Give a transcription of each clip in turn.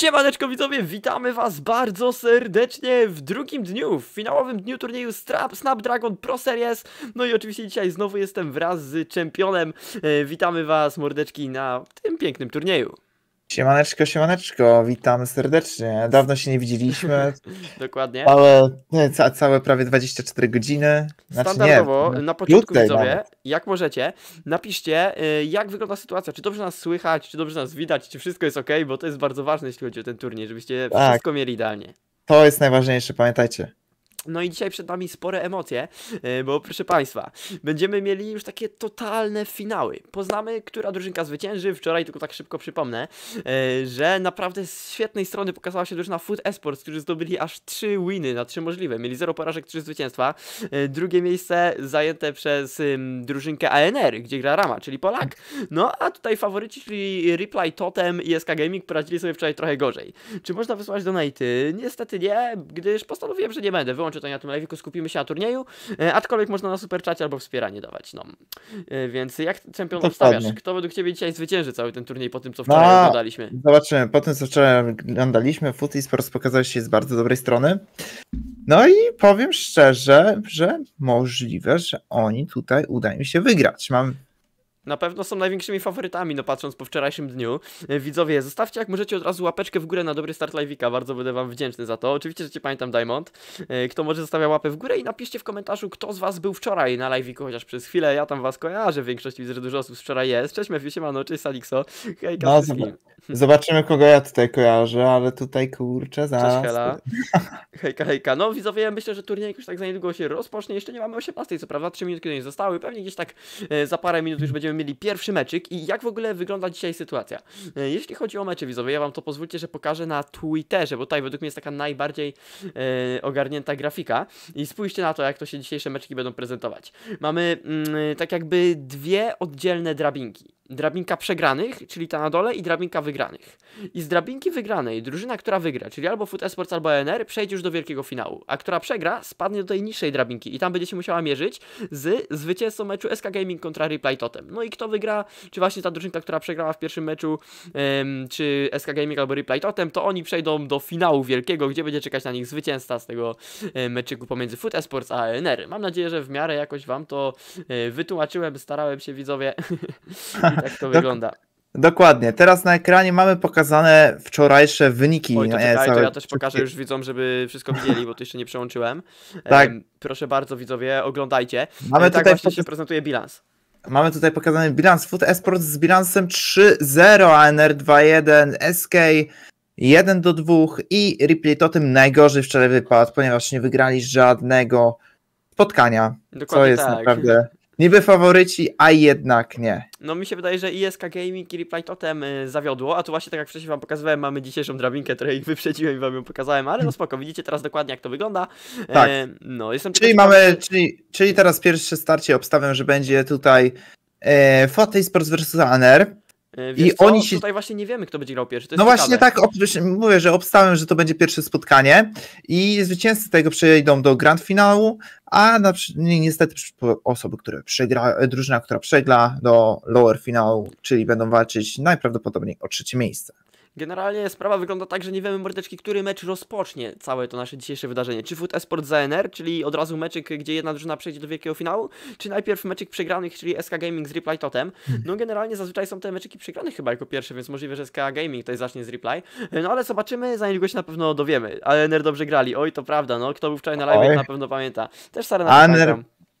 Siemaneczko widzowie, witamy was bardzo serdecznie w drugim dniu, w finałowym dniu turnieju Snapdragon Pro Series No i oczywiście dzisiaj znowu jestem wraz z czempionem, e, witamy was mordeczki na tym pięknym turnieju Siemaneczko, siemaneczko, witam serdecznie. Dawno się nie widzieliśmy. Dokładnie. Całe, no, ca, całe prawie 24 godziny. Znaczy, Standardowo, nie, na początku widzowie, nawet. jak możecie, napiszcie, y, jak wygląda sytuacja, czy dobrze nas słychać, czy dobrze nas widać, czy wszystko jest ok, bo to jest bardzo ważne, jeśli chodzi o ten turniej, żebyście tak. wszystko mieli idealnie. To jest najważniejsze, pamiętajcie. No i dzisiaj przed nami spore emocje, e, bo proszę Państwa, będziemy mieli już takie totalne finały. Poznamy, która drużynka zwycięży. Wczoraj tylko tak szybko przypomnę, e, że naprawdę z świetnej strony pokazała się drużyna Food Esports, którzy zdobyli aż 3 winy na 3 możliwe. Mieli 0 porażek, 3 zwycięstwa. E, drugie miejsce zajęte przez drużynkę ANR, gdzie gra Rama, czyli Polak. No a tutaj faworyci, czyli Reply Totem i SK Gaming poradzili sobie wczoraj trochę gorzej. Czy można wysłać donaty? Niestety nie, gdyż postanowiłem, że nie będę. Wyłączę tutaj na tym live, skupimy się na turnieju, e, aczkolwiek można na superczacie albo wspieranie dawać, no. E, więc jak czempion to Kto według Ciebie dzisiaj zwycięży cały ten turniej po tym, co wczoraj no, oglądaliśmy? Zobaczymy, po tym, co wczoraj oglądaliśmy, Footy Sports pokazał się z bardzo dobrej strony. No i powiem szczerze, że możliwe, że oni tutaj uda im się wygrać. Mam na pewno są największymi faworytami, no patrząc po wczorajszym dniu. E, widzowie, zostawcie jak możecie od razu łapeczkę w górę na dobry start live'ika, bardzo będę wam wdzięczny za to. Oczywiście, że cię pamiętam Diamond. E, kto może zostawia łapę w górę i napiszcie w komentarzu, kto z was był wczoraj na live'iku, chociaż przez chwilę ja tam was kojarzę, w większości widzę, że dużo osób wczoraj jest. Cześć Mefiu, siemano, cześć Salixo. Hej, no, zobaczymy kogo ja tutaj kojarzę, ale tutaj kurczę za. Cześć Hela. hejka, hejka. No widzowie, myślę, że turniej już tak za niedługo się rozpocznie. Jeszcze nie mamy 18, co prawda, 3 minutki do niej zostały. Pewnie gdzieś tak e, za parę minut już będziemy mieli pierwszy meczyk i jak w ogóle wygląda dzisiaj sytuacja. E, jeśli chodzi o mecze wizowe, ja wam to pozwólcie, że pokażę na Twitterze, bo tutaj według mnie jest taka najbardziej e, ogarnięta grafika i spójrzcie na to, jak to się dzisiejsze meczki będą prezentować. Mamy mm, tak jakby dwie oddzielne drabinki drabinka przegranych, czyli ta na dole, i drabinka wygranych. I z drabinki wygranej drużyna, która wygra, czyli albo Food Esports, albo NR, przejdzie już do wielkiego finału, a która przegra, spadnie do tej niższej drabinki i tam będzie się musiała mierzyć z zwycięzcą meczu SK Gaming kontra Replay Totem. No i kto wygra, czy właśnie ta drużynka, która przegrała w pierwszym meczu, ym, czy SK Gaming albo Replay Totem, to oni przejdą do finału wielkiego, gdzie będzie czekać na nich zwycięzca z tego yy, meczyku pomiędzy Food Esports a NR. Mam nadzieję, że w miarę jakoś Wam to yy, wytłumaczyłem, starałem się widzowie tak to wygląda. Dokładnie. Teraz na ekranie mamy pokazane wczorajsze wyniki. Oj, to e, czekaj, to ja też pokażę już widzom, żeby wszystko widzieli, bo to jeszcze nie przełączyłem. Tak. Proszę bardzo widzowie, oglądajcie. Mamy e, tak tutaj właśnie się prezentuje bilans. Mamy tutaj pokazany bilans Food Esports z bilansem 3-0, ANR 2-1, SK 1 do 2 i Ripley to tym najgorzej wczoraj wypadł, ponieważ nie wygrali żadnego spotkania. Dokładnie co jest tak. naprawdę Niby faworyci, a jednak nie. No mi się wydaje, że ISK Gaming i Reply Totem e, zawiodło, a tu właśnie tak jak wcześniej wam pokazywałem, mamy dzisiejszą drabinkę, której wyprzedziłem i wam ją pokazałem, ale no spoko, widzicie teraz dokładnie jak to wygląda. E, tak. E, no, jestem czyli mamy, czyli, czyli teraz pierwsze starcie obstawiam, że będzie tutaj e, Fote vs. Aner. E, wiesz I co? oni się... Tutaj właśnie nie wiemy, kto będzie grał pierwszy. no ciekawe. właśnie tak, mówię, że obstałem, że to będzie pierwsze spotkanie i zwycięzcy tego przejdą do grand finału, a na, niestety osoby, które przegra, drużyna, która przegra do lower finału, czyli będą walczyć najprawdopodobniej o trzecie miejsce. Generalnie sprawa wygląda tak, że nie wiemy mordeczki, który mecz rozpocznie całe to nasze dzisiejsze wydarzenie. Czy Food Esport ZNR, czyli od razu meczek, gdzie jedna drużyna przejdzie do wielkiego finału, czy najpierw meczek przegranych, czyli SK Gaming z Reply Totem. Hmm. No generalnie zazwyczaj są te meczeki przegranych chyba jako pierwsze, więc możliwe, że SK Gaming tutaj zacznie z Reply. No ale zobaczymy, za niedługo się na pewno dowiemy. Ale NR dobrze grali, oj to prawda, no kto był wczoraj na live na pewno pamięta. Też Sarę na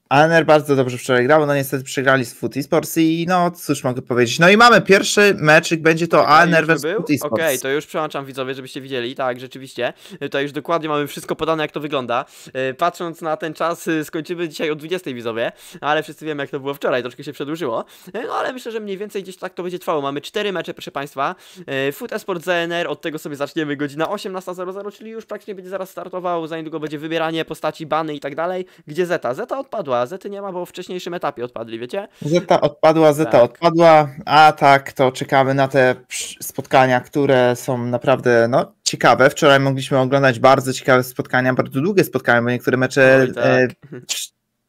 Aner bardzo dobrze wczoraj grał, no niestety przegrali z Foot Esports i no cóż mogę powiedzieć. No i mamy pierwszy meczyk, będzie to okay, Aner vs Foot Esports. Okej, okay, to już przełączam widzowie, żebyście widzieli, tak rzeczywiście. To już dokładnie mamy wszystko podane jak to wygląda. E, patrząc na ten czas e, skończymy dzisiaj o 20 widzowie, ale wszyscy wiemy jak to było wczoraj, troszkę się przedłużyło. E, no ale myślę, że mniej więcej gdzieś tak to będzie trwało. Mamy cztery mecze proszę Państwa. Foot Esports ZNR, od tego sobie zaczniemy godzina 18.00, czyli już praktycznie będzie zaraz startował, za niedługo będzie wybieranie postaci, bany i tak dalej. Gdzie Zeta? Zeta odpadła odpadła, Zety nie ma, bo w wcześniejszym etapie odpadli, wiecie? Zeta odpadła, Zeta tak. odpadła, a tak, to czekamy na te spotkania, które są naprawdę no, ciekawe. Wczoraj mogliśmy oglądać bardzo ciekawe spotkania, bardzo długie spotkania, bo niektóre mecze, no tak. e,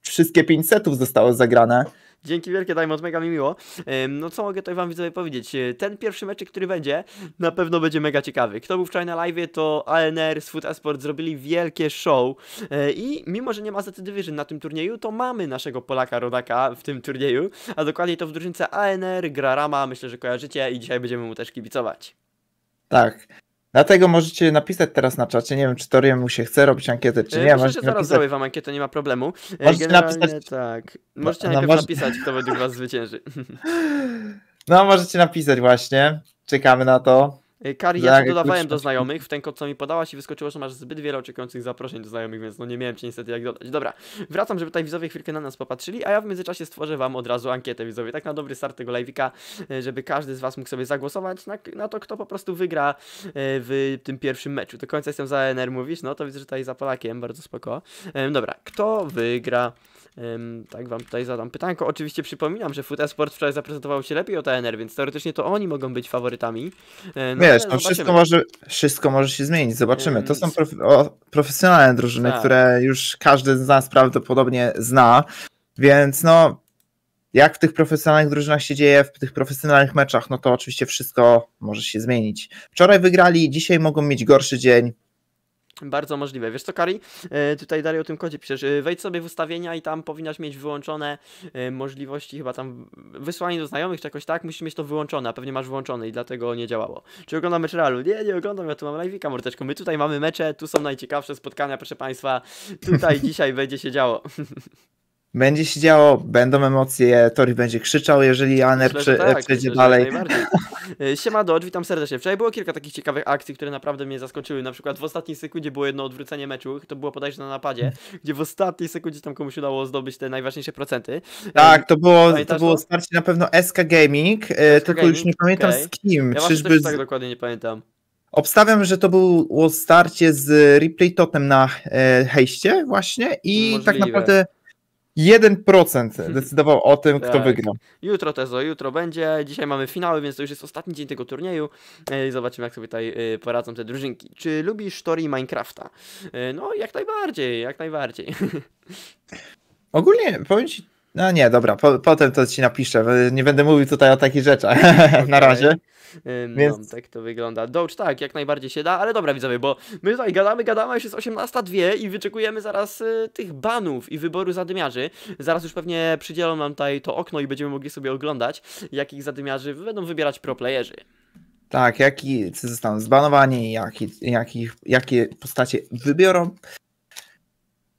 wszystkie pięć setów zostały zagrane. Dzięki wielkie Diamond, mega mi miło. No co mogę tutaj wam widzowie powiedzieć? E, ten pierwszy mecz, który będzie, na pewno będzie mega ciekawy. Kto był wczoraj na live, to ANR z Food Esport zrobili wielkie show e, i mimo, że nie ma Zety Division na tym turnieju, to mamy naszego Polaka Rodaka w tym turnieju, a dokładnie to w drużynce ANR gra Rama, myślę, że kojarzycie i dzisiaj będziemy mu też kibicować. Tak. Dlatego możecie napisać teraz na czacie, nie wiem, czy Toriemu się chce robić ankietę, czy e, nie. Myślę, możecie zaraz napisać... zrobię wam ankietę, nie ma problemu. E, możecie napisać... tak. Możecie no, no, najpierw może... napisać, kto według was zwycięży. No, możecie napisać właśnie. Czekamy na to. Y, Kari, ja to tak, dodawałem do znajomych w ten kod, co mi podałaś i wyskoczyło, że masz zbyt wiele oczekujących zaproszeń do znajomych, więc no nie miałem ci niestety jak dodać. Dobra, wracam, żeby tutaj widzowie chwilkę na nas popatrzyli, a ja w międzyczasie stworzę wam od razu ankietę widzowie, tak na dobry start tego live'ika, y, żeby każdy z was mógł sobie zagłosować na, na, to, kto po prostu wygra y, w tym pierwszym meczu. Do końca jestem za e NR mówisz, no to widzę, że tutaj za Polakiem, bardzo spoko. Dobra, kto wygra tak wam tutaj zadam pytanko. Oczywiście przypominam, że Foot Esport wczoraj zaprezentował się lepiej od ENR, więc teoretycznie to oni mogą być faworytami. E, no, Wiesz, no wszystko może, wszystko może się zmienić, zobaczymy. To są prof o, profesjonalne drużyny, tak. które już każdy z nas prawdopodobnie zna, więc no jak w tych profesjonalnych drużynach się dzieje, w tych profesjonalnych meczach, no to oczywiście wszystko może się zmienić. Wczoraj wygrali, dzisiaj mogą mieć gorszy dzień, bardzo możliwe. Wiesz co, Kari? E, tutaj Dario o tym kodzie piszesz. E, wejdź sobie w ustawienia i tam powinnaś mieć wyłączone e, możliwości chyba tam wysłanie do znajomych czy jakoś tak. Musisz mieć to wyłączone, a pewnie masz wyłączone i dlatego nie działało. Czy oglądam mecz Realu? Nie, nie oglądam, ja tu mam live'ika, mordeczko. My tutaj mamy mecze, tu są najciekawsze spotkania, proszę Państwa. Tutaj dzisiaj będzie się działo. Będzie się działo, będą emocje, Tori będzie krzyczał, jeżeli Aner Myślę, tak, przejdzie myślę, dalej. E, siema Dodge, witam serdecznie. Wczoraj było kilka takich ciekawych akcji, które naprawdę mnie zaskoczyły. Na przykład w ostatniej sekundzie było jedno odwrócenie meczu, to było podejście na napadzie, gdzie w ostatniej sekundzie tam komuś udało zdobyć te najważniejsze procenty. Tak, to było, to było starcie na pewno SK Gaming, e, SK tylko Gaming? już nie pamiętam okay. z kim. Ja Czyżby... tak dokładnie nie pamiętam. Obstawiam, że to było starcie z Replay Totem na e, hejście właśnie i tak Możliwe. tak naprawdę 1% decydował o tym, tak. kto wygra. Jutro też, o jutro będzie. Dzisiaj mamy finały, więc to już jest ostatni dzień tego turnieju. E, zobaczymy, jak sobie tutaj e, poradzą te drużynki. Czy lubisz story Minecrafta? E, no, jak najbardziej, jak najbardziej. Ogólnie, powiem ci, no nie, dobra, po, potem to ci napiszę. Nie będę mówił tutaj o takich rzeczach okay. na razie. No, Więc... No, tak to wygląda. Doge, tak, jak najbardziej się da, ale dobra widzowie, bo my tutaj gadamy, gadamy, już jest 18.02 i wyczekujemy zaraz y, tych banów i wyboru zadymiarzy. Zaraz już pewnie przydzielą nam tutaj to okno i będziemy mogli sobie oglądać, jakich zadymiarzy będą wybierać proplayerzy. Tak, jaki zostaną zbanowani, jaki, jaki, jakie postacie wybiorą.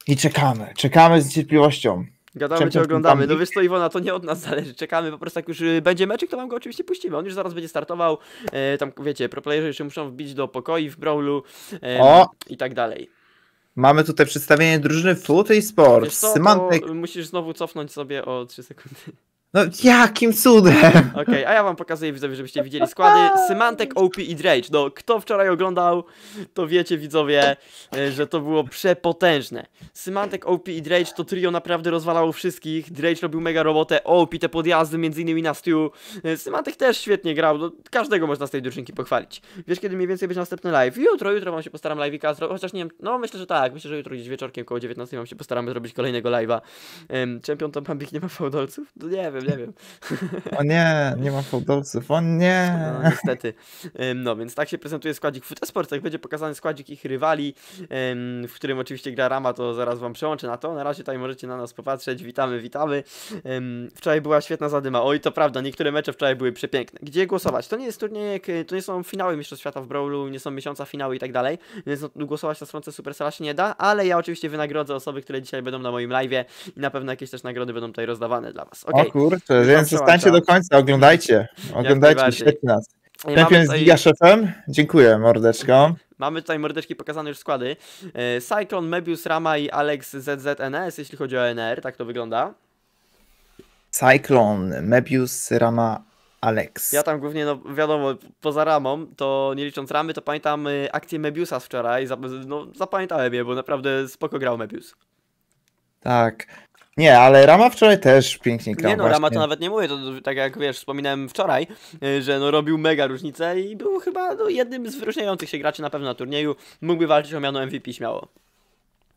I czekamy, czekamy z cierpliwością. Gadamy Champions cię oglądamy. No wiesz co, Iwona, to nie od nas zależy. Czekamy po prostu, jak już y, będzie meczyk, to wam go oczywiście puścimy. On już zaraz będzie startował. E, tam, wiecie, proplayerzy jeszcze muszą wbić do pokoi w Brawlu e, o! i tak dalej. Mamy tutaj przedstawienie drużyny Foot i Sport. Wiesz co, Musisz znowu cofnąć sobie o 3 sekundy. No jakim cudem? Okej, okay, a ja wam pokazuję widzowie, żebyście widzieli składy. Symantek, OP i Drage. No, kto wczoraj oglądał, to wiecie widzowie, e, że to było przepotężne. Symantek, OP i Drage to trio naprawdę rozwalało wszystkich. Drage robił mega robotę, OP te podjazdy między innymi na Stu. E, Symantek też świetnie grał, no, każdego można z tej drużynki pochwalić. Wiesz kiedy mniej więcej będzie następny live? Jutro, jutro wam się postaram live'ika zrobić, chociaż nie wiem, no myślę, że tak, myślę, że jutro gdzieś wieczorkiem koło 19 wam się postaramy zrobić kolejnego live'a. Champion tam Pambik nie ma fałdolców? No nie wiem wiem, nie wiem. O nie, nie ma fałdolców, o nie! No, niestety. No, więc tak się prezentuje składzik w Futesport, jak będzie pokazany składzik ich rywali, w którym oczywiście gra Rama, to zaraz wam przełączę na to. Na razie tutaj możecie na nas popatrzeć, witamy, witamy. Wczoraj była świetna zadyma, oj to prawda, niektóre mecze wczoraj były przepiękne. Gdzie głosować? To nie jest turniej, y, to nie są finały Mistrzostw Świata w Brawlu, nie są miesiąca finały i tak dalej, więc no, głosować na stronce Supersala się nie da, ale ja oczywiście wynagrodzę osoby, które dzisiaj będą na moim live i na pewno jakieś też nagrody będą tutaj rozdawane dla was. Okej, więc zostańcie do końca, oglądajcie. Oglądajcie, świetnie nas. Champion z Giga szefem? Dziękuję, mordeczko. Mamy tutaj mordeczki pokazane już składy. E, Cyclone, Mebius, Rama i Alex ZZNS, jeśli chodzi o NR, tak to wygląda. Cyclone, Mebius, Rama, Alex. Ja tam głównie, no wiadomo, poza ramą, to nie licząc ramy, to pamiętam e, akcję Mebiusa z wczoraj. No, zapamiętałem je, bo naprawdę spoko grał Mebius. Tak. Nie, ale Rama wczoraj też pięknie grał. Nie no, właśnie. Rama to nawet nie mówię, to tak jak wiesz, wspominałem wczoraj, y, że no robił mega różnicę i był chyba no, jednym z wyróżniających się graczy na pewno na turnieju. Mógłby walczyć o miano MVP śmiało.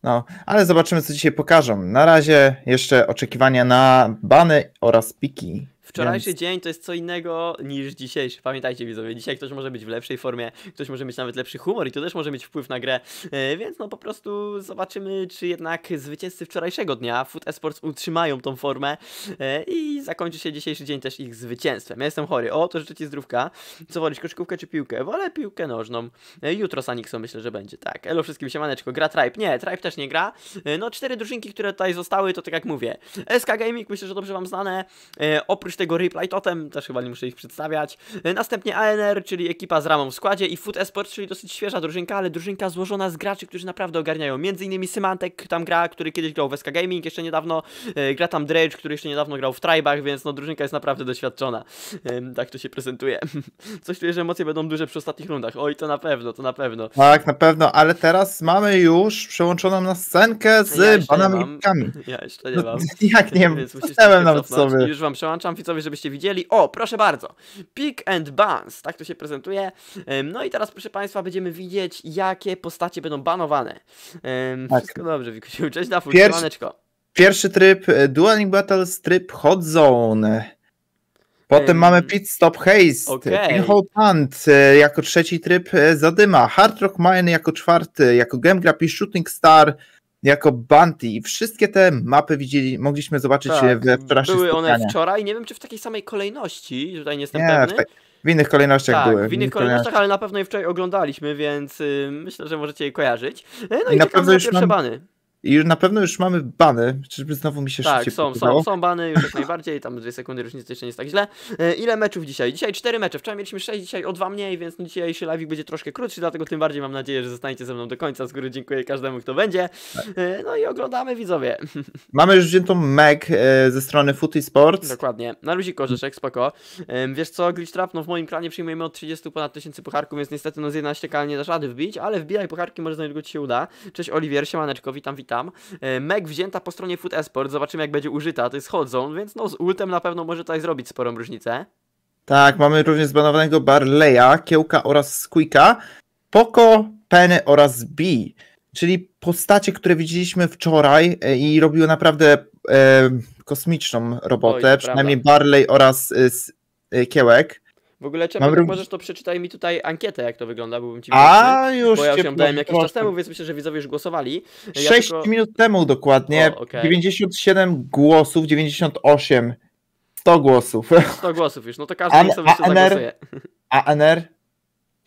No, ale zobaczymy, co dzisiaj pokażą. Na razie jeszcze oczekiwania na bany oraz piki. Wczorajszy Więc... dzień to jest co innego niż dzisiejszy. Pamiętajcie widzowie, dzisiaj ktoś może być w lepszej formie, ktoś może mieć nawet lepszy humor i to też może mieć wpływ na grę. E, więc no po prostu zobaczymy, czy jednak zwycięzcy wczorajszego dnia Food Esports utrzymają tą formę e, i zakończy się dzisiejszy dzień też ich zwycięstwem. Ja jestem chory. O, to życzę Ci zdrówka. Co wolisz, koszykówkę czy piłkę? Wolę piłkę nożną. E, jutro Sanixo myślę, że będzie. Tak, elo wszystkim, siemaneczko. Gra Tribe? Nie, Tribe też nie gra. No cztery drużynki, które tutaj zostały, to tak jak mówię. SK Gaming, myślę, że dobrze Wam znane. Oprócz oprócz tego reply Totem, też chyba nie muszę ich przedstawiać. E, następnie ANR, czyli ekipa z ramą w składzie i Food Esport, czyli dosyć świeża drużynka, ale drużynka złożona z graczy, którzy naprawdę ogarniają. Między innymi Symantek tam gra, który kiedyś grał w SK Gaming jeszcze niedawno, e, gra tam Dredge, który jeszcze niedawno grał w Tribach, więc no drużynka jest naprawdę doświadczona. Tak to się prezentuje. Coś czuję, że emocje będą duże przy ostatnich rundach. Oj, to na pewno, to na pewno. Tak, na pewno, ale teraz mamy już przełączoną na scenkę z ja banami. Ja jeszcze nie mam. Jak nie wiem, nawet sobie. Już wam przełączam, widzowie, żebyście widzieli. O, proszę bardzo, Pick and Bans, tak to się prezentuje. No i teraz, proszę Państwa, będziemy widzieć, jakie postacie będą banowane. Tak. Wszystko dobrze, Wikusiu, cześć na Pierwszy... Pierwszy tryb e, Dueling Battles, tryb Hot Zone. Potem mamy Pit Stop Haste, okay. Pinhole Punt e, jako trzeci tryb e, Zadyma, Hard Rock Mine jako czwarty, jako Game Grab i Shooting Star jako Bounty i wszystkie te mapy widzieli, mogliśmy zobaczyć tak, we wczorajszym Były spotkania. one wczoraj, nie wiem czy w takiej samej kolejności, tutaj nie jestem nie, pewny. W, innych kolejnościach tak, były. W innych, kolejnościach, ale na pewno je wczoraj oglądaliśmy, więc y, myślę, że możecie je kojarzyć. E, no i, i na pewno już pierwsze mam... bany. I już na pewno już mamy bany, czyżby znowu mi się tak, szybciej są, są, są bany już jak najbardziej, tam dwie sekundy różnicy jeszcze nie jest tak źle. E, ile meczów dzisiaj? Dzisiaj cztery mecze, wczoraj mieliśmy sześć, dzisiaj o dwa mniej, więc dzisiejszy live będzie troszkę krótszy, dlatego tym bardziej mam nadzieję, że zostaniecie ze mną do końca. Z góry dziękuję każdemu, kto będzie. Tak. E, no i oglądamy widzowie. Mamy już wziętą Meg e, ze strony Footy Sports. Dokładnie. Na luzi korzeszek, spoko. Wiesz co, Glitch Trap, no w moim kranie przyjmujemy od 30 ponad tysięcy pucharków, więc niestety no z 11 kal nie dasz rady wbić, ale wbijaj pucharki, może znajduj się uda. Cześć Oliwier, siemaneczko, witam, witam tam. E, Meg wzięta po stronie Food Esport, zobaczymy jak będzie użyta, to jest chodzą, więc no z ultem na pewno może tutaj zrobić sporą różnicę. Tak, mamy również zbanowanego Barleya, Kiełka oraz Squeaka, Poco, Penny oraz B, czyli postacie, które widzieliśmy wczoraj e, i robiły naprawdę e, kosmiczną robotę, Oj, przynajmniej prawda. Barley oraz e, e Kiełek. W ogóle czemu Mam... tak możesz to przeczytaj mi tutaj ankietę, jak to wygląda, byłbym ci A, już bo ja już dałem jakiś czas temu, więc myślę, że widzowie już głosowali. Ja 6 tylko... minut temu dokładnie. O, okay. 97 głosów, 98. 100 głosów. 100 głosów już, no to każdy a, sobie a, NR, a NR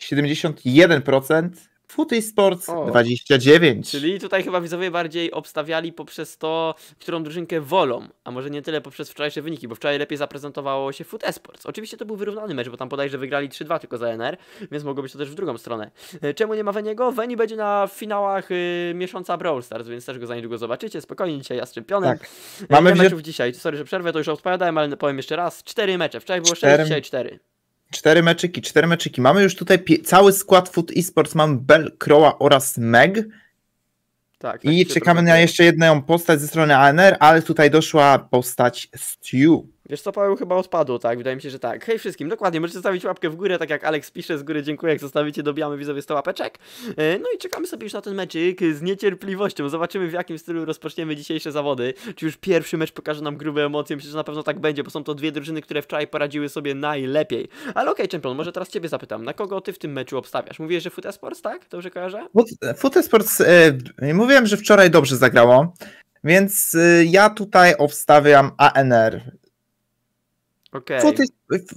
71%, Futy Sports o. 29. Czyli tutaj chyba widzowie bardziej obstawiali poprzez to, którą drużynkę wolą, a może nie tyle poprzez wczorajsze wyniki, bo wczoraj lepiej zaprezentowało się Foot Esports. Oczywiście to był wyrównany mecz, bo tam bodajże wygrali 3-2 tylko za NR, więc mogło być to też w drugą stronę. E, czemu nie ma Weniego? Weni będzie na finałach y, miesiąca Brawl Stars, więc też go za niedługo zobaczycie. Spokojnie, dzisiaj ja z czempionem. Tak. E, Mamy wzię... meczów dzisiaj. Sorry, że przerwę, to już odpowiadałem, ale powiem jeszcze raz. Cztery mecze. Wczoraj było 6, dzisiaj 4. Cztery meczyki, cztery meczyki. Mamy już tutaj cały skład Food Esports. Mamy Bell, Crowa oraz Meg. Tak, tak I czekamy na jeszcze jedną postać ze strony ANR, ale tutaj doszła postać Stew. Wiesz co, Paweł chyba odpadło, tak? Wydaje mi się, że tak. Hej wszystkim, dokładnie, możecie zostawić łapkę w górę, tak jak Alex pisze z góry, dziękuję, jak zostawicie, dobijamy widzowie 100 łapeczek. E, no i czekamy sobie już na ten meczyk z niecierpliwością, zobaczymy w jakim stylu rozpoczniemy dzisiejsze zawody. Czy już pierwszy mecz pokaże nam grube emocje, myślę, że na pewno tak będzie, bo są to dwie drużyny, które wczoraj poradziły sobie najlepiej. Ale okej, okay, Champion, może teraz ciebie zapytam, na kogo ty w tym meczu obstawiasz? Mówiłeś, że Foot tak? Dobrze kojarzę? Foot Esports, e, mówiłem, że wczoraj dobrze zagrało. Więc e, ja tutaj obstawiam ANR. Okay. Futis,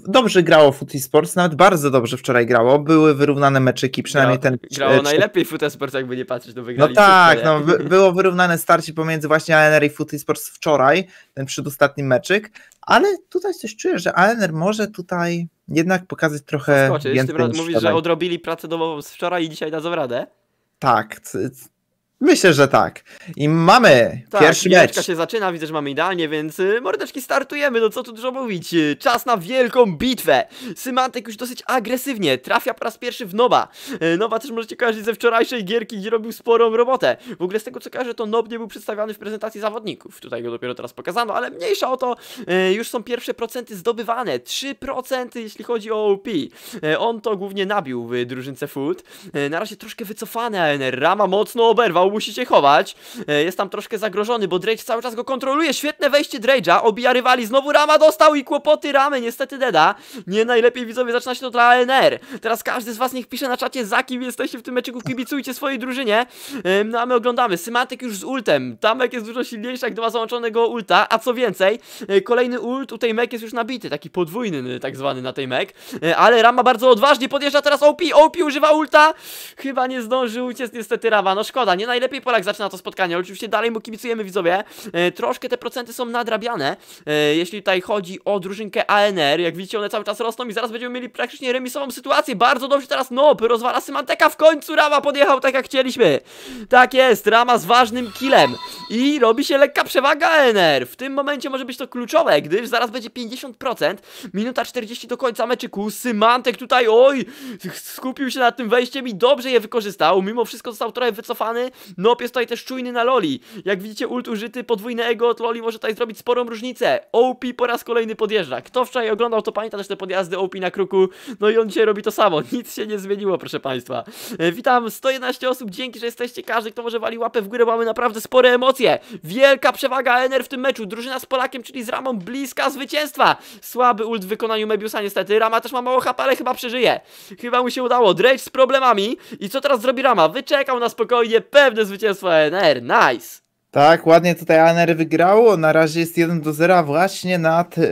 dobrze grało Sports, nawet bardzo dobrze wczoraj grało. Były wyrównane meczyki, przynajmniej Grał, ten. E, grało najlepiej Sports, jakby nie patrzeć, do no wygrywania No tak, no, by, było wyrównane starcie pomiędzy właśnie ANR i Sports wczoraj, ten przedostatni meczyk, ale tutaj coś czuję, że ANR może tutaj jednak pokazać trochę no, Zaskoczy, więcej. Tym mówisz, wczoraj. że odrobili pracę domową z wczoraj i dzisiaj dadzą radę? Tak, Myślę, że tak. I mamy tak, pierwszy mecz. się zaczyna, widzę, że mamy idealnie, więc y, mordeczki startujemy, no co tu dużo mówić. Y, czas na wielką bitwę. Symantek już dosyć agresywnie trafia po raz pierwszy w Noba. Y, Nowa też możecie kojarzyć ze wczorajszej gierki, gdzie robił sporą robotę. W ogóle z tego co kojarzę, to Nob nie był przedstawiany w prezentacji zawodników. Tutaj go dopiero teraz pokazano, ale mniejsza o to, już są pierwsze procenty zdobywane. 3% jeśli chodzi o OP. On to głównie nabił w drużynce Food. Na razie troszkę wycofane, Rama mocno oberwał musicie musi się chować. E, jest tam troszkę zagrożony, bo Drake cały czas go kontroluje. Świetne wejście Drage'a, obija rywali, znowu Rama dostał i kłopoty Ramy, niestety Deda. Nie najlepiej widzowie, zaczyna się to dla ANR. Teraz każdy z was niech pisze na czacie, za kim jesteście w tym meczu kibicujcie swojej drużynie. E, no a my oglądamy, symatyk już z ultem. Tamek jest dużo silniejszy jak ma załączonego ulta, a co więcej, e, kolejny ult u tej Mek jest już nabity, taki podwójny tak zwany na tej Mek. Ale Rama bardzo odważnie podjeżdża teraz OP, OP używa ulta. Chyba nie zdąży uciec niestety Rama, no szkoda, nie naj najlepiej Polak zaczyna to spotkanie, ale oczywiście dalej mu kibicujemy widzowie, e, troszkę te procenty są nadrabiane, e, jeśli tutaj chodzi o drużynkę ANR, jak widzicie one cały czas rosną i zaraz będziemy mieli praktycznie remisową sytuację, bardzo dobrze teraz Nob rozwala Symanteka, w końcu Rama podjechał tak jak chcieliśmy, tak jest, Rama z ważnym killem i robi się lekka przewaga ANR, w tym momencie może być to kluczowe, gdyż zaraz będzie 50%, minuta 40 do końca meczyku, Symantek tutaj, oj, skupił się nad tym wejściem i dobrze je wykorzystał, mimo wszystko został trochę wycofany, no, jest tutaj też czujny na Loli. Jak widzicie, ult użyty podwójne ego od Loli może tutaj zrobić sporą różnicę. OP po raz kolejny podjeżdża. Kto wczoraj oglądał, to pamięta też te podjazdy OP na kruku. No i on dzisiaj robi to samo. Nic się nie zmieniło, proszę Państwa. E, witam 111 osób, dzięki, że jesteście. Każdy, kto może wali łapę w górę, mamy naprawdę spore emocje. Wielka przewaga NR w tym meczu. Drużyna z Polakiem, czyli z Ramą, bliska zwycięstwa. Słaby ult w wykonaniu Mebiusa niestety. Rama też ma mało HP, ale chyba przeżyje. Chyba mu się udało. Drake z problemami. I co teraz zrobi Rama? Wyczekał na spokojnie, pewnie Ładne zwycięstwo ANR, nice! Tak, ładnie tutaj ANR wygrało. Na razie jest 1 do 0 właśnie nad, y,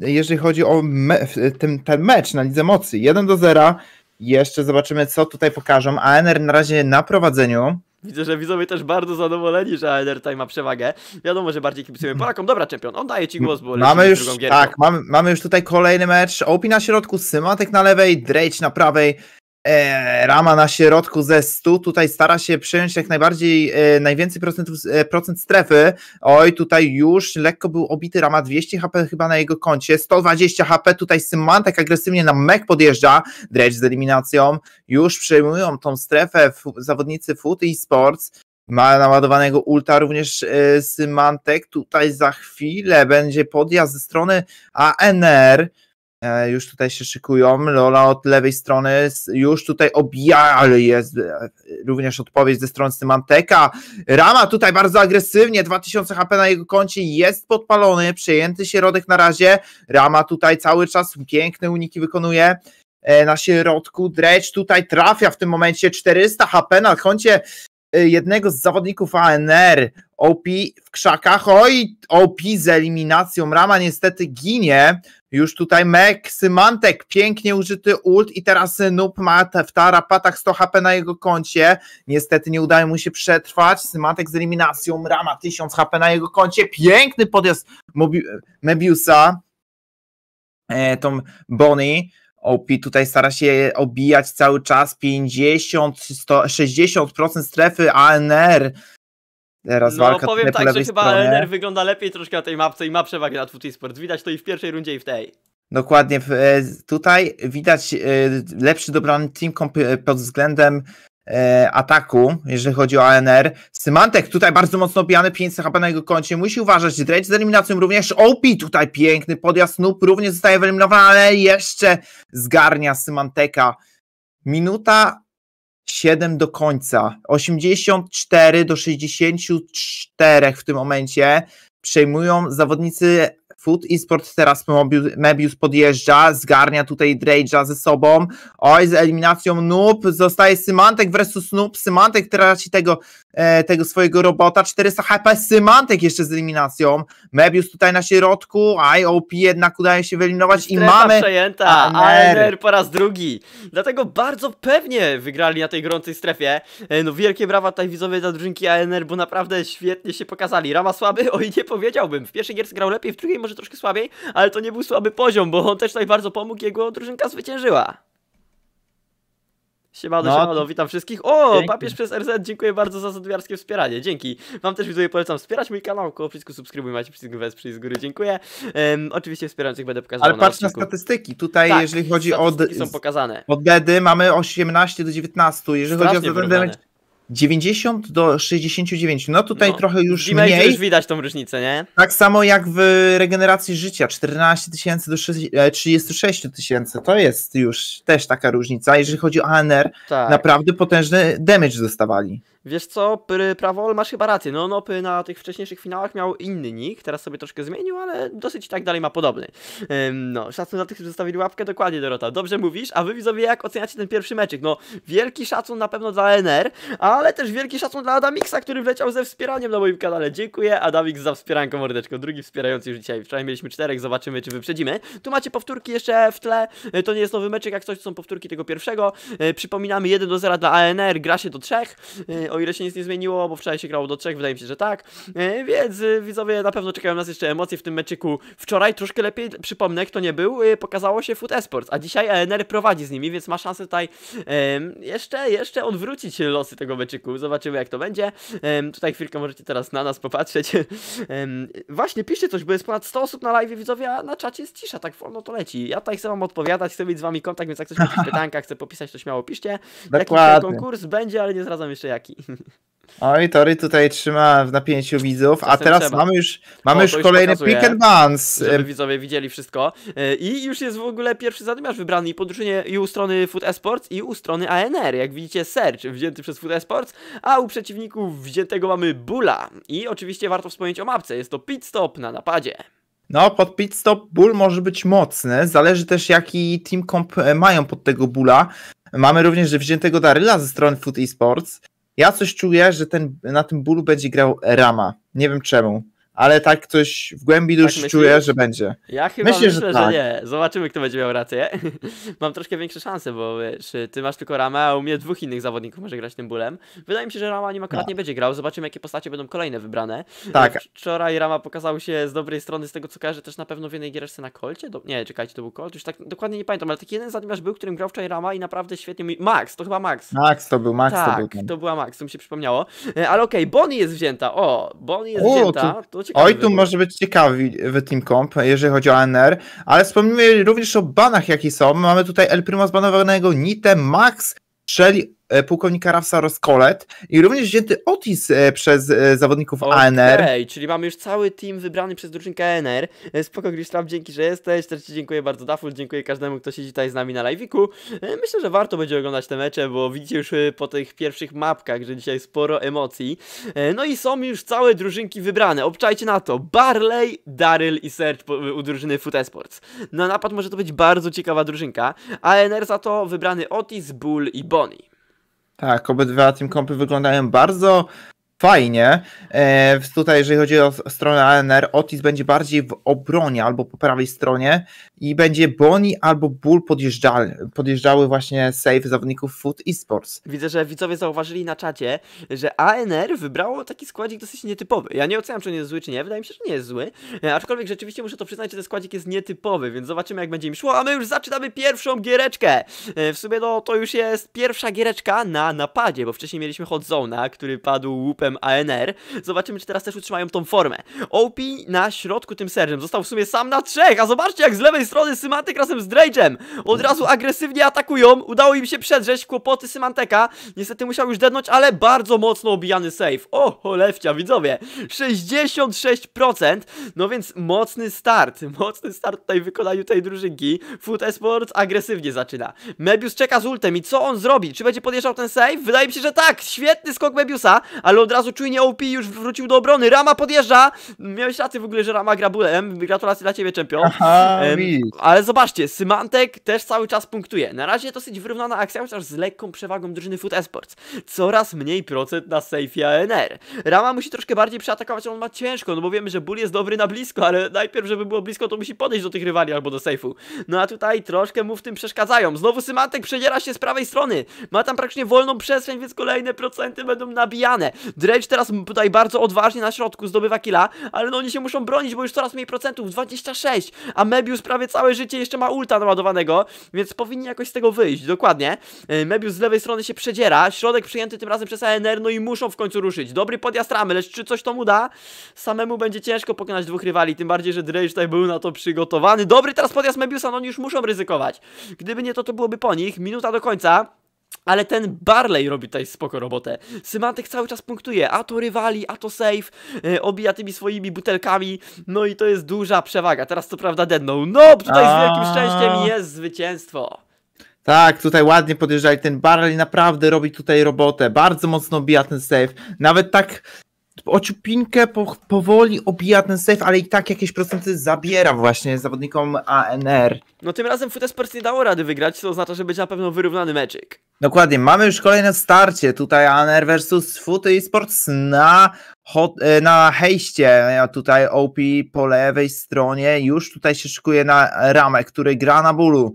jeżeli chodzi o me, ten, ten mecz na Lidze Mocy. 1 do 0. Jeszcze zobaczymy, co tutaj pokażą. ANR na razie na prowadzeniu. Widzę, że widzowie też bardzo zadowoleni, że ANR tutaj ma przewagę. Wiadomo, że bardziej kibicujemy Polakom. Dobra, czempion, oddaję ci głos, bo mamy już, drugą gierką. Tak, mamy, mamy już tutaj kolejny mecz. Opi na środku, Symatek na lewej, Drake na prawej. E, Rama na środku ze 100 tutaj stara się przejąć jak najbardziej e, najwięcej procentów, e, procent strefy. Oj, tutaj już lekko był obity Rama 200 HP chyba na jego koncie, 120 HP tutaj Symantek tak agresywnie na mech podjeżdża, Dredge z eliminacją, już przejmują tą strefę zawodnicy Foot i Sports. Ma naładowanego ulta również e, Symantek. Tutaj za chwilę będzie podjazd ze strony ANR. E, już tutaj się szykują. Lola od lewej strony już tutaj obija, ale jest e, również odpowiedź ze strony Symanteka. Rama tutaj bardzo agresywnie, 2000 HP na jego koncie, jest podpalony, przejęty środek na razie. Rama tutaj cały czas piękne uniki wykonuje e, na środku. Dredge tutaj trafia w tym momencie 400 HP na koncie Y, jednego z zawodników ANR, OP w krzakach. Oj, OP z eliminacją Rama niestety ginie. Już tutaj Symantek, pięknie użyty ult i teraz Noob ma w tarapatach 100 HP na jego koncie. Niestety nie udaje mu się przetrwać. Symantek z eliminacją Rama 1000 HP na jego koncie. Piękny podjazd Mobi Mebiusa, e, tą Bonnie OP tutaj stara się obijać cały czas 50, 100, 60% strefy ANR. Teraz no, walka powiem tak, że chyba stronie. ANR wygląda lepiej troszkę na tej mapce i ma przewagę na Foot Sports. Widać to i w pierwszej rundzie i w tej. Dokładnie. E, tutaj widać e, lepszy dobrany team e, pod względem E, ataku, jeżeli chodzi o ANR. Symantek tutaj bardzo mocno opijany, 500 HP na jego koncie, musi uważać. Drake z eliminacją również, OP tutaj piękny, podjazd Noob również zostaje wyeliminowany, ale jeszcze zgarnia Symanteka. Minuta 7 do końca, 84 do 64 w tym momencie przejmują zawodnicy Food Esport teraz Mebius podjeżdża, zgarnia tutaj Drage'a ze sobą. Oj, z eliminacją Noob, zostaje Symantek versus Noob. Symantek traci tego E, tego swojego robota, 400 HP Symantek jeszcze z eliminacją, Mebius tutaj na środku, IOP jednak udaje się wyeliminować i mamy... przejęta, ANR. ANR po raz drugi, dlatego bardzo pewnie wygrali na tej gorącej strefie, e, no wielkie brawa tutaj widzowie drużynki ANR, bo naprawdę świetnie się pokazali, Rama słaby, oj nie powiedziałbym, w pierwszej gierce grał lepiej, w drugiej może troszkę słabiej, ale to nie był słaby poziom, bo on też tutaj bardzo pomógł, jego drużynka zwyciężyła. Siemano, no. siemano, witam wszystkich. O, Dzięki. papież przez RZ, dziękuję bardzo za zadwiarskie wspieranie. Dzięki. Wam też widzowie polecam wspierać mój kanał, koło wszystko subskrybuj, macie przycisk wesprzyj z góry, dziękuję. Um, oczywiście wspierających będę pokazywał Ale patrz na statystyki, tutaj tak, jeżeli chodzi o... są pokazane. Od Dedy mamy 18 do 19, jeżeli Strasznie chodzi o... 90 do 69. No tutaj no, trochę już w mniej. już widać tą różnicę, nie? Tak samo jak w regeneracji życia. 14 tysięcy do 36 e, tysięcy. To jest już też taka różnica. Jeżeli chodzi o ANR, tak. naprawdę potężny damage dostawali. Wiesz co, Prawol, masz chyba rację. No, nopy na tych wcześniejszych finałach miał inny nick, teraz sobie troszkę zmienił, ale dosyć i tak dalej ma podobny. Ym, no, szacun dla tych, którzy zostawili łapkę, dokładnie Dorota. Dobrze mówisz, a wy widzowie jak oceniacie ten pierwszy meczek? No, wielki szacun na pewno dla NR, ale też wielki szacun dla Adamixa, który wleciał ze wspieraniem na moim kanale. Dziękuję Adamix za wspieranko mordeczko. Drugi wspierający już dzisiaj. Wczoraj mieliśmy czterech, zobaczymy czy wyprzedzimy. Tu macie powtórki jeszcze w tle. E, to nie jest nowy meczek, jak coś to są powtórki tego pierwszego. E, przypominamy 1 do 0 dla ANR, gra się do 3 o ile się nic nie zmieniło, bo wczoraj się grało do trzech, wydaje mi się, że tak. E, więc y, widzowie, na pewno czekają nas jeszcze emocje w tym meczyku. Wczoraj troszkę lepiej, przypomnę, kto nie był, y, pokazało się Food Esports, a dzisiaj ENR prowadzi z nimi, więc ma szansę tutaj jeszcze, jeszcze odwrócić losy tego meczyku. Zobaczymy, jak to będzie. Tutaj chwilkę możecie teraz na nas popatrzeć. Właśnie, piszcie coś, bo jest ponad 100 osób na live, widzowie, a na czacie jest cisza, tak wolno to leci. Ja tutaj chcę wam odpowiadać, chcę mieć z wami kontakt, więc jak ktoś ma jakieś pytanka, chce popisać, to śmiało piszcie. Dokładnie. Jakiś konkurs będzie, ale nie zdradzam jeszcze jaki. Oj, Tory tutaj trzyma w napięciu widzów, Czasem a teraz trzeba. mamy już, mamy o, już kolejny pick and bans. Żeby widzowie widzieli wszystko. E, I już jest w ogóle pierwszy zadymiarz wybrany i po drużynie i u strony Food Esports i u strony ANR. Jak widzicie Serge wzięty przez Food Esports, a u przeciwników wziętego mamy Bula. I oczywiście warto wspomnieć o mapce, jest to pit stop na napadzie. No, pod pit stop ból może być mocny, zależy też jaki team comp e, mają pod tego bula. Mamy również wziętego Daryla ze strony Food Esports. Ja coś czuję, że ten, na tym bólu będzie grał Rama. Nie wiem czemu ale tak ktoś w głębi duszy tak że będzie. Ja chyba myślę, myślę że, że tak. nie. Zobaczymy, kto będzie miał rację. Mam troszkę większe szanse, bo wiesz, ty masz tylko Rama, a u mnie dwóch innych zawodników może grać tym bólem. Wydaje mi się, że Rama nim akurat no. nie będzie grał. Zobaczymy, jakie postacie będą kolejne wybrane. Tak. Wczoraj Rama pokazał się z dobrej strony, z tego co kojarzę, też na pewno w jednej gierce na kolcie. Do... Nie, czekajcie, to był kolt. Już tak dokładnie nie pamiętam, ale taki jeden zadmiarz był, którym grał wczoraj Rama i naprawdę świetnie mi... Max, to chyba Max. Max to był, Max tak, to był. to była Max, to mi się przypomniało. E, ale okej, okay, Bonnie jest wzięta. O, Bonnie jest o, wzięta. To było ciekawe. Oj, tu może być ciekawi w Team Comp, jeżeli chodzi o ANR, ale wspomnijmy również o banach, jakie są. Mamy tutaj El Primo zbanowanego Nite, Max, czyli E, pułkownika Rafsa Roscolet i również wzięty Otis e, przez e, zawodników okay, ANR. czyli mamy już cały team wybrany przez drużynkę ANR. Spoko Griszlam, dzięki, że jesteś, też Ci dziękuję bardzo Daful, dziękuję każdemu, kto siedzi tutaj z nami na live'iku. Myślę, że warto będzie oglądać te mecze, bo widzicie już po tych pierwszych mapkach, że dzisiaj sporo emocji. No i są już całe drużynki wybrane, obczajcie na to. Barley, Daryl i Serge u drużyny Foot Esports. Na napad może to być bardzo ciekawa drużynka. ANR za to wybrany Otis, Bull i Bonnie. Tak, obydwa team kompy wyglądają bardzo fajnie. E, tutaj, jeżeli chodzi o stronę ANR, Otis będzie bardziej w obronie albo po prawej stronie i będzie Boni albo Bull podjeżdżały, podjeżdżały właśnie save zawodników Food Esports. Widzę, że widzowie zauważyli na czacie, że ANR wybrało taki składzik dosyć nietypowy. Ja nie oceniam, czy on jest zły, czy nie. Wydaje mi się, że nie jest zły. E, aczkolwiek rzeczywiście muszę to przyznać, że ten składzik jest nietypowy, więc zobaczymy, jak będzie im szło. A my już zaczynamy pierwszą giereczkę. E, w sumie no, to już jest pierwsza giereczka na napadzie, bo wcześniej mieliśmy Hot Zona, który padł łupem zespołem ANR. Zobaczymy, czy teraz też utrzymają tą formę. OP na środku tym serżem. Został w sumie sam na trzech, a zobaczcie, jak z lewej strony Symantek razem z Drage'em od razu agresywnie atakują. Udało im się przedrzeć kłopoty Symanteka. Niestety musiał już dednąć, ale bardzo mocno obijany save. O, cholewcia, widzowie. 66%. No więc mocny start. Mocny start tutaj w wykonaniu tej drużynki. Foot Esports agresywnie zaczyna. Mebius czeka z ultem i co on zrobi? Czy będzie podjeżdżał ten save? Wydaje mi się, że tak. Świetny skok Mebiusa, ale od razu razu czujnie OP już wrócił do obrony. Rama podjeżdża. Miałeś rację w ogóle, że Rama gra bólem. Gratulacje dla ciebie, czempion. Aha, um, ale zobaczcie, Symantek też cały czas punktuje. Na razie dosyć wyrównana akcja, chociaż z lekką przewagą drużyny Food Esports. Coraz mniej procent na safe ANR. Rama musi troszkę bardziej przeatakować, on ma ciężko, no bo wiemy, że ból jest dobry na blisko, ale najpierw, żeby było blisko, to musi podejść do tych rywali albo do safe'u. No a tutaj troszkę mu w tym przeszkadzają. Znowu Symantek przedziera się z prawej strony. Ma tam praktycznie wolną przestrzeń, więc kolejne procenty będą nabijane. Dre Drake teraz tutaj bardzo odważnie na środku zdobywa killa, ale no oni się muszą bronić, bo już coraz mniej procentów, 26, a Mebius prawie całe życie jeszcze ma ulta naładowanego, więc powinni jakoś z tego wyjść, dokładnie. E, Mebius z lewej strony się przedziera, środek przyjęty tym razem przez ANR, no i muszą w końcu ruszyć. Dobry podjazd ramy, lecz czy coś to mu da? Samemu będzie ciężko pokonać dwóch rywali, tym bardziej, że Drake tutaj był na to przygotowany. Dobry teraz podjazd Mebiusa, no oni już muszą ryzykować. Gdyby nie to, to byłoby po nich. Minuta do końca. Ale ten Barley robi tutaj spoko robotę. Symantek cały czas punktuje, a to rywali, a to safe, e, obija tymi swoimi butelkami, no i to jest duża przewaga. Teraz co prawda denną. No, tutaj z wielkim szczęściem jest zwycięstwo. Tak, tutaj ładnie podjeżdżali. Ten Barley naprawdę robi tutaj robotę. Bardzo mocno obija ten safe. Nawet tak ociupinkę po, powoli obija ten safe, ale i tak jakieś procenty zabiera właśnie zawodnikom ANR. No tym razem Futespers nie dało rady wygrać, co oznacza, że będzie na pewno wyrównany meczyk. Dokładnie, mamy już kolejne starcie, tutaj ANR versus Fut Esports na, hot, e, na hejście, tutaj OP po lewej stronie, już tutaj się szykuje na ramę, który gra na bólu.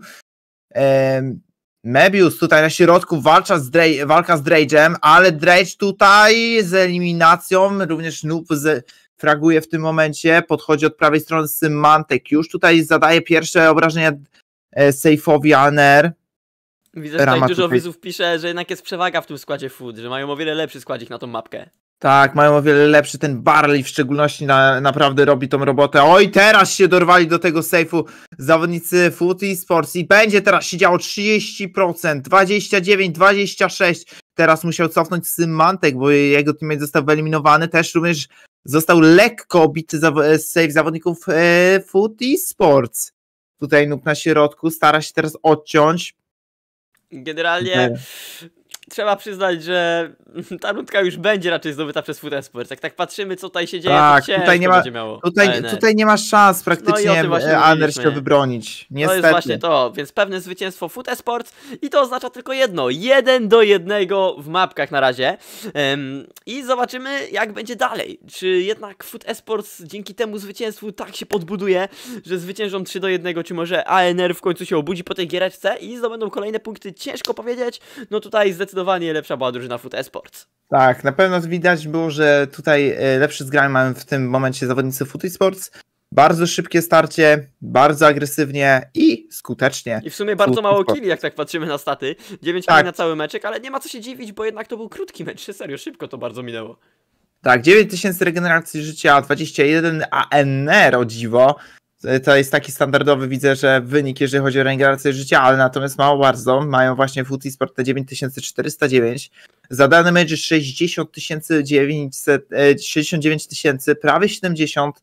Ehm, Mebius tutaj na środku walcza z Drake, walka z Drage'em, ale Drage tutaj z eliminacją, również Noob z, fraguje w tym momencie, podchodzi od prawej strony Symantek, już tutaj zadaje pierwsze obrażenia e, Sejfowi Aner. Widzę, że tutaj dużo tutaj... widzów pisze, że jednak jest przewaga w tym składzie Food, że mają o wiele lepszy składzik na tą mapkę. Tak, mają o wiele lepszy ten Barley, w szczególności na, naprawdę robi tą robotę. Oj, teraz się dorwali do tego sejfu zawodnicy Foot i Sports i będzie teraz się 30%, 29, 26. Teraz musiał cofnąć Symantek, bo jego teammate został wyeliminowany. Też również został lekko obity zaw- sejf zawodników e, Foot i Sports. Tutaj nóg na środku stara się teraz odciąć. Generalnie trzeba przyznać, że ta rundka już będzie raczej zdobyta przez Food Esports. Jak tak patrzymy, co tutaj się dzieje, tak, to tutaj nie ma, będzie miało. Tutaj, tutaj nie ma szans praktycznie no e, Aner się wybronić. Niestety. To jest właśnie to, więc pewne zwycięstwo Food Esports i to oznacza tylko jedno. Jeden do jednego w mapkach na razie. I zobaczymy, jak będzie dalej. Czy jednak Food Esports dzięki temu zwycięstwu tak się podbuduje, że zwyciężą 3 do 1, czy może ANR w końcu się obudzi po tej giereczce i zdobędą kolejne punkty. Ciężko powiedzieć. No tutaj zdecydowanie zdecydowanie lepsza była drużyna Foot Esports. Tak, na pewno widać było, że tutaj e, lepszy zgrań mają w tym momencie zawodnicy Foot Esports. Bardzo szybkie starcie, bardzo agresywnie i skutecznie. I w sumie bardzo mało killi, jak tak patrzymy na staty. 9 tak. na cały meczek, ale nie ma co się dziwić, bo jednak to był krótki mecz. Serio, szybko to bardzo minęło. Tak, 9000 regeneracji życia, 21 ANR o dziwo. To jest taki standardowy, widzę, że wynik, jeżeli chodzi o rangę życia, ale natomiast mało bardzo mają właśnie Footy Sport te 9409. Zadany mecz 60 900, 69 tysięcy, prawie 70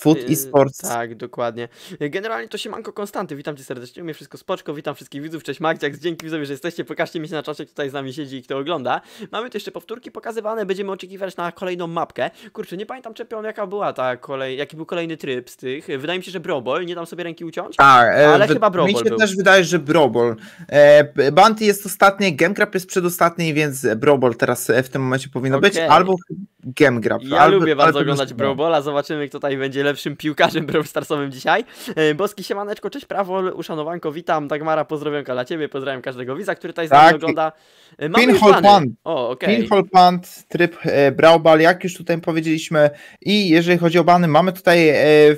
Food y, i sports. Tak, dokładnie. Generalnie to się manko Konstanty, witam cię serdecznie, u mnie wszystko spoczko, witam wszystkich widzów, cześć Magdziak, dzięki widzowie, że jesteście, pokażcie mi się na czasie, kto tutaj z nami siedzi i kto ogląda. Mamy tu jeszcze powtórki pokazywane, będziemy oczekiwać na kolejną mapkę. Kurczę, nie pamiętam czepion, jaka była ta kolej, jaki był kolejny tryb z tych, wydaje mi się, że Brobol, nie dam sobie ręki uciąć, A, e, ale chyba Brobol Mi się był. też wydaje, że Brobol. E, Banty jest ostatni, Gemcrap jest przedostatni, więc Brobol teraz e, w tym momencie powinno okay. być, albo Gemcrap. Ja albo, lubię bardzo albo oglądać Brobola, zobaczymy kto tutaj będzie najlepszym piłkarzem Brawl dzisiaj. E, boski siemaneczko, cześć prawo, uszanowanko, witam. Dagmara, pozdrowionka dla Ciebie, pozdrawiam każdego widza, który tutaj z nami tak. ogląda. E, mamy Pinhole Punt. O, okay. Pinhole Punt, tryb e, jak już tutaj powiedzieliśmy. I jeżeli chodzi o bany, mamy tutaj e,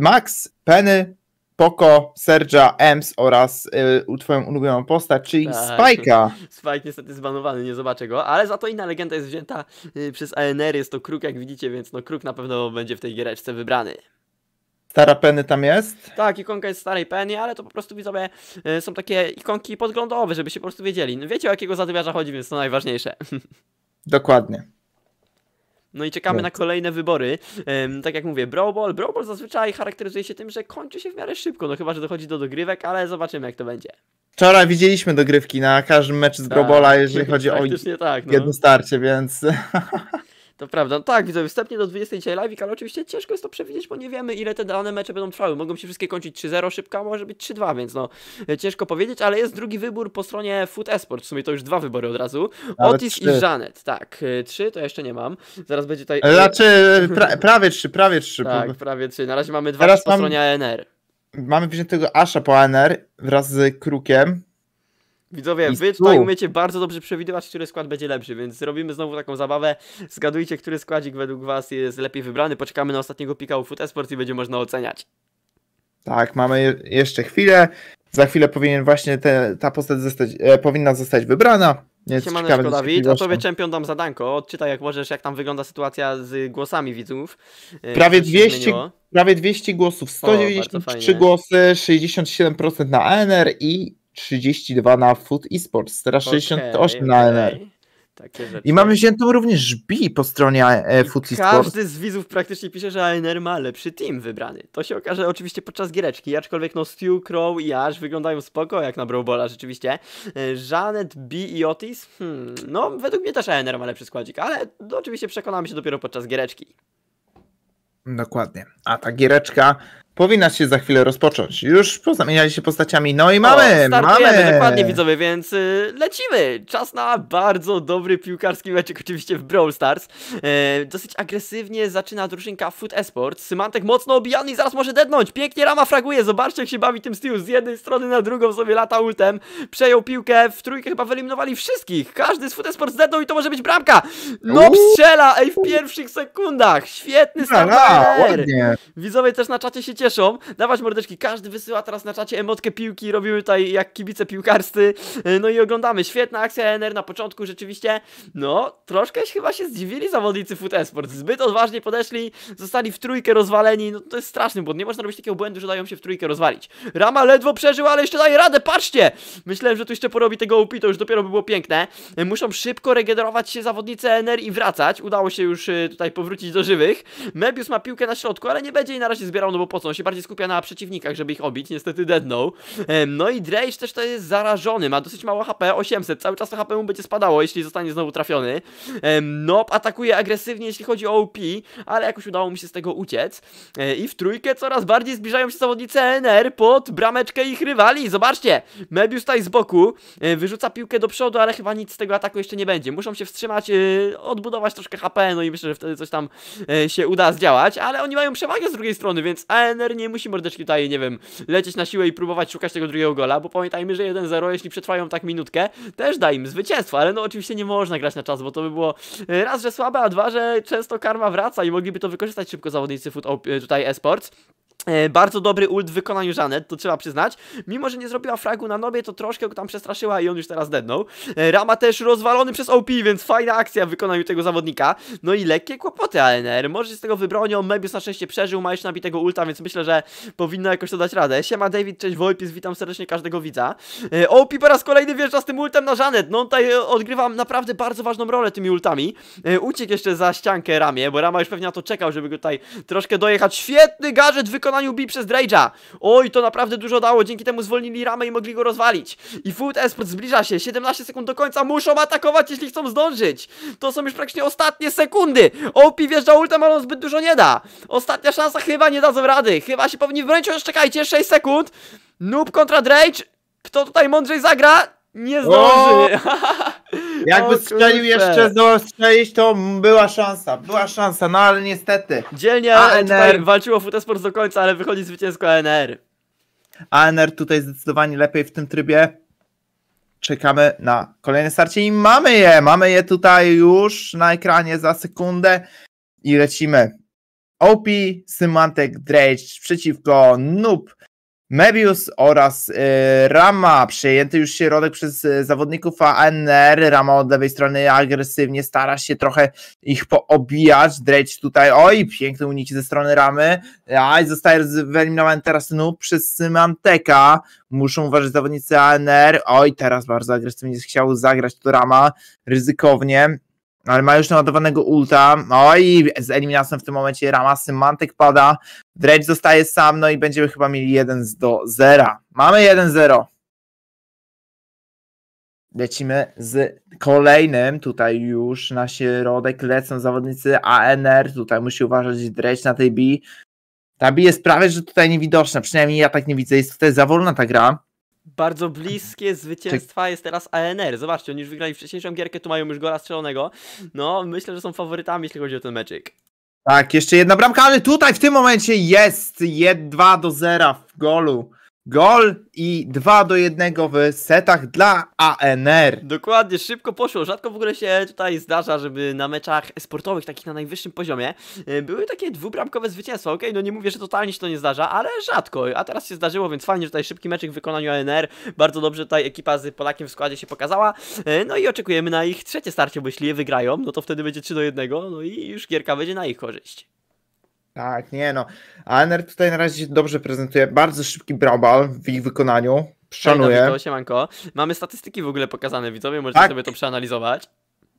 Max, Penny, Poko, Sergia, Ems oraz y, twoją ulubioną postać, czyli tak. Spike'a. Spike niestety zbanowany, nie zobaczę go, ale za to inna legenda jest wzięta y, przez ANR, jest to Kruk jak widzicie, więc no Kruk na pewno będzie w tej giereczce wybrany. Stara Penny tam jest? Tak, ikonka jest starej Penny, ale to po prostu widzowie y, są takie ikonki podglądowe, żeby się po prostu wiedzieli. No, wiecie o jakiego zadywiarza chodzi, więc to najważniejsze. Dokładnie. No i czekamy tak. na kolejne wybory. tak jak mówię, Brawl Ball zazwyczaj charakteryzuje się tym, że kończy się w miarę szybko, no chyba, że dochodzi do dogrywek, ale zobaczymy jak to będzie. Wczoraj widzieliśmy dogrywki na każdym meczu z Brawl tak, jeżeli chodzi o tak, no. jedno starcie, więc... To prawda, no tak, widzę wstępnie do 20 dzisiaj live, ale oczywiście ciężko jest to przewidzieć, bo nie wiemy ile te dane mecze będą trwały. Mogą się wszystkie kończyć 3-0 szybko, a może być 3-2, więc no e, ciężko powiedzieć, ale jest drugi wybór po stronie Food Esport, w sumie to już dwa wybory od razu. Nawet Otis i Janet, tak. E, trzy to jeszcze nie mam, zaraz będzie tutaj... E, znaczy, pra, prawie trzy, prawie trzy. Tak, prawie trzy, na razie mamy dwa Teraz po mam... stronie ANR. Mamy wziąć tego Asha po ANR wraz z Krukiem, Widzowie, I wy tutaj umiecie bardzo dobrze przewidywać, który skład będzie lepszy, więc robimy znowu taką zabawę. Zgadujcie, który składzik według was jest lepiej wybrany. Poczekamy na ostatniego pika u Food Esports i będzie można oceniać. Tak, mamy jeszcze chwilę. Za chwilę powinien właśnie te, ta postać zostać, e, powinna zostać wybrana. Jest Siemaneczko Dawid, o tobie czempion dam zadanko. Odczytaj jak możesz, jak tam wygląda sytuacja z głosami widzów. E, prawie 200, prawie 200 głosów, 193 o, głosy, 67% na ANR i 32 na Food Esports, teraz 68 okay. na NR. I mamy wziętą również B po stronie e, Food Esports. Każdy z widzów praktycznie pisze, że ANR ma lepszy team wybrany. To się okaże oczywiście podczas giereczki, aczkolwiek no Stu, Crow i Ash wyglądają spoko jak na Brawlbola rzeczywiście. E, Janet, B i Otis? Hmm, no według mnie też ANR ma lepszy składzik, ale no, oczywiście przekonamy się dopiero podczas giereczki. Dokładnie. A ta giereczka powinna się za chwilę rozpocząć. Już pozamieniali się postaciami, no i mamy, o, mamy! dokładnie widzowie, więc y, lecimy! Czas na bardzo dobry piłkarski meczek oczywiście w Brawl Stars. E, dosyć agresywnie zaczyna drużynka Food Esport. Symantek mocno obijany i zaraz może dednąć. Pięknie rama fraguje, zobaczcie jak się bawi tym stylu. Z jednej strony na drugą sobie lata ultem. Przejął piłkę, w trójkę chyba wyeliminowali wszystkich. Każdy z Food Esport zdednął i to może być bramka! No strzela, ej, w pierwszych sekundach! Świetny start! Widzowie też na czacie się cieszą cieszą, dawać mordeczki, każdy wysyła teraz na czacie emotkę piłki, robimy tutaj jak kibice piłkarscy, e, no i oglądamy, świetna akcja NR na początku rzeczywiście, no troszkę chyba się zdziwili zawodnicy Foot Esport, zbyt odważnie podeszli, zostali w trójkę rozwaleni, no to jest straszny błąd, nie można robić takiego błędu, że dają się w trójkę rozwalić. Rama ledwo przeżył, ale jeszcze daje radę, patrzcie! Myślałem, że tu jeszcze porobi tego upi, to już dopiero by było piękne. E, muszą szybko regenerować się zawodnicy NR i wracać, udało się już e, tutaj powrócić do żywych. Mebius ma piłkę na środku, ale nie będzie jej na razie zbierał, no bo po co, się bardziej skupia na przeciwnikach, żeby ich obić, niestety deadnął. No i Drake też to jest zarażony, ma dosyć mało HP, 800, cały czas to HP mu będzie spadało, jeśli zostanie znowu trafiony. No, atakuje agresywnie, jeśli chodzi o OP, ale jakoś udało mi się z tego uciec. E, I w trójkę coraz bardziej zbliżają się zawodnicy NR pod brameczkę ich rywali. Zobaczcie, Mebius tutaj z boku e, wyrzuca piłkę do przodu, ale chyba nic z tego ataku jeszcze nie będzie. Muszą się wstrzymać, e, odbudować troszkę HP, no i myślę, że wtedy coś tam się uda zdziałać, ale oni mają przewagę z drugiej strony, więc ANR Inter nie musi mordeczki tutaj, nie wiem, lecieć na siłę i próbować szukać tego drugiego gola, bo pamiętajmy, że 1-0, jeśli przetrwają tak minutkę, też da im zwycięstwo, ale no oczywiście nie można grać na czas, bo to by było e, raz, że słabe, a dwa, że często karma wraca i mogliby to wykorzystać szybko zawodnicy foot, e, tutaj esports. E, bardzo dobry ult w wykonaniu Janet, to trzeba przyznać. Mimo, że nie zrobiła fragu na nobie, to troszkę go tam przestraszyła i on już teraz dednął. E, Rama też rozwalony przez OP, więc fajna akcja w wykonaniu tego zawodnika. No i lekkie kłopoty ANR. Może się z tego wybronią, Mebius na szczęście przeżył, ma jeszcze nabitego ulta, więc myślę, że powinno jakoś to dać radę. Siema David, cześć Wojpis, witam serdecznie każdego widza. E, OP po raz kolejny wjeżdża z tym ultem na Janet. No tutaj odgrywam naprawdę bardzo ważną rolę tymi ultami. Uciekł jeszcze za ściankę Ramie, bo Rama już pewnie na to czekał, żeby go tutaj troszkę dojechać. Świetny gadżet wykonany pokonaniu B przez Drage'a. Oj, to naprawdę dużo dało, dzięki temu zwolnili ramę i mogli go rozwalić. I Food Esport zbliża się, 17 sekund do końca, muszą atakować, jeśli chcą zdążyć. To są już praktycznie ostatnie sekundy. OP wjeżdża ultem, ale on zbyt dużo nie da. Ostatnia szansa, chyba nie dadzą rady, chyba się powinni wręcz, czekajcie, 6 sekund. Noob kontra Drage. Kto tutaj mądrzej zagra? Nie zdążył. Jakby o, strzelił jeszcze, zdążył strzelić, to była szansa, była szansa, no ale niestety. Dzielnie ANR... E walczyło Futesport do końca, ale wychodzi zwycięsko ANR. E ANR e tutaj zdecydowanie lepiej w tym trybie. Czekamy na kolejne starcie i mamy je, mamy je tutaj już na ekranie za sekundę i lecimy. OP, Symantek, Drage przeciwko Noob, Mebius oraz e, Rama, przejęty już środek przez e, zawodników ANR. Rama od lewej strony agresywnie stara się trochę ich poobijać. Dredge tutaj, oj, piękne unicie ze strony Ramy. Aj, zostaje wyeliminowany teraz no, przez Symanteka. Muszą uważać zawodnicy ANR. Oj, teraz bardzo agresywnie chciał zagrać tu Rama ryzykownie ale ma już naładowanego ulta, no i z eliminacją w tym momencie Rama, Symantek pada, Dredge zostaje sam, no i będziemy chyba mieli 1 do 0. Mamy 1-0. Lecimy z kolejnym, tutaj już na środek lecą zawodnicy ANR, tutaj musi uważać Dredge na tej B. Ta B jest prawie, że tutaj niewidoczna, przynajmniej ja tak nie widzę, jest tutaj za wolna ta gra bardzo bliskie zwycięstwa jest teraz ANR. Zobaczcie, oni już wygrali wcześniejszą gierkę, tu mają już gola strzelonego. No, myślę, że są faworytami, jeśli chodzi o ten meczyk. Tak, jeszcze jedna bramka, ale tutaj w tym momencie jest 2 do 0 w golu. Gol i 2 do 1 w setach dla ANR. Dokładnie, szybko poszło. Rzadko w ogóle się tutaj zdarza, żeby na meczach sportowych, takich na najwyższym poziomie, e, były takie dwubramkowe zwycięstwa. Okej, okay, no nie mówię, że totalnie się to nie zdarza, ale rzadko. A teraz się zdarzyło, więc fajnie, że tutaj szybki meczek w wykonaniu ANR. Bardzo dobrze tutaj ekipa z Polakiem w składzie się pokazała. E, no i oczekujemy na ich trzecie starcie, bo jeśli je wygrają, no to wtedy będzie 3 do 1, no i już gierka będzie na ich korzyść. Tak, nie no. Aner tutaj na razie się dobrze prezentuje. Bardzo szybki brabal w ich wykonaniu. Szanuję. Hej, Dawidko, siemanko. Mamy statystyki w ogóle pokazane, widzowie, możecie tak. sobie to przeanalizować.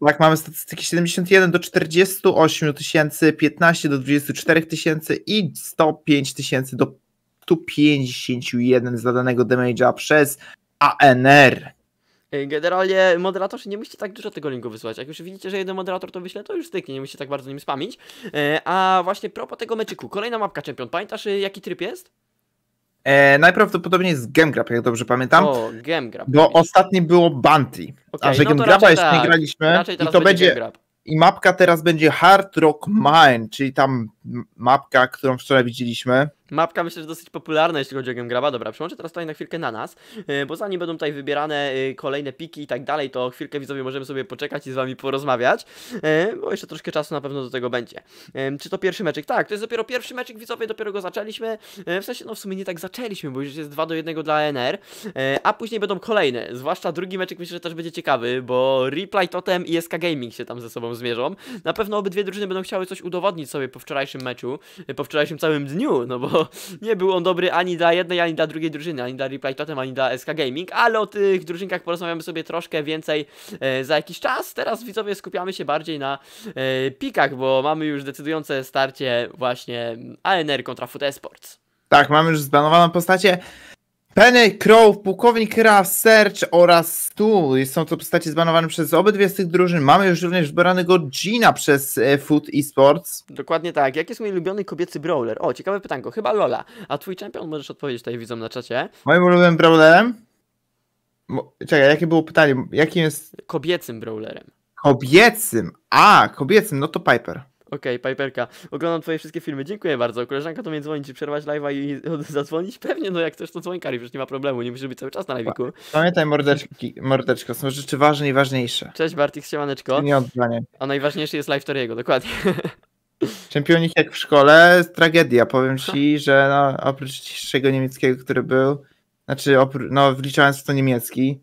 Tak, mamy statystyki 71 do 48 tysięcy, 15 do 24 tysięcy i 105 tysięcy do 151 zadanego damage'a przez ANR. Y, generalnie moderatorzy nie musicie tak dużo tego linku wysłać. Jak już widzicie, że jeden moderator to wyśle, to już styknie, nie musicie tak bardzo nim spamić. Y, a właśnie propos tego meczyku, kolejna mapka Champion. Pamiętasz y, jaki tryb jest? E, najprawdopodobniej jest Gemgrab, jak dobrze pamiętam. O, Gemgrab. Bo ostatni było Bounty. Okay, a że no Gemgraba jeszcze tak. nie graliśmy i to będzie... będzie I mapka teraz będzie Hard Rock Mine, czyli tam mapka, którą wczoraj widzieliśmy. Mapka myślę, że dosyć popularna, jeśli chodzi o GameGraba. Dobra, przełączę teraz tutaj na chwilkę na nas, e, bo zanim będą tutaj wybierane e, kolejne piki i tak dalej, to chwilkę widzowie możemy sobie poczekać i z wami porozmawiać, e, bo jeszcze troszkę czasu na pewno do tego będzie. Czy to pierwszy meczek? Tak, to jest dopiero pierwszy meczek, widzowie, dopiero go zaczęliśmy. W sensie, no w sumie nie tak zaczęliśmy, bo już jest 2 do 1 dla NR, a później będą kolejne, zwłaszcza drugi meczek myślę, że też będzie ciekawy, bo Reply Totem i SK Gaming się tam ze sobą zmierzą. Na pewno obydwie drużyny będą chciały coś udowodnić sobie po wczorajszym meczu, po wczorajszym całym dniu, no bo nie był on dobry ani dla jednej, ani dla drugiej drużyny, ani dla Replay Totem, ani dla SK Gaming, ale o tych drużynkach porozmawiamy sobie troszkę więcej e, za jakiś czas. Teraz widzowie skupiamy się bardziej na e, pikach, bo mamy już decydujące starcie właśnie ANR kontra Foot Esports. Tak, mamy już zbanowaną postacie. Penny Crow, pułkownik Raf, Serge oraz Stu są to postacie zbanowane przez obydwie z tych drużyn. Mamy już również wybranego Gina przez e, Food Esports. Dokładnie tak. Jaki jest mój ulubiony kobiecy brawler? O, ciekawe pytanko. Chyba Lola. A twój champion możesz odpowiedzieć tutaj widzom na czacie. Moim ulubionym brawlerem? Czekaj, jakie było pytanie? Jakim jest... Kobiecym brawlerem. Kobiecym? A, kobiecym. No to Piper. Okej, okay, Piperka, oglądam twoje wszystkie filmy, dziękuję bardzo. Koleżanka to mnie dzwoni, czy przerwać live'a i zadzwonić? Pewnie, no jak chcesz to dzwoń Kari, przecież nie ma problemu, nie musisz być cały czas na live'iku. Pamiętaj mordeczki, mordeczko, są rzeczy ważne i ważniejsze. Cześć Bartik, siemaneczko. Nie oddzwonię. A najważniejszy jest live Toriego, dokładnie. Czempionik jak w szkole, tragedia, powiem ci, że no, oprócz ciszego niemieckiego, który był, znaczy no wliczając w to niemiecki,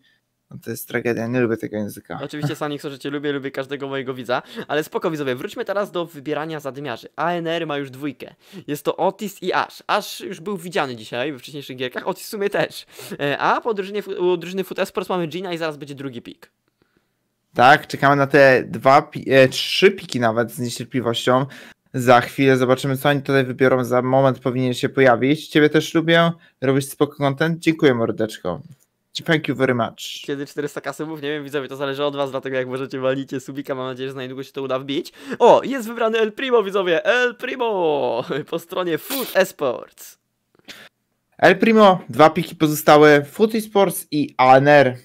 no to jest tragedia, nie lubię tego języka. Oczywiście Sanixo, że cię lubię, lubię każdego mojego widza, ale spoko widzowie, wróćmy teraz do wybierania zadymiarzy. ANR ma już dwójkę. Jest to Otis i Ash. Ash już był widziany dzisiaj we wcześniejszych gierkach, Otis w sumie też. E, a po drużynie, u drużyny Foot Esports mamy Gina i zaraz będzie drugi pik. Tak, czekamy na te dwa, e, trzy piki nawet z niecierpliwością. Za chwilę zobaczymy, co oni tutaj wybiorą. Za moment powinien się pojawić. Ciebie też lubię. Robisz spoko content. Dziękuję, mordeczko. Thank you very much. Kiedy 400 kasymów, nie wiem, widzowie, to zależy od was, dlatego jak możecie walicie subika, mam nadzieję, że niedługo się to uda wbić. O, jest wybrany El Primo, widzowie, El Primo po stronie Food Esports. El Primo, dwa piki pozostały, Food Esports i ANR.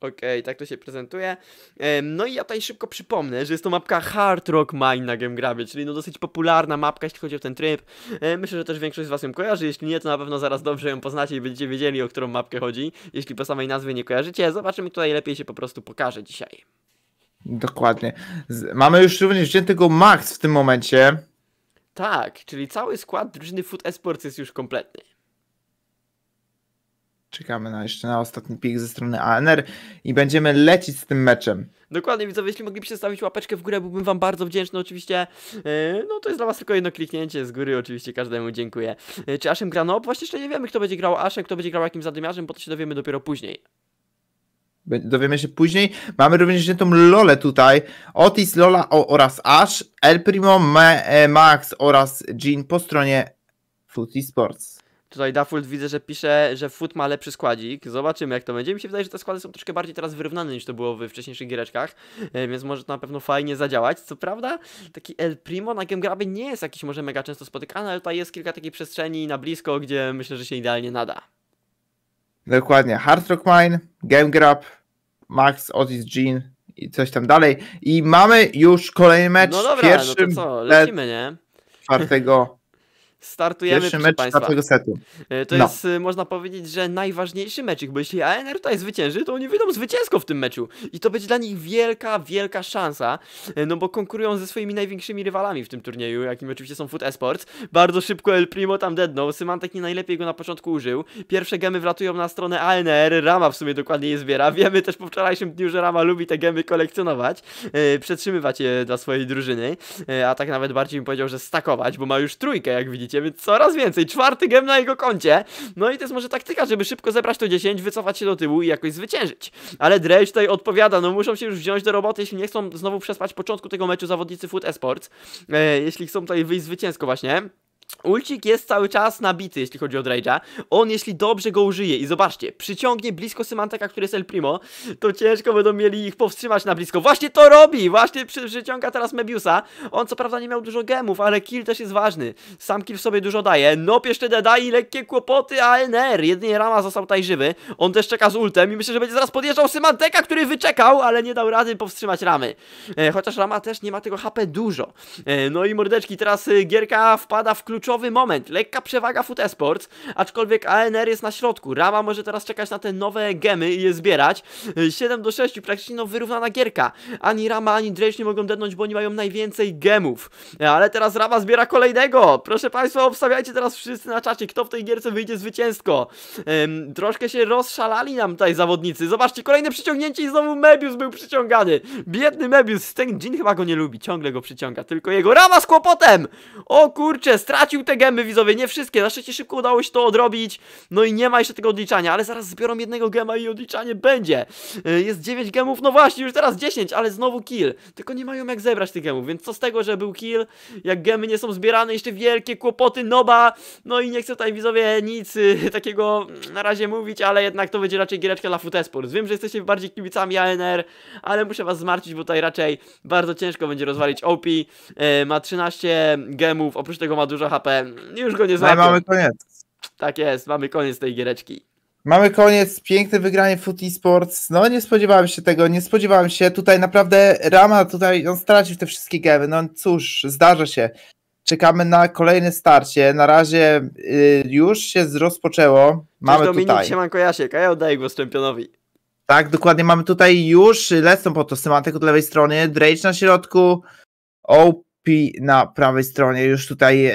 Okej, okay, tak to się prezentuje. No i ja tutaj szybko przypomnę, że jest to mapka Hard Rock Mine na GameGrabie, czyli no dosyć popularna mapka, jeśli chodzi o ten tryb. E, myślę, że też większość z Was ją kojarzy, jeśli nie, to na pewno zaraz dobrze ją poznacie i będziecie wiedzieli, o którą mapkę chodzi. Jeśli po samej nazwie nie kojarzycie, zobaczymy, tutaj, lepiej się po prostu pokaże dzisiaj. Dokładnie. Mamy już również wziętego Max w tym momencie. Tak, czyli cały skład drużyny Food Esports jest już kompletny. Czekamy na jeszcze na ostatni pik ze strony ANR i będziemy lecić z tym meczem. Dokładnie widzowie, jeśli moglibyście stawić łapeczkę w górę, byłbym wam bardzo wdzięczny oczywiście. E, no to jest dla was tylko jedno kliknięcie z góry, oczywiście każdemu dziękuję. E, czy Aszem gra? No właśnie jeszcze nie wiemy kto będzie grał Aszem, kto będzie grał jakim zadymiarzem, bo to się dowiemy dopiero później. Dowiemy się później. Mamy również tą Lolę tutaj. Otis, Lola o, oraz Ash, El Primo, Me, Max oraz Jean po stronie Footy Sports. Tutaj Dafult widzę, że pisze, że Foot ma lepszy składzik. Zobaczymy jak to będzie. Mi się wydaje, że te składy są troszkę bardziej teraz wyrównane niż to było we wcześniejszych giereczkach, e, więc może to na pewno fajnie zadziałać. Co prawda, taki El Primo na Game Grabie nie jest jakiś może mega często spotykany, ale tutaj jest kilka takich przestrzeni na blisko, gdzie myślę, że się idealnie nada. Dokładnie. Hard Rock Mine, Game Grab, Max, Otis Jean i coś tam dalej. I mamy już kolejny mecz. No dobra, pierwszym no to co, lecimy, nie? Czwartego. Startujemy, Pierwszy mecz Państwa. Tego setu. E, to no. jest, e, można powiedzieć, że najważniejszy meczik, bo jeśli ANR tutaj zwycięży, to oni wyjdą zwycięsko w tym meczu. I to będzie dla nich wielka, wielka szansa, e, no bo konkurują ze swoimi największymi rywalami w tym turnieju, jakim oczywiście są Food Esports. Bardzo szybko El Primo tam dednął, Symantek nie najlepiej go na początku użył. Pierwsze gemy wlatują na stronę ANR, Rama w sumie dokładnie je zbiera. Wiemy też po wczorajszym dniu, że Rama lubi te gemy kolekcjonować, przetrzymywać je dla swojej drużyny, a tak nawet bardziej bym powiedział, że stakować, bo ma już trójkę, jak widzicie widzicie, więc coraz więcej. Czwarty gem na jego koncie. No i to jest może taktyka, żeby szybko zebrać to 10, wycofać się do tyłu i jakoś zwyciężyć. Ale Drake tutaj odpowiada, no muszą się już wziąć do roboty, jeśli nie chcą znowu przespać początku tego meczu zawodnicy Food Esports. E, jeśli chcą tutaj wyjść zwycięsko właśnie. Ulcik jest cały czas nabity, jeśli chodzi o Drage'a. On, jeśli dobrze go użyje i zobaczcie, przyciągnie blisko Symanteka, który jest El Primo, to ciężko będą mieli ich powstrzymać na blisko. Właśnie to robi! Właśnie przy, przyciąga teraz Mebiusa. On co prawda nie miał dużo gemów, ale kill też jest ważny. Sam kill w sobie dużo daje. Nop jeszcze da i lekkie kłopoty ANR. Jedynie Rama został tutaj żywy. On też czeka z ultem i myślę, że będzie zaraz podjeżdżał Symanteka, który wyczekał, ale nie dał rady powstrzymać Ramy. E, chociaż Rama też nie ma tego HP dużo. E, no i mordeczki, teraz e, Gierka wpada w klucz kluczowy moment, lekka przewaga Foot Esports, aczkolwiek ANR jest na środku, Rama może teraz czekać na te nowe gemy i je zbierać, 7 do 6, praktycznie no wyrównana gierka, ani Rama, ani Drake nie mogą dednąć, bo oni mają najwięcej gemów, ale teraz Rama zbiera kolejnego, proszę Państwa, obstawiajcie teraz wszyscy na czacie, kto w tej gierce wyjdzie zwycięsko, troszkę się rozszalali nam tutaj zawodnicy, zobaczcie, kolejne przyciągnięcie i znowu Mebius był przyciągany, biedny Mebius, ten Jin chyba go nie lubi, ciągle go przyciąga, tylko jego Rama z kłopotem, o kurcze, straci stracił te gemy widzowie, nie wszystkie, na szczęście szybko udało się to odrobić, no i nie ma jeszcze tego odliczania, ale zaraz zbiorą jednego gema i odliczanie będzie. Y, jest 9 gemów, no właśnie, już teraz 10, ale znowu kill, tylko nie mają jak zebrać tych gemów, więc co z tego, że był kill, jak gemy nie są zbierane, jeszcze wielkie kłopoty, noba, no i nie chcę tutaj widzowie nic y, takiego na razie mówić, ale jednak to będzie raczej giereczka dla Futesports. Wiem, że jesteście bardziej kibicami ANR, ale muszę was zmartwić, bo tutaj raczej bardzo ciężko będzie rozwalić OP, y, ma 13 gemów, oprócz tego ma dużo HP, HP. Już go nie no złapią. No mamy koniec. Tak jest, mamy koniec tej giereczki. Mamy koniec, piękne wygranie Footy Foot Sports. No nie spodziewałem się tego, nie spodziewałem się. Tutaj naprawdę Rama tutaj on stracił te wszystkie gemy. No cóż, zdarza się. Czekamy na kolejne starcie. Na razie y, już się rozpoczęło. Mamy Cześć Dominik, tutaj. siemanko Jasiek, a ja oddaję głos czempionowi. Tak, dokładnie. Mamy tutaj już y, lecą po to Symantek od lewej strony, Drake na środku, OP na prawej stronie, już tutaj e,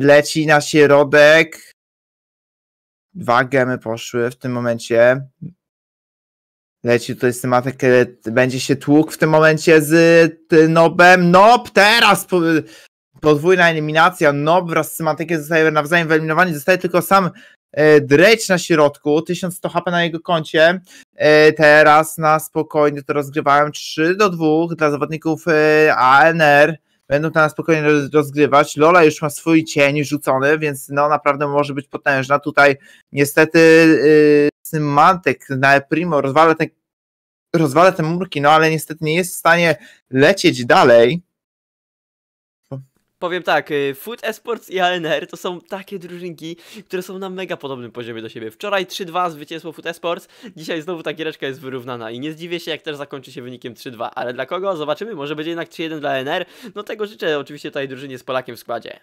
leci na środek. Dwa gemy poszły w tym momencie. Leci tutaj systematek, e, będzie się tłukł w tym momencie z Nobem. Nob teraz! Podwójna eliminacja. Nob wraz z systematykiem zostaje nawzajem wyeliminowany. Zostaje tylko sam e, Dreć na środku, 1100 HP na jego koncie. Teraz na spokojnie to rozgrywałem 3 do 2 dla zawodników ANR będą to na spokojnie rozgrywać. Lola już ma swój cień rzucony, więc no naprawdę może być potężna. Tutaj niestety yy, Symantek na Primo rozwala te, rozwala te murki, no ale niestety nie jest w stanie lecieć dalej powiem tak, y, Food Esports i ANR to są takie drużynki, które są na mega podobnym poziomie do siebie. Wczoraj 3-2 zwycięstwo Food Esports, dzisiaj znowu ta giereczka jest wyrównana i nie zdziwię się jak też zakończy się wynikiem 3-2, ale dla kogo? Zobaczymy, może będzie jednak 3-1 dla ANR, no tego życzę oczywiście tej drużynie z Polakiem w składzie.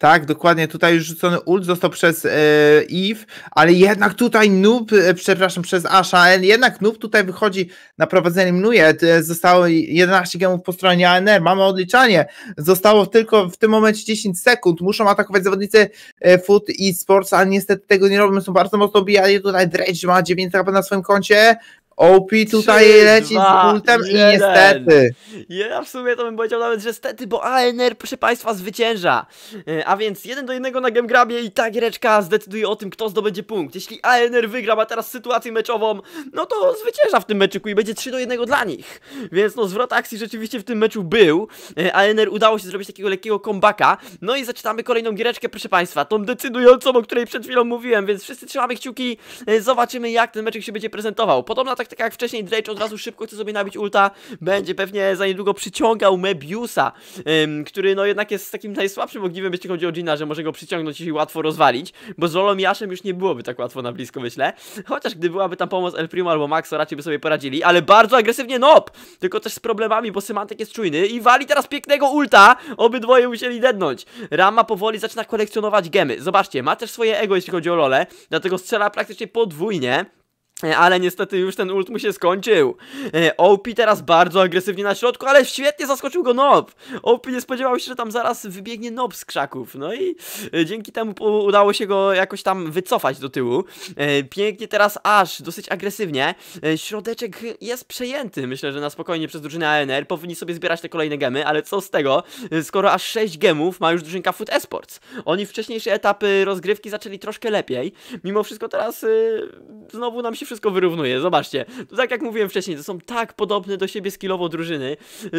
Tak, dokładnie. Tutaj już rzucony ult został przez Eve, ale jednak tutaj Noob, e, przepraszam, przez Asha, jednak Noob tutaj wychodzi na prowadzenie, mnuje. E, zostało 11 gemów po stronie ANR. Mamy odliczanie. Zostało tylko w tym momencie 10 sekund. Muszą atakować zawodnicy e, Food i Sports, ale niestety tego nie robią. Są bardzo mocno obijani. Tutaj Dredge ma 9 HP na swoim koncie. OP tutaj 3, leci 2, z kultem i niestety. Ja w sumie to bym powiedział nawet, że stety, bo ANR proszę Państwa zwycięża. E, a więc 1 do 1 na Gemgrabie i ta giereczka zdecyduje o tym, kto zdobędzie punkt. Jeśli ANR wygra, ma teraz sytuację meczową, no to zwycięża w tym meczyku i będzie 3 do 1 dla nich. Więc no zwrot akcji rzeczywiście w tym meczu był. E, ANR udało się zrobić takiego lekkiego kombaka. No i zaczynamy kolejną giereczkę proszę Państwa, tą decydującą, o której przed chwilą mówiłem, więc wszyscy trzymamy kciuki, e, zobaczymy jak ten meczek się będzie prezentował. Podobna tak tak jak wcześniej Drake od razu szybko chce sobie nabić ulta, będzie pewnie za niedługo przyciągał Mebiusa, ym, który no jednak jest takim najsłabszym ogniwem, jeśli chodzi o Gina, że może go przyciągnąć i łatwo rozwalić, bo z Rolą Jaszem już nie byłoby tak łatwo na blisko, myślę. Chociaż gdy byłaby tam pomoc El Primo albo Maxo, raczej by sobie poradzili, ale bardzo agresywnie Nob! Tylko też z problemami, bo Symantek jest czujny i wali teraz pięknego ulta, obydwoje musieli dednąć. Rama powoli zaczyna kolekcjonować gemy. Zobaczcie, ma też swoje ego, jeśli chodzi o rolę, dlatego strzela praktycznie podwójnie. Ale niestety już ten ult mu się skończył e, OP teraz bardzo agresywnie na środku, ale świetnie zaskoczył go Nob OP nie spodziewał się, że tam zaraz wybiegnie Nob z krzaków No i e, dzięki temu udało się go jakoś tam wycofać do tyłu e, Pięknie teraz aż, dosyć agresywnie Środeczek jest przejęty, myślę, że na spokojnie przez drużynę ANR Powinni sobie zbierać te kolejne gemy, ale co z tego Skoro aż 6 gemów ma już drużynka Food Esports Oni wcześniejsze etapy rozgrywki zaczęli troszkę lepiej Mimo wszystko teraz znowu nam się wszystko wyrównuje, zobaczcie. To tak jak mówiłem wcześniej, to są tak podobne do siebie skillowo drużyny,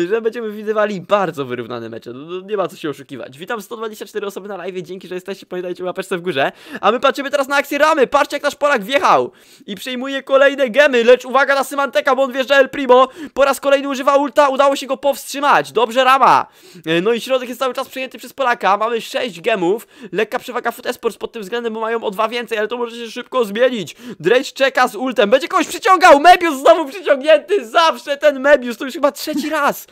że będziemy widywali bardzo wyrównane mecze, no, no nie ma co się oszukiwać. Witam 124 osoby na live, dzięki, że jesteście, pamiętajcie o łapeczce w górze. A my patrzymy teraz na akcję ramy, patrzcie jak nasz Polak wjechał i przejmuje kolejne gemy, lecz uwaga na Symanteka, bo on wjeżdża El Primo, po raz kolejny używa ulta, udało się go powstrzymać, dobrze rama. E, no i środek jest cały czas przejęty przez Polaka, mamy 6 gemów, lekka przewaga Foot Esports pod tym względem, bo mają o dwa więcej, ale to może się szybko zmienić. Drake czeka z ultem, będzie kogoś przyciągał, Mebius znowu przyciągnięty, zawsze ten Mebius, to już chyba trzeci raz.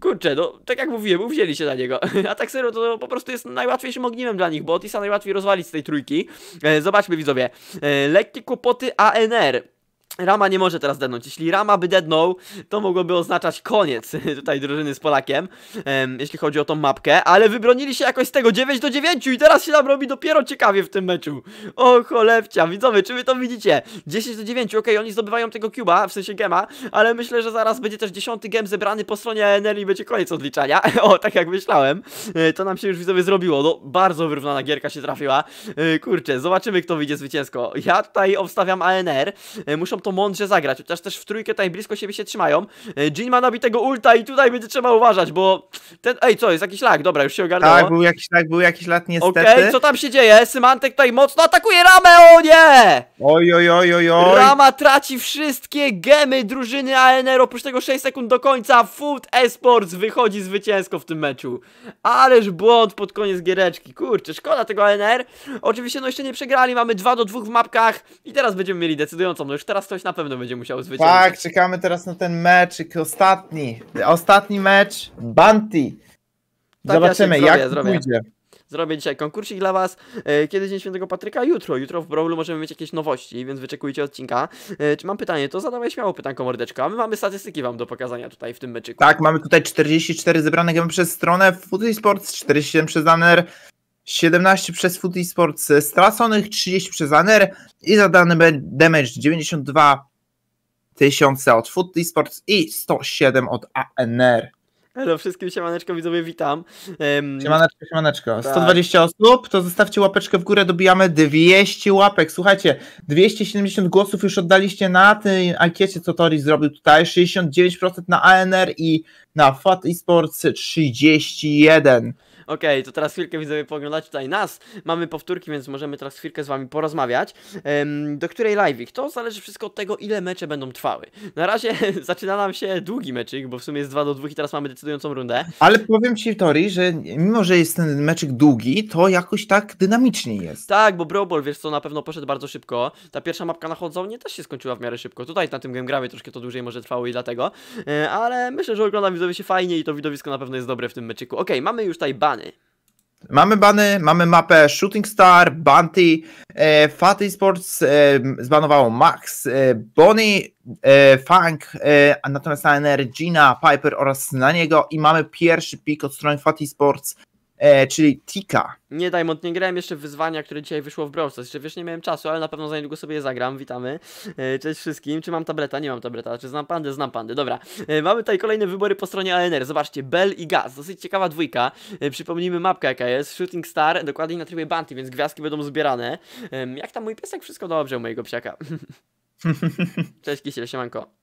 Kurczę, no, tak jak mówiłem, uwzięli się na niego. A tak serio, to po prostu jest najłatwiejszym ogniwem dla nich, bo Otisa najłatwiej rozwalić z tej trójki. E, zobaczmy widzowie, e, lekkie kłopoty ANR. Rama nie może teraz dednąć. Jeśli Rama by dednął, to mogłoby oznaczać koniec tutaj drużyny z Polakiem, jeśli chodzi o tą mapkę, ale wybronili się jakoś z tego 9 do 9 i teraz się nam robi dopiero ciekawie w tym meczu. O cholewcia, widzowie, czy wy to widzicie? 10 do 9, okej, okay, oni zdobywają tego cuba, w sensie gema, ale myślę, że zaraz będzie też 10 gem zebrany po stronie NL i będzie koniec odliczania. O, tak jak myślałem, e, to nam się już widzowie zrobiło, no bardzo wyrównana gierka się trafiła. E, kurczę, zobaczymy kto wyjdzie zwycięsko. Ja tutaj obstawiam ANR, e, muszą to mądrze zagrać, chociaż też w trójkę tutaj blisko siebie się trzymają. E, Jin ma nabitego ulta i tutaj będzie trzeba uważać, bo ten... Ej, co, jest jakiś lag, dobra, już się ogarnęło. Tak, był jakiś lag, tak, był jakiś lag niestety. Okej, okay, co tam się dzieje? Symantek tutaj mocno atakuje Ramę, o nie! Oj, oj, oj, oj, oj. Rama traci wszystkie gemy drużyny ANR, oprócz tego 6 sekund do końca, Food Esports wychodzi zwycięsko w tym meczu. Ależ błąd pod koniec giereczki, kurczę, szkoda tego ANR. Oczywiście no jeszcze nie przegrali, mamy 2 do 2 w mapkach i teraz będziemy mieli decydującą, no już teraz ktoś na pewno będzie musiał zwyciężyć. Tak, czekamy teraz na ten mecz, ostatni, ostatni mecz, Banti. Tak, Zobaczymy, ja jak zrobię, pójdzie. Zrobię. zrobię dzisiaj konkursik dla was. E, kiedy Dzień Świętego Patryka? Jutro. Jutro w Brawlu możemy mieć jakieś nowości, więc wyczekujcie odcinka. E, czy mam pytanie? To zadawaj śmiało pytanko, mordeczko. A my mamy statystyki wam do pokazania tutaj w tym meczyku. Tak, mamy tutaj 44 zebrane gemy przez stronę Footy Sports, 47 przez Daner, 17 przez Food Esports straconych, 30 przez Aner i zadany damage 92 tysiące od Food Esports i 107 od ANR. Hello wszystkim, siemaneczko widzowie, witam. Um, siemaneczko, siemaneczko. 120 tak. osób, to zostawcie łapeczkę w górę, dobijamy 200 łapek. Słuchajcie, 270 głosów już oddaliście na tej ankiecie, co Tori zrobił tutaj. 69% na ANR i na Fat Esports 31. Okej, okay, to teraz chwilkę widzowie pooglądać tutaj nas. Mamy powtórki, więc możemy teraz chwilkę z wami porozmawiać. do której live'ik? To zależy wszystko od tego, ile mecze będą trwały. Na razie zaczyna nam się długi meczyk, bo w sumie jest 2 do 2 i teraz mamy decydującą rundę. Ale powiem ci, Tori, że mimo, że jest ten meczyk długi, to jakoś tak dynamicznie jest. Tak, bo Brobol, wiesz co, na pewno poszedł bardzo szybko. Ta pierwsza mapka na nie też się skończyła w miarę szybko. Tutaj na tym GameGramie troszkę to dłużej może trwało i dlatego. E, ale myślę, że ogląda widzowie się fajnie i to widowisko na pewno jest dobre w tym meczyku. Okej, okay, mamy już tutaj ban bany. Mamy bany, mamy mapę Shooting Star, Bounty, e, Fatty Sports e, zbanowało Max, e, Bonnie, e, Funk, e, natomiast na Energina, Piper oraz na niego i mamy pierwszy pik od strony Fatty Sports e, czyli Tika. Nie Diamond, nie grałem jeszcze w wyzwania, które dzisiaj wyszło w Brawl Stars. Jeszcze wiesz, nie miałem czasu, ale na pewno za niedługo sobie je zagram. Witamy. E, cześć wszystkim. Czy mam tableta? Nie mam tableta. Czy znam pandę? Znam pandę. Dobra. E, mamy tutaj kolejne wybory po stronie ANR. Zobaczcie, Bell i Gaz. Dosyć ciekawa dwójka. E, przypomnijmy mapkę jaka jest. Shooting Star, dokładnie na trybie banty więc gwiazdki będą zbierane. jak tam mój piesek? Wszystko dobrze u mojego psiaka. cześć Kisiel, siemanko.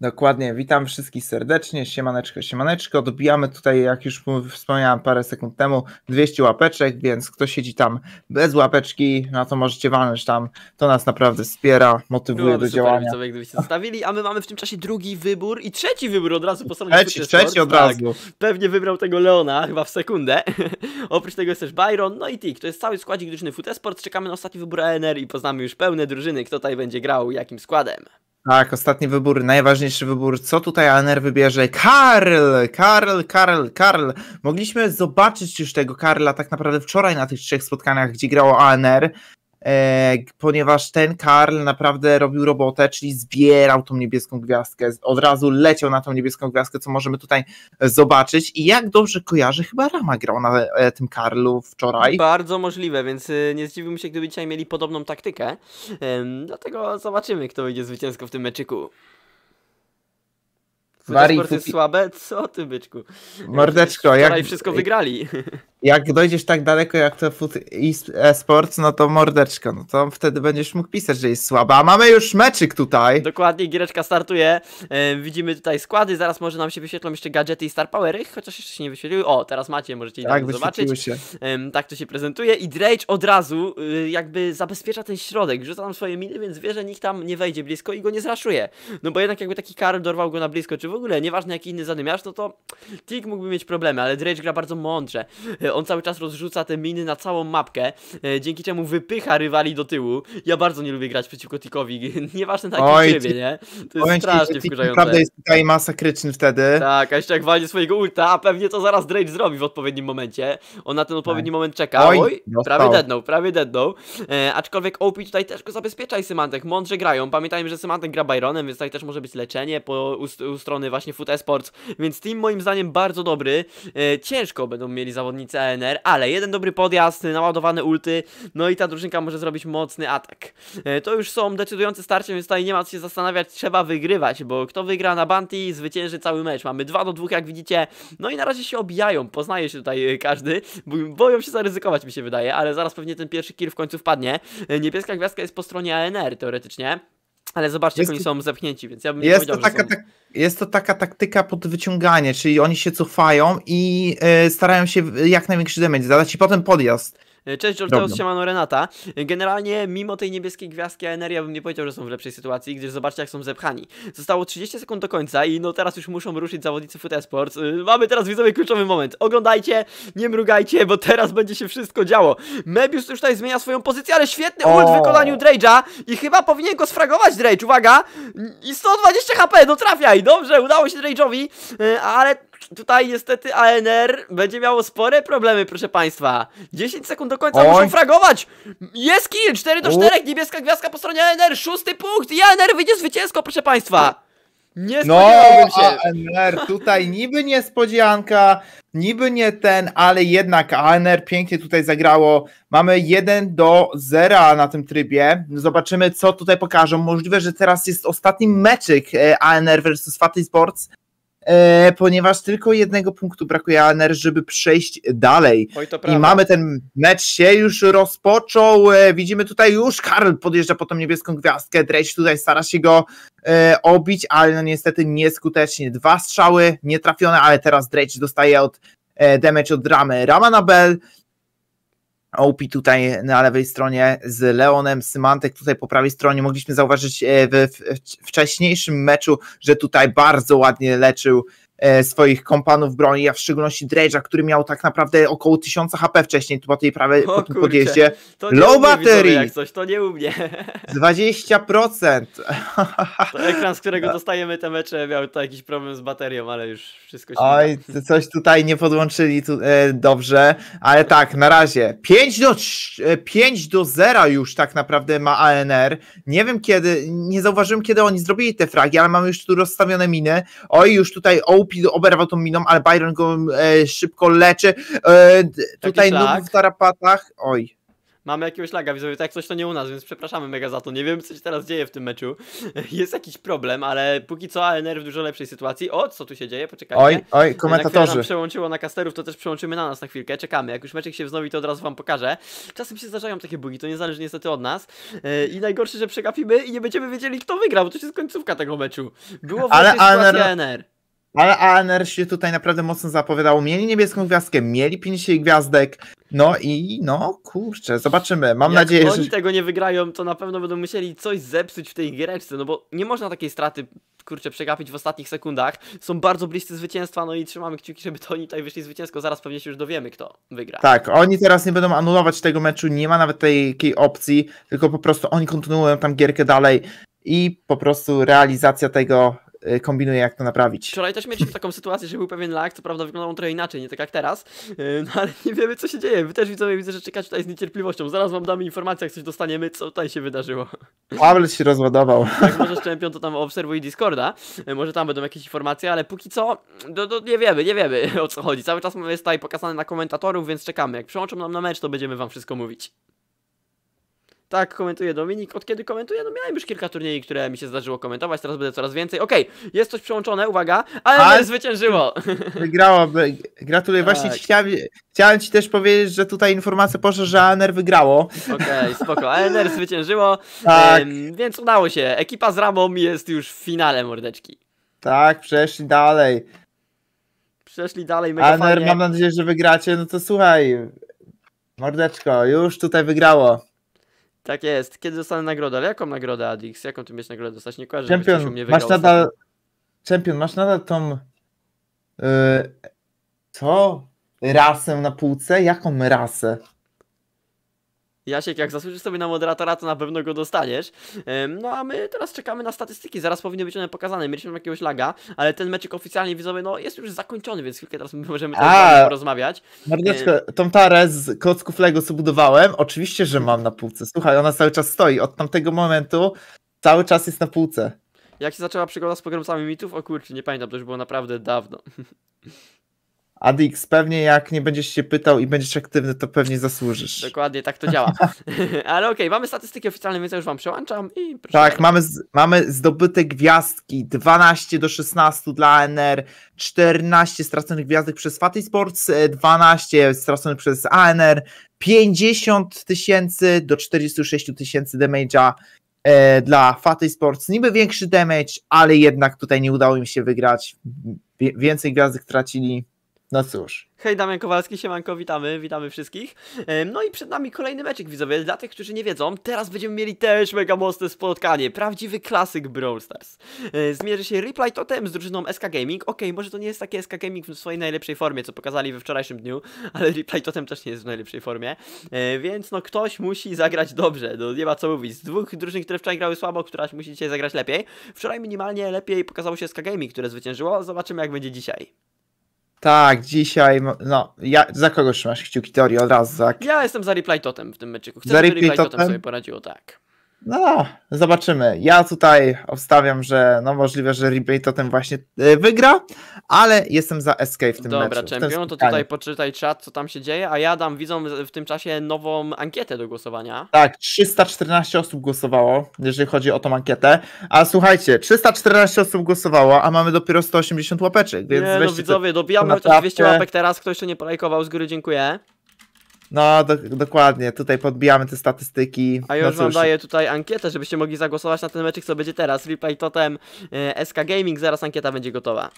Dokładnie, witam wszystkich serdecznie, siemaneczko, siemaneczko, dobijamy tutaj, jak już wspomniałem parę sekund temu, 200 łapeczek, więc kto siedzi tam bez łapeczki, no to możecie walnąć tam, to nas naprawdę wspiera, motywuje Byłoby do super, działania. Sobie, gdybyście zostawili, a my mamy w tym czasie drugi wybór i trzeci wybór od razu po stronie Trzeci, trzeci od razu. Tak, pewnie wybrał tego Leona, chyba w sekundę. Oprócz tego jest też Byron, no i Tik, to jest cały składzik drużyny Futesport, czekamy na ostatni wybór ENR i poznamy już pełne drużyny, kto tutaj będzie grał, jakim składem. Tak, ostatni wybór, najważniejszy wybór. Co tutaj ANR wybierze? Karl, Karl, Karl, Karl. Mogliśmy zobaczyć już tego Karla tak naprawdę wczoraj na tych trzech spotkaniach, gdzie grało ANR. E, ponieważ ten Karl naprawdę robił robotę, czyli zbierał tą niebieską gwiazdkę, od razu leciał na tą niebieską gwiazdkę, co możemy tutaj zobaczyć i jak dobrze kojarzę, chyba Rama grał na e, tym Karlu wczoraj. Bardzo możliwe, więc y, nie zdziwiłbym się, gdyby dzisiaj mieli podobną taktykę, dlatego zobaczymy, kto będzie zwycięsko w tym meczyku. Marii, sporty słabe? Co ty, byczku? Mordeczko, jak... I wszystko wygrali. jak dojdziesz tak daleko jak to Food eSports, no to mordeczka, no to wtedy będziesz mógł pisać, że jest słaba. A mamy już meczyk tutaj. Dokładnie, giereczka startuje. E, widzimy tutaj składy, zaraz może nam się wyświetlą jeszcze gadżety i star powery, chociaż jeszcze się nie wyświetliły. O, teraz macie, możecie tak, tam zobaczyć. Się. E, tak to się prezentuje i Drage od razu e, jakby zabezpiecza ten środek, rzuca tam swoje miny, więc wie, że nikt tam nie wejdzie blisko i go nie zraszuje. No bo jednak jakby taki Karl dorwał go na blisko, czy w ogóle, nieważne jaki inny zadymiarz, no to Tick mógłby mieć problemy, ale Drage gra bardzo mądrze E, on cały czas rozrzuca te miny na całą mapkę, e, dzięki czemu wypycha rywali do tyłu. Ja bardzo nie lubię grać przeciwko Tikowi, nieważne na jakim ciebie, nie? To jest strasznie wkurzające. Naprawdę jest tutaj masakryczny wtedy. Tak, a jeszcze jak walnie swojego ulta, a pewnie to zaraz Drake zrobi w odpowiednim momencie. On na ten tak. odpowiedni tak. moment czeka. Oj, Oj prawie deadnął, prawie deadnął. E, aczkolwiek OP tutaj też go zabezpiecza i Symantek, mądrze grają. Pamiętajmy, że Symantek gra Byronem, więc tutaj też może być leczenie po, u, u strony właśnie Foot Esports, więc team moim zdaniem bardzo dobry. E, ciężko będą mieli zawodnicy CNR, ale jeden dobry podjazd, naładowany ulty, no i ta drużynka może zrobić mocny atak. E, to już są decydujące starcie, więc tutaj nie ma co się zastanawiać, trzeba wygrywać, bo kto wygra na Banty zwycięży cały mecz. Mamy 2 do 2 jak widzicie, no i na razie się obijają, poznaje się tutaj e, każdy, boją się zaryzykować mi się wydaje, ale zaraz pewnie ten pierwszy kill w końcu wpadnie. E, niebieska gwiazdka jest po stronie ANR teoretycznie. Ale zobaczcie, jest, jak oni są zepchnięci, więc ja bym nie jest powiedział, to taka, są... Tak- jest to taka taktyka pod wyciąganie, czyli oni się cofają i yy, starają się jak największy damage zadać i potem podjazd. E, cześć, George, siemano Renata. E, generalnie, mimo tej niebieskiej gwiazdki Eneria bym nie powiedział, że są w lepszej sytuacji, gdyż zobaczcie, jak są zepchani. Zostało 30 sekund do końca i no teraz już muszą ruszyć zawodnicy Foot Esports. E, mamy teraz widzowie kluczowy moment. Oglądajcie, nie mrugajcie, bo teraz będzie się wszystko działo. Mebius już tutaj zmienia swoją pozycję, ale świetny ult w wykonaniu Drage'a i chyba powinien go sfragować Drage, uwaga! I 120 HP, no trafiaj, dobrze, udało się Drage'owi, ale tutaj niestety ANR będzie miało spore problemy, proszę państwa. 10 sekund do końca Oj. muszą fragować. Jest kill, 4 do 4, U. niebieska gwiazdka po stronie ANR, szósty punkt i ANR wyjdzie zwycięsko, proszę państwa. Nie no, się. ANR tutaj niby niespodzianka, niby nie ten, ale jednak ANR pięknie tutaj zagrało. Mamy 1 do 0 na tym trybie. Zobaczymy, co tutaj pokażą. Możliwe, że teraz jest ostatni meczyk e, ANR versus Fatty Sports. E, ponieważ tylko jednego punktu brakuje ANR, żeby przejść dalej. Oj, I mamy ten mecz się już rozpoczął. E, widzimy tutaj już Karl podjeżdża po tą niebieską gwiazdkę. Dreć tutaj stara się go e, obić, ale no niestety nieskutecznie. Dwa strzały nietrafione, ale teraz Dreć dostaje od damage od ramy na Bell OP tutaj na lewej stronie z Leonem, Symantek tutaj po prawej stronie. Mogliśmy zauważyć e, w wcześniejszym meczu, że tutaj bardzo ładnie leczył E, swoich kompanów broni, a w szczególności Dredge'a, który miał tak naprawdę około 1000 HP wcześniej po tej prawej, po tym podjeździe. Low battery! Jak coś, to nie u mnie. 20%! To ekran, z którego dostajemy te mecze miał to jakiś problem z baterią, ale już wszystko się Oj, da. coś tutaj nie podłączyli tu, e, dobrze, ale tak, na razie 5 do, 5 e, do 0 już tak naprawdę ma ANR. Nie wiem kiedy, nie zauważyłem kiedy oni zrobili te fragi, ale mamy już tu rozstawione miny. Oj, już tutaj głupi, no, oberwał tą miną, ale Byron go e, szybko leczy. E, tutaj nut w tarapatach. Oj. Mamy jakiegoś laga, widzowie, tak coś to nie u nas, więc przepraszamy mega za to. Nie wiem, co się teraz dzieje w tym meczu. Jest jakiś problem, ale póki co ANR w dużo lepszej sytuacji. O, co tu się dzieje? Poczekajcie. Oj, oj, komentatorzy. Jak przełączyło na kasterów, to też przełączymy na nas na chwilkę. Czekamy. Jak już meczek się wznowi, to od razu wam pokażę. Czasem się zdarzają takie bugi, to nie zależy niestety od nas. E, I najgorsze, że przegapimy i nie będziemy wiedzieli, kto wygrał, bo to jest końcówka tego meczu. Było właśnie ale ANR... ANR. Ale ANR się tutaj naprawdę mocno zapowiadało. Mieli niebieską gwiazdkę, mieli 50 gwiazdek. No i no kurczę, zobaczymy. Mam Jak nadzieję, oni że. oni tego nie wygrają, to na pewno będą musieli coś zepsuć w tej giereczce, no bo nie można takiej straty, kurczę, przegapić w ostatnich sekundach. Są bardzo bliscy zwycięstwa, no i trzymamy kciuki, żeby to oni tutaj wyszli zwycięsko. Zaraz pewnie się już dowiemy, kto wygra. Tak, oni teraz nie będą anulować tego meczu, nie ma nawet takiej opcji, tylko po prostu oni kontynuują tam gierkę dalej i po prostu realizacja tego Y, kombinuje, jak to naprawić. Wczoraj też mieliśmy taką sytuację, że był pewien lag, co prawda wyglądał trochę inaczej, nie tak jak teraz, y, no ale nie wiemy, co się dzieje. Wy też widzowie widzę, że czekacie tutaj z niecierpliwością. Zaraz wam damy informację, jak coś dostaniemy, co tutaj się wydarzyło. Paweł się rozładował. Tak, może szczempion to tam obserwuj Discorda, y, może tam będą jakieś informacje, ale póki co, do, no, no, nie wiemy, nie wiemy o co chodzi. Cały czas jest tutaj pokazane na komentatorów, więc czekamy. Jak przyłączą nam na mecz, to będziemy wam wszystko mówić. Tak komentuje Dominik. Od kiedy komentuję? No miałem już kilka turniejów, które mi się zdarzyło komentować, teraz będę coraz więcej. Okej, jest coś przełączone, uwaga, ale Ale- zwyciężyło. Wygrała. Gratuluję. Tak. Właśnie chciałem, chciałem ci też powiedzieć, że tutaj informacja poszła, że ANR wygrało. Okej, spoko. ANR zwyciężyło, Tak. więc udało się. Ekipa z Ramą jest już w finale mordeczki. Tak, przeszli dalej. Przeszli dalej mega ANR, fajnie. mam nadzieję, że wygracie. No to słuchaj, mordeczko, już tutaj wygrało. Tak jest. Kiedy dostanę nagrodę? Ale jaką nagrodę, Adix? Jaką ty mieć nagrodę dostać? Nie kojarzę, Champion, u mnie Masz nadal... Champion, masz nadal tą... Yy, co? Rasę na półce? Jaką rasę? Jasiek, jak zasłużysz sobie na moderatora, to na pewno go dostaniesz. No a my teraz czekamy na statystyki, zaraz powinny być one pokazane. Mieliśmy jakiegoś laga, ale ten meczek oficjalnie widzowie, no jest już zakończony, więc chwilkę teraz możemy a, porozmawiać. Mordeczko, tą tarę z klocków Lego zbudowałem, oczywiście, że mam na półce. Słuchaj, ona cały czas stoi, od tamtego momentu cały czas jest na półce. Jak się zaczęła przygoda z pogromcami mitów? O kurczę, nie pamiętam, to już było naprawdę dawno. Adix, pewnie jak nie będziesz się pytał i będziesz aktywny, to pewnie zasłużysz. Dokładnie, tak to działa. Ale okej, okay, mamy statystyki oficjalne, więc ja już wam przełączam i proszę. Tak, mamy, z, mamy zdobyte gwiazdki 12 do 16 dla NR, 14 straconych gwiazdek przez Fatty Sports, 12 e, straconych przez ANR, 50 tysięcy do 46 tysięcy damage'a e, dla Fatty Sports. Niby większy damage, ale jednak tutaj nie udało im się wygrać. Więcej gwiazdek tracili no cóż. Hej, Damian Kowalski, siemanko, witamy, witamy wszystkich. No i przed nami kolejny meczek, widzowie. Dla tych, którzy nie wiedzą, teraz będziemy mieli też mega mocne spotkanie. Prawdziwy klasyk Brawl Stars. E, zmierzy się Reply Totem z drużyną SK Gaming. Ok, może to nie jest takie SK Gaming w swojej najlepszej formie, co pokazali we wczorajszym dniu, ale Reply Totem też nie jest w najlepszej formie. E, więc no, ktoś musi zagrać dobrze, no nie ma co mówić. Z dwóch drużyn, które wczoraj grały słabo, któraś musi dzisiaj zagrać lepiej. Wczoraj minimalnie lepiej pokazało się SK Gaming, które zwyciężyło. Zobaczymy, jak będzie dzisiaj. Tak, dzisiaj, no, ja, za kogo trzymasz kciuki Tori od razu, Zak? Ja jestem za Reply Totem w tym meczu. Chcę, za żeby Reply Totem sobie poradziło, tak. No, zobaczymy. Ja tutaj obstawiam, że no możliwe, że Ripley to ten właśnie y, wygra, ale jestem za SK w tym Dobra, meczu. Dobra, czempion, to tutaj poczytaj czat, co tam się dzieje, a ja dam widzom w tym czasie nową ankietę do głosowania. Tak, 314 osób głosowało, jeżeli chodzi o tą ankietę. A słuchajcie, 314 osób głosowało, a mamy dopiero 180 łapeczek, więc Nie, no widzowie, dobijamy chociaż 200 łapek teraz, kto jeszcze nie polajkował z góry, dziękuję. No, do, dokładnie, tutaj podbijamy te statystyki. A no już no wam daję tutaj ankietę, żebyście mogli zagłosować na ten meczek, co będzie teraz. Replay Totem, e, SK Gaming, zaraz ankieta będzie gotowa.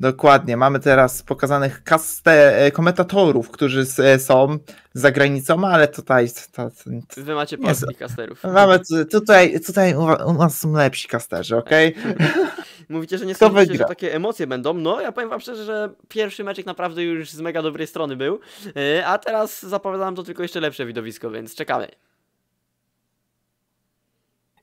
Dokładnie, mamy teraz pokazanych kaste, e, komentatorów, którzy z, e, są za granicą, ale tutaj... To, to, to, Wy macie polskich kasterów. Mamy tutaj, tutaj u, u nas są lepsi kasterzy, okej? Okay? Mówicie, że nie sądzicie, że takie emocje będą. No, ja powiem wam szczerze, że pierwszy meczek naprawdę już z mega dobrej strony był, e, a teraz zapowiadałem to tylko jeszcze lepsze widowisko, więc czekamy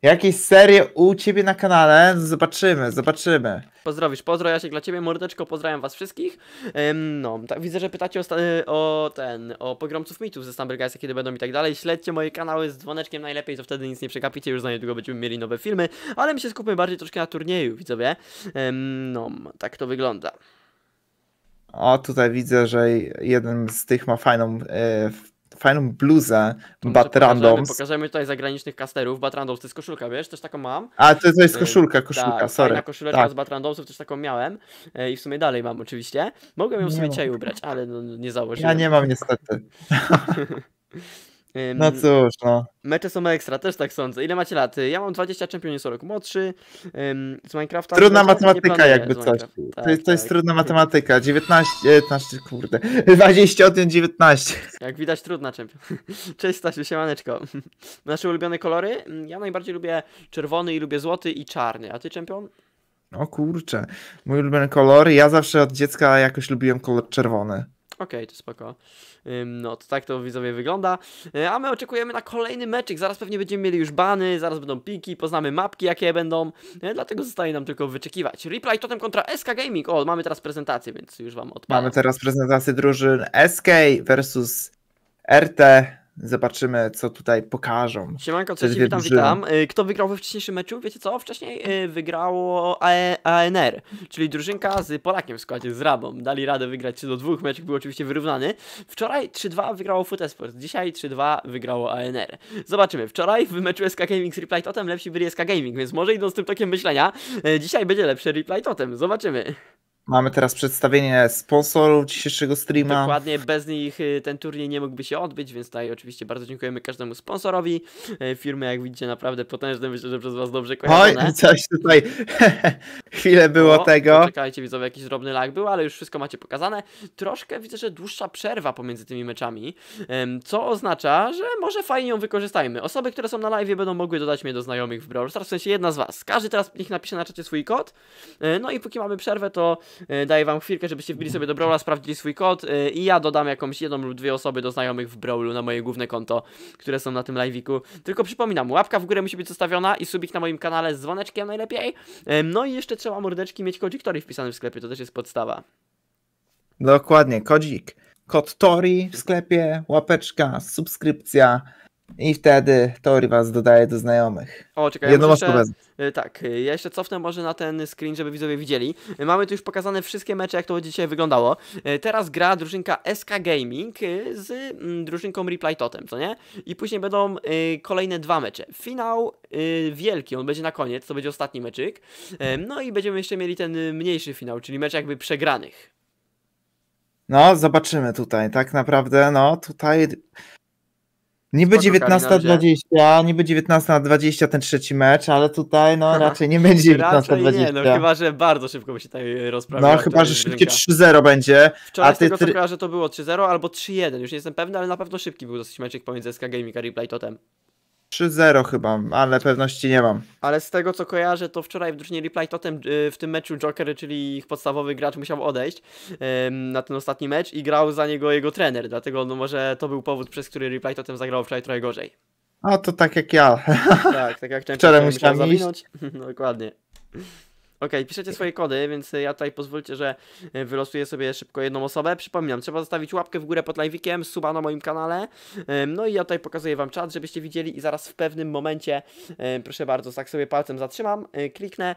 jakieś serie u ciebie na kanale. Zobaczymy, zobaczymy. Pozdrowisz, pozdro się dla ciebie, mordeczko, pozdrawiam was wszystkich. Ym, no, tak, widzę, że pytacie o, o, ten, o pogromców mitów ze Stumble Guys, kiedy będą i tak dalej. Śledźcie moje kanały z dzwoneczkiem najlepiej, to wtedy nic nie przegapicie, już za niedługo będziemy mieli nowe filmy, ale my się skupmy bardziej troszkę na turnieju, widzowie. Ym, no, tak to wygląda. O, tutaj widzę, że jeden z tych ma fajną yy, fajną bluzę Batrandom. pokażemy, pokażemy, tutaj zagranicznych kasterów, Bat to jest koszulka, wiesz, też taką mam. A, to, to jest e, koszulka, koszulka, tak, sorry. Tak, koszuleczka tak. z Bat też taką miałem e, i w sumie dalej mam oczywiście. Mogłem ją nie sobie dzisiaj ubrać, ale no, nie założyłem. Ja nie mam niestety. No cóż, no. Mecze są ekstra, też tak sądzę. Ile macie lat? Ja mam 20, czempion jest o rok młodszy. Z Minecrafta... Trudna matematyka jakby coś. Tak, to, jest, to jest tak. trudna matematyka. 19, 19, kurde. 20 odjąć 19. Jak widać trudna czempion. Cześć Stasiu, siemaneczko. Nasze ulubione kolory? Mm, ja najbardziej lubię czerwony i lubię złoty i czarny. A ty czempion? O kurczę. Mój ulubiony kolor. Ja zawsze od dziecka jakoś lubiłem kolor czerwony. Okej, okay, to spoko. No to tak to widzowie wygląda. Yy, a my oczekujemy na kolejny meczyk. Zaraz pewnie będziemy mieli już bany, zaraz będą piki, poznamy mapki jakie będą. Yy, dlatego zostaje nam tylko wyczekiwać. Reply Totem kontra SK Gaming. O, mamy teraz prezentację, więc już wam odpalę. Mamy teraz prezentację drużyn SK versus RT Zobaczymy, co tutaj pokażą. Siemanko, cześć, witam, witam. Y, kto wygrał we wcześniejszym meczu? Wiecie co? Wcześniej y, wygrało ANR, e- czyli drużynka z Polakiem w składzie, z Rabą. Dali radę wygrać 3 do 2, mecz był oczywiście wyrównany. Wczoraj 3-2 wygrało Futesport, dzisiaj 3-2 wygrało ANR. Zobaczymy, wczoraj w meczu SK Gaming z Reply Totem lepsi byli SK Gaming, więc może idąc tym tokiem myślenia. Y, dzisiaj będzie lepszy Reply Totem, zobaczymy. Mamy teraz przedstawienie sponsorów dzisiejszego streama. Dokładnie, bez nich y, ten turniej nie mógłby się odbyć, więc tutaj oczywiście bardzo dziękujemy każdemu sponsorowi. Y, firmy, jak widzicie, naprawdę potężne, myślę, że przez was dobrze kojarzone. Oj, coś tutaj, chwilę było o, tego. Czekajcie, widzowie, jakiś drobny lag był, ale już wszystko macie pokazane. Troszkę widzę, że dłuższa przerwa pomiędzy tymi meczami, co oznacza, że może fajnie ją wykorzystajmy. Osoby, które są na live będą mogły dodać mnie do znajomych w Brawl Stars, w sensie jedna z was. Każdy teraz niech napisze na czacie swój kod, e, no i póki mamy przerwę, to E, daję wam chwilkę, żebyście wbili sobie do Brawla, sprawdzili swój kod e, i ja dodam jakąś jedną lub dwie osoby do znajomych w Brawlu na moje główne konto, które są na tym live'iku. Tylko przypominam, łapka w górę musi być zostawiona i subik na moim kanale z dzwoneczkiem najlepiej. E, no i jeszcze trzeba mordeczki mieć kodzik Tori wpisany w sklepie, to też jest podstawa. Dokładnie, kodzik. Kod Tori w sklepie, łapeczka, subskrypcja. I wtedy Tori was dodaje do znajomych. O, czekaj. Jedną ja jeszcze, e, Tak, e, ja jeszcze cofnę może na ten screen, żeby widzowie widzieli. E, mamy tu już pokazane wszystkie mecze, jak to dzisiaj wyglądało. Teraz gra drużynka SK Gaming z mm, drużynką Reply Totem, co nie? I później będą kolejne dwa mecze. Finał wielki, on będzie na koniec, to będzie ostatni meczyk. No i będziemy jeszcze mieli ten mniejszy finał, czyli mecz jakby przegranych. No, zobaczymy tutaj. Tak naprawdę, no, tutaj Niby 19.20, niby 19.20 ten trzeci mecz, ale tutaj no raczej nie będzie 19.20. Nie, no chyba, że bardzo szybko by się tutaj rozprawiło. No chyba, że szybkie 3-0 będzie. Wczoraj a ty, z tego ty... że to było 3-0 albo 3-1, już nie jestem pewny, ale na pewno szybki był dosyć meczek pomiędzy SK Gaming a Replay Totem. 3-0 chyba, ale pewności nie mam. Ale z tego co kojarzę, to wczoraj w drużynie Reply Totem y, w tym meczu Joker, czyli ich podstawowy gracz musiał odejść na ten ostatni mecz i grał za niego jego trener, dlatego no może to był powód, przez który Reply Totem zagrał wczoraj trochę gorzej. A to tak jak ja. Tak, tak jak wczoraj musiałem zawinąć. No, dokładnie. Okej, okay, piszecie swoje kody, więc e, ja tutaj pozwólcie, że e, wylosuję sobie szybko jedną osobę. Przypominam, trzeba zostawić łapkę w górę pod live'ikiem, suba na moim kanale. No i ja tutaj pokazuję wam czat, żebyście widzieli i zaraz w pewnym momencie, proszę bardzo, tak sobie palcem zatrzymam, e, kliknę,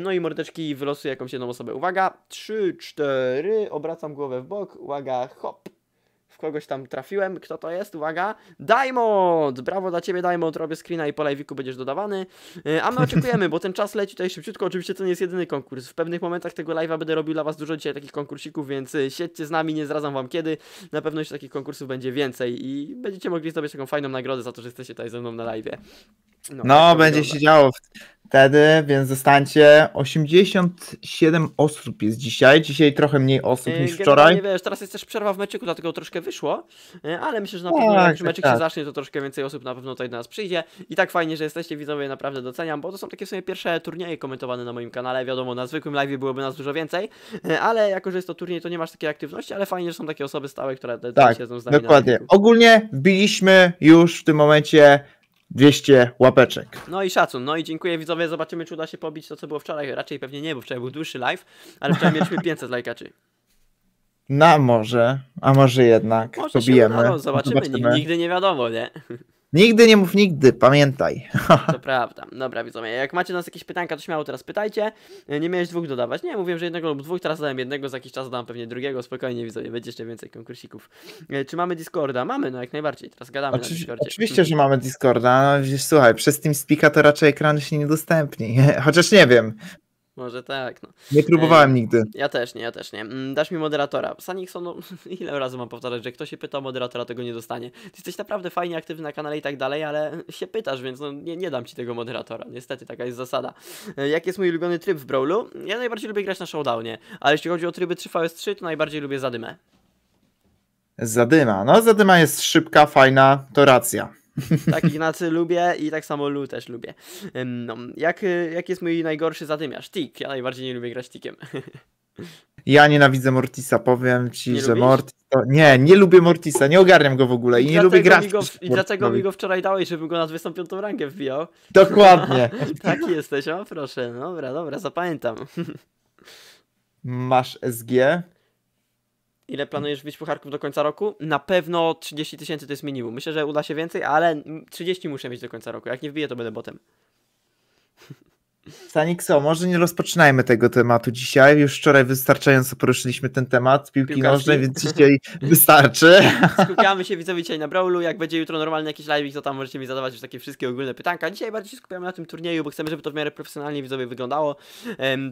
no i mordeczki wylosuję jakąś jedną osobę. Uwaga, 3, 4, obracam głowę w bok, uwaga, hop kogoś tam trafiłem. Kto to jest? Uwaga! Diamond! Brawo dla Ciebie, Diamond. Robię screena i po live'iku będziesz dodawany. E, a my oczekujemy, bo ten czas leci tutaj szybciutko. Oczywiście to nie jest jedyny konkurs. W pewnych momentach tego live'a będę robił dla Was dużo dzisiaj takich konkursików, więc e, siedźcie z nami, nie zdradzam Wam kiedy. Na pewno jeszcze takich konkursów będzie więcej i będziecie mogli zdobyć taką fajną nagrodę za to, że jesteście tutaj ze mną na live'ie. No, no będzie się działo wtedy, więc zostańcie. 87 osób jest dzisiaj. Dzisiaj trochę mniej osób yy, niż wczoraj. Nie wiesz, teraz jest też przerwa w meczyku, dlatego troszkę wyszło, yy, ale myślę, że na tak, pewno tak, jak meczyk tak. się zacznie, to troszkę więcej osób na pewno tutaj do nas przyjdzie. I tak fajnie, że jesteście widzowie, naprawdę doceniam, bo to są takie w sumie pierwsze turnieje komentowane na moim kanale. Wiadomo, na zwykłym live byłoby nas dużo więcej, yy, ale jako, że jest to turniej, to nie masz takiej aktywności, ale fajnie, że są takie osoby stałe, które tak, siedzą z nami. Dokładnie. Ogólnie wbiliśmy już w tym momencie 200 łapeczek. No i szacun, no i dziękuję widzowie, zobaczymy czy uda się pobić to co było wczoraj, raczej pewnie nie, bo wczoraj był dłuższy live, ale wczoraj mieliśmy 500 lajkaczy. Na może, a może jednak, może pobijemy. Się no, zobaczymy. zobaczymy, nigdy nie wiadomo, nie? Nigdy nie mów nigdy, pamiętaj. To prawda. Dobra, widzowie, jak macie nas jakieś pytanka, to śmiało teraz pytajcie. E, nie miałeś dwóch dodawać. Nie, mówiłem, że jednego lub dwóch, teraz dałem jednego, za jakiś czas dam pewnie drugiego. Spokojnie, widzowie, będzie jeszcze więcej konkursików. E, czy mamy Discorda? Mamy, no jak najbardziej. Teraz gadamy Oczy na Discordzie. Oczywiście, że mhm. mamy Discorda. No, wiesz, słuchaj, przez spika to raczej ekrany się dostępni. Chociaż nie wiem. Może tak. No. Nie próbowałem e, nigdy. Ja też nie, ja też nie. Mm, dasz mi moderatora. Sanikson, no, ile razy mam powtarzać, że kto się pyta o moderatora, tego nie dostanie. Ty jesteś naprawdę fajnie aktywny na kanale i tak dalej, ale się pytasz, więc no, nie, nie dam ci tego moderatora. Niestety, taka jest zasada. E, jak jest mój ulubiony tryb w Brawlu? Ja najbardziej lubię grać na showdownie, ale jeśli chodzi o tryby 3vs3, to najbardziej lubię zadymę. Zadyma. No, zadyma jest szybka, fajna, to racja. Tak, Ignacy lubię i tak samo Lu też lubię. No, jak, y, jak jest mój najgorszy zadymiarz? Tik. Ja najbardziej nie lubię grać tikiem. Ja nienawidzę Mortisa, powiem ci, nie że Mortis. To... Nie, nie lubię Mortisa, nie ogarniam go w ogóle i, I nie lubię grać. I dlaczego mi go wczoraj dałeś, żebym go na 25 rankę wbijał. Dokładnie. Taki jesteś, o proszę. No dobra, dobra, zapamiętam. Masz SG ile planujesz wbić pucharków do końca roku? Na pewno 30 tysięcy to jest minimum. Myślę, że uda się więcej, ale 30 muszę mieć do końca roku. Jak nie wbiję, to będę botem. Sanikso, może nie rozpoczynajmy tego tematu dzisiaj. Już wczoraj wystarczająco poruszyliśmy ten temat piłki nożnej, więc dzisiaj wystarczy. Skupiamy się widzowie dzisiaj na Brawlu. Jak będzie jutro normalny jakiś live, to tam możecie mi zadawać już takie wszystkie ogólne pytanka. Dzisiaj bardziej się skupiamy na tym turnieju, bo chcemy, żeby to w miarę profesjonalnie widzowie wyglądało.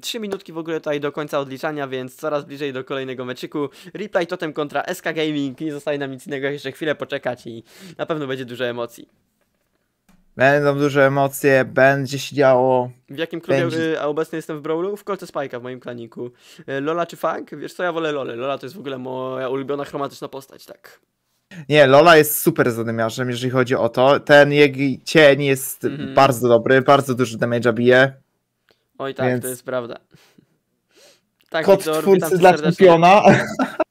trzy minutki w ogóle tutaj do końca odliczania, więc coraz bliżej do kolejnego meczyku. Replay Totem kontra SK Gaming. Nie zostaje nam nic innego, jeszcze chwilę poczekać i na pewno będzie dużo emocji. Będą duże emocje, będzie się działo. W jakim klubie będzie... Y, obecnie jestem w Brawlu? W kolce Spike'a w moim klaniku. Y, Lola czy Funk? Wiesz co, ja wolę Lolę. Lola to jest w ogóle moja ulubiona chromatyczna postać, tak. Nie, Lola jest super zadymiarzem, jeżeli chodzi o to. Ten jej cień jest mm -hmm. bardzo dobry, bardzo dużo damage'a bije. Oj tak, więc... to jest prawda. Tak, Kot twórcy dla czempiona.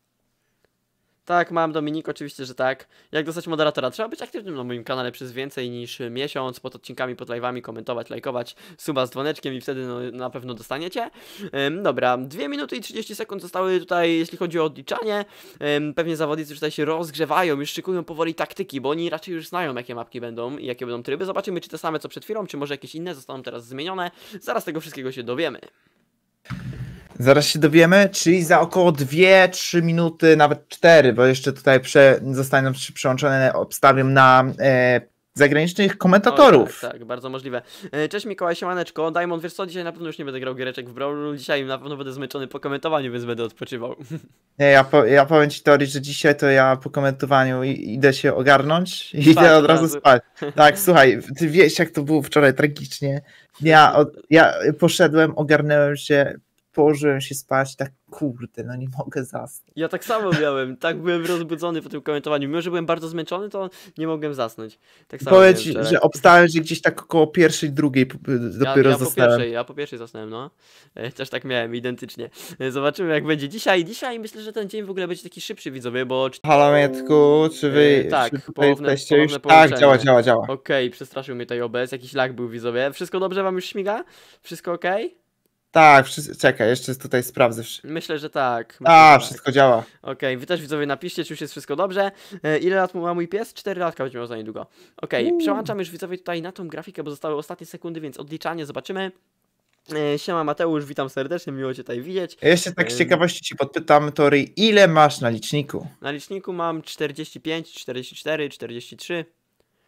Tak, mam Dominik, oczywiście, że tak. Jak dostać moderatora? Trzeba być aktywnym na moim kanale przez więcej niż miesiąc, pod odcinkami, pod live'ami, komentować, lajkować, suba z dzwoneczkiem i wtedy no, na pewno dostaniecie. Ym, dobra, 2 minuty i 30 sekund zostały tutaj, jeśli chodzi o odliczanie. Ym, pewnie zawodnicy już tutaj się rozgrzewają, już szykują powoli taktyki, bo oni raczej już znają, jakie mapki będą i jakie będą tryby. Zobaczymy, czy te same co przed chwilą, czy może jakieś inne zostaną teraz zmienione. Zaraz tego wszystkiego się dowiemy. Zaraz się dowiemy, czyli za około 2-3 minuty, nawet 4, bo jeszcze tutaj prze, zostaną przełączone, obstawiam, na e, zagranicznych komentatorów. tak, tak, bardzo możliwe. E, cześć Mikołaj, siemaneczko. Diamond, wiesz co, dzisiaj na pewno już nie będę grał giereczek w Brawlu, dzisiaj na pewno będę zmęczony po komentowaniu, więc będę odpoczywał. Nie, ja, po, ja powiem Ci teorii, że dzisiaj to ja po komentowaniu idę się ogarnąć i idę od razu, razu spać. Tak, słuchaj, Ty wiesz jak to było wczoraj tragicznie. Ja, od, ja poszedłem, ogarnąłem się, położyłem się spać tak kurde, no nie mogę zasnąć. Ja tak samo miałem, tak byłem rozbudzony po tym komentowaniu. Mimo, że byłem bardzo zmęczony, to nie mogłem zasnąć. Tak samo Powiedz, że obstałem, że gdzieś tak około pierwszej, drugiej dopiero ja, ja zasnąłem. Po pierwszej, ja po pierwszej zasnąłem, no. E, też tak miałem, identycznie. E, zobaczymy jak będzie dzisiaj. Dzisiaj myślę, że ten dzień w ogóle będzie taki szybszy, widzowie, bo... Halo Mietku, czy wy yy, tak, czy połowne, jesteście już? Tak, działa, działa, działa. Okej, okay, przestraszył mnie tutaj OBS, jakiś lag był, widzowie. Wszystko dobrze wam już śmiga? Wszystko okej? Okay? Tak, wszyscy... czekaj, jeszcze tutaj sprawdzę. Myślę, że tak. A, tak. wszystko działa. Okej, okay, wy też widzowie napiszcie, czy już jest wszystko dobrze. E, ile lat ma mój pies? 4 latka będzie miał za niedługo. Okej, okay, przełączam już widzowie tutaj na tą grafikę, bo zostały ostatnie sekundy, więc odliczanie zobaczymy. E, siema Mateusz, witam serdecznie, miło Cię tutaj widzieć. jeszcze tak z ciekawości Ci podpytam, Tory, ile masz na liczniku? Na liczniku mam 45, 44, 43.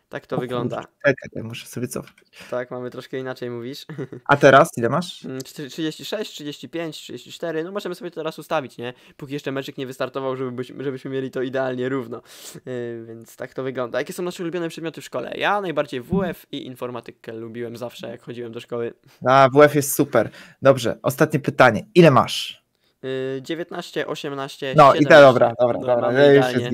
Tak to o, wygląda. tak, muszę sobie cofnąć. Tak, mamy troszkę inaczej mówisz. A teraz ile masz? 36, 35, 34. No możemy sobie to teraz ustawić, nie? Póki jeszcze meczek nie wystartował, żeby, żebyśmy mieli to idealnie równo. Yy, więc tak to wygląda. Jakie są nasze ulubione przedmioty w szkole? Ja najbardziej WF i informatykę lubiłem zawsze, jak chodziłem do szkoły. A, WF jest super. Dobrze, ostatnie pytanie. Ile masz? Yy, 19, 18, No 17. i te dobra, dobra, no, dobra. dobra. Idealnie.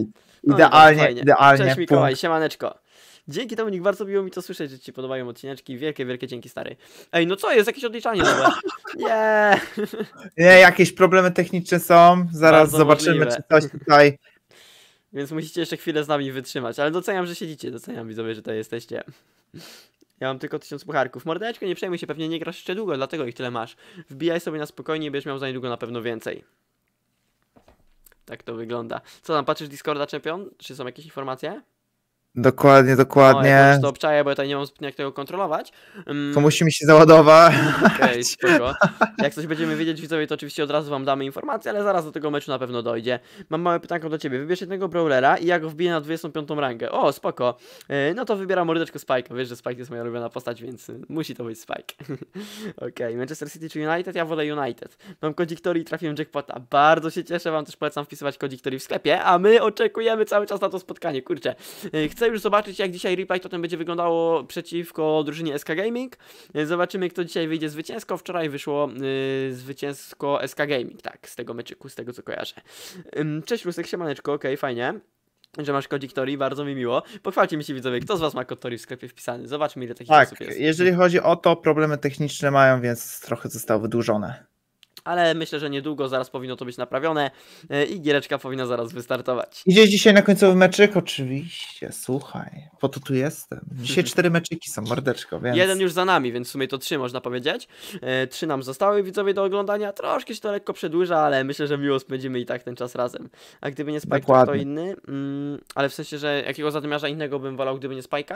No tak, idealnie, no, idealnie. idealnie. Cześć Mikołaj, punkt. siemaneczko. Dzięki Dominik, bardzo miło mi to słyszeć, że ci podobają odcineczki. Wielkie, wielkie dzięki, stary. Ej, no co jest? Jakieś odliczanie nowe. Nie. Nie, jakieś problemy techniczne są. Zaraz bardzo zobaczymy, możliwe. czy coś tutaj... Więc musicie jeszcze chwilę z nami wytrzymać, ale doceniam, że siedzicie, doceniam widzowie, że tutaj jesteście. Ja mam tylko tysiąc pucharków. Mordeczko, nie przejmuj się, pewnie nie grasz jeszcze długo, dlatego ich tyle masz. Wbijaj sobie na spokojnie będziesz miał za niedługo na pewno więcej. Tak to wygląda. Co tam, patrzysz Discorda, czempion? Czy są jakieś informacje? Dokładnie, dokładnie. O, ja to obczaję, bo ja tutaj nie mam jak tego kontrolować. Mm. to musi mi się załadować. Okej, okay, spoko. Jak coś będziemy wiedzieć widzowie, to oczywiście od razu wam damy informację, ale zaraz do tego meczu na pewno dojdzie. Mam małe pytanko do ciebie. Wybierz jednego brawlera i jak go wbiję na 25 rangę. O, spoko. E, no to wybieram mordeczko spike Wiesz, że Spike jest moja ulubiona postać, więc e, musi to być Spike. Okej, okay. Manchester City czy United? Ja wolę United. Mam kodzik Tori i trafiłem jackpota. Bardzo się cieszę, wam też polecam wpisywać kodzik w sklepie, a my oczekujemy cały czas na to spotkanie. Kurczę, e, chcę chcę już zobaczyć, jak dzisiaj replay to będzie wyglądało przeciwko drużynie SK Gaming. E, zobaczymy, kto dzisiaj wyjdzie zwycięsko. Wczoraj wyszło yy, zwycięsko SK Gaming, tak, z tego meczyku, z tego co kojarzę. Yy, cześć Rusek, siemaneczko, okej, okay, fajnie że masz kodzik Tori, bardzo mi miło. Pochwalcie mi się widzowie, kto z was ma kod Tori w sklepie wpisany? Zobaczmy ile takich tak, osób jest. jeżeli chodzi o to, problemy techniczne mają, więc trochę zostało wydłużone ale myślę, że niedługo zaraz powinno to być naprawione e, i giereczka powinna zaraz wystartować. Idzie dzisiaj na końcowy meczyk, oczywiście, słuchaj, po to tu jestem. Dzisiaj cztery meczyki są, mordeczko, więc... Jeden już za nami, więc w sumie to trzy można powiedzieć. E, trzy nam zostały widzowie do oglądania, troszkę się to lekko przedłuża, ale myślę, że miło spędzimy i tak ten czas razem. A gdyby nie Spike, Dokładnie. to inny, mm, ale w sensie, że jakiego zadymiarza innego bym wolał, gdyby nie Spike'a?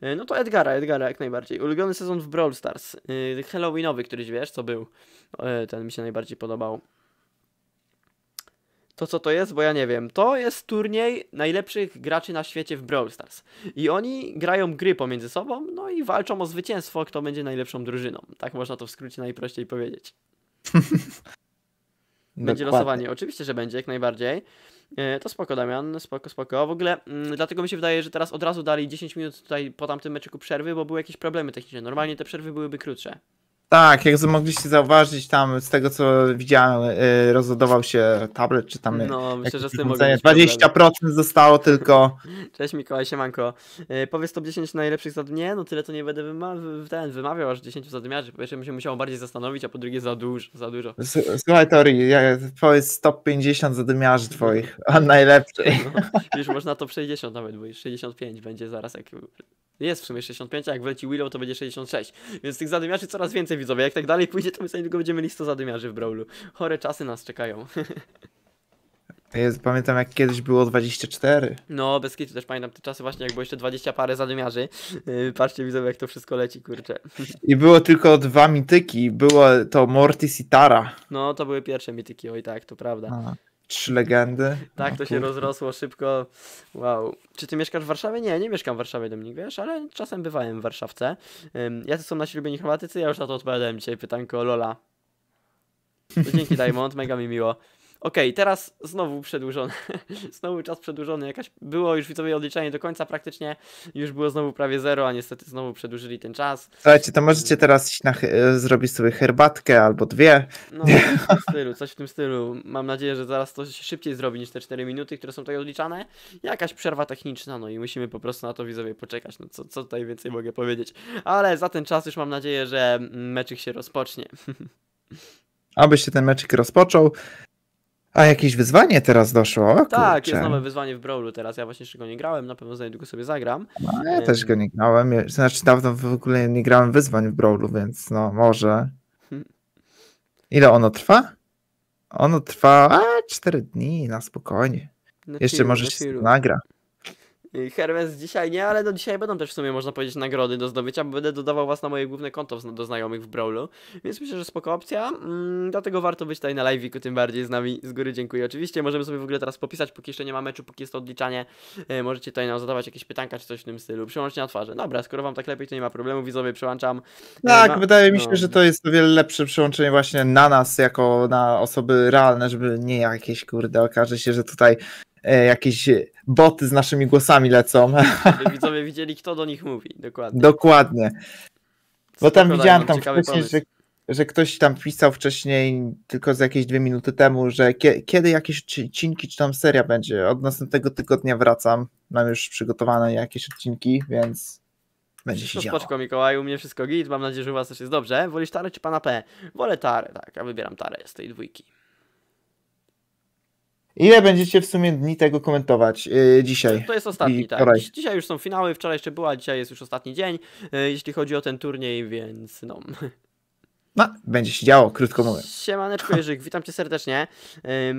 E, no to Edgara, Edgara jak najbardziej. Ulubiony sezon w Brawl Stars, Halloweenowy któryś, wiesz, co był, ten mi się najbardziej podobał. To co to jest, bo ja nie wiem. To jest turniej najlepszych graczy na świecie w Brawl Stars. I oni grają gry pomiędzy sobą, no i walczą o zwycięstwo, kto będzie najlepszą drużyną. Tak można to w skrócie najprościej powiedzieć. Będzie Dokładnie. losowanie, oczywiście, że będzie, jak najbardziej. E, to spoko, Damian, spoko, spoko. W ogóle mm, dlatego mi się wydaje, że teraz od razu dali 10 minut tutaj po tamtym meczyku przerwy, bo były jakieś problemy techniczne. Normalnie te przerwy byłyby krótsze. Tak, jak mogliście zauważyć, tam z tego co widziałem, yy, rozładował się tablet, czy tam. No, myślę, że z tym 20% problem. zostało tylko. Cześć Mikołaj, siemanko. Yy, powiedz top 10 najlepszych zadm. Nie, no tyle to nie będę wyma ten, wymawiał aż 10 zadmiarzy. Po pierwsze, bym się musiał bardziej zastanowić, a po drugie, za dużo. Za dużo. Słuchaj, Tori, ja, powiedz top 50 zadmiarzy twoich, a najlepszych. No, już można to 60 nawet, bo już 65 będzie zaraz. Jak... Jest w sumie 65, a jak wleci Willow, to będzie 66. Więc tych zadmiarzy coraz więcej widzowie, jak tak dalej pójdzie, to my sobie niedługo będziemy listo zadymiarzy w Brawlu. Chore czasy nas czekają. Jest, pamiętam jak kiedyś było 24. No, bez kitu też pamiętam te czasy właśnie, jak było jeszcze 20 parę zadymiarzy. Yy, patrzcie widzowie, jak to wszystko leci, kurczę. I było tylko dwa mityki. Było to Mortis i Tara. No, to były pierwsze mityki, oj tak, to prawda. Aha. Trzy legendy. Tak, to się rozrosło szybko. Wow. Czy ty mieszkasz w Warszawie? Nie, nie mieszkam w Warszawie, Dominik, wiesz, ale czasem bywałem w Warszawce. Ja to są nasi lubieni Ja już na to odpowiadałem dzisiaj pytanko Lola. To dzięki Diamond, mega mi miło. Okej, okay, teraz znowu przedłużony, znowu czas przedłużony, jakaś, było już widzowie odliczanie do końca praktycznie, już było znowu prawie zero, a niestety znowu przedłużyli ten czas. Słuchajcie, to możecie mm. teraz na, e, zrobić sobie herbatkę albo dwie. No, coś w tym stylu, coś w tym stylu. Mam nadzieję, że zaraz to się szybciej zrobi niż te 4 minuty, które są tutaj odliczane. Jakaś przerwa techniczna, no i musimy po prostu na to widzowie poczekać, no co, co tutaj więcej mogę powiedzieć. Ale za ten czas już mam nadzieję, że meczyk się rozpocznie. Aby się ten meczyk rozpoczął. A jakieś wyzwanie teraz doszło? O, tak, kurczę. jest nowe wyzwanie w Brawlu teraz. Ja właśnie jeszcze go nie grałem, na pewno za niedługo sobie zagram. No, ja um... też go nie grałem. Znaczy dawno w ogóle nie grałem wyzwań w Brawlu, więc no może. Hmm. Ile ono trwa? Ono trwa a, 4 dni na spokojnie. Na jeszcze chwilę, może na się nagra. Y, Hermes dzisiaj nie, ale no dzisiaj będą też w sumie można powiedzieć nagrody do zdobycia, bo będę dodawał was na moje główne konto do znajomych w Brawlu, więc myślę, że spoko opcja, mm, dlatego warto być tutaj na live'iku, tym bardziej z nami z góry dziękuję. Oczywiście możemy sobie w ogóle teraz popisać, póki jeszcze nie ma meczu, póki jest to odliczanie, e, możecie tutaj nam zadawać jakieś pytanka czy coś w tym stylu, przełączcie na twarze, Dobra, skoro wam tak lepiej, to nie ma problemu, widzowie, przełączam. Y, tak, ma... wydaje mi się, no. że to jest o wiele lepsze przełączenie właśnie na nas, jako na osoby realne, żeby nie jakieś, kurde, okaże się, że tutaj E, jakieś boty z naszymi głosami lecą. Żeby widzowie widzieli, kto do nich mówi, dokładnie. Dokładnie. Bo tam widziałem tam wcześniej, że, że ktoś tam pisał wcześniej, tylko z jakieś dwie minuty temu, że kie, kiedy jakieś odcinki, czy tam seria będzie. Od następnego tygodnia wracam. Mam już przygotowane jakieś odcinki, więc będzie się działo. Spoczko Mikołaj, u mnie wszystko git, mam nadzieję, że u was też jest dobrze. Wolisz tarę czy pana P? Wolę tarę, tak, ja wybieram tarę z tej dwójki. Ile będziecie w sumie dni tego komentować yy, dzisiaj? To jest ostatni, tak. Dzisiaj już są finały, wczoraj jeszcze była, dzisiaj jest już ostatni dzień, yy, jeśli chodzi o ten turniej, więc no. No, będzie się działo, krótko mówiąc. Siemaneczko Jerzyk, witam cię serdecznie.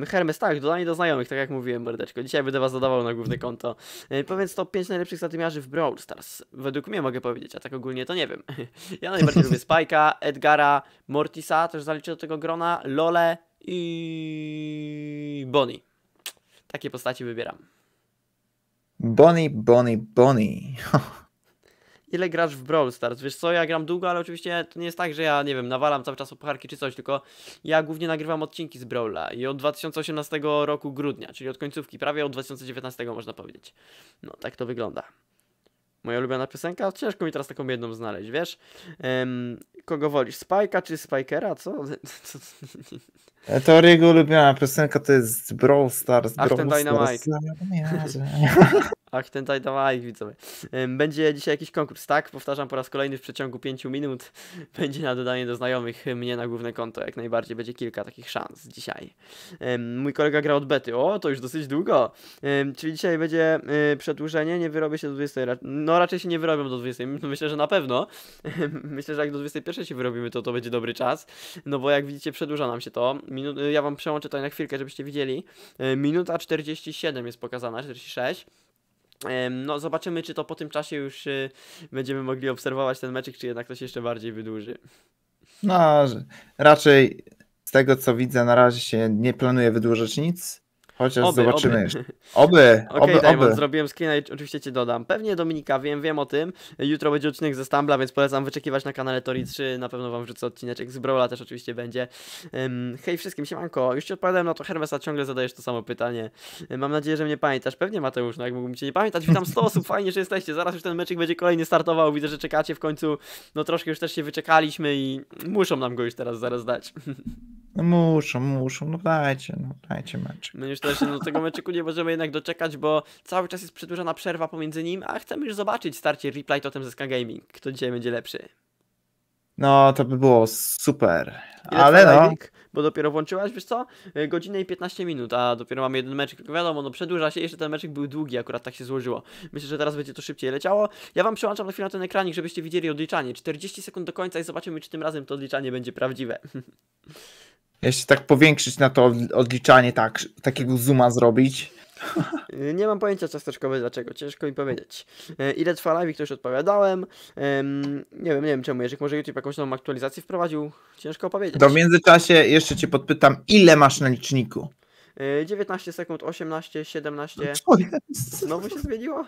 Hermes, tak, dodanie do znajomych, tak jak mówiłem, mordeczko. Dzisiaj będę was dodawał na główne konto. Y, powiedz to, 5 najlepszych zatymiarzy w Brawl Stars. Według mnie mogę powiedzieć, a tak ogólnie to nie wiem. Ja najbardziej lubię Spike'a, Edgara, Mortisa, też zaliczę do tego grona, Lole i... Bonnie. Takie postaci wybieram. Bonnie, Bonnie, Bonnie. Ile grasz w Brawl Stars? Wiesz co, ja gram długo, ale oczywiście to nie jest tak, że ja, nie wiem, nawalam cały czas opcharki czy coś, tylko ja głównie nagrywam odcinki z Brawla i od 2018 roku grudnia, czyli od końcówki, prawie od 2019 można powiedzieć. No, tak to wygląda moja ulubiona piosenka, ciężko mi teraz taką jedną znaleźć, wiesz? Um, kogo wolisz, Spajka czy Spikera, co? E, to jego ulubiona piosenka to jest Brawl Stars, Brawl Stars. Dynamite. Ach, ten Tidawajk, widzowie. Będzie dzisiaj jakiś konkurs, tak? Powtarzam po raz kolejny w przeciągu 5 minut. Będzie na dodanie do znajomych mnie na główne konto. Jak najbardziej będzie kilka takich szans dzisiaj. Mój kolega gra od bety. O, to już dosyć długo. Czyli dzisiaj będzie e, przedłużenie. Nie wyrobię się do 20. No, raczej się nie wyrobią do 20. Myślę, że na pewno. Myślę, że jak do 21 się wyrobimy, to to będzie dobry czas. No bo jak widzicie, przedłuża nam się to. Minut... E, ja wam przełączę to na chwilkę, żebyście widzieli. E, minuta 47 jest pokazana, 46. No, zobaczymy, czy to po tym czasie już y, będziemy mogli obserwować ten meczek, czy jednak to się jeszcze bardziej wydłuży. No, raczej z tego co widzę, na razie się nie planuje wydłużać nic. Chociaż oby, zobaczymy. Oby, oby. okay, oby, Diamond, zrobiłem screena i oczywiście cię dodam. Pewnie Dominika, wiem, wiem o tym. Jutro będzie odcinek ze Stambla, więc polecam wyczekiwać na kanale Tori 3. Na pewno wam wrzucę odcineczek. Z Brawla też oczywiście będzie. Um, hej wszystkim, siemanko. Już ci odpowiadałem na to, Hermesa, ciągle zadajesz to samo pytanie. Mam nadzieję, że mnie pamiętasz. Pewnie Mateusz, no jak mógłbym cię nie pamiętać. Witam 100 osób, fajnie, że jesteście. Zaraz już ten meczek będzie kolejny startował. Widzę, że czekacie w końcu. No troszkę już też się wyczekaliśmy i muszą nam go już teraz zaraz dać. No muszą, muszą. No dajcie, no dajcie meczek. już też no, tego meczyku nie możemy jednak doczekać, bo cały czas jest przedłużona przerwa pomiędzy nim, a chcemy już zobaczyć starcie Replay Totem ze Sky Gaming. Kto dzisiaj będzie lepszy? No, to by było super. Ile Ale no. Bo dopiero włączyłaś, wiesz co? E, godzinę i 15 minut, a dopiero mamy jeden meczek. Wiadomo, no przedłuża się, jeszcze ten meczek był długi, akurat tak się złożyło. Myślę, że teraz będzie to szybciej leciało. Ja wam przełączam na chwilę ten ekranik, żebyście widzieli odliczanie. 40 sekund do końca i zobaczymy, czy tym razem to odliczanie będzie prawdziwe. Jeszcze tak powiększyć na to odliczanie, tak, takiego zooma zrobić. Nie mam pojęcia ciasteczkowe dlaczego, ciężko mi powiedzieć. E, ile trwa live, ktoś odpowiadałem. Nie wiem, nie wiem czemu, Jerzyk, może YouTube jakąś nową aktualizację wprowadził? Ciężko powiedzieć. To w międzyczasie jeszcze cię podpytam, ile masz na liczniku? 19 e, sekund, 18, 17. No co jest? Znowu się zmieniło?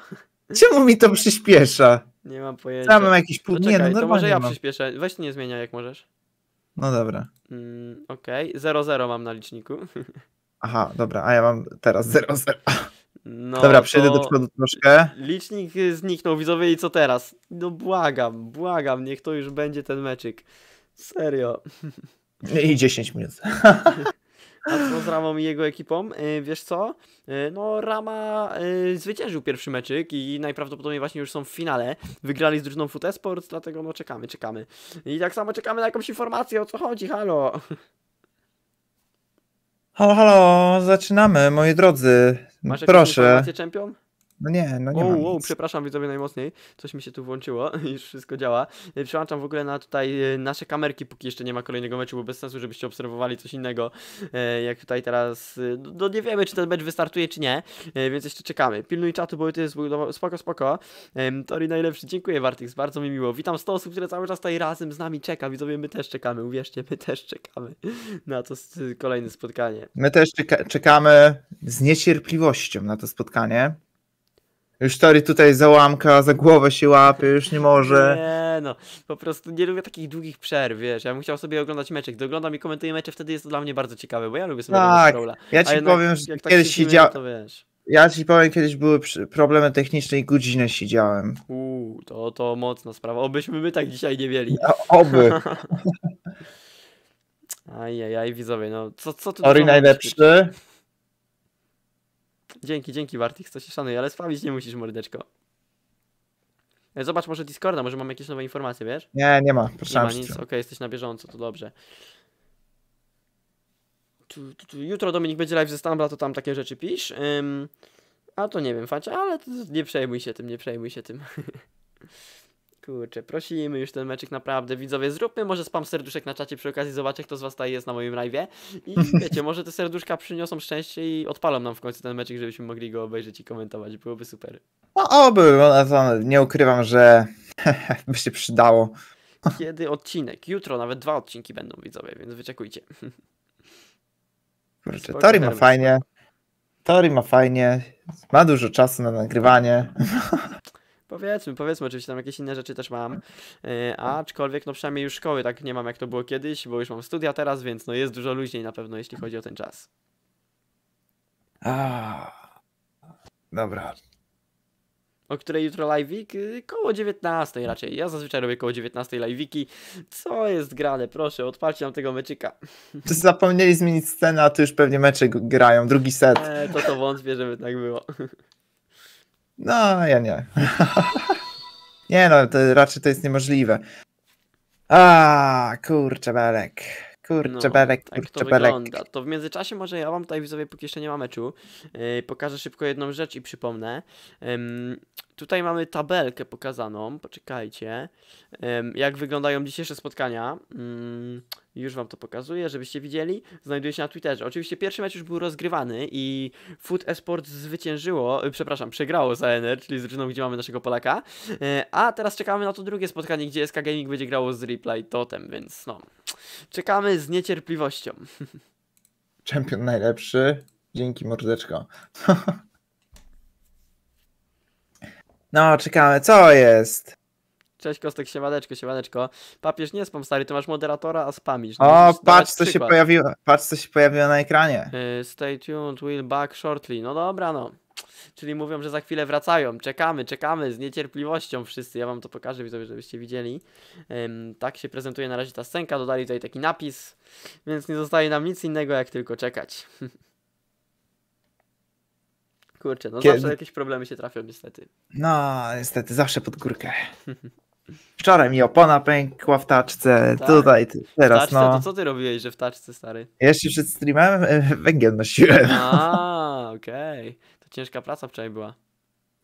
Czemu mi to przyspiesza? Nie mam pojęcia. Tam mam jakiś pół... Poczekaj, nie, no to może ja mam. przyspieszę. Weź nie zmieniaj jak możesz. No dobra. Mm, Okej, okay. 0-0 mam na liczniku. Aha, dobra, a ja mam teraz 0-0. No dobra, przejdę do przodu troszkę. Licznik zniknął, widzowie, i co teraz? No błagam, błagam, niech to już będzie ten meczyk. Serio. I 10 minut. A co z Ramą i jego ekipą? E, wiesz co? E, no, Rama e, zwyciężył pierwszy meczyk i najprawdopodobniej właśnie już są w finale. Wygrali z drużyną futesport, dlatego no czekamy, czekamy. I tak samo czekamy na jakąś informację, o co chodzi, halo. Halo, halo, zaczynamy, moi drodzy. Masz Proszę. informację, czempion? No nie, no nie. o, wow, przepraszam widzowie najmocniej, coś mi się tu włączyło, już wszystko działa. E, przełączam w ogóle na tutaj e, nasze kamerki, póki jeszcze nie ma kolejnego meczu, bo bez sensu, żebyście obserwowali coś innego. E, jak tutaj teraz, no, no nie wiemy, czy ten mecz wystartuje, czy nie, więc jeszcze czekamy. Pilnuj czatu, bo to jest no, spoko, spoko. Tori najlepszy, dziękuję Wartix, bardzo mi miło. Witam 100 osób, które cały czas tutaj razem z nami czeka. Widzowie, my też czekamy, uwierzcie, my też czekamy na to kolejne spotkanie. My też czeka czekamy z niecierpliwością na to spotkanie. Już Tori tutaj załamka, za głowę się łapie, już nie może. Nie no, po prostu nie lubię takich długich przerw, wiesz, ja bym chciał sobie oglądać mecze. Gdy oglądam i komentuję mecze, wtedy jest to dla mnie bardzo ciekawe, bo ja lubię sobie tak, oglądać ja ci powiem, że tak kiedyś tak siedziałem, to wiesz. Ja ci powiem, kiedyś były problemy techniczne i godzinę siedziałem. Uuu, to, to mocna sprawa, obyśmy my tak dzisiaj nie mieli. Ja, no, oby. Ajajaj, widzowie, no co, co tu... Tori najlepszy. Mówić? Dzięki, dzięki Bartix, co się szanuję, ale spamić nie musisz, mordeczko. E, zobacz może Discorda, może mam jakieś nowe informacje, wiesz? Nie, nie ma, proszę. Nie ma nic, okej, okay, jesteś na bieżąco, to dobrze. Tu, tu, tu, jutro Dominik będzie live ze Stambla, to tam takie rzeczy pisz. a to nie wiem, facie, ale nie przejmuj się tym, nie przejmuj się tym. Kurczę, prosimy już ten meczek naprawdę, widzowie, zróbmy może spam serduszek na czacie przy okazji, zobaczcie, kto z was tutaj jest na moim live'ie i wiecie, może te serduszka przyniosą szczęście i odpalą nam w końcu ten meczek, żebyśmy mogli go obejrzeć i komentować, byłoby super. No oby, nie ukrywam, że by się przydało. Kiedy odcinek? Jutro nawet dwa odcinki będą widzowie, więc wyczekujcie. Kurczę, Tori ma fajnie. Tori ma fajnie. Ma dużo czasu na nagrywanie. Powiedzmy, powiedzmy, oczywiście tam jakieś inne rzeczy też mam, e, aczkolwiek no przynajmniej już szkoły tak nie mam jak to było kiedyś, bo już mam studia teraz, więc no jest dużo luźniej na pewno, jeśli chodzi o ten czas. A, dobra. O której jutro live'ik? Koło 19 raczej. Ja zazwyczaj robię koło 19 live'iki. Co jest grane? Proszę, odpalcie nam tego meczyka. Czy zapomnieli zmienić scenę, a tu już pewnie mecze grają, drugi set. E, to to wątpię, żeby tak było. No, ja nie. nie no, to raczej to jest niemożliwe. A, kurczę belek. Kurczę no, belek, tak kurczę tak to belek. Wygląda. To w międzyczasie może ja wam tutaj widzowie, póki jeszcze nie ma meczu, yy, pokażę szybko jedną rzecz i przypomnę. Yy, Tutaj mamy tabelkę pokazaną, poczekajcie, jak wyglądają dzisiejsze spotkania. Mm, już wam to pokazuję, żebyście widzieli. Znajduje się na Twitterze. Oczywiście pierwszy mecz już był rozgrywany i Food Esports zwyciężyło, y, przepraszam, przegrało za NR, czyli z drużyną, gdzie mamy naszego Polaka. E, a teraz czekamy na to drugie spotkanie, gdzie SK Gaming będzie grało z Replay Totem, więc no, czekamy z niecierpliwością. Champion najlepszy, dzięki mordeczko. No, czekamy, co jest? Cześć Kostek, siemaneczko, siemaneczko. Papież nie spam, stary, ty masz moderatora, a spamisz. No. o, patrz co, się pojawiło, patrz co się pojawiło na ekranie. Yy, stay tuned, we'll back shortly. No dobra, no. Czyli mówią, że za chwilę wracają. Czekamy, czekamy z niecierpliwością wszyscy. Ja wam to pokażę, żebyście widzieli. Ym, tak się prezentuje na razie ta scenka. Dodali tutaj taki napis, więc nie zostaje nam nic innego, jak tylko czekać. Kurczę, no Kiedy... zawsze jakieś problemy się trafią niestety. No, niestety, zawsze pod górkę. Wczoraj mi opona pękła w taczce, tak. tutaj, teraz w taczce, no. to co ty robiłeś, że w taczce, stary? Jeszcze przed streamem e, węgiel nosiłem. A, okej. Okay. To ciężka praca wczoraj była.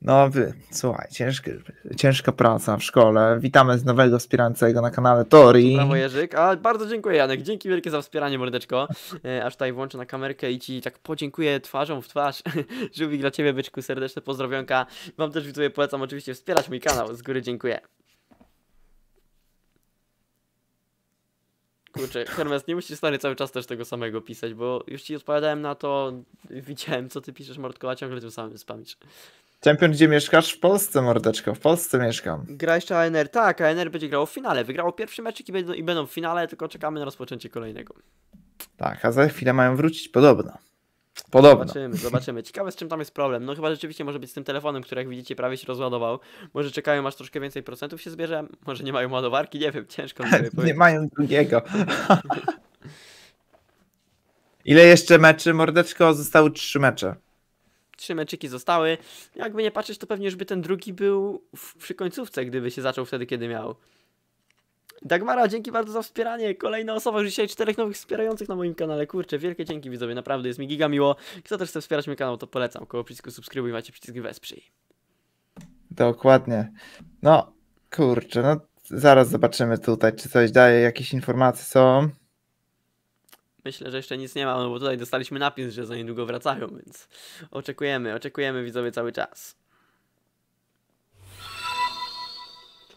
No, słuchaj, ciężka, ciężka praca w szkole. Witamy z nowego wspierającego na kanale Tori. Brawo Jerzyk, a bardzo dziękuję Janek, dzięki wielkie za wspieranie mordeczko. E, aż tutaj włączę na kamerkę i Ci tak podziękuję twarzą w twarz. Żółwik dla Ciebie byczku, serdeczne pozdrowionka. Wam też widuję, polecam oczywiście wspierać mój kanał, z góry dziękuję. Kurczę, Hermes, nie musisz stary cały czas też tego samego pisać, bo już Ci odpowiadałem na to, widziałem co Ty piszesz mordko, a ciągle tym samym spamisz. Czempion, gdzie mieszkasz? W Polsce, mordeczko, w Polsce mieszkam. Gra jeszcze ANR, tak, ANR będzie grał w finale. Wygrało pierwszy meczek i będą, i będą w finale, tylko czekamy na rozpoczęcie kolejnego. Tak, a za chwilę mają wrócić, podobno. Podobno. Zobaczymy, zobaczymy. Ciekawe z czym tam jest problem. No chyba rzeczywiście może być z tym telefonem, który jak widzicie prawie się rozładował. Może czekają aż troszkę więcej procentów się zbierze, może nie mają ładowarki, nie wiem, ciężko Nie mają drugiego. Ile jeszcze meczy, mordeczko? Zostały trzy mecze trzy meczyki zostały. Jakby nie patrzeć, to pewnie już by ten drugi był w, przy końcówce, gdyby się zaczął wtedy, kiedy miał. Dagmara, dzięki bardzo za wspieranie. Kolejna osoba, już dzisiaj czterech nowych wspierających na moim kanale. Kurczę, wielkie dzięki widzowie, naprawdę jest mi giga miło. Kto też chce wspierać mój kanał, to polecam. Koło przycisku subskrybuj, macie przycisk wesprzyj. Dokładnie. No, kurczę, no zaraz zobaczymy tutaj, czy coś daje, jakieś informacje są myślę, że jeszcze nic nie ma, no bo tutaj dostaliśmy napis, że za niedługo wracają, więc oczekujemy, oczekujemy widzowie cały czas.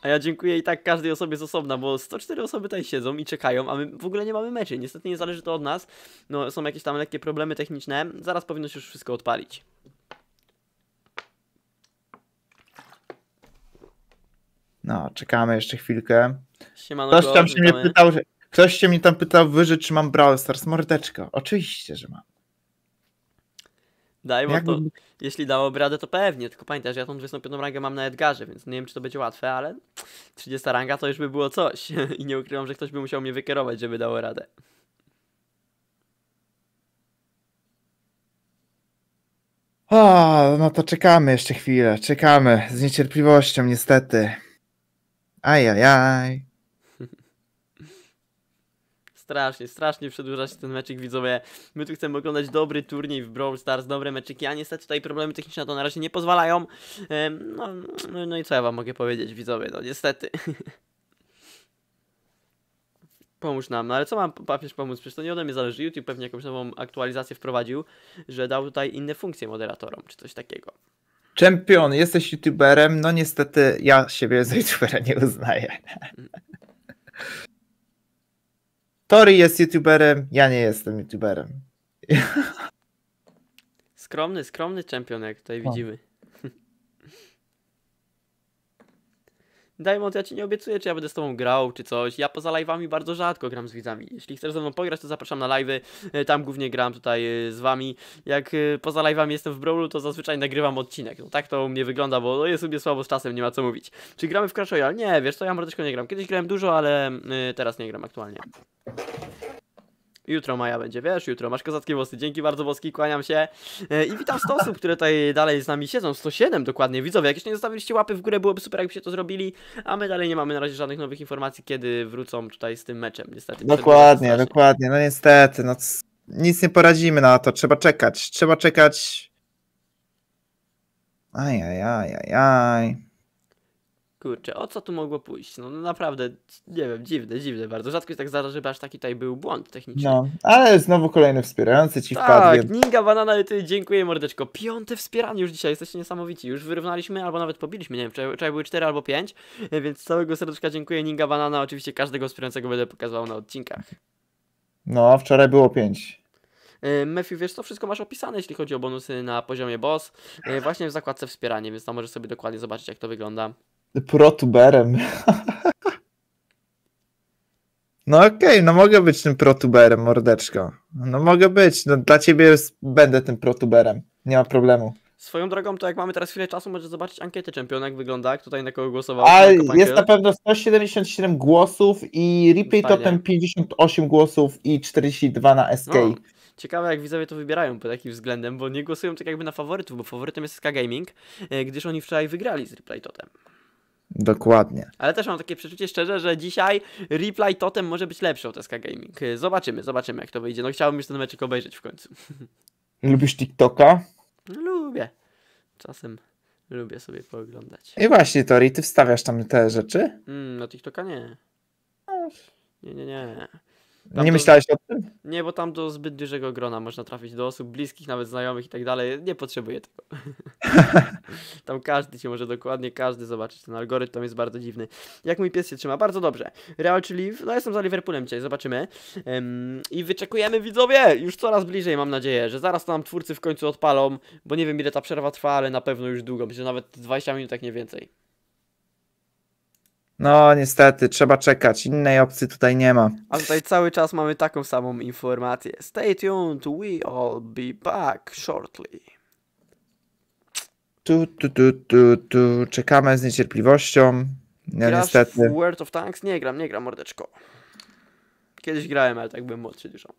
A ja dziękuję i tak każdej osobie z osobna, bo 104 osoby tutaj siedzą i czekają, a my w ogóle nie mamy meczy. Niestety nie zależy to od nas. No, są jakieś tam lekkie problemy techniczne. Zaraz powinno się już wszystko odpalić. No, czekamy jeszcze chwilkę. Siemano, Ktoś tam się mnie pytał, że... Ktoś się mnie tam pytał wyżej, czy mam Brawl Stars. Mordeczko, oczywiście, że mam. Daj, bo to, jeśli dałoby radę, to pewnie, tylko pamiętaj, że ja tą 25 rangę mam na Edgarze, więc nie wiem, czy to będzie łatwe, ale 30 ranga to już by było coś i nie ukrywam, że ktoś by musiał mnie wykierować, żeby dało radę. O, no to czekamy jeszcze chwilę, czekamy z niecierpliwością niestety. Ajajaj. Aj, aj strasznie, strasznie przedłuża się ten meczek widzowie. My tu chcemy oglądać dobry turniej w Brawl Stars, dobre meczyki, a niestety tutaj problemy techniczne to na razie nie pozwalają. No, no, no i co ja wam mogę powiedzieć widzowie, no niestety. Pomóż nam, no ale co mam papież pomóc? Przecież to nie ode mnie zależy. YouTube pewnie jakąś nową aktualizację wprowadził, że dał tutaj inne funkcje moderatorom, czy coś takiego. Czempion, jesteś youtuberem, no niestety ja siebie za youtubera nie uznaję. Tori jest youtuberem, ja nie jestem youtuberem. Skromny, skromny czempion, jak tutaj o. widzimy. Diamond, ja ci nie obiecuję, czy ja będę z tobą grał, czy coś. Ja poza live'ami bardzo rzadko gram z widzami. Jeśli chcesz ze mną pograć, to zapraszam na live'y. E, tam głównie gram tutaj e, z wami. Jak e, poza live'ami jestem w Brawlu, to zazwyczaj nagrywam odcinek. No tak to u mnie wygląda, bo jest sobie słabo z czasem, nie ma co mówić. Czy gramy w Crash Royale? Nie, wiesz co, ja mordeczko nie gram. Kiedyś grałem dużo, ale mm, teraz nie gram aktualnie. Jutro Maja będzie, wiesz, jutro masz kozackie włosy. Dzięki bardzo, Boski, kłaniam się. E, I witam 100 osób, które tutaj dalej z nami siedzą. 107 dokładnie, widzowie. Jak jeszcze nie zostawiliście łapy w górę, byłoby super, jakbyście to zrobili. A my dalej nie mamy na razie żadnych nowych informacji, kiedy wrócą tutaj z tym meczem, niestety. Dokładnie, dokładnie. No niestety, no nic nie poradzimy na to. Trzeba czekać. Trzeba czekać. Ajajajajaj. Aj, aj, aj. aj. Kurczę, o co tu mogło pójść? No, no, naprawdę, nie wiem, dziwne, dziwne bardzo. Rzadko się tak zdarza, żeby aż taki tutaj był błąd techniczny. No, ale znowu kolejny wspierający ci tak, wpadł. Tak, Ninga Banana ty dziękuję mordeczko. Piąte wspieranie już dzisiaj, jesteście niesamowici. Już wyrównaliśmy albo nawet pobiliśmy, nie wiem, wczoraj były cztery albo pięć, więc całego serduszka dziękuję Ninga Banana. Oczywiście każdego wspierającego będę pokazywał na odcinkach. No, wczoraj było pięć. E, Mefi, wiesz to wszystko masz opisane, jeśli chodzi o bonusy na poziomie boss, e, właśnie w zakładce wspieranie, więc tam możesz sobie dokładnie zobaczyć, jak to wygląda protuberem. No okej, okay, no mogę być tym protuberem, mordeczko. No mogę być, no dla ciebie będę tym protuberem. Nie ma problemu. Swoją drogą, to jak mamy teraz chwilę czasu, możesz zobaczyć ankietę czempiona, jak wygląda, jak tutaj na kogo głosował. A jest na pewno 177 głosów i Ripley topem 58 głosów i 42 na SK. No. Ciekawe, jak widzowie to wybierają pod jakim względem, bo nie głosują tak jakby na faworytów, bo faworytem jest SK Gaming, e, gdyż oni wczoraj wygrali z Ripley Totem. Dokładnie. Ale też mam takie przeczucie szczerze, że dzisiaj Replay Totem może być lepszy od SK Gaming. Y, zobaczymy, zobaczymy jak to wyjdzie. No chciałbym już ten meczek obejrzeć w końcu. Lubisz TikToka? No, lubię. Czasem lubię sobie pooglądać. I właśnie, Tori, ty wstawiasz tam te rzeczy? Mm, no TikToka nie. No. Nie, nie, nie. Tam nie myślałeś do... o tym? Nie, bo tam do zbyt dużego grona można trafić, do osób bliskich, nawet znajomych i tak dalej. Nie potrzebuję tego. tam każdy cię może dokładnie, każdy zobaczyć. Ten algorytm tam jest bardzo dziwny. Jak mój pies się trzyma? Bardzo dobrze. Real czy No jestem za Liverpoolem dzisiaj, zobaczymy. Ym, I wyczekujemy widzowie! Już coraz bliżej mam nadzieję, że zaraz to nam twórcy w końcu odpalą, bo nie wiem ile ta przerwa trwa, ale na pewno już długo, będzie nawet 20 minut, tak nie więcej. No niestety, trzeba czekać, innej opcji tutaj nie ma. A tutaj cały czas mamy taką samą informację. Stay tuned, we all be back shortly. Tu, tu, tu, tu, tu. Czekamy z niecierpliwością. No Grasz niestety. w World of Tanks? Nie gram, nie gram, mordeczko. Kiedyś grałem, ale tak bym młodszy niż on.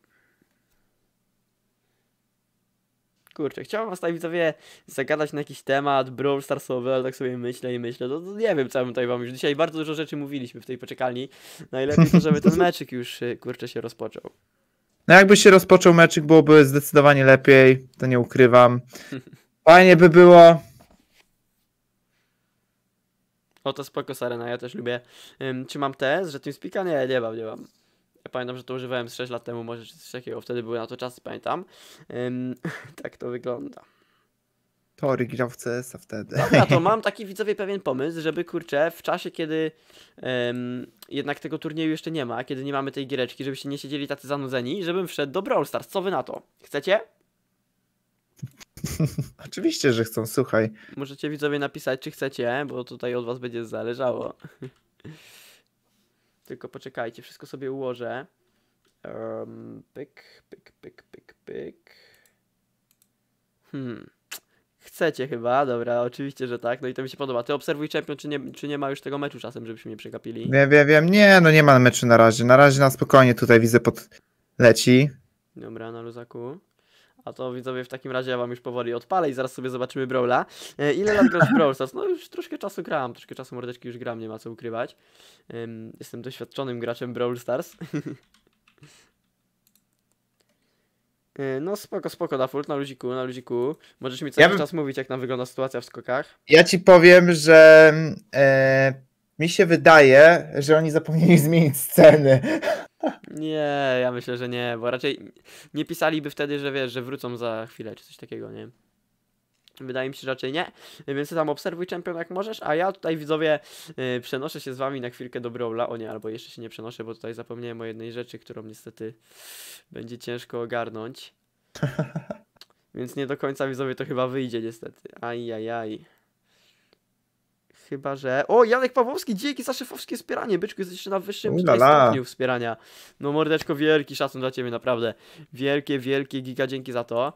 kurczę, chciałbym was tak widzowie zagadać na jakiś temat Brawl Starsowy, ale tak sobie myślę i myślę, no, no nie wiem co bym tutaj wam już dzisiaj bardzo dużo rzeczy mówiliśmy w tej poczekalni. Najlepiej no to, żeby ten meczyk już y, kurczę się rozpoczął. No jakby się rozpoczął meczyk byłoby zdecydowanie lepiej, to nie ukrywam. Fajnie by było, Oto spoko Sarena, ja też lubię. Um, czy mam TS, że tym spika? Nie, nie mam, nie mam. Ja pamiętam, że to używałem 6 lat temu, może coś takiego, wtedy były na to czasy, pamiętam. Ym, tak to wygląda. Tory grał w CS-a wtedy. Dobra, to mam taki widzowie pewien pomysł, żeby kurczę w czasie, kiedy ym, jednak tego turnieju jeszcze nie ma, kiedy nie mamy tej giereczki, żebyście nie siedzieli tacy zanudzeni, żebym wszedł do Brawl Stars. Co wy na to? Chcecie? Oczywiście, że chcą, słuchaj. Możecie widzowie napisać, czy chcecie, bo tutaj od was będzie zależało. Tylko poczekajcie, wszystko sobie ułożę. Um, pyk, pyk, pyk, pyk, pyk. Hmm. Chcecie chyba, dobra, oczywiście, że tak. No i to mi się podoba. Ty obserwuj Champion, czy nie, czy nie ma już tego meczu czasem, żebyśmy nie przegapili. Wiem, wiem, wiem. Nie, no nie ma meczu na razie. Na razie na spokojnie tutaj widzę pod... leci. Dobra, na luzaku. A to widzowie, w takim razie ja wam już powoli odpalę i zaraz sobie zobaczymy Brawla. E, ile lat grasz w Brawl Stars? No już troszkę czasu grałem, troszkę czasu mordeczki już gram, nie ma co ukrywać. jestem doświadczonym graczem Brawl Stars. E, no spoko, spoko, Dafurt, na luziku, na luziku. Możesz mi cały ja bym... czas mówić, jak nam wygląda sytuacja w skokach. Ja ci powiem, że e, mi się wydaje, że oni zapomnieli zmienić sceny. Nie, ja myślę, że nie, bo raczej nie pisaliby wtedy, że wiesz, że wrócą za chwilę czy coś takiego, nie? Wydaje mi się, że raczej nie, więc tam obserwuj champion jak możesz, a ja tutaj widzowie yy, przenoszę się z wami na chwilkę do Brawla, o nie, albo jeszcze się nie przenoszę, bo tutaj zapomniałem o jednej rzeczy, którą niestety będzie ciężko ogarnąć. Więc nie do końca widzowie to chyba wyjdzie niestety. Ajajaj. Aj, aj chyba że. O, Janek Pawłowski, dzięki za szefowskie wspieranie. Byczku, jesteś na wyższym stopniu wspierania. No, mordeczko, wielki szacun dla ciebie, naprawdę. Wielkie, wielkie giga, dzięki za to.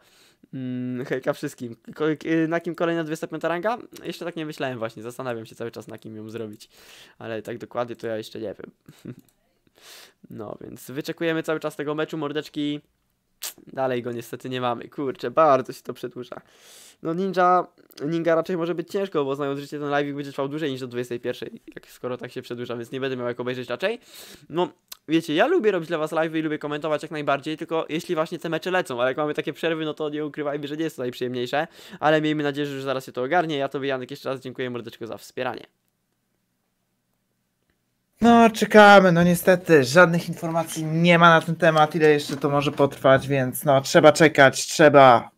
Hmm, hejka wszystkim. Y, na kim kolejna 25 ranga? Jeszcze tak nie myślałem właśnie, zastanawiam się cały czas na kim ją zrobić. Ale tak dokładnie to ja jeszcze nie wiem. No, więc wyczekujemy cały czas tego meczu mordeczki. Dalej go niestety nie mamy. Kurczę, bardzo się to przedłuża. No ninja, ninja raczej może być ciężko, bo znając życie ten live będzie trwał dłużej niż do 21, jak skoro tak się przedłuża, więc nie będę miał jak obejrzeć raczej. No, wiecie, ja lubię robić dla was live i lubię komentować jak najbardziej, tylko jeśli właśnie te mecze lecą, ale jak mamy takie przerwy, no to nie ukrywajmy, że nie jest to najprzyjemniejsze, ale miejmy nadzieję, że zaraz się to ogarnie. Ja to Janek jeszcze raz dziękuję mordeczko za wspieranie. No, czekamy, no niestety, żadnych informacji nie ma na ten temat, ile jeszcze to może potrwać, więc no, trzeba czekać, trzeba.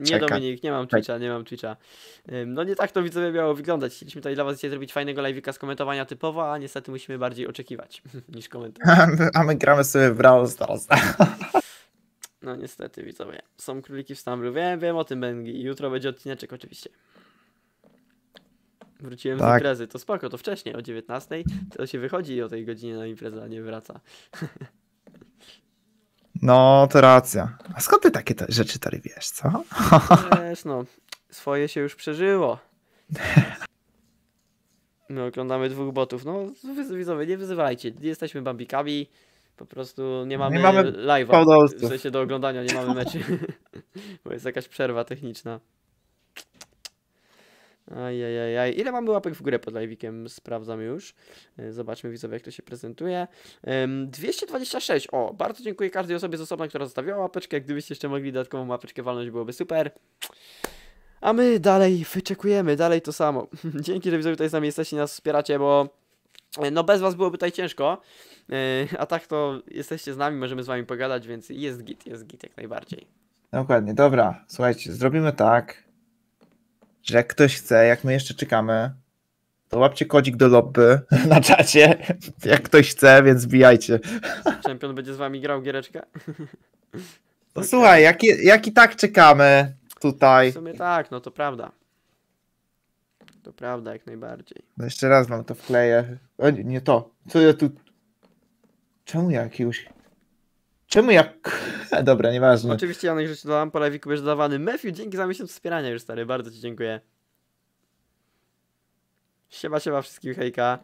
Nie Dominik, nie mam Twitcha, nie mam Twitcha. No nie tak to widzowie miało wyglądać. Chcieliśmy tutaj dla was dzisiaj zrobić fajnego live'ika z komentowania typowo, a niestety musimy bardziej oczekiwać niż komentować. A my gramy sobie w Brawl Stars. No niestety widzowie, są króliki w Stambru. wiem, wiem o tym Bengi jutro będzie odcineczek oczywiście. Wróciłem tak. z imprezy, to spoko, to wcześniej, o 19, to się wychodzi o tej godzinie na imprezę, a nie wraca. No, to racja. A skąd ty takie rzeczy tady wiesz, co? No wiesz, no, swoje się już przeżyło. My oglądamy dwóch botów. No, widzowie, nie wyzywajcie. jesteśmy bambikami. Po prostu nie mamy, nie mamy live'a. W sensie do oglądania nie mamy meczy. Bo jest jakaś przerwa techniczna. Ajajaj. Ile mamy łapek w górę pod live'ikiem? Sprawdzam już. E, zobaczmy widzowie, jak to się prezentuje. 226. O, bardzo dziękuję każdej osobie z osobna, która zostawiła łapeczkę. Gdybyście jeszcze mogli dodatkową łapeczkę walnąć, byłoby super. A my dalej wyczekujemy, dalej to samo. Dzięki, że widzowie tutaj z nami jesteście, nas wspieracie, bo e, no bez was byłoby tutaj ciężko. E, a tak to jesteście z nami, możemy z wami pogadać, więc jest git, jest git jak najbardziej. Dokładnie, dobra. Słuchajcie, zrobimy tak że jak ktoś chce, jak my jeszcze czekamy, to łapcie kodzik do lobby na czacie, jak ktoś chce, więc wbijajcie. Czempion będzie z wami grał giereczkę? No okay. słuchaj, jak, jak i tak czekamy tutaj. W sumie tak, no to prawda. To prawda, jak najbardziej. No jeszcze raz wam to wkleję. O, nie to. Co ja tu... Czemu ja jakiegoś Czemu jak. Dobra, nieważne. Oczywiście Janek rzeczy dodałam, po lewiku będziesz dodawany. Mefiu, dzięki za miesiąc wspierania już stary, bardzo ci dziękuję. Siema, siema wszystkim, hejka.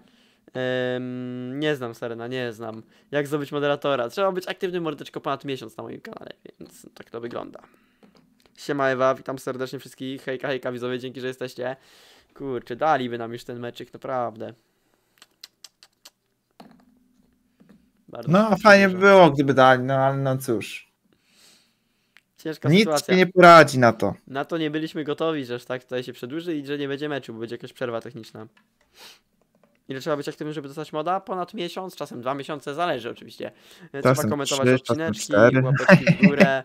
nie znam Serena, no, nie znam. Jak zdobyć moderatora? Trzeba być aktywnym mordeczko ponad miesiąc na moim kanale, więc tak to wygląda. Siema Ewa, witam serdecznie wszystkich. Hejka, hejka widzowie, dzięki, że jesteście. Kurczę, daliby nam już ten meczyk, naprawdę. Bardzo no, fajnie by było, gdyby dali, no ale no cóż. Ciężka Nic sytuacja. się nie poradzi na to. Na to nie byliśmy gotowi, że tak tutaj się przedłuży i że nie będzie meczu, bo będzie jakaś przerwa techniczna. Ile trzeba być aktywnym, żeby dostać moda? Ponad miesiąc, czasem dwa miesiące, zależy oczywiście. E, trzeba czasem komentować 3, odcineczki, łapeczki w górę,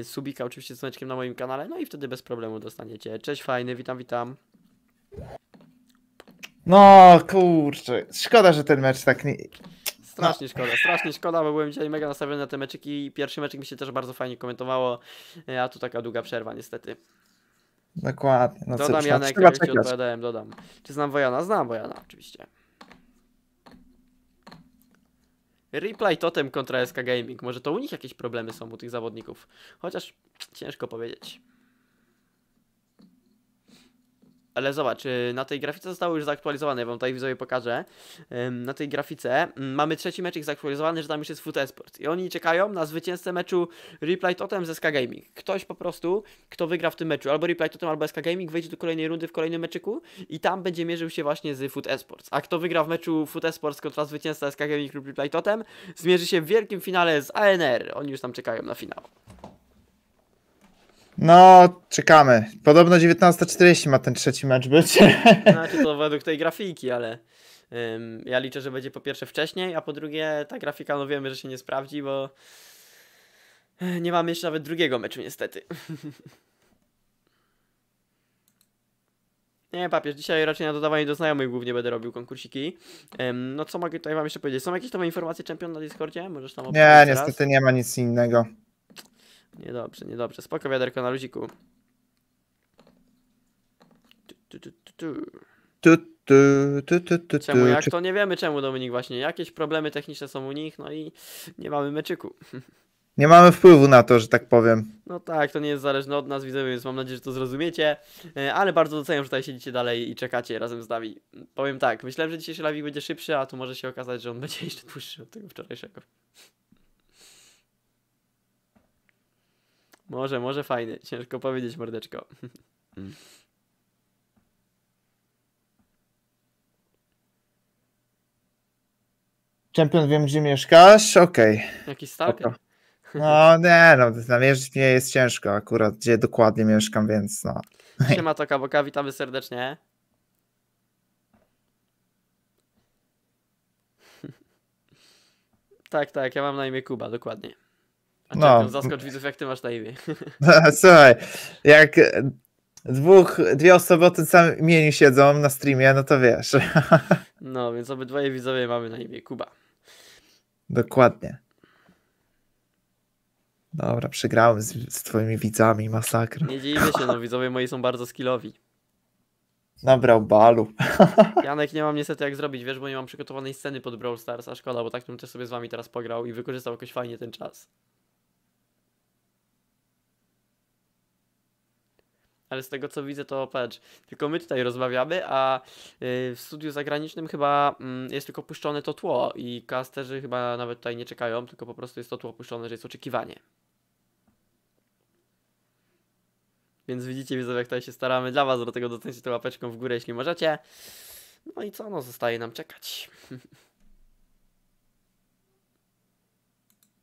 e, subika oczywiście z na moim kanale, no i wtedy bez problemu dostaniecie. Cześć fajny, witam, witam. No kurczę, szkoda, że ten mecz tak nie... Strasznie no. szkoda, strasznie szkoda, bo byłem dzisiaj mega nastawiony na te meczyki. Pierwszy meczek mi się też bardzo fajnie komentowało, a tu taka długa przerwa niestety. Dokładnie. No dodam co, no Janek, trzeba ci odpowiadałem, dodam. Czy znam Wojana? Znam Wojana, oczywiście. Replay Totem kontra SK Gaming. Może to u nich jakieś problemy są u tych zawodników. Chociaż ciężko powiedzieć ale zobacz, y, na tej grafice zostało już zaktualizowane, ja wam tutaj widzowie pokażę. Na tej grafice mm, mamy trzeci meczek zaktualizowany, że tam już jest Foot Esports. I oni czekają na zwycięzcę meczu Reply Totem ze SK Gaming. Ktoś po prostu, kto wygra w tym meczu, albo Reply Totem, albo SK Gaming, wejdzie do kolejnej rundy w kolejnym meczyku i tam będzie mierzył się właśnie z Foot Esports. A kto wygra w meczu Foot Esports kontra zwycięzca SK Gaming lub Reply Totem, zmierzy się w wielkim finale z ANR. Oni już tam czekają na finał. No, czekamy. Podobno 19.40 ma ten trzeci mecz być. No, znaczy to według tej grafiki, ale ja liczę, że będzie po pierwsze wcześniej, a po drugie ta grafika, no wiemy, że się nie sprawdzi, bo e, nie mamy jeszcze nawet drugiego meczu niestety. Nie, papież, dzisiaj raczej na dodawanie do znajomych głównie będę robił konkursiki. no co mogę tutaj wam jeszcze powiedzieć? Są jakieś nowe informacje czempion na Discordzie? Możesz tam Nie, niestety raz? nie ma nic innego. Niedobrze, niedobrze. Spoko wiaderko na luziku. Tu, tu, tu, tu. Tu, tu, tu, tu, tu, czemu jak to nie wiemy czemu Dominik właśnie. Jakieś problemy techniczne są u nich, no i nie mamy meczyku. Nie mamy wpływu na to, że tak powiem. No tak, to nie jest zależne od nas, widzę, więc mam nadzieję, że to zrozumiecie. E, ale bardzo doceniam, że tutaj siedzicie dalej i czekacie razem z nami. Powiem tak, myślałem, że dzisiejszy live będzie szybszy, a tu może się okazać, że on będzie jeszcze dłuższy od tego wczorajszego. Może, może fajny. Ciężko powiedzieć, mordeczko. Mm. Czempion, wiem gdzie mieszkasz? Okej. Okay. Jakiś stalker? No nie, no namierzyć mnie jest ciężko akurat, gdzie dokładnie mieszkam, więc no. Siema to Kaboka, witamy serdecznie. Tak, tak, ja mam na imię Kuba, dokładnie. A no. zaskocz widzów, jak ty masz na imię. No, słuchaj, jak dwóch, dwie osoby o tym samym imieniu siedzą na streamie, no to wiesz. No, więc obydwoje widzowie mamy na imię Kuba. Dokładnie. Dobra, przegrałem z, z twoimi widzami, masakra. Nie dziwię się, no widzowie moi są bardzo skillowi. Nabrał balu. Janek, nie mam niestety jak zrobić, wiesz, bo nie mam przygotowanej sceny pod Brawl Stars, a szkoda, bo tak bym też sobie z wami teraz pograł i wykorzystał jakoś fajnie ten czas. ale z tego co widzę to patrz, tylko my tutaj rozmawiamy, a y, w studiu zagranicznym chyba mm, jest tylko puszczone to tło i kasterzy chyba nawet tutaj nie czekają, tylko po prostu jest to tło puszczone, że jest oczekiwanie. Więc widzicie widzowie, jak tutaj się staramy dla was, dlatego docencie tą łapeczką w górę, jeśli możecie. No i co, no zostaje nam czekać.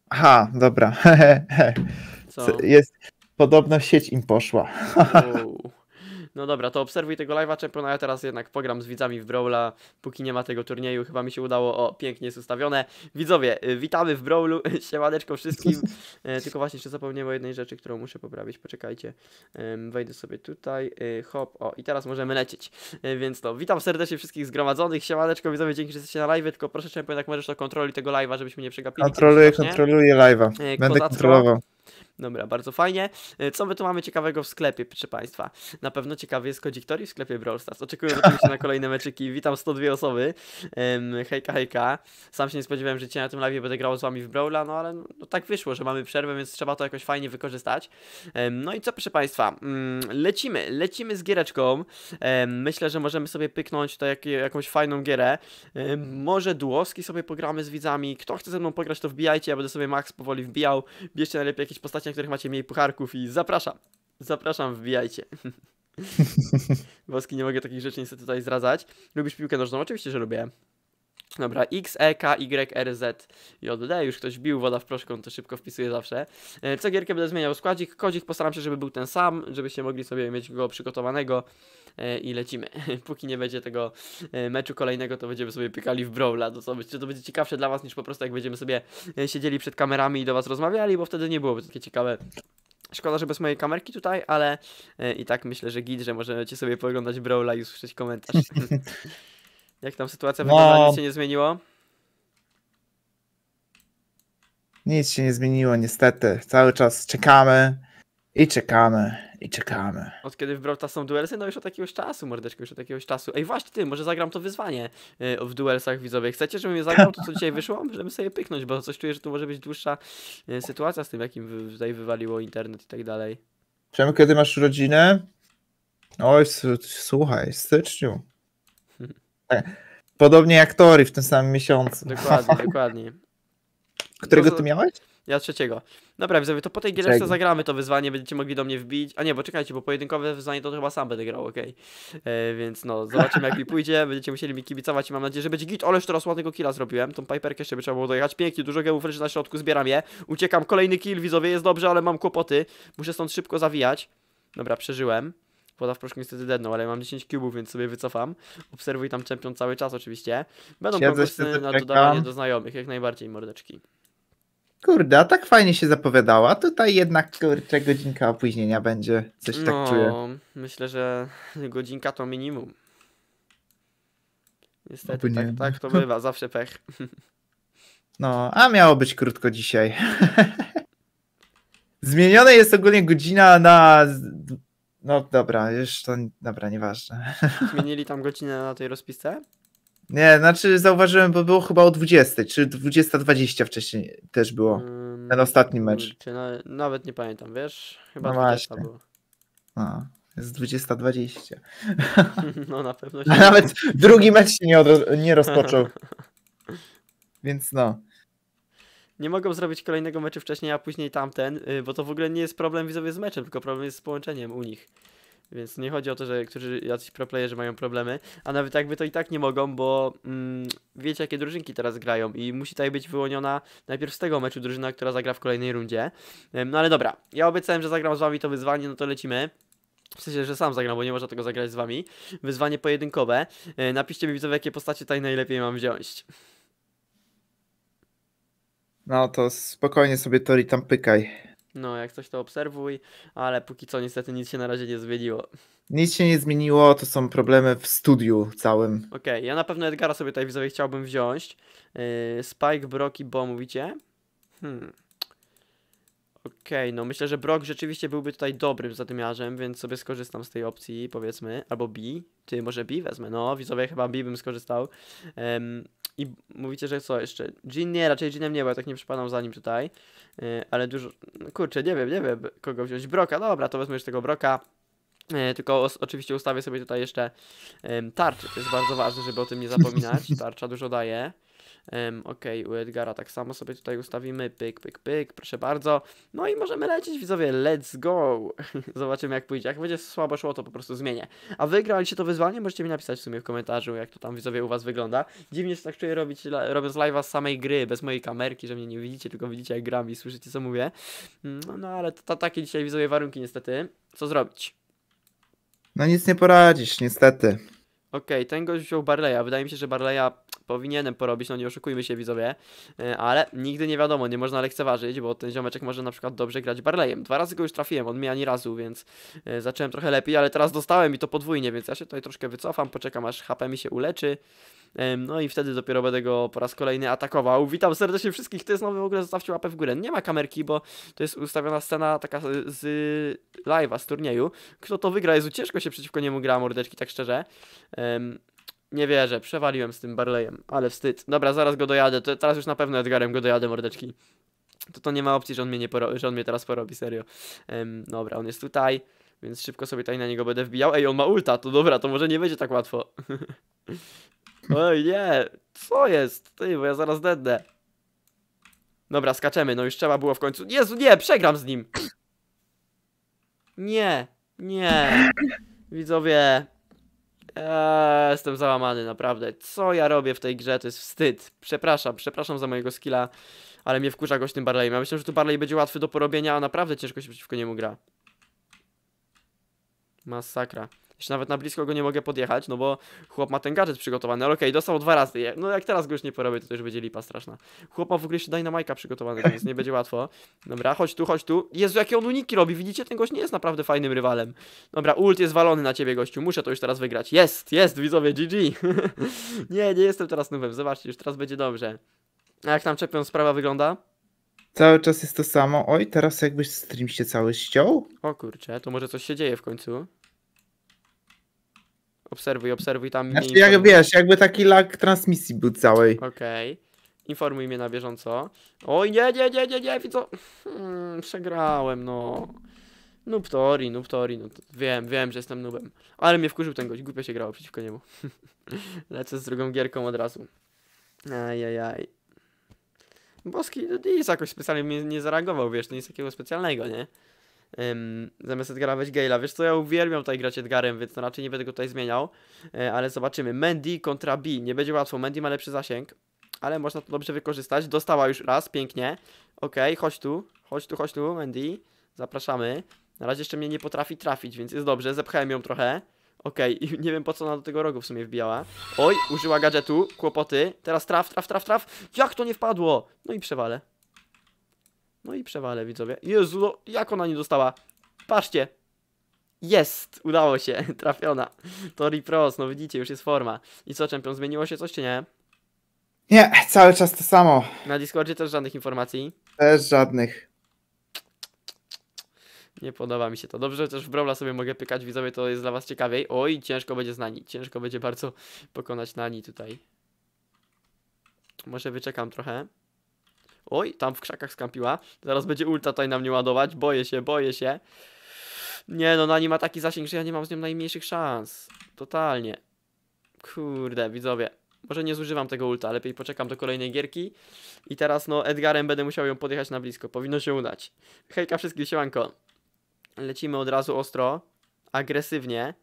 Aha, dobra. Co? Jest, Podobno sieć im poszła. No dobra, to obserwuj tego live'a Championa, ja teraz jednak pogram z widzami w Brawla, póki nie ma tego turnieju, chyba mi się udało, o, pięknie jest ustawione. Widzowie, y, witamy w Brawlu, siemaneczko wszystkim, y, tylko właśnie jeszcze zapomniałem o jednej rzeczy, którą muszę poprawić, poczekajcie, wejdę sobie tutaj, y, hop, o, i teraz możemy lecieć, więc to, witam serdecznie wszystkich zgromadzonych, siemaneczko widzowie, dzięki, że jesteście na live, tylko proszę Champion, jak możesz to kontroli tego live'a, żebyśmy nie przegapili. Kontroluję, kontroluję live'a, będę kontrolował. Dobra, bardzo fajnie. E, co my tu mamy ciekawego w sklepie, proszę Państwa? Na pewno ciekawy jest Kodziktori w sklepie Brawl Stars. Oczekuję oczywiście na kolejne meczyki. Witam 102 osoby. Um, hejka, hejka. Sam się nie spodziewałem, że dzisiaj na tym live będę grał z Wami w Brawla, no ale no, tak wyszło, że mamy przerwę, więc trzeba to jakoś fajnie wykorzystać. Um, no i co, proszę Państwa? Um, lecimy, lecimy z giereczką. myślę, że możemy sobie pyknąć to jak, jakąś fajną gierę. może duoski sobie pogramy z widzami. Kto chce ze mną pograć, to wbijajcie. Ja będę sobie max powoli wbijał. Bierzcie najlepiej jakieś jakieś postacie, na których macie mniej pucharków i zapraszam. Zapraszam, wbijajcie. Woski, nie mogę takich rzeczy niestety tutaj zdradzać. Lubisz piłkę nożną? Oczywiście, że lubię. Dobra, X, E, K, Y, R, Z, J, D. Już ktoś bił, woda w proszku, on to szybko wpisuje zawsze. E, co gierkę będę zmieniał składzik. Kodzik postaram się, żeby był ten sam, żebyście mogli sobie mieć go przygotowanego e, i lecimy. Póki nie będzie tego e, meczu kolejnego, to będziemy sobie pykali w Brawla. To, co, to będzie ciekawsze dla was niż po prostu jak będziemy sobie siedzieli przed kamerami i do was rozmawiali, bo wtedy nie byłoby takie ciekawe Szkoda, że bez mojej kamerki tutaj, ale i tak myślę, że git, że możecie sobie pooglądać Brawla i usłyszeć komentarz. Jak tam sytuacja no. wygląda? Nic się nie zmieniło? Nic się nie zmieniło, niestety. Cały czas czekamy i czekamy i czekamy. Od kiedy w Brawl są duelsy? No już od jakiegoś czasu, mordeczko, już od jakiegoś czasu. Ej, właśnie ty, może zagram to wyzwanie y, w duelsach widzowie. Chcecie, żebym je zagrał, to co dzisiaj wyszło? Możemy sobie pyknąć, bo coś czuję, że tu może być dłuższa y, sytuacja z tym, jakim tutaj wywaliło internet i tak dalej. Czemu kiedy masz rodzinę? Oj, słuchaj, w styczniu. Podobnie jak Tory w tym samym miesiącu. Dokładnie, dokładnie. Którego ty miałeś? Ja trzeciego. Dobra, widzowie, to po tej gierze to zagramy to wyzwanie, będziecie mogli do mnie wbić. A nie, bo czekajcie, bo pojedynkowe wyzwanie to, chyba sam będę grał, okej. Okay. E, więc no, zobaczymy jak mi pójdzie, będziecie musieli mi kibicować i mam nadzieję, że będzie git. Oleż teraz ładnego killa zrobiłem, tą Piperkę jeszcze by trzeba było dojechać. Pięknie, dużo gemów leży na środku, zbieram je. Uciekam, kolejny kill, widzowie, jest dobrze, ale mam kłopoty. Muszę stąd szybko zawijać. Dobra, przeżyłem. Woda w proszku niestety deadną, ale mam 10 cubów, więc sobie wycofam. Obserwuj tam champion cały czas oczywiście. Będą Siedzę pomysły na dodawanie do znajomych, jak najbardziej mordeczki. Kurde, a tak fajnie się zapowiadała. Tutaj jednak kurczę godzinka opóźnienia będzie. Coś tak no, tak czuję. Myślę, że godzinka to minimum. Niestety, tak, tak to bywa, zawsze pech. No, a miało być krótko dzisiaj. Zmieniona jest ogólnie godzina na no dobra, już to dobra, nieważne. Zmienili tam godzinę na tej rozpisce? Nie, znaczy zauważyłem, bo było chyba o 20, czy 20.20 wcześniej też było. Hmm, ten ostatni mecz. Czy na, no, nawet nie pamiętam, wiesz? Chyba no właśnie. było. No, jest 20.20. No na pewno. Się... A nawet drugi mecz się nie, nie rozpoczął. Więc no nie mogą zrobić kolejnego meczu wcześniej, a później tamten, y, bo to w ogóle nie jest problem widzowie z meczem, tylko problem jest z połączeniem u nich. Więc nie chodzi o to, że którzy jacyś proplayerzy mają problemy, a nawet jakby to i tak nie mogą, bo mm, wiecie jakie drużynki teraz grają i musi tutaj być wyłoniona najpierw z tego meczu drużyna, która zagra w kolejnej rundzie. No ale dobra, ja obiecałem, że zagram z wami to wyzwanie, no to lecimy. W sensie, że sam zagram, bo nie można tego zagrać z wami. Wyzwanie pojedynkowe. E, napiszcie mi widzowie, jakie postacie tutaj najlepiej mam wziąć. No to spokojnie sobie Tori tam pykaj. No, jak coś to obserwuj, ale póki co niestety nic się na razie nie zmieniło. Nic się nie zmieniło, to są problemy w studiu całym. Okej, okay, ja na pewno Edgara sobie tutaj widzowie chciałbym wziąć. Yy, Spike, Brock i Bo mówicie? Hmm. Okej, okay, no myślę, że Brock rzeczywiście byłby tutaj dobrym zadymiarzem, więc sobie skorzystam z tej opcji, powiedzmy. Albo B. Ty, może B wezmę. No, widzowie, chyba B bym skorzystał. Um, i mówicie, że co jeszcze? Jin nie, raczej Jinem nie, bo ja tak nie przypadam za nim tutaj. Yy, ale dużo. No kurczę, nie wiem, nie wiem kogo wziąć. Broka, dobra, to wezmę już tego Broka. Yy, tylko oczywiście ustawię sobie tutaj jeszcze yy, tarczę. To jest bardzo ważne, żeby o tym nie zapominać. Tarcza dużo daje. Um, ok, u Edgara tak samo sobie tutaj ustawimy, pyk, pyk, pyk, proszę bardzo. No i możemy lecieć, widzowie, let's go! Zobaczymy jak pójdzie, jak będzie słabo szło, to po prostu zmienię. A wygraliście to wyzwanie? Możecie mi napisać w sumie w komentarzu, jak to tam, widzowie, u was wygląda. Dziwnie się tak czuję robić, robiąc live'a z samej gry, bez mojej kamerki, że mnie nie widzicie, tylko widzicie jak gram i słyszycie co mówię. Mm, no, no ale to, to takie dzisiaj, widzowie, warunki niestety. Co zrobić? No nic nie poradzisz, niestety. Okej, okay, ten gość wziął Barleya. Wydaje mi się, że Barleya powinienem porobić, no nie oszukujmy się widzowie, e, ale nigdy nie wiadomo, nie można lekceważyć, bo ten ziomeczek może na przykład dobrze grać Barleyem. Dwa razy go już trafiłem, on mnie ani razu, więc e, zacząłem trochę lepiej, ale teraz dostałem i to podwójnie, więc ja się tutaj troszkę wycofam, poczekam aż HP mi się uleczy. No i wtedy dopiero będę go po raz kolejny atakował. Witam serdecznie wszystkich, to jest nowy w ogóle, zostawcie łapę w górę. Nie ma kamerki, bo to jest ustawiona scena taka z live'a, z turnieju. Kto to wygra? Jezu, ciężko się przeciwko niemu gra, mordeczki, tak szczerze. Nie wierzę, przewaliłem z tym Barleyem, ale wstyd. Dobra, zaraz go dojadę, to, teraz już na pewno Edgarem go dojadę, mordeczki. To to nie ma opcji, że on mnie, nie poro że on mnie teraz porobi, serio. Um, dobra, on jest tutaj, więc szybko sobie tutaj na niego będę wbijał. Ej, on ma ulta, to dobra, to może nie będzie tak łatwo. Oj nie, co jest? Ty, bo ja zaraz deadnę. Dobra, skaczemy, no już trzeba było w końcu... Jezu, nie, przegram z nim! Nie, nie. Widzowie, Eee, jestem załamany, naprawdę. Co ja robię w tej grze? To jest wstyd. Przepraszam, przepraszam za mojego skilla, ale mnie wkurza goś tym Barley. Ja myślę, że tu Barley będzie łatwy do porobienia, a naprawdę ciężko się przeciwko niemu gra. Masakra. Jeszcze nawet na blisko go nie mogę podjechać, no bo chłop ma ten gadżet przygotowany, ale okej, okay, dostał dwa razy. No jak teraz go już nie porobię, to, to już będzie lipa straszna. Chłop ma w ogóle jeszcze Dynamajka przygotowany, więc nie będzie łatwo. Dobra, chodź tu, chodź tu. Jezu, jakie on uniki robi, widzicie? Ten gość nie jest naprawdę fajnym rywalem. Dobra, ult jest walony na ciebie, gościu, muszę to już teraz wygrać. Jest, jest, widzowie, GG. nie, nie jestem teraz nowym, zobaczcie, już teraz będzie dobrze. A jak tam czepią sprawa wygląda? Cały czas jest to samo. Oj, teraz jakbyś stream się cały ściął. O kurczę, to może coś się dzieje w końcu obserwuj, obserwuj tam. Znaczy, jak wiesz, jakby taki lag transmisji był całej. Okej. Okay. Informuj mnie na bieżąco. Oj, nie, nie, nie, nie, nie, widzę. Hmm, przegrałem, no. Noob Tori, Noob Tori, no to wiem, wiem, że jestem noobem. Ale mnie wkurzył ten gość, głupio się grało przeciwko niemu. Lecę z drugą gierką od razu. Ajajaj. Boski no, jest jakoś specjalnie mnie nie zareagował, wiesz, to nic takiego specjalnego, nie? Ym, zamiast Edgara weź Gale'a. Wiesz co, ja uwielbiam tutaj grać Edgarem, więc to raczej nie będę go tutaj zmieniał, yy, ale zobaczymy. Mandy kontra B, nie będzie łatwo, Mandy ma lepszy zasięg, ale można to dobrze wykorzystać. Dostała już raz, pięknie. Okej, okay, chodź tu, chodź tu, chodź tu, Mandy. Zapraszamy. Na razie jeszcze mnie nie potrafi trafić, więc jest dobrze, zepchałem ją trochę. Okej, okay. nie wiem po co ona do tego rogu w sumie wbijała. Oj, użyła gadżetu, kłopoty. Teraz traf, traf, traf, traf. Jak to nie wpadło? No i przewalę. No i przewale widzowie. Jezu, no, jak ona nie dostała? Patrzcie. Jest! Udało się. Trafiona. Tori Pros, no widzicie, już jest forma. I co, czempion, zmieniło się coś czy nie? Nie, cały czas to samo. Na Discordzie też żadnych informacji? Też żadnych. Nie podoba mi się to. Dobrze, że też w Brawla sobie mogę pykać, widzowie, to jest dla was ciekawiej. Oj, ciężko będzie z Nani. Ciężko będzie bardzo pokonać Nani tutaj. Może wyczekam trochę. Oj, tam w krzakach skampiła. Zaraz będzie ulta tutaj na mnie ładować. Boję się, boję się. Nie no, na nim ma taki zasięg, że ja nie mam z nią najmniejszych szans. Totalnie. Kurde, widzowie. Może nie zużywam tego ulta, lepiej poczekam do kolejnej gierki. I teraz no, Edgarem będę musiał ją podjechać na blisko. Powinno się udać. Hejka wszystkim, siłanko. Lecimy od razu ostro, agresywnie.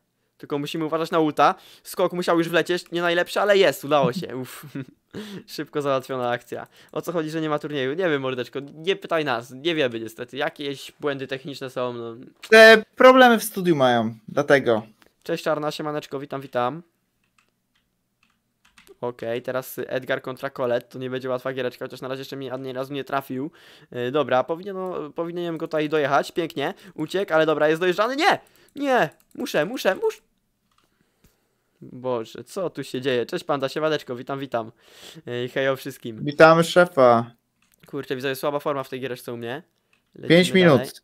Tylko musimy uważać na ulta. Skok musiał już wlecieć, nie najlepszy, ale jest, udało się. Uff. Szybko załatwiona akcja. O co chodzi, że nie ma turnieju? Nie wiem, mordeczko, nie pytaj nas, nie wiemy niestety. Jakieś błędy techniczne są. No. Te problemy w studiu mają, dlatego. Cześć Czarna, siemaneczko, witam, witam. Okej, okay, teraz Edgar kontra Colette, to nie będzie łatwa giereczka, chociaż na razie jeszcze mi ani razu nie trafił. Yy, dobra, powinno, powinienem go tutaj dojechać, pięknie, uciekł, ale dobra, jest dojeżdżany, nie! Nie, muszę, muszę, muszę, Boże, co tu się dzieje? Cześć panda, siewadeczko, witam, witam. E, I o wszystkim. Witamy szefa. Kurczę, widzę, jest słaba forma w tej giereczce u mnie. 5 minut.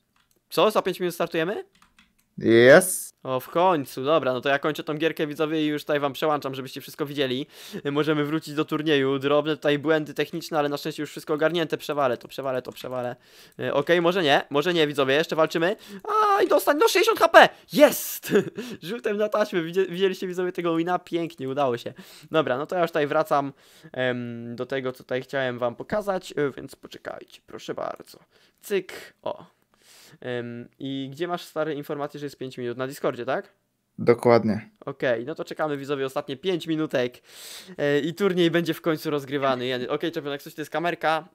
Co? Za 5 minut startujemy? Yes. O, w końcu, dobra, no to ja kończę tą gierkę widzowie i już tutaj wam przełączam, żebyście wszystko widzieli. Możemy wrócić do turnieju, drobne tutaj błędy techniczne, ale na szczęście już wszystko ogarnięte, przewalę to, przewalę to, przewalę. E, okej, okay, może nie, może nie widzowie, jeszcze walczymy. A i dostań, no 60 HP, jest! Żółtem na taśmę, widzieliście widzowie tego wina, pięknie, udało się. Dobra, no to ja już tutaj wracam em, do tego, co tutaj chciałem wam pokazać, e, więc poczekajcie, proszę bardzo. Cyk, o. I gdzie masz stare informacje, że jest 5 minut? Na Discordzie, tak? Dokładnie. Okej, okay, no to czekamy widzowie ostatnie 5 minutek yy, i turniej będzie w końcu rozgrywany. Ja, Okej, okay, Czerwony, jak coś to jest kamerka,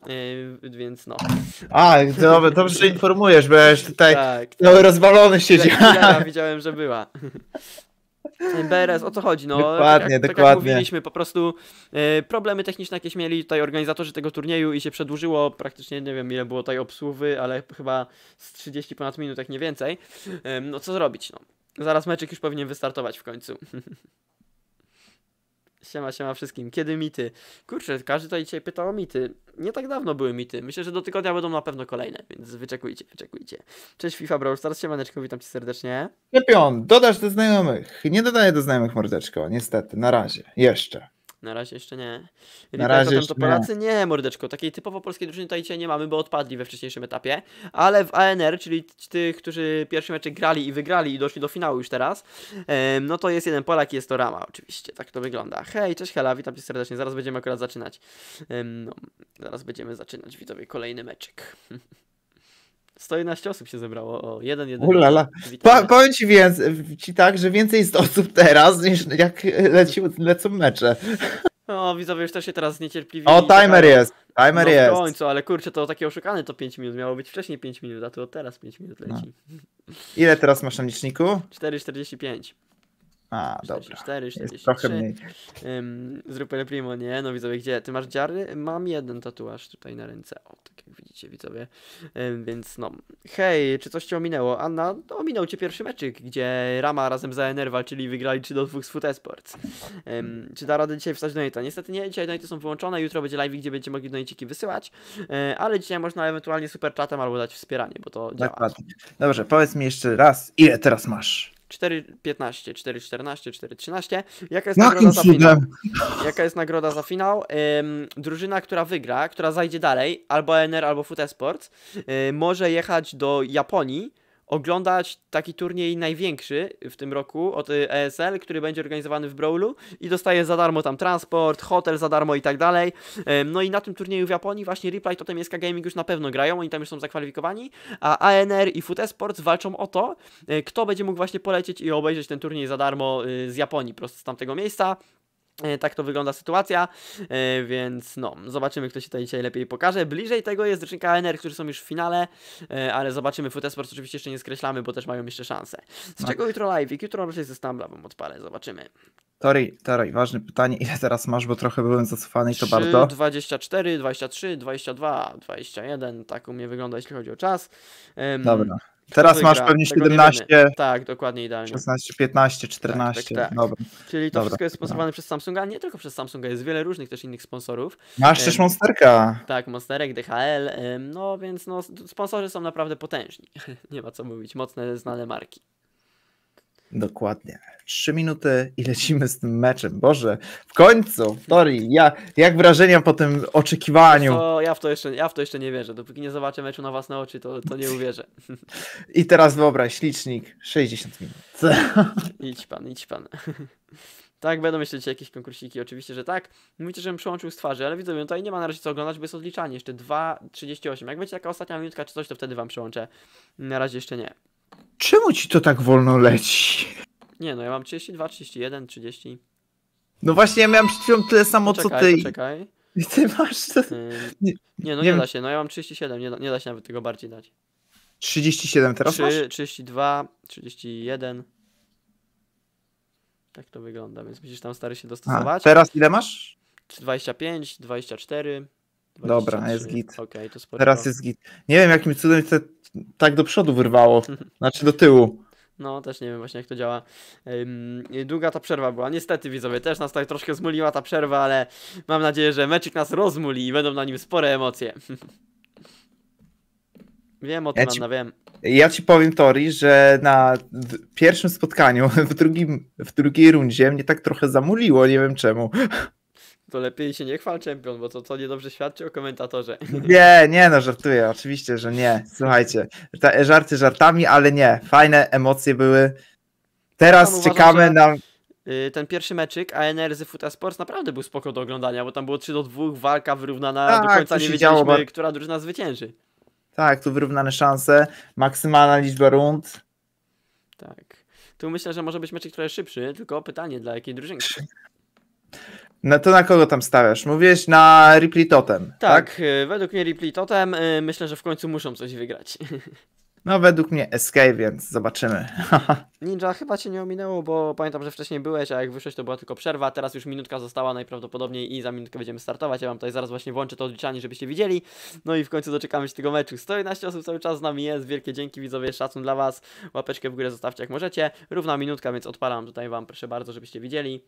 yy, więc no. A, dobrze, dobrze że informujesz, bo ja już tutaj tak, cały no, tak. rozwalony siedział. Widziałem, że była. BRS, o co chodzi? No, dokładnie, tak, dokładnie. Tak jak mówiliśmy, po prostu e, problemy techniczne jakieś mieli tutaj organizatorzy tego turnieju i się przedłużyło praktycznie, nie wiem ile było tutaj obsługi, ale chyba z 30 ponad minut, jak nie więcej. no co zrobić? No. Zaraz meczek już powinien wystartować w końcu. Siema, siema wszystkim. Kiedy mity? Kurczę, każdy tutaj dzisiaj pytał o mity. Nie tak dawno były mity. Myślę, że do tygodnia będą na pewno kolejne, więc wyczekujcie, wyczekujcie. Cześć FIFA Brawl Stars, siemaneczko, witam cię serdecznie. Lepion, dodasz do znajomych. Nie dodaję do znajomych mordeczko, niestety, na razie, jeszcze. Na razie jeszcze nie. Na razie jeszcze Polacy nie. nie, mordeczko. Takiej typowo polskiej drużyny tutaj nie mamy, bo odpadli we wcześniejszym etapie. Ale w ANR, czyli tych, którzy pierwszy mecz grali i wygrali i doszli do finału już teraz, no to jest jeden Polak i jest to Rama oczywiście. Tak to wygląda. Hej, cześć Hela, witam cię serdecznie. Zaraz będziemy akurat zaczynać. No, zaraz będziemy zaczynać, widzowie, kolejny meczek. 111 osób się zebrało. O, jeden, jeden. Ulala. Pa, powiem ci, więc, ci tak, że więcej jest osób teraz, niż jak leci, lecą mecze. O, widzowie już też się teraz zniecierpliwili. O, timer jest. Timer no, jest. W końcu, ale kurczę, to takie oszukane to 5 minut. Miało być wcześniej 5 minut, a to teraz 5 minut leci. No. Ile teraz masz na liczniku? 4,45. A, 4, 43. Trochę mniej. Ym, zróbmy primo, nie? No widzowie, gdzie? Ty masz dziary? Mam jeden tatuaż tutaj na ręce. O, tak jak widzicie, widzowie. więc no. Hej, czy coś cię ominęło? Anna, no, ominął cię pierwszy meczyk, gdzie Rama razem za NR wygrali 3 do 2 z Foot Esports. czy da radę dzisiaj wstać do Nate'a? Niestety nie, dzisiaj Nate'y są wyłączone, jutro będzie live, gdzie będziemy mogli Nate'iki wysyłać, e, ale dzisiaj można ewentualnie super czatem albo dać wspieranie, bo to Dokładnie. Dobrze, powiedz mi jeszcze raz, ile teraz masz? 4.15, 4.14, 4.13. Jaka jest Jakim nagroda za finał? Jaka jest nagroda za finał? Ym, drużyna, która wygra, która zajdzie dalej, albo NR, albo Foot Esports, y, może jechać do Japonii oglądać taki turniej największy w tym roku od y, ESL, który będzie organizowany w Brawlu i dostaje za darmo tam transport, hotel za darmo i tak dalej. No i na tym turnieju w Japonii właśnie Reply to i SK Gaming już na pewno grają, oni tam już są zakwalifikowani, a ANR i Foot Esports walczą o to, e, kto będzie mógł właśnie polecieć i obejrzeć ten turniej za darmo y, z Japonii, prosto z tamtego miejsca. E, tak to wygląda sytuacja, e, więc no, zobaczymy, kto się tutaj dzisiaj lepiej pokaże. Bliżej tego jest rocznik ANR, którzy są już w finale, e, ale zobaczymy. Futesport oczywiście jeszcze nie skreślamy, bo też mają jeszcze szansę. Z tak. czego jutro live? Jutro raczej ze Stambla wam odpalę, zobaczymy. Tori, Tori, ważne pytanie, ile teraz masz, bo trochę byłem zacofany i to 3, bardzo. 24, 23, 22, 21, tak u mnie wygląda, jeśli chodzi o czas. Um, Dobra. Teraz masz pewnie 17. Tak, dokładnie idealnie. 16, 15, 14. Tak, tak, tak. Dobra. Czyli to Dobra. wszystko jest sponsorowane przez Samsunga, nie tylko przez Samsunga, jest wiele różnych też innych sponsorów. Masz też Monsterka. Tak, Monsterek, DHL, no więc no, sponsorzy są naprawdę potężni. nie ma co mówić, mocne, znane marki. Dokładnie. Trzy minuty i lecimy z tym meczem. Boże, w końcu, Tori, ja, jak wrażenia po tym oczekiwaniu? To, ja, w to jeszcze, ja w to jeszcze nie wierzę. Dopóki nie zobaczę meczu na własne oczy, to, to nie uwierzę. I teraz wyobraź, ślicznik. 60 minut. Idź pan, idź pan. Tak, będą jeszcze dzisiaj jakieś konkursiki, oczywiście, że tak. Mówicie, żebym przełączył z twarzy, ale widzę, że tutaj nie ma na razie co oglądać, bo jest odliczanie. Jeszcze 2,38. Jak będzie taka ostatnia minutka czy coś, to wtedy wam przełączę. Na razie jeszcze nie. Czemu ci to tak wolno leci? Nie no, ja mam 32, 31, 30. No właśnie, ja miałem przed chwilą tyle samo poczekaj, co ty. Poczekaj. I ty masz. To... Nie, nie, no nie, nie da się, no ja mam 37, nie da, nie da się nawet tego bardziej dać. 37 teraz 3, masz? 32, 31. Tak to wygląda, więc musisz tam stary się dostosować. A, teraz ile masz? 25, 24. 23. Dobra, jest git. Okay, to Teraz jest git. Nie wiem jakim cudem te tak do przodu wyrwało, znaczy do tyłu. No, też nie wiem właśnie jak to działa. Długa ta przerwa była. Niestety widzowie, też nas tutaj troszkę zmuliła ta przerwa, ale mam nadzieję, że meczik nas rozmuli i będą na nim spore emocje. Wiem o tym, ja ci, Anna, wiem. Ja ci powiem, Tori, że na pierwszym spotkaniu, w, drugim, w drugiej rundzie mnie tak trochę zamuliło, nie wiem czemu. to lepiej się nie chwal czempion, bo to co niedobrze świadczy o komentatorze. Nie, nie no, żartuję, oczywiście, że nie. Słuchajcie, ta, żarty żartami, ale nie. Fajne emocje były. Teraz ja uważam, czekamy na... Y, ten pierwszy meczyk ANR z Futa Sports naprawdę był spoko do oglądania, bo tam było 3 do 2, walka wyrównana, tak, do końca nie wiedzieliśmy, działo, która drużyna zwycięży. Tak, tu wyrównane szanse, maksymalna liczba rund. Tak. Tu myślę, że może być meczyk trochę szybszy, tylko pytanie dla jakiej drużyny No to na kogo tam stawiasz? Mówiłeś na Ripley Totem, tak? tak? E, według mnie Ripley Totem. E, myślę, że w końcu muszą coś wygrać. No według mnie Escape, więc zobaczymy. Ninja, chyba cię nie ominęło, bo pamiętam, że wcześniej byłeś, a jak wyszłeś to była tylko przerwa, teraz już minutka została najprawdopodobniej i za minutkę będziemy startować. Ja wam tutaj zaraz właśnie włączę to odliczanie, żebyście widzieli. No i w końcu doczekamy się tego meczu. 111 osób cały czas z nami jest, wielkie dzięki widzowie, szacun dla was. Łapeczkę w górę zostawcie jak możecie. Równa minutka, więc odpalam tutaj wam, proszę bardzo, żebyście widzieli.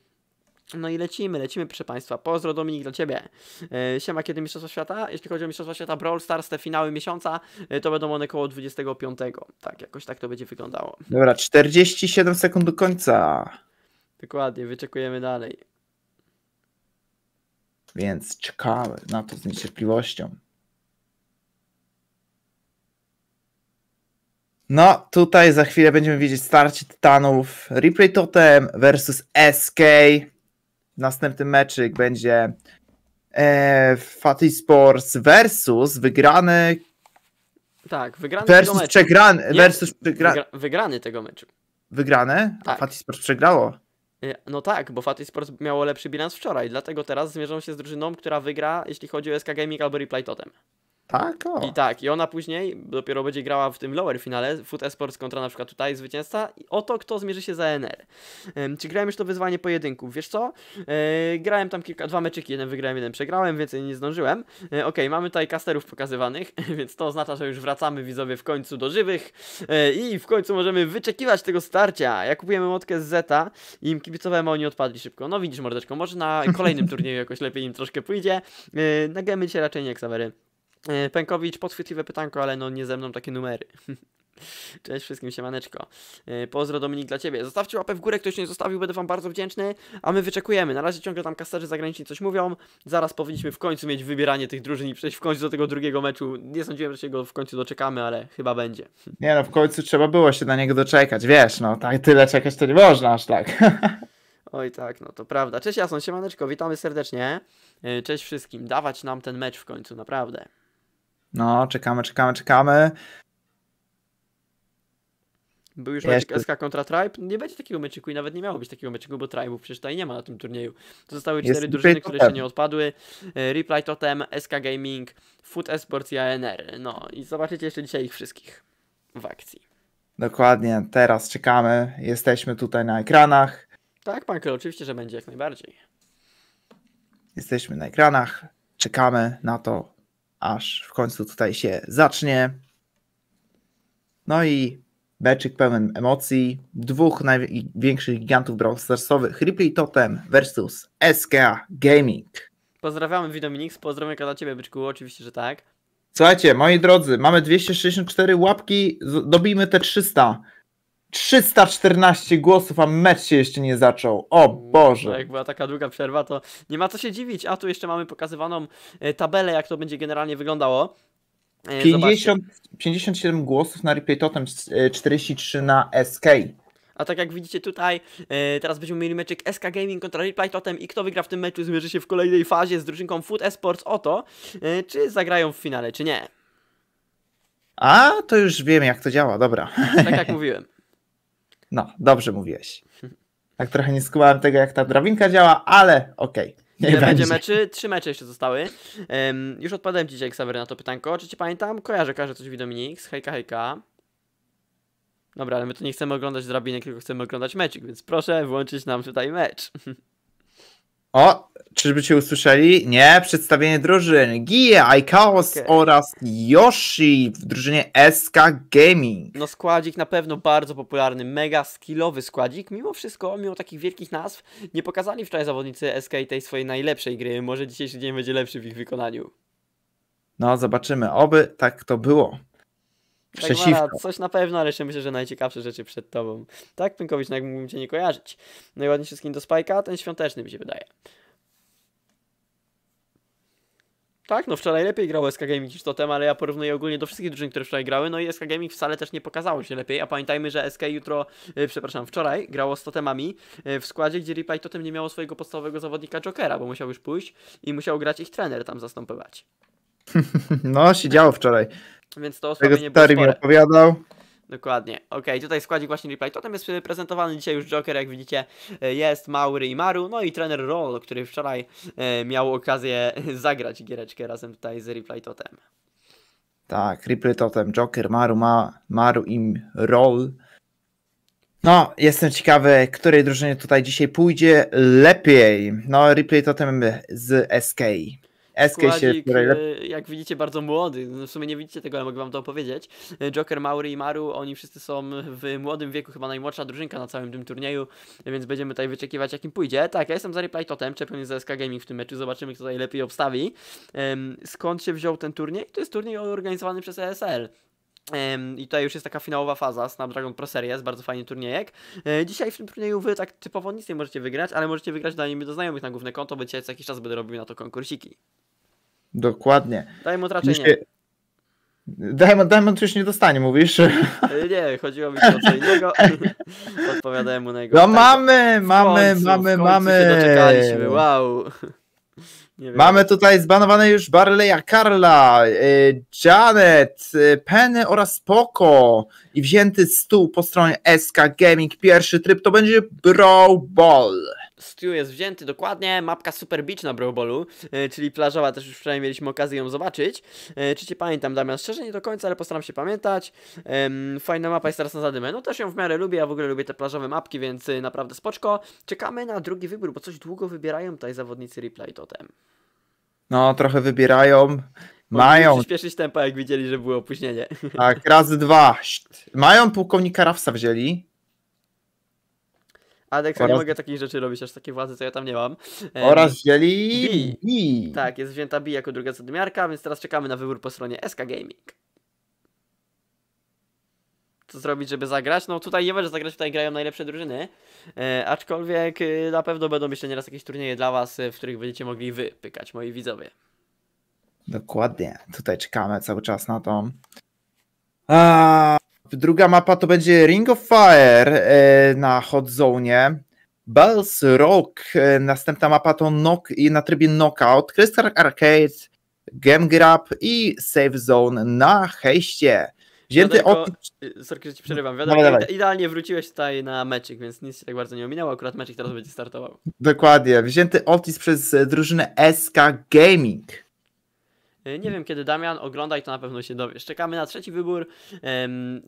No i lecimy, lecimy, proszę Państwa. Pozdro Dominik dla Ciebie. E, siema, kiedy Mistrzostwa Świata? Jeśli chodzi o Mistrzostwa Świata Brawl Stars, te finały miesiąca, e, to będą one koło 25. Tak, jakoś tak to będzie wyglądało. Dobra, 47 sekund do końca. Dokładnie, wyczekujemy dalej. Więc czekamy na to z niecierpliwością. No, tutaj za chwilę będziemy widzieć starcie Titanów Replay Totem versus SK następny meczyk będzie e, Fatih Sports versus wygrany. Tak, wygrany versus tego meczu. Przegrany, versus przegra... wygra, wygrany tego meczu. Wygrany? Tak. A Fatih Sports przegrało. E, no tak, bo Fatih Sports miało lepszy bilans wczoraj, dlatego teraz zmierzą się z drużyną, która wygra, jeśli chodzi o SK Gaming albo Reply Totem. Tak? O. I tak, i ona później dopiero będzie grała w tym lower finale, Foot Esports kontra na przykład tutaj zwycięzca, i oto kto zmierzy się za NR. Um, czy grałem już to wyzwanie pojedynków? Wiesz co? E, grałem tam kilka, dwa meczyki, jeden wygrałem, jeden przegrałem, więcej nie zdążyłem. E, okej, ok, mamy tutaj kasterów pokazywanych, więc to oznacza, że już wracamy widzowie w końcu do żywych e, i w końcu możemy wyczekiwać tego starcia. Ja kupujemy łotkę z Zeta i im kibicowałem, oni odpadli szybko. No widzisz mordeczko, może na kolejnym turnieju jakoś lepiej im troszkę pójdzie. E, na gemy dzisiaj raczej nie, Ksawery. E, Pękowicz, podchwytliwe pytanko, ale no nie ze mną takie numery. Cześć wszystkim, siemaneczko. E, pozdro Dominik dla Ciebie. Zostawcie łapę w górę, ktoś nie zostawił, będę Wam bardzo wdzięczny. a my wyczekujemy. Na razie ciągle tam kasterzy zagraniczni coś mówią. Zaraz powinniśmy w końcu mieć wybieranie tych drużyn i przejść w końcu do tego drugiego meczu. Nie sądziłem, że się go w końcu doczekamy, ale chyba będzie. Nie no, w końcu trzeba było się na niego doczekać, wiesz, no tak tyle czekać to nie można aż tak. Oj tak, no to prawda. Cześć Jason, siemaneczko, witamy serdecznie. E, cześć wszystkim, dawać nam ten mecz w końcu, naprawdę. No, czekamy, czekamy, czekamy. Był już Jeszcze. SK kontra Tribe. Nie będzie takiego meczyku i nawet nie miało być takiego meczyku, bo Tribe'ów przecież tutaj nie ma na tym turnieju. Zostały cztery Jest drużyny, które się nie odpadły. E, Reply Totem, SK Gaming, Food Esports i ANR. No i zobaczycie jeszcze dzisiaj ich wszystkich w akcji. Dokładnie, teraz czekamy. Jesteśmy tutaj na ekranach. Tak, Pan Pankel, oczywiście, że będzie jak najbardziej. Jesteśmy na ekranach, czekamy na to, aż w końcu tutaj się zacznie. No i beczyk pełen emocji. Dwóch największych gigantów Brawl Ripley Totem versus SKA Gaming. Pozdrawiamy Widominix, pozdrawiamy dla Ciebie Byczku, oczywiście, że tak. Słuchajcie, moi drodzy, mamy 264 łapki, dobijmy te 300. 314 głosów, a mecz się jeszcze nie zaczął. O mm, no Boże. Jak była taka długa przerwa, to nie ma co się dziwić. A tu jeszcze mamy pokazywaną e, tabelę, jak to będzie generalnie wyglądało. 50, e, 57 głosów na Replay Totem, 43 e, na SK. A tak jak widzicie tutaj, teraz będziemy mieli meczek SK Gaming kontra Replay Totem i kto wygra w tym meczu zmierzy się w kolejnej fazie z drużynką Food Esports o to, czy zagrają w finale, czy nie. A, to już wiem jak to działa, dobra. Tak jak mówiłem. No, dobrze mówiłeś. Tak trochę nie skumałem tego, jak ta drabinka działa, ale okej. Okay. Nie będzie. będzie meczy, trzy mecze jeszcze zostały. Um, już odpowiadałem dzisiaj, Xavier na to pytanko. Czy cię pamiętam? Kojarzę, każdy coś Widominix. Hejka, hejka. Dobra, ale my tu nie chcemy oglądać drabinek, tylko chcemy oglądać meczek, więc proszę włączyć nam tutaj mecz. O, czyżby cię usłyszeli? Nie, przedstawienie drużyn. Gie, Aikaos okay. oraz Yoshi w drużynie SK Gaming. No składzik na pewno bardzo popularny, mega skillowy składzik. Mimo wszystko, mimo takich wielkich nazw, nie pokazali wczoraj zawodnicy SK tej swojej najlepszej gry. Może dzisiejszy dzień będzie lepszy w ich wykonaniu. No, zobaczymy. Oby tak to było. Tak, Przeciwko. Tak, coś na pewno, ale jeszcze myślę, że najciekawsze rzeczy przed tobą. Tak, Pinkowicz, no jak mógłbym cię nie kojarzyć. Najładniejszy no skin do Spike'a, ten świąteczny mi się wydaje. Tak, no wczoraj lepiej grał SK Gaming niż Totem, ale ja porównuję ogólnie do wszystkich drużyn, które wczoraj grały, no i SK Gaming wcale też nie pokazało się lepiej, a pamiętajmy, że SK jutro, e, przepraszam, wczoraj grało z Totemami e, w składzie, gdzie i Totem nie miało swojego podstawowego zawodnika Jokera, bo musiał już pójść i musiał grać ich trener tam zastępować. No, się działo wczoraj. Więc to osłabienie Tego stary mi opowiadał. Dokładnie. Ok, tutaj składzie właśnie replay. Totem jest e, prezentowany dzisiaj już Joker, jak widzicie. E, jest Maury i Maru, no i trener Roll, który wczoraj e, miał okazję zagrać giereczkę razem tutaj z replay Totem. Tak, replay Totem, Joker, Maru, Ma, Maru i Roll. No, jestem ciekawy, której drużynie tutaj dzisiaj pójdzie lepiej. No, replay Totem z SK. SK się y, jak widzicie, bardzo młody. No, w sumie nie widzicie tego, ale mogę wam to opowiedzieć. Joker, Maury i Maru, oni wszyscy są w młodym wieku, chyba najmłodsza drużynka na całym tym turnieju, więc będziemy tutaj wyczekiwać, jakim pójdzie. Tak, ja jestem za replay totem, czerpiony za SK Gaming w tym meczu, zobaczymy, kto tutaj lepiej obstawi. Skąd się wziął ten turniej? To jest turniej organizowany przez ESL. I tutaj już jest taka finałowa faza Snapdragon Pro Series, bardzo fajny turniejek. E, dzisiaj w tym turnieju wy tak typowo nic nie możecie wygrać, ale możecie wygrać danie mi do znajomych na główne konto, bo dzisiaj co jakiś czas będę robił na to konkursiki. Dokładnie. Diamond raczej Dzisiaj... nie. Diamond, Diamond już nie dostanie, mówisz? E, nie, chodziło mi o co innego. Odpowiadałem mu na jego No mamy, mamy, mamy, mamy. Się doczekaliśmy, wow. Mamy tutaj zbanowane już Barleya, Karla, y, Janet, y, Penny oraz Poco i wzięty stół po stronie SK Gaming. Pierwszy tryb to będzie Brawl Ball. Stu jest wzięty, dokładnie, mapka Super Beach na Browbolu, e, czyli plażowa, też już wczoraj mieliśmy okazję ją zobaczyć. E, czy cię pamiętam, Damian? Szczerze nie do końca, ale postaram się pamiętać. fajna mapa jest teraz na zadymę, no też ją w miarę lubię, ja w ogóle lubię te plażowe mapki, więc e, naprawdę spoczko. Czekamy na drugi wybór, bo coś długo wybierają tutaj zawodnicy Replay Totem. No, trochę wybierają. Mają. przyspieszyć tempo, jak widzieli, że było opóźnienie. Tak, razy dwa. Mają pułkownika Rafsa wzięli. Adeks, ja nie mogę takich rzeczy robić, aż takie władze, co ja tam nie mam. Oraz wzięli B. Tak, jest wzięta B jako druga zadmiarka, więc teraz czekamy na wybór po stronie SK Gaming. Co zrobić, żeby zagrać? No tutaj nie że zagrać, tutaj grają najlepsze drużyny. E, aczkolwiek y, na pewno będą jeszcze nieraz jakieś turnieje dla was, y, w których będziecie mogli wypykać moi widzowie. Dokładnie. Tutaj czekamy cały czas na tą. A, Druga mapa to będzie Ring of Fire e, na Hot Zone. Bells Rock, e, następna mapa to knock, na trybie Knockout, Crystal Arcade, Game Grab i Safe Zone na hejście. Wzięty od... Y, sorki, że ci przerywam. Wiadomo, no, Idealnie wróciłeś tutaj na meczyk, więc nic się tak bardzo nie ominęło. Akurat meczyk teraz będzie startował. Dokładnie. Wzięty Otis przez drużynę SK Gaming. E, nie wiem kiedy Damian, oglądaj to na pewno się dowiesz. Czekamy na trzeci wybór,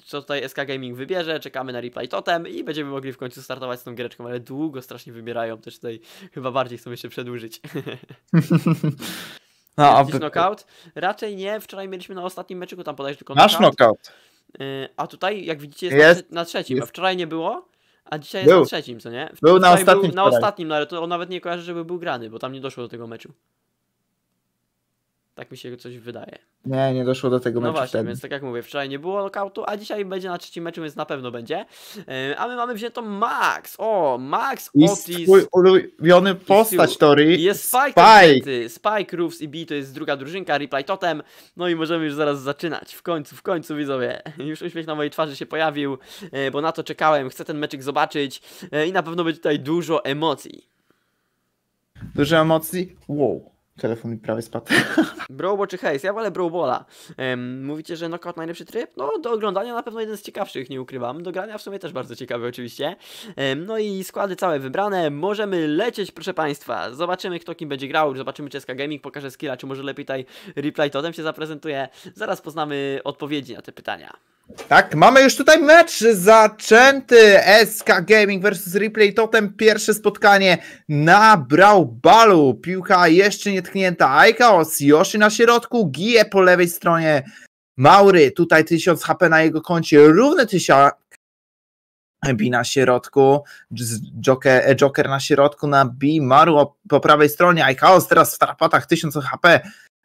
co tutaj SK Gaming wybierze, czekamy na replay totem i będziemy mogli w końcu startować z tą giereczką, ale długo strasznie wybierają, też tutaj chyba bardziej chcą jeszcze przedłużyć. No, a by... knockout? Raczej nie, wczoraj mieliśmy na ostatnim meczu, tam podajesz tylko Nasz knockout. E, a tutaj jak widzicie jest, jest na trzecim, jest. a wczoraj nie było? A dzisiaj był. jest na trzecim, co nie? był na ostatnim. Był na ostatnim, no ale to on nawet nie kojarzy, żeby był grany, bo tam nie doszło do tego meczu. Tak mi się coś wydaje. Nie, nie doszło do tego no meczu. No właśnie, wtedy. więc tak jak mówię, wczoraj nie było lokautu, a dzisiaj będzie na trzecim meczu, więc na pewno będzie. E, a my mamy wziętą Max. O, Max I Otis. Twój ulubiony postać Tori. Jest Spike. Spike. Spike, Roofs i B to jest druga drużynka, Reply Totem. No i możemy już zaraz zaczynać. W końcu, w końcu widzowie. Już uśmiech na mojej twarzy się pojawił, e, bo na to czekałem. Chcę ten meczyk zobaczyć e, i na pewno będzie tutaj dużo emocji. Dużo emocji? Wow. Telefon mi prawie spadł. Brobo czy hejs? Ja wolę Browbola. Um, mówicie, że Knockout najlepszy tryb? No, do oglądania na pewno jeden z ciekawszych, nie ukrywam. Do grania w sumie też bardzo ciekawy oczywiście. Um, no i składy całe wybrane. Możemy lecieć, proszę Państwa. Zobaczymy, kto kim będzie grał. Zobaczymy, czy SK Gaming pokaże skilla, czy może lepiej tutaj Replay Totem się zaprezentuje. Zaraz poznamy odpowiedzi na te pytania. Tak, mamy już tutaj mecz zaczęty. SK Gaming versus Replay Totem. Pierwsze spotkanie nabrał balu. Piłka jeszcze nie tknięta. Aikaos, Yoshi na środku, Gie po lewej stronie. Maury, tutaj 1000 HP na jego koncie, równy 1000 B na środku, Joker, Joker na środku na B, Maru po prawej stronie, Aikaos teraz w tarapatach 1000 HP,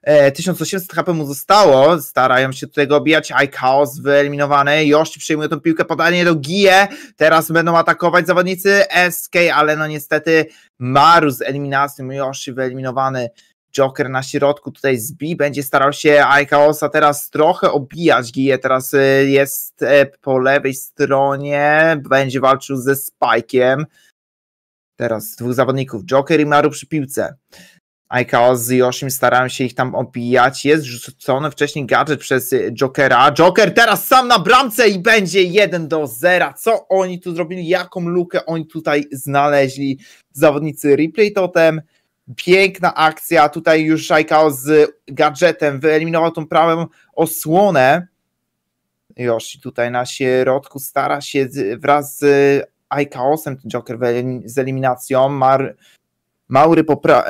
1800 e, HP mu zostało, starają się tutaj go obijać, iCaos wyeliminowany, Yoshi przyjmuje tą piłkę, podanie do Gie, teraz będą atakować zawodnicy SK, ale no niestety Maru z eliminacją, Yoshi wyeliminowany, Joker na środku tutaj zbi. będzie starał się iCaosa teraz trochę obijać. Gije teraz e, jest e, po lewej stronie, będzie walczył ze Spike'iem. Teraz dwóch zawodników, Joker i Maru przy piłce. Aikao z Yoshim starają się ich tam opijać. Jest rzucony wcześniej gadżet przez y, Jokera. Joker teraz sam na bramce i będzie 1 do 0. Co oni tu zrobili? Jaką lukę oni tutaj znaleźli? Zawodnicy Replay Totem. Piękna akcja. Tutaj już Aikao z gadżetem wyeliminował tą prawą osłonę. Yoshi tutaj na środku stara się wraz z Aikaosem, Joker z eliminacją, Mar Maury po, pra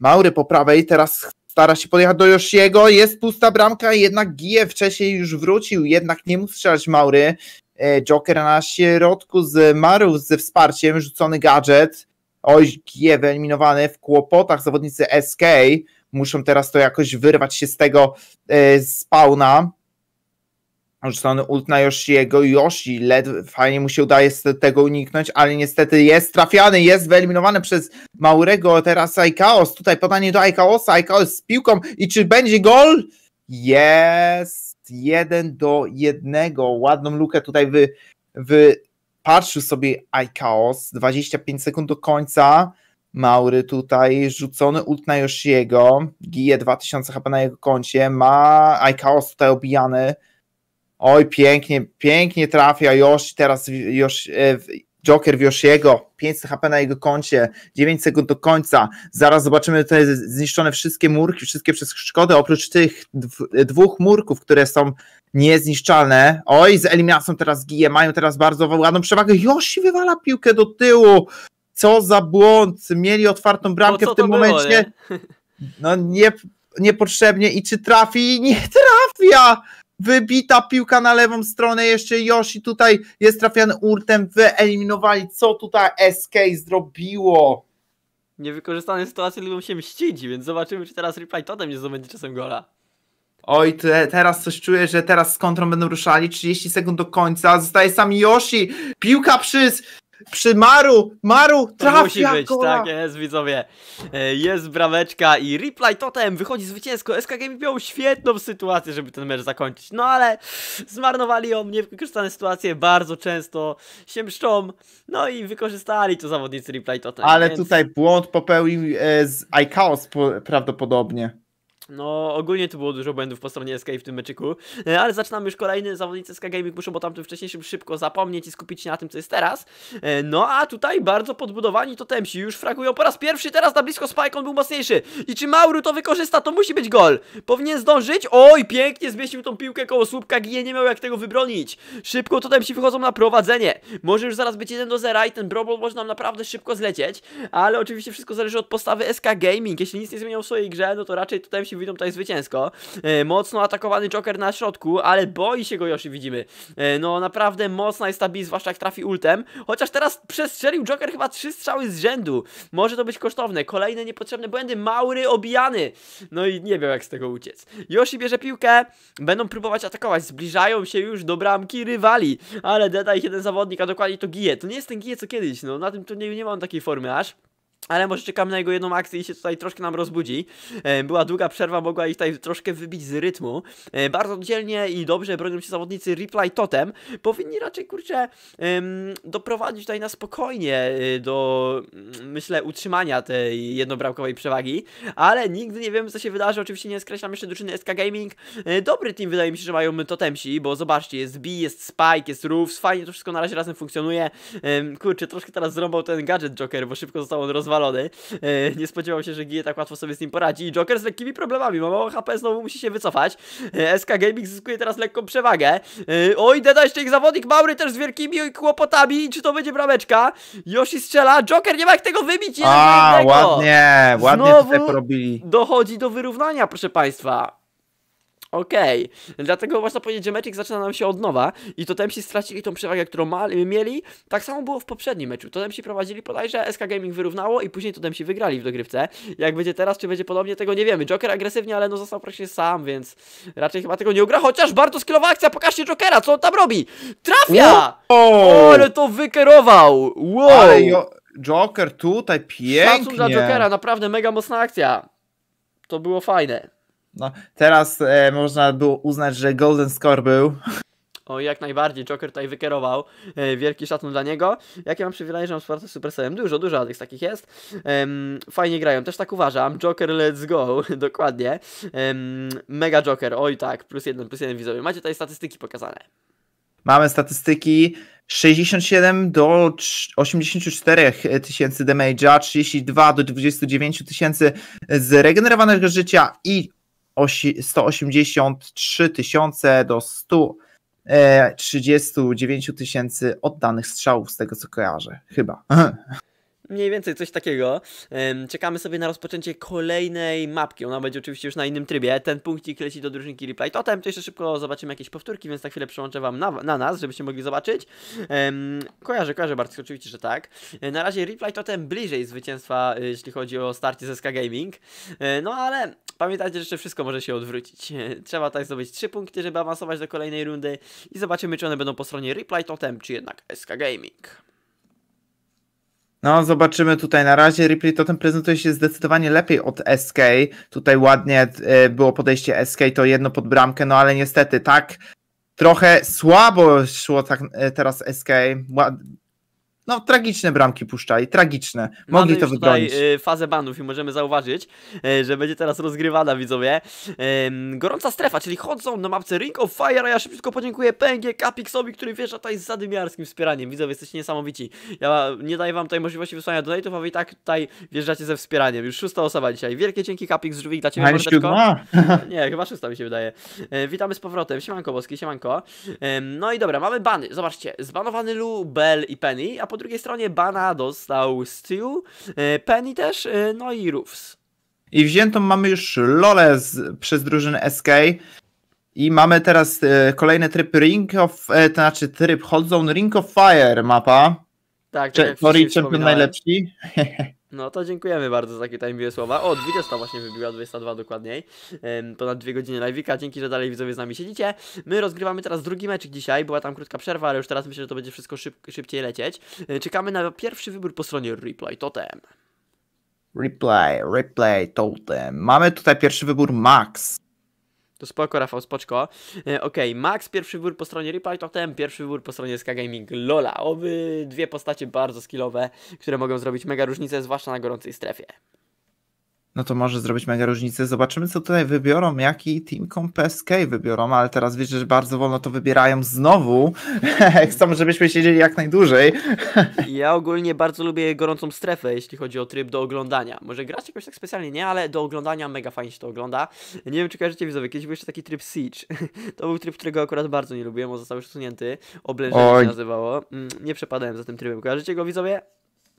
Maury po prawej teraz stara się podjechać do Josiego, jest pusta bramka, jednak Gije wcześniej już wrócił, jednak nie mógł strzelać Maury. E, Joker na środku z Maru ze wsparciem, rzucony gadżet. Oj, Gije wyeliminowany w kłopotach zawodnicy SK. Muszą teraz to jakoś wyrwać się z tego e, spawna rzucony ult na Yoshiego. Yoshi led, fajnie mu się udaje tego uniknąć, ale niestety jest trafiany, jest wyeliminowany przez Maurego, teraz Aikaos. Tutaj podanie do Aikaosa, Aikaos z piłką i czy będzie gol? Jest! jeden do jednego. Ładną lukę tutaj wy, wypatrzył sobie Aikaos. 25 sekund do końca. Maury tutaj rzucony ult na Yoshiego. Gije 2000 HP na jego koncie. Ma Aikaos tutaj obijany Oj, pięknie, pięknie trafia Yoshi, teraz Yoshi, e, Joker w Yoshiego, 500 HP na jego koncie, 9 sekund do końca. Zaraz zobaczymy tutaj zniszczone wszystkie murki, wszystkie przez szkodę, oprócz tych dwóch murków, które są niezniszczalne. Oj, z eliminacją teraz gije, mają teraz bardzo ładną przewagę. Yoshi wywala piłkę do tyłu. Co za błąd. Mieli otwartą bramkę w tym momencie. nie? No nie, niepotrzebnie. I czy trafi? Nie trafia! wybita piłka na lewą stronę, jeszcze Yoshi tutaj jest trafiany urtem, wyeliminowali, co tutaj SK zrobiło? Niewykorzystane sytuacje lubią się mścić, więc zobaczymy, czy teraz reply totem nie zdobędzie czasem gola. Oj, te, teraz coś czuję, że teraz z kontrą będą ruszali. 30 sekund do końca. Zostaje sam Yoshi. Piłka przez przy Maru, Maru, trafia to musi być, gola. tak jest widzowie. E, jest brameczka i Reply Totem wychodzi zwycięsko. SKG miał świetną sytuację, żeby ten mecz zakończyć, no ale zmarnowali ją, niewykorzystane sytuacje bardzo często się mszczą, no i wykorzystali to zawodnicy Reply Totem. Ale więc... tutaj błąd popełnił e, z iKaos prawdopodobnie. No, ogólnie tu było dużo błędów po stronie SK w tym meczyku, e, ale zaczynamy już kolejny, zawodnicy SK Gaming muszą o tamtym wcześniejszym szybko zapomnieć i skupić się na tym, co jest teraz. E, no, a tutaj bardzo podbudowani totemsi, już fragują po raz pierwszy, teraz na blisko Spike, on był mocniejszy. I czy Mauru to wykorzysta, to musi być gol. Powinien zdążyć, oj, pięknie zmieścił tą piłkę koło słupka, Gie nie miał jak tego wybronić. Szybko totemsi wychodzą na prowadzenie. Może już zaraz być 1 do 0 i ten Brobol może nam naprawdę szybko zlecieć, ale oczywiście wszystko zależy od postawy SK Gaming. Jeśli nic nie zmienią w swojej grze, no to raczej totemsi Yoshi widzą tutaj zwycięsko. E, mocno atakowany Joker na środku, ale boi się go Yoshi, widzimy. E, no naprawdę mocna jest ta bi, zwłaszcza jak trafi ultem. Chociaż teraz przestrzelił Joker chyba trzy strzały z rzędu. Może to być kosztowne. Kolejne niepotrzebne błędy. Maury obijany. No i nie wiem jak z tego uciec. Yoshi bierze piłkę. Będą próbować atakować. Zbliżają się już do bramki rywali. Ale deda ich jeden zawodnik, a dokładnie to gije. To nie jest ten gije co kiedyś. No na tym turnieju nie mam takiej formy aż. Ale może czekamy na jego jedną akcję i się tutaj troszkę nam rozbudzi. E, była długa przerwa, mogła ich tutaj troszkę wybić z rytmu. E, bardzo dzielnie i dobrze bronią się zawodnicy Reply Totem. Powinni raczej, kurczę, doprowadzić tutaj na spokojnie e, do, mm, myślę, utrzymania tej jednobrałkowej przewagi. Ale nigdy nie wiemy, co się wydarzy. Oczywiście nie skreślam jeszcze drużyny SK Gaming. Dobry team wydaje mi się, że mają totemsi, bo zobaczcie, jest B, jest Spike, jest Roofs. Fajnie to wszystko na razie razem funkcjonuje. Kurczę, troszkę teraz zrąbał ten gadżet Joker, bo szybko został on rozwalony rozwalony. E, nie spodziewał się, że Gie tak łatwo sobie z nim poradzi. I Joker z lekkimi problemami, bo mało HP znowu musi się wycofać. E, SK Gaming zyskuje teraz lekką przewagę. E, oj, Deda jeszcze ich zawodnik Maury też z wielkimi kłopotami. Czy to będzie brameczka? Yoshi strzela. Joker nie ma jak tego wybić. A, ładnie, ładnie Znowu tutaj porobili. dochodzi do wyrównania, proszę Państwa. Okej, okay. dlatego można powiedzieć, że Matrix zaczyna nam się od nowa i Totemsi stracili tą przewagę, którą mieli. Tak samo było w poprzednim meczu. To Totemsi prowadzili bodajże, SK Gaming wyrównało i później to Totemsi wygrali w dogrywce. Jak będzie teraz, czy będzie podobnie, tego nie wiemy. Joker agresywnie, ale no został praktycznie sam, więc raczej chyba tego nie ugra. Chociaż bardzo skillowa akcja, pokażcie Jokera, co on tam robi! Trafia! Wow. ale to wykerował! Wow! Ale jo Joker tutaj pięknie! Szacun dla Jokera, naprawdę mega mocna akcja. To było fajne. No, teraz e, można było uznać, że Golden Score był. O, jak najbardziej, Joker tutaj wykierował. E, wielki szacun dla niego. Jakie mam przywileje, że mam wsparcie z Supercellem? Dużo, dużo tych takich jest. E, fajnie grają, też tak uważam. Joker, let's go, dokładnie. E, mega Joker, oj tak, plus jeden, plus jeden widzowie. Macie tutaj statystyki pokazane. Mamy statystyki 67 do 84 tysięcy damage'a, 32 do 29 tysięcy zregenerowanego życia i 183 tysiące do 139 e, tysięcy oddanych strzałów, z tego co kojarzę, chyba. Mniej więcej coś takiego. Czekamy sobie na rozpoczęcie kolejnej mapki. Ona będzie oczywiście już na innym trybie. Ten i leci do drużynki Replay Totem. To jeszcze szybko zobaczymy jakieś powtórki, więc na chwilę przełączę wam na, na nas, żebyście mogli zobaczyć. Kojarzę, kojarzę bardzo, oczywiście, że tak. E, na razie Replay Totem bliżej zwycięstwa, e, jeśli chodzi o starcie ze Ska Gaming. E, no ale pamiętajcie, że jeszcze wszystko może się odwrócić. Trzeba tak zdobyć 3 punkty, żeby awansować do kolejnej rundy i zobaczymy, czy one będą po stronie Replay Totem, czy jednak SK Gaming. No, zobaczymy tutaj na razie. Ripley to ten prezentuje się zdecydowanie lepiej od SK. Tutaj ładnie e, było podejście SK, to jedno pod bramkę, no ale niestety tak trochę słabo szło tak e, teraz SK. No, tragiczne bramki puszczali, tragiczne. Mogli to wybrać. Y, fazę banów i możemy zauważyć, y, że będzie teraz rozgrywana, widzowie. Gorąca strefa, czyli chodzą na mapce Ring of Fire, a ja szybciutko podziękuję Pęgie, Capixowi, który wjeżdża tutaj z zadymiarskim wspieraniem. Widzowie, jesteście niesamowici. Ja nie daję wam tutaj możliwości wysłania donatów, a wy i tak tutaj wjeżdżacie ze wspieraniem. Już szósta osoba dzisiaj. Wielkie dzięki, Capix żółwik dla ciebie, mordeczko. Nie, chyba szósta mi się wydaje. Y, witamy z powrotem. Siemanko, boski, siemanko. No i dobra, mamy bany. Zobaczcie, zbanowany Lu, Bell i Penny, a po drugiej stronie Bana dostał Steel, Penny też, e, no i Roofs. I wziętą mamy już Lole z, przez drużynę SK. I mamy teraz e, kolejny tryb Ring of, e, to znaczy tryb Hot Zone Ring of Fire mapa. Tak, tak Cze- Champion najlepszy? No to dziękujemy bardzo za takie tajemnicze słowa. O, 20 właśnie wybiła, 22 dokładniej. Ym, ponad 2 godziny live'ika. Dzięki, że dalej widzowie z nami siedzicie. My rozgrywamy teraz drugi meczek dzisiaj. Była tam krótka przerwa, ale już teraz myślę, że to będzie wszystko szyb szybciej lecieć. E, czekamy na pierwszy wybór po stronie Replay Totem. Replay, Replay Totem. Mamy tutaj pierwszy wybór Max. To spoko, Rafał, spoczko. E, Okej, okay. Max, pierwszy wybór po stronie Ripa i Totem, pierwszy wybór po stronie SK Gaming Lola. Oby dwie postacie bardzo skillowe, które mogą zrobić mega różnicę, zwłaszcza na gorącej strefie no to może zrobić mega różnicę. Zobaczymy, co tutaj wybiorą, jaki Team PSK wybiorą, ale teraz widzę, że bardzo wolno to wybierają znowu. Chcą, żebyśmy siedzieli jak najdłużej. ja ogólnie bardzo lubię gorącą strefę, jeśli chodzi o tryb do oglądania. Może grać jakoś tak specjalnie nie, ale do oglądania mega fajnie się to ogląda. Nie wiem, czy kojarzycie widzowie, kiedyś był jeszcze taki tryb Siege. to był tryb, którego akurat bardzo nie lubiłem, on został już usunięty. Oblężenie się nazywało. Mm, nie przepadałem za tym trybem. Kojarzycie go widzowie?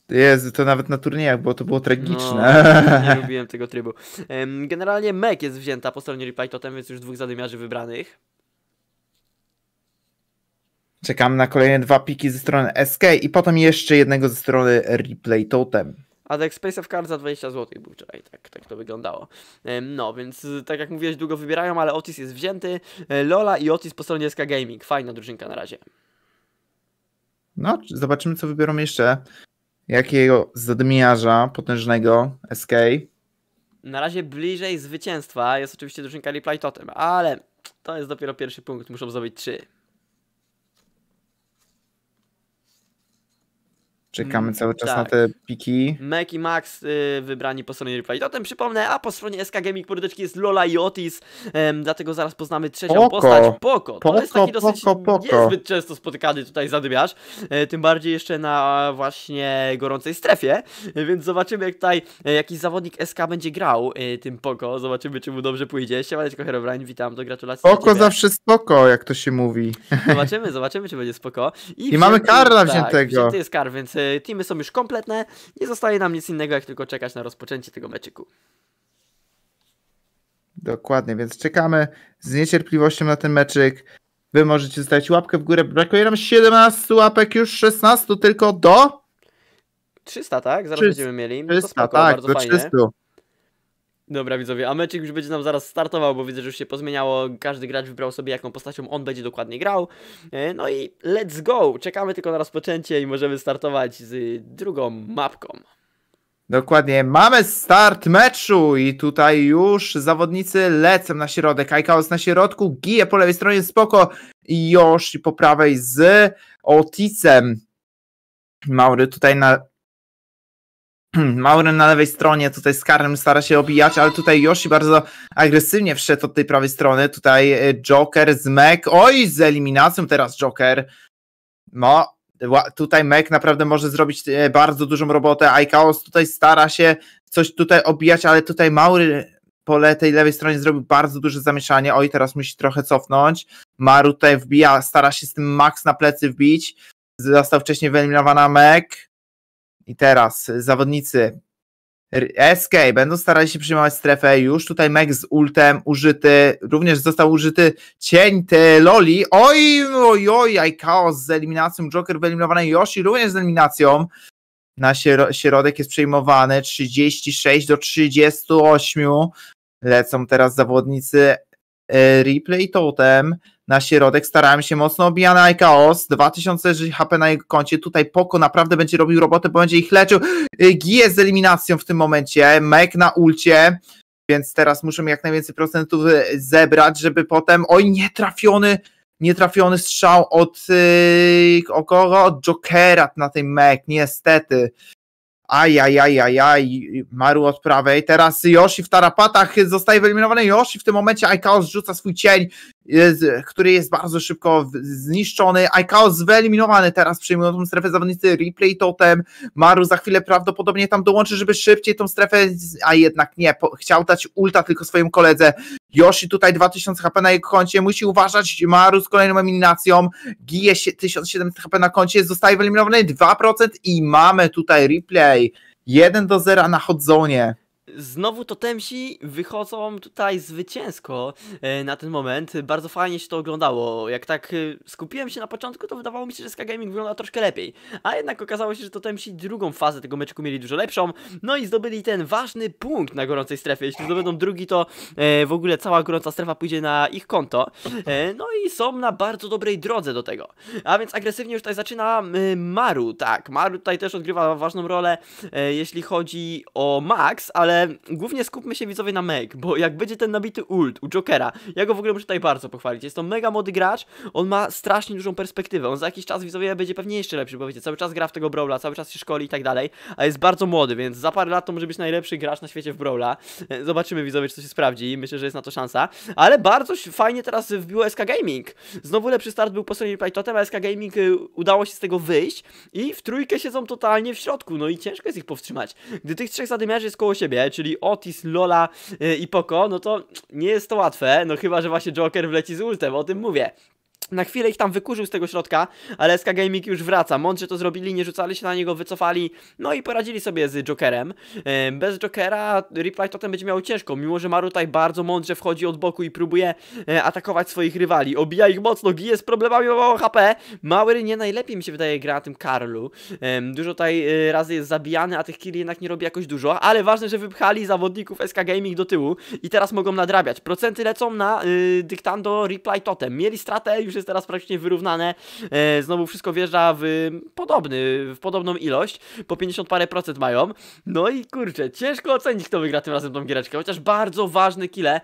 Jest, to nawet na turniejach, bo to było tragiczne. No, nie lubiłem tego trybu. Generalnie Mek jest wzięta po stronie Reply Totem, więc już dwóch zadymiarzy wybranych. Czekam na kolejne dwa piki ze strony SK i potem jeszcze jednego ze strony Replay Totem. Adek Space of Cards za 20 zł był wczoraj, tak, tak to wyglądało. No, więc y, tak jak mówiłeś, długo wybierają, ale Otis jest wzięty. E, Lola i Otis po stronie SK Gaming. Fajna drużynka na razie. No, zobaczymy co wybiorą jeszcze jakiego zadymiarza potężnego SK? Na razie bliżej zwycięstwa jest oczywiście drużynka totem, ale to jest dopiero pierwszy punkt, muszą zrobić trzy. Czekamy mm, cały czas tak. na te piki. Mac i Max y, wybrani po stronie Replay. Zatem przypomnę, a po stronie SK Gaming mordeczki jest Lola i Otis, y, dlatego zaraz poznamy trzecią Poco. postać, Poko. Poco. poko, jest taki dosyć Poco, Poco. niezbyt często spotykany tutaj zadymiarz, y, tym bardziej jeszcze na właśnie gorącej strefie, więc zobaczymy jak tutaj e, jakiś zawodnik SK będzie grał e, tym Poko. zobaczymy czy mu dobrze pójdzie. Siemaneczko Herobrine, witam, do gratulacji. Poko zawsze spoko, jak to się mówi. Zobaczymy, zobaczymy czy będzie spoko. I, I wzięty, mamy Karla tak, wziętego. Tak, wzięty jest Kar, więc Y, teamy są już kompletne. Nie zostaje nam nic innego, jak tylko czekać na rozpoczęcie tego meczyku. Dokładnie, więc czekamy z niecierpliwością na ten meczyk. Wy możecie zostawić łapkę w górę. Brakuje nam 17 łapek, już 16 tylko do... 300, tak? Zaraz 300, będziemy mieli. 300, no tak, bardzo do fajnie. 300. Dobra widzowie, a meczek już będzie nam zaraz startował, bo widzę, że już się pozmieniało, każdy gracz wybrał sobie jaką postacią on będzie dokładnie grał. E, no i let's go! Czekamy tylko na rozpoczęcie i możemy startować z drugą mapką. Dokładnie, mamy start meczu i tutaj już zawodnicy lecą na środek, Aikaos na środku, Gije po lewej stronie, Spoko i Josh po prawej z Oticem. Maury tutaj na Mauren na lewej stronie tutaj z Karem stara się obijać, ale tutaj Yoshi bardzo agresywnie wszedł od tej prawej strony. Tutaj e, Joker z Mac. Oj, z eliminacją teraz Joker. No, tutaj Mac naprawdę może zrobić e, bardzo dużą robotę. Aikaos tutaj stara się coś tutaj obijać, ale tutaj Maury po tej lewej stronie zrobił bardzo duże zamieszanie. Oj, teraz musi trochę cofnąć. Maru tutaj wbija, stara się z tym Max na plecy wbić. Został wcześniej wyeliminowana Mac. I teraz y, zawodnicy SK będą starali się przyjmować strefę już. Tutaj Meg z ultem użyty, również został użyty cień te Loli. Oj, oj, oj, aj chaos z eliminacją. Joker wyeliminowany, Yoshi również z eliminacją. Na śro- środek jest przejmowany 36 do 38. Lecą teraz zawodnicy y, Replay Totem na środek. Starałem się mocno, obijany os 2000 HP na jego koncie. Tutaj Poko naprawdę będzie robił robotę, bo będzie ich leczył. Y, G z eliminacją w tym momencie, Mek na ulcie, więc teraz muszę jak najwięcej procentów y, zebrać, żeby potem, oj nietrafiony, nietrafiony strzał od yy, kogo? od Jokera na tej Mek, niestety. aj, Maru od prawej. Teraz Yoshi w tarapatach zostaje wyeliminowany. Yoshi w tym momencie Aikaos rzuca swój cień który jest bardzo szybko zniszczony. Aikao wyeliminowany teraz, przyjmują tą strefę zawodnicy Replay Totem. Maru za chwilę prawdopodobnie tam dołączy, żeby szybciej tą strefę, a jednak nie, chciał dać ulta tylko swojemu koledze. Yoshi tutaj 2000 HP na jego koncie, musi uważać, Maru z kolejną eliminacją, gije 1700 HP na koncie, zostaje wyeliminowany 2% i mamy tutaj replay 1 do 0 na hotzonie. Znowu totemsi wychodzą tutaj zwycięsko e, na ten moment. Bardzo fajnie się to oglądało. Jak tak e, skupiłem się na początku, to wydawało mi się, że SK Gaming wygląda troszkę lepiej. A jednak okazało się, że totemsi drugą fazę tego meczu mieli dużo lepszą. No i zdobyli ten ważny punkt na gorącej strefie. Jeśli zdobędą drugi, to e, w ogóle cała gorąca strefa pójdzie na ich konto. No i są na bardzo dobrej drodze do tego. A więc agresywnie już tutaj zaczyna Maru. Tak, Maru tutaj też odgrywa ważną rolę, jeśli chodzi o Max, ale ale głównie skupmy się widzowie na Make, bo jak będzie ten nabity ult u Jokera, ja go w ogóle muszę tutaj bardzo pochwalić, jest to mega młody gracz, on ma strasznie dużą perspektywę, on za jakiś czas widzowie będzie pewnie jeszcze lepszy, bo wiecie, cały czas gra w tego Brawla, cały czas się szkoli i tak dalej, a jest bardzo młody, więc za parę lat to może być najlepszy gracz na świecie w Brawla, e, zobaczymy widzowie, czy to się sprawdzi, myślę, że jest na to szansa, ale bardzo fajnie teraz wbiło SK Gaming, znowu lepszy start był po stronie Python, a SK Gaming y, udało się z tego wyjść i w trójkę siedzą totalnie w środku, no i ciężko jest ich powstrzymać, gdy tych trzech zadymiarzy jest koło siebie, czyli Otis, Lola y, i Poco, no to nie jest to łatwe, no chyba, że właśnie Joker wleci z ultem, o tym mówię. Na chwilę ich tam wykurzył z tego środka, ale SK Gaming już wraca. Mądrze to zrobili, nie rzucali się na niego, wycofali, no i poradzili sobie z Jokerem. Bez Jokera Reply Totem będzie miał ciężko, mimo że Marutaj bardzo mądrze wchodzi od boku i próbuje e, atakować swoich rywali. Obija ich mocno, gije z problemami, mało HP. Mały nie najlepiej mi się wydaje gra na tym Karlu. Dużo tutaj e, razy jest zabijany, a tych killi jednak nie robi jakoś dużo, ale ważne, że wypchali zawodników SK Gaming do tyłu i teraz mogą nadrabiać. Procenty lecą na y, dyktando Reply Totem. Mieli stratę już już jest teraz praktycznie wyrównane. E, znowu wszystko wjeżdża w podobny, w podobną ilość. Po 50 parę procent mają. No i kurczę, ciężko ocenić, kto wygra tym razem tą giereczkę. Chociaż bardzo ważny kile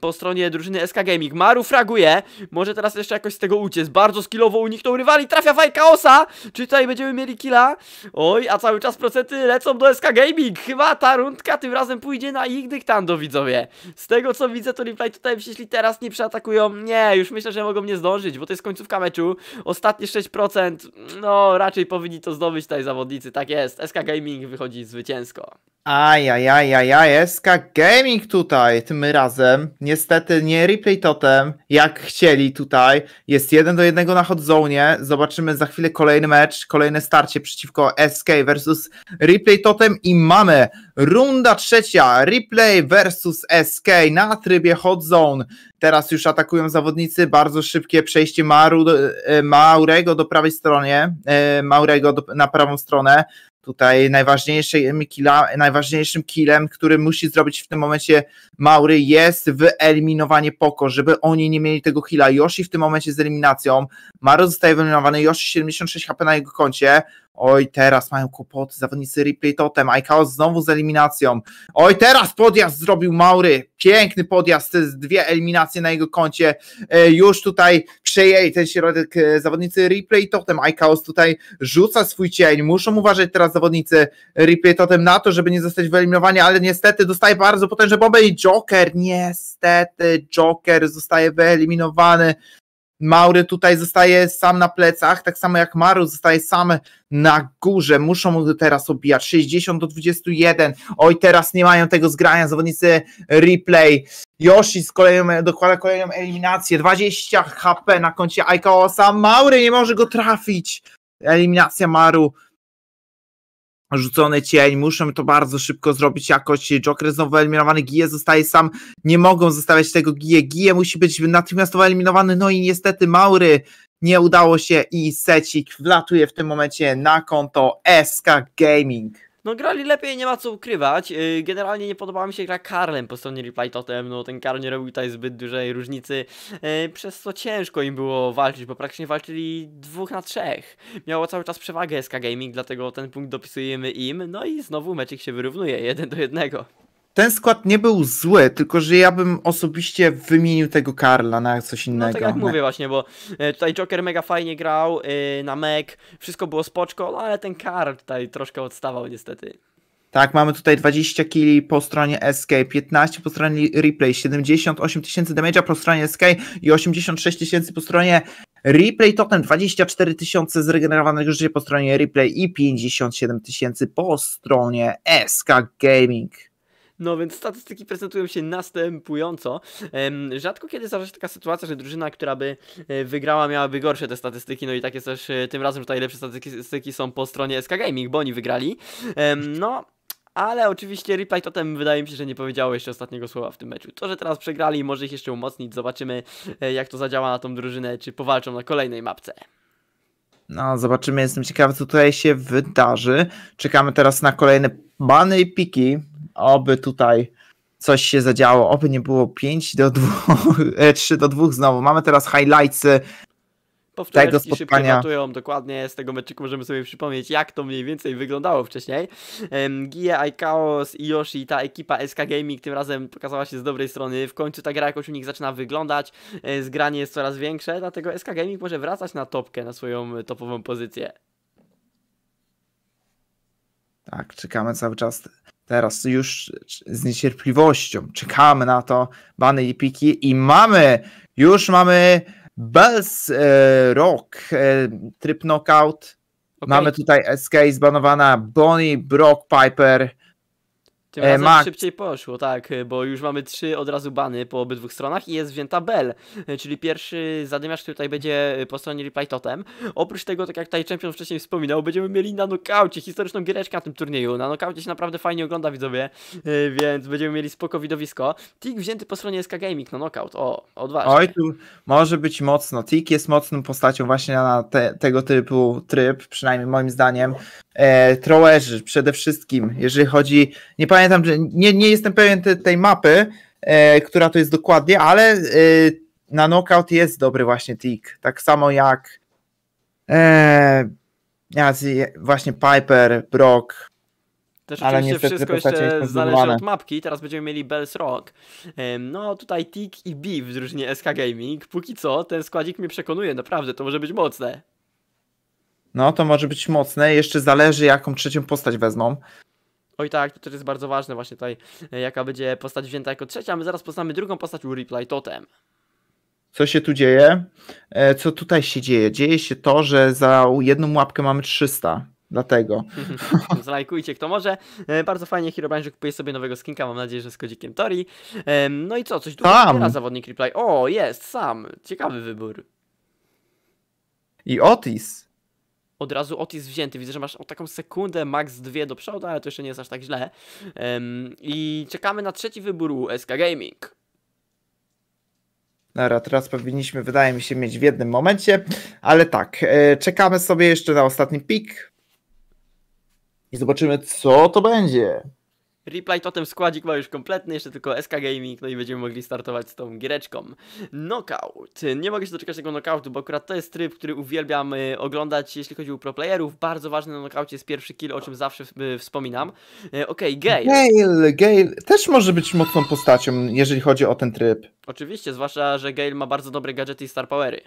po stronie drużyny SK Gaming. Maru fraguje. Może teraz jeszcze jakoś z tego uciec. Bardzo skillowo uniknął rywali. Trafia Fajkaosa. Czy tutaj będziemy mieli killa? Oj, a cały czas procenty lecą do SK Gaming. Chyba ta rundka tym razem pójdzie na ich dyktando, widzowie. Z tego co widzę, to replay tutaj jeśli teraz nie przeatakują. Nie, już myślę, że mogą mnie zdobyć zdążyć, bo to jest końcówka meczu. Ostatnie 6%, no raczej powinni to zdobyć tutaj zawodnicy. Tak jest, SK Gaming wychodzi zwycięsko. Ajajajajaj, SK Gaming tutaj tym razem. Niestety nie replay totem, jak chcieli tutaj. Jest 1 do 1 na hot zone. Zobaczymy za chwilę kolejny mecz, kolejne starcie przeciwko SK versus replay totem i mamy runda trzecia. Replay versus SK na trybie hot zone. Teraz już atakują zawodnicy, bardzo szybkie przejście Maru, e, Maurego do prawej stronie, e, Maurego do, na prawą stronę. Tutaj najważniejszym, killa, najważniejszym killem, który musi zrobić w tym momencie Maury, jest wyeliminowanie Poko, żeby oni nie mieli tego killa. Yoshi w tym momencie z eliminacją. Maru zostaje wyeliminowany, Yoshi 76 HP na jego koncie. Oj, teraz mają kłopoty zawodnicy Ripley Totem, chaos znowu z eliminacją. Oj, teraz podjazd zrobił Maury. Piękny podjazd, dwie eliminacje na jego koncie. E, już tutaj przejęli ten środek e, zawodnicy Ripley Totem. chaos tutaj rzuca swój cień. Muszą uważać teraz zawodnicy Ripley Totem na to, żeby nie zostać wyeliminowani, ale niestety dostaje bardzo potężne bombę i Joker. Niestety Joker zostaje wyeliminowany. Maury tutaj zostaje sam na plecach, tak samo jak Maru zostaje sam na górze, muszą teraz obijać 60 do 21, oj teraz nie mają tego zgrania, zawodnicy replay, Yoshi z kolejną, dokłada kolejną eliminację, 20 HP na koncie Aikaosa, Maury nie może go trafić, eliminacja Maru, rzucony cień, muszą to bardzo szybko zrobić jakoś, Joker znowu eliminowany, Gije zostaje sam, nie mogą zostawiać tego Gije, Gije musi być natychmiastowo eliminowany, no i niestety Maury nie udało się i Secik wlatuje w tym momencie na konto SK Gaming. No grali lepiej, nie ma co ukrywać. Y, generalnie nie podobała mi się gra Karlem po stronie Reply Totem, no ten Karl nie robił tutaj zbyt dużej różnicy, y, przez co ciężko im było walczyć, bo praktycznie walczyli dwóch na trzech. Miało cały czas przewagę SK Gaming, dlatego ten punkt dopisujemy im, no i znowu meczyk się wyrównuje, jeden do jednego ten skład nie był zły, tylko że ja bym osobiście wymienił tego Karla na coś innego. No tak jak mówię właśnie, bo e, tutaj Joker mega fajnie grał yy, na Mac, wszystko było spoczko, no ale ten Karl tutaj troszkę odstawał niestety. Tak, mamy tutaj 20 kili po stronie SK, 15 po stronie Replay, 78 tysięcy damage'a po stronie SK i 86 tysięcy po stronie Replay Totem 24 tysiące zregenerowanego życia po stronie Replay i 57 tysięcy po stronie SK Gaming. No więc statystyki prezentują się następująco. Rzadko kiedy zdarza się taka sytuacja, że drużyna, która by e, wygrała, miałaby gorsze te statystyki. No i tak jest też tym razem tutaj lepsze statystyki są po stronie SK Gaming, bo oni wygrali. No, ale oczywiście Replay Totem wydaje mi się, że nie powiedziało jeszcze ostatniego słowa w tym meczu. To, że teraz przegrali, może ich jeszcze umocnić. Zobaczymy, e, jak to zadziała na tą drużynę, czy powalczą na kolejnej mapce. No, zobaczymy. Jestem ciekawy, co tutaj się wydarzy. Czekamy teraz na kolejne bany i piki Oby tutaj coś się zadziało, oby nie było 5 do 2, 3 e, do 2 znowu. Mamy teraz highlightsy Powtóreczki tego spotkania. dokładnie z tego meczyku możemy sobie przypomnieć, jak to mniej więcej wyglądało wcześniej. Gie, Aikaos, Yoshi, ta ekipa SK Gaming tym razem pokazała się z dobrej strony. W końcu ta gra jakoś u nich zaczyna wyglądać, e, zgranie jest coraz większe, dlatego SK Gaming może wracać na topkę, na swoją topową pozycję. Tak, czekamy cały czas Teraz już z niecierpliwością czekamy na to bany i piki i mamy, już mamy Bells e, Rock, e, tryb knockout. Okay. Mamy tutaj SK zbanowana, Bonnie, Brock Piper, tym e, razem szybciej poszło, tak, e, bo już mamy trzy od razu bany po obydwu stronach i jest wzięta Bell, e, czyli pierwszy zadymiarz, który tutaj będzie po stronie Reply Totem. Oprócz tego, tak jak tutaj Champion wcześniej wspominał, będziemy mieli na nokaucie historyczną giereczkę na tym turnieju. Na nokaucie się naprawdę fajnie ogląda widzowie, więc będziemy mieli spoko widowisko. Tik wzięty po stronie SK Gaming, no knockout, o, odważnie. Oj, tu może być mocno. Tik jest mocną postacią właśnie na te, tego typu tryb, przynajmniej moim zdaniem. E, przede wszystkim, jeżeli chodzi, nie pamiętam pamiętam, że nie, nie jestem pewien te, tej mapy, e, która to jest dokładnie, ale e, na knockout jest dobry właśnie tick. Tak samo jak e, właśnie Piper, Brock, też ale oczywiście wszystko jeszcze zależy od mapki. Teraz będziemy mieli Bells Rock. No tutaj Tik i B w drużynie SK Gaming. Póki co ten składzik mnie przekonuje, naprawdę, to może być mocne. No to może być mocne. Jeszcze zależy jaką trzecią postać wezmą. Oj tak, to też jest bardzo ważne właśnie tutaj, e, jaka będzie postać wzięta jako trzecia. My zaraz poznamy drugą postać, Replay Totem. Co się tu dzieje? E, co tutaj się dzieje? Dzieje się to, że za jedną łapkę mamy 300 dlatego. Zlajkujcie kto może. E, bardzo fajnie Herobrine, że kupuje sobie nowego skinka, mam nadzieję, że z kodzikiem Tori. no i co, coś tu na zawodnik Reply. O, jest, sam. Ciekawy wybór. I Otis od razu Otis wzięty. Widzę, że masz o taką sekundę, max dwie do przodu, ale to jeszcze nie jest aż tak źle. Um, I czekamy na trzeci wybór u SK Gaming. Dobra, teraz powinniśmy, wydaje mi się, mieć w jednym momencie, ale tak, e, czekamy sobie jeszcze na ostatni pik i zobaczymy, co to będzie. Reply Totem składzik ma już kompletny, jeszcze tylko SK Gaming, no i będziemy mogli startować z tą giereczką. Knockout. Nie mogę się doczekać tego knockoutu, bo akurat to jest tryb, który uwielbiam y, oglądać, jeśli chodzi o proplayerów. Bardzo ważny na knockoutie jest pierwszy kill, o czym zawsze y, wspominam. Y, okej, okay, Gale. Gale, Gale też może być mocną postacią, jeżeli chodzi o ten tryb. Oczywiście, zwłaszcza, że Gale ma bardzo dobre gadżety i star powery.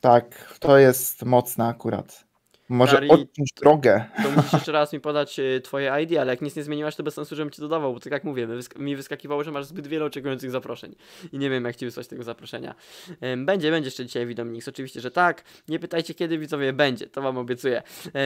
Tak, to jest mocne akurat. Może Dari, odciąć drogę. To, to musisz jeszcze raz mi podać e, twoje ID, ale jak nic nie zmieniłaś, to bez sensu, żebym ci dodawał, bo tak jak mówię, mi wyskakiwało, że masz zbyt wiele oczekujących zaproszeń i nie wiem, jak ci wysłać tego zaproszenia. Będzie, będzie jeszcze dzisiaj Widomix, oczywiście, że tak. Nie pytajcie, kiedy widzowie będzie, to wam obiecuję.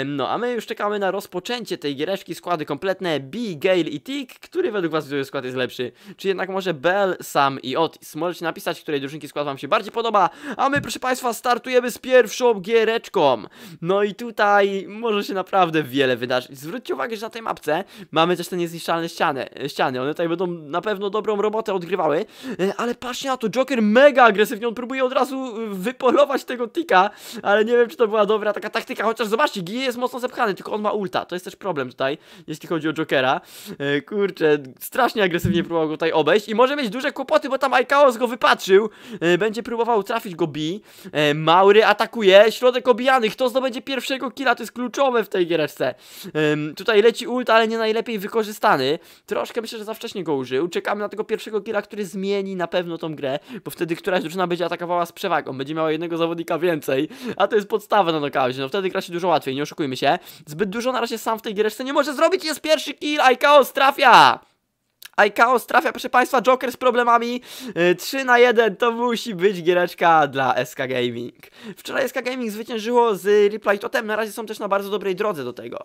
No, a my już czekamy na rozpoczęcie tej giereszki, składy kompletne B, Gale i Tick, który według was widzowie skład jest lepszy? Czy jednak może Bell, Sam i Otis? Możecie napisać, której drużynki skład wam się bardziej podoba, a my, proszę państwa, startujemy z pierwszą giereczką. No i tutaj tutaj może się naprawdę wiele wydarzyć. Zwróćcie uwagę, że na tej mapce mamy też te niezniszczalne ściany. E, ściany. One tutaj będą na pewno dobrą robotę odgrywały, e, ale patrzcie na to, Joker mega agresywnie, on próbuje od razu e, wypolować tego tika, ale nie wiem, czy to była dobra taka taktyka, chociaż zobaczcie, Gije jest mocno zepchany, tylko on ma ulta. To jest też problem tutaj, jeśli chodzi o Jokera. Kurczę, strasznie agresywnie próbował go tutaj obejść i może mieć duże kłopoty, bo tam Aikaos go wypatrzył. Będzie próbował trafić go B. Maury atakuje, środek obijany, kto zdobędzie pierwszy pierwszego killa, to jest kluczowe w tej giereczce. Um, tutaj leci ult, ale nie najlepiej wykorzystany. Troszkę myślę, że za wcześnie go użył. Czekamy na tego pierwszego killa, który zmieni na pewno tą grę, bo wtedy któraś drużyna będzie atakowała z przewagą, będzie miała jednego zawodnika więcej, a to jest podstawa na nokaucie. No wtedy gra się dużo łatwiej, nie oszukujmy się. Zbyt dużo na razie sam w tej giereczce nie może zrobić, jest pierwszy kill, Aikao trafia! chaos trafia, proszę Państwa, Joker z problemami. 3 y, na 1 to musi być giereczka dla SK Gaming. Wczoraj SK Gaming zwyciężyło z Reply Totem, na razie są też na bardzo dobrej drodze do tego.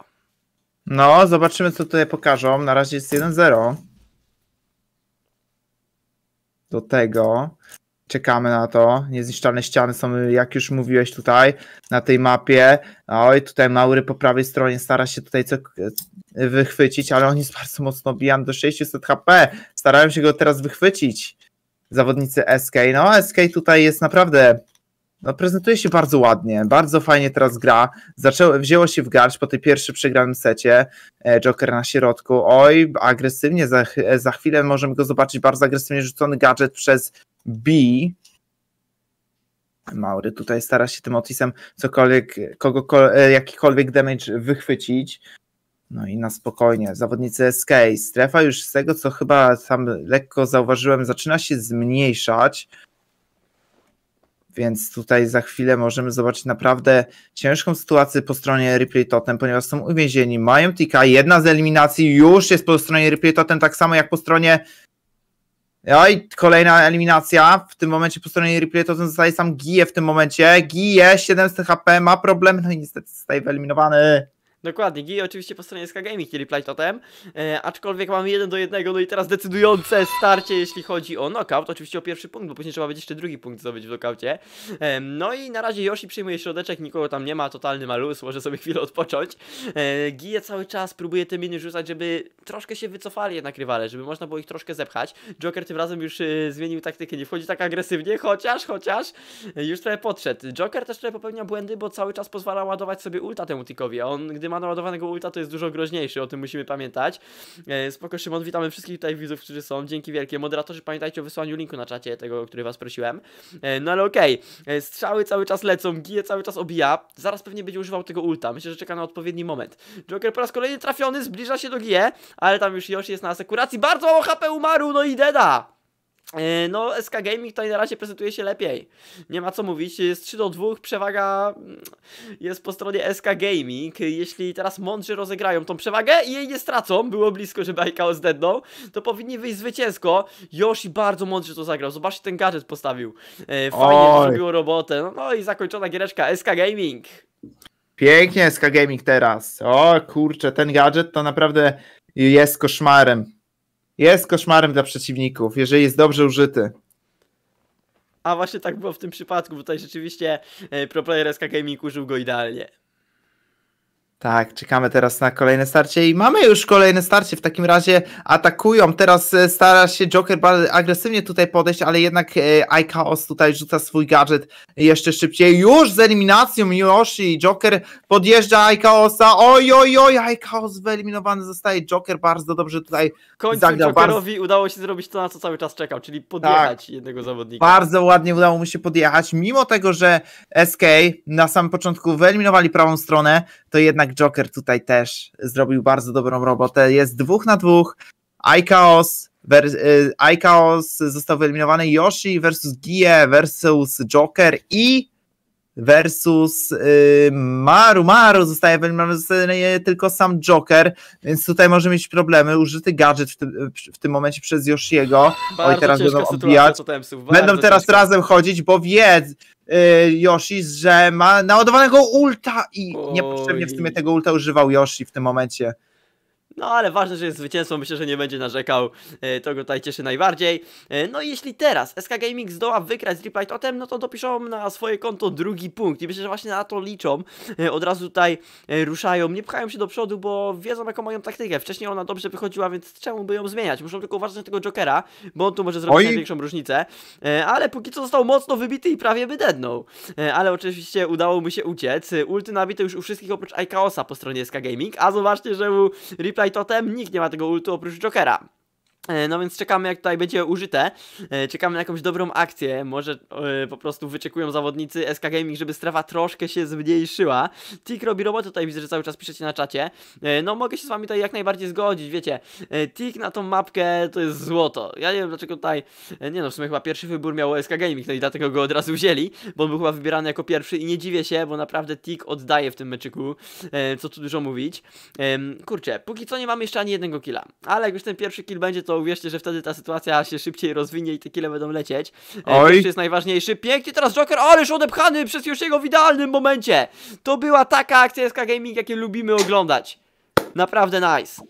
No, zobaczymy co tutaj pokażą. Na razie jest 1-0. Do tego czekamy na to. Niezniszczalne ściany są, jak już mówiłeś tutaj, na tej mapie. Oj, tutaj Maury po prawej stronie stara się tutaj co, wychwycić, ale on jest bardzo mocno bijany do 600 HP. Starałem się go teraz wychwycić. Zawodnicy SK. No, SK tutaj jest naprawdę. No, prezentuje się bardzo ładnie, bardzo fajnie teraz gra. Zaczęło, wzięło się w garść po tej pierwszym przegranym secie. E, Joker na środku. Oj, agresywnie. Za, za chwilę możemy go zobaczyć. Bardzo agresywnie rzucony gadżet przez B. Maury tutaj stara się tym Otisem cokolwiek, kogo, e, jakikolwiek damage wychwycić. No i na spokojnie. Zawodnicy SK. Strefa już z tego, co chyba sam lekko zauważyłem, zaczyna się zmniejszać. Więc tutaj za chwilę możemy zobaczyć naprawdę ciężką sytuację po stronie Ripley Totem, ponieważ są uwięzieni. Mają TK, jedna z eliminacji już jest po stronie Ripley Totem, tak samo jak po stronie. Oj, kolejna eliminacja. W tym momencie po stronie Ripley Totem zostaje sam Gije w tym momencie. Gije, 700 HP, ma problem, no i niestety zostaje wyeliminowany. Dokładnie, gije oczywiście po stronie SK Gaming, play Playtotem, e, aczkolwiek mamy 1 do 1, no i teraz decydujące starcie, jeśli chodzi o knockout, oczywiście o pierwszy punkt, bo później trzeba będzie jeszcze drugi punkt zdobyć w knockoutie. E, no i na razie Yoshi przyjmuje środeczek, nikogo tam nie ma, totalny malus, może sobie chwilę odpocząć. E, cały czas, próbuje te miny rzucać, żeby troszkę się wycofali jednak rywale, żeby można było ich troszkę zepchać. Joker tym razem już e, zmienił taktykę, nie wchodzi tak agresywnie, chociaż, chociaż, e, już trochę podszedł. Joker też trochę popełnia błędy, bo cały czas pozwala ładować sobie ulta temu tikowi, a on, gdy ma naładowanego ulta, to jest dużo groźniejszy, o tym musimy pamiętać. E, spoko Szymon, witamy wszystkich tutaj widzów, którzy są, dzięki wielkie. Moderatorzy, pamiętajcie o wysłaniu linku na czacie, tego, który was prosiłem. E, no ale okej, okay. E, strzały cały czas lecą, gije cały czas obija, zaraz pewnie będzie używał tego ulta, myślę, że czeka na odpowiedni moment. Joker po raz kolejny trafiony, zbliża się do gije, ale tam już Yoshi jest na asekuracji, bardzo mało HP umarł, no i deda! E, no, SK Gaming tutaj na razie prezentuje się lepiej. Nie ma co mówić. Jest 3 do 2, przewaga mm, jest po stronie SK Gaming. Jeśli teraz mądrzy rozegrają tą przewagę i jej nie stracą, było blisko, żeby IKO zdedną, to powinni wyjść zwycięsko. Yoshi bardzo mądrze to zagrał. Zobaczcie, ten gadżet postawił. E, fajnie zrobił robotę. No, no i zakończona giereczka SK Gaming. Pięknie SK Gaming teraz. O kurczę, ten gadżet to naprawdę jest koszmarem. Jest koszmarem dla przeciwników, jeżeli jest dobrze użyty. A właśnie tak było w tym przypadku, bo tutaj rzeczywiście e, ProPlayer SK Gaming użył go idealnie. Tak, czekamy teraz na kolejne starcie i mamy już kolejne starcie. W takim razie atakują. Teraz e, stara się Joker bardzo agresywnie tutaj podejść, ale jednak e, iChaos tutaj rzuca swój gadżet jeszcze szybciej. Już z eliminacją Yoshi. Joker podjeżdża iChaosa. Oj, oj, oj, iChaos wyeliminowany zostaje. Joker bardzo dobrze tutaj Końcu zagrał. Jokerowi bardzo... udało się zrobić to, na co cały czas czekał, czyli podjechać tak, jednego zawodnika. Bardzo ładnie udało mu się podjechać, mimo tego, że SK na samym początku wyeliminowali prawą stronę, to jednak Joker tutaj też zrobił bardzo dobrą robotę. Jest dwóch na dwóch. Aikaos, Aikaos y, został wyeliminowany Yoshi versus Gie versus Joker i versus y, Maru. Maru zostaje wyeliminowany tylko sam Joker, więc tutaj może mieć problemy. Użyty gadżet w tym, w tym momencie przez Yoshiego. Bardzo Oj, teraz będą odbijać. Będą teraz ciężka. razem chodzić, bo wie y, Yoshi, że ma naładowanego ulta i Oj. niepotrzebnie w sumie tego ulta używał Yoshi w tym momencie. No ale ważne, że jest zwycięstwo, myślę, że nie będzie narzekał, e, to go tutaj cieszy najbardziej. E, no i jeśli teraz SK Gaming zdoła wygrać z Reply Totem, no to dopiszą na swoje konto drugi punkt i myślę, że właśnie na to liczą. E, od razu tutaj ruszają, nie pchają się do przodu, bo wiedzą jaką mają taktykę. Wcześniej ona dobrze wychodziła, więc czemu by ją zmieniać? Muszą tylko uważać na tego Jokera, bo on tu może zrobić Oj. największą różnicę. Ale póki co został mocno wybity i prawie wydednął. Ale oczywiście udało mu się uciec. Ulty nabite już u wszystkich oprócz Aikaosa po stronie SK Gaming, a zobaczcie, że mu Reply tutaj totem, nikt nie ma tego ultu oprócz Jokera. E, no więc czekamy, jak tutaj będzie użyte. E, czekamy na jakąś dobrą akcję. Może yy, po prostu wyczekują zawodnicy SK Gaming, żeby strawa troszkę się zmniejszyła. Tik robi robotę, tutaj widzę, że cały czas piszecie na czacie. Yy, no mogę się z wami tutaj jak najbardziej zgodzić, wiecie. Yy, Tik na tą mapkę to jest złoto. Ja nie wiem dlaczego tutaj, nie no w sumie chyba pierwszy wybór miał SK Gaming, no i dlatego go od razu wzięli, bo on był chyba wybierany jako pierwszy i nie dziwię się, bo naprawdę Tik oddaje w tym meczyku, co tu dużo mówić. Kurczę, póki co nie mamy jeszcze ani jednego killa, ale jak już ten pierwszy kill będzie, to to uwierzcie, że wtedy ta sytuacja się szybciej rozwinie i te kile będą lecieć. E, Oj. Pierwszy jest najważniejszy. Pięknie teraz Joker, ależ odepchany przez już jego w idealnym momencie. To była taka akcja SK Gaming, jakie lubimy oglądać. Naprawdę nice.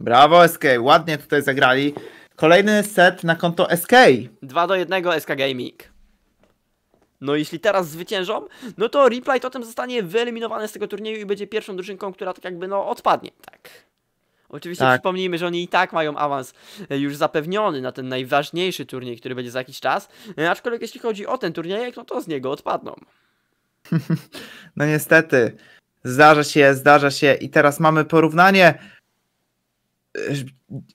Brawo SK, ładnie tutaj zagrali. Kolejny set na konto SK. 2 do 1 SK Gaming. No jeśli teraz zwyciężą, no to Replay totem zostanie wyeliminowany z tego turnieju i będzie pierwszą drużynką, która tak jakby no odpadnie, tak. Oczywiście tak. przypomnijmy, że oni i tak mają awans e, już zapewniony na ten najważniejszy turniej, który będzie za jakiś czas. E, aczkolwiek jeśli chodzi o ten turniej, no to z niego odpadną. No niestety. Zdarza się, zdarza się. I teraz mamy porównanie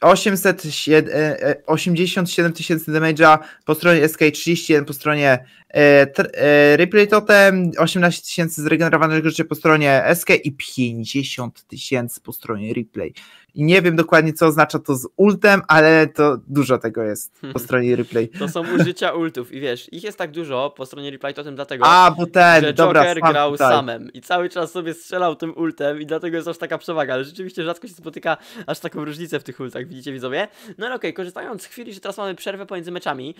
887 e, tysięcy damage'a po stronie SK 31, po stronie e, e, Ripley Totem, 18 tysięcy zregenerowanych rzeczy po stronie SK i 50 tysięcy po stronie Ripley. I nie wiem dokładnie, co oznacza to z ultem, ale to dużo tego jest po stronie replay. To są użycia ultów i wiesz, ich jest tak dużo po stronie replay to tym dlatego, A, bo ten, że dobra, Joker sam grał tutaj. samem i cały czas sobie strzelał tym ultem i dlatego jest aż taka przewaga, ale rzeczywiście rzadko się spotyka aż taką różnicę w tych ultach, widzicie widzowie? No ale okej, okay, korzystając z chwili, że teraz mamy przerwę pomiędzy meczami,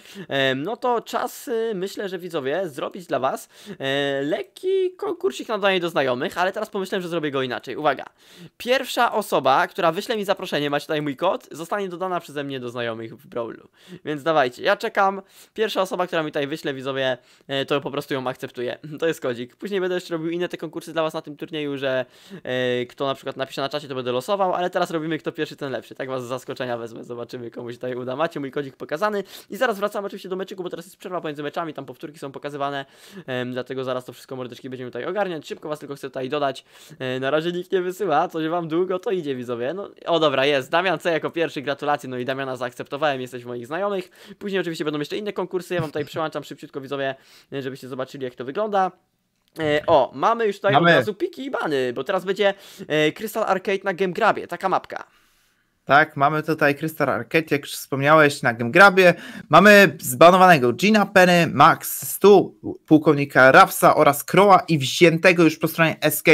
no to czas, myślę, że widzowie, zrobić dla was e, lekki konkursik na dodanie do znajomych, ale teraz pomyślałem, że zrobię go inaczej. Uwaga, pierwsza osoba, która wy wyśle mi zaproszenie, macie tutaj mój kod, zostanie dodana przeze mnie do znajomych w Brawlu. Więc dawajcie, ja czekam. Pierwsza osoba, która mi tutaj wyśle, widzowie, e, to po prostu ją akceptuję. To jest kodzik. Później będę jeszcze robił inne te konkursy dla was na tym turnieju, że e, kto na przykład napisze na czacie, to będę losował, ale teraz robimy kto pierwszy, ten lepszy. Tak was z zaskoczenia wezmę, zobaczymy komu się tutaj uda. Macie mój kodzik pokazany i zaraz wracamy oczywiście do meczyku, bo teraz jest przerwa pomiędzy meczami, tam powtórki są pokazywane, dlatego zaraz to wszystko mordeczki będziemy tutaj ogarniać. Szybko was tylko chcę tutaj dodać. E, na razie nikt nie wysyła, coś wam długo to idzie, widzowie. No, o dobra, jest. Damian C jako pierwszy, gratulacje. No i Damiana zaakceptowałem, jesteś moich znajomych. Później oczywiście będą jeszcze inne konkursy. Ja wam tutaj przełączam szybciutko widzowie, e, żebyście zobaczyli jak to wygląda. E, o, mamy już tutaj mamy. od razu piki i bany, bo teraz będzie e, Crystal Arcade na Game Grabie, taka mapka. Tak, mamy tutaj Crystal Arcade, jak już wspomniałeś, na Grabie. Mamy zbanowanego Gina Penny, Max Stu, pułkownika Rafsa oraz Kroa i wziętego już po stronie SK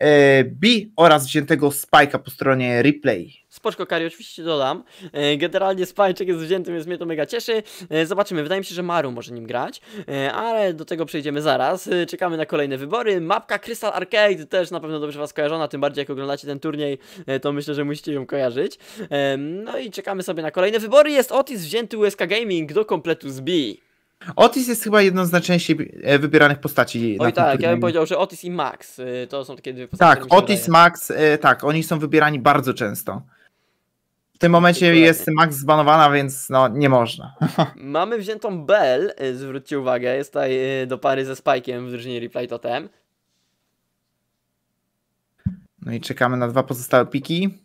E, B oraz wziętego Spike'a po stronie replay. Spoczko Kari, oczywiście dodam. E, generalnie Spajczek jest wziętym, więc mnie to mega cieszy. E, zobaczymy, wydaje mi się, że Maru może nim grać, ale do tego przejdziemy zaraz. Czekamy na kolejne wybory. Mapka Crystal Arcade też na pewno dobrze Was kojarzona, tym bardziej jak oglądacie ten turniej, to myślę, że musicie ją kojarzyć. No i czekamy sobie na kolejne wybory. Jest Otis wzięty USK Gaming do kompletu z B. Otis jest chyba jedną z najczęściej e, wybieranych postaci. Oj tak, ja bym powiedział, że Otis i Max e, to są takie dwie postaci. Tak, Otis, i Max, e, tak, oni są wybierani bardzo często. W tym momencie Dokładnie. jest Max zbanowana, więc no nie można. Mamy wziętą Bell, zwróćcie uwagę, jest tutaj do pary ze Spike'em, w drużynie Replay Totem. No i czekamy na dwa pozostałe piki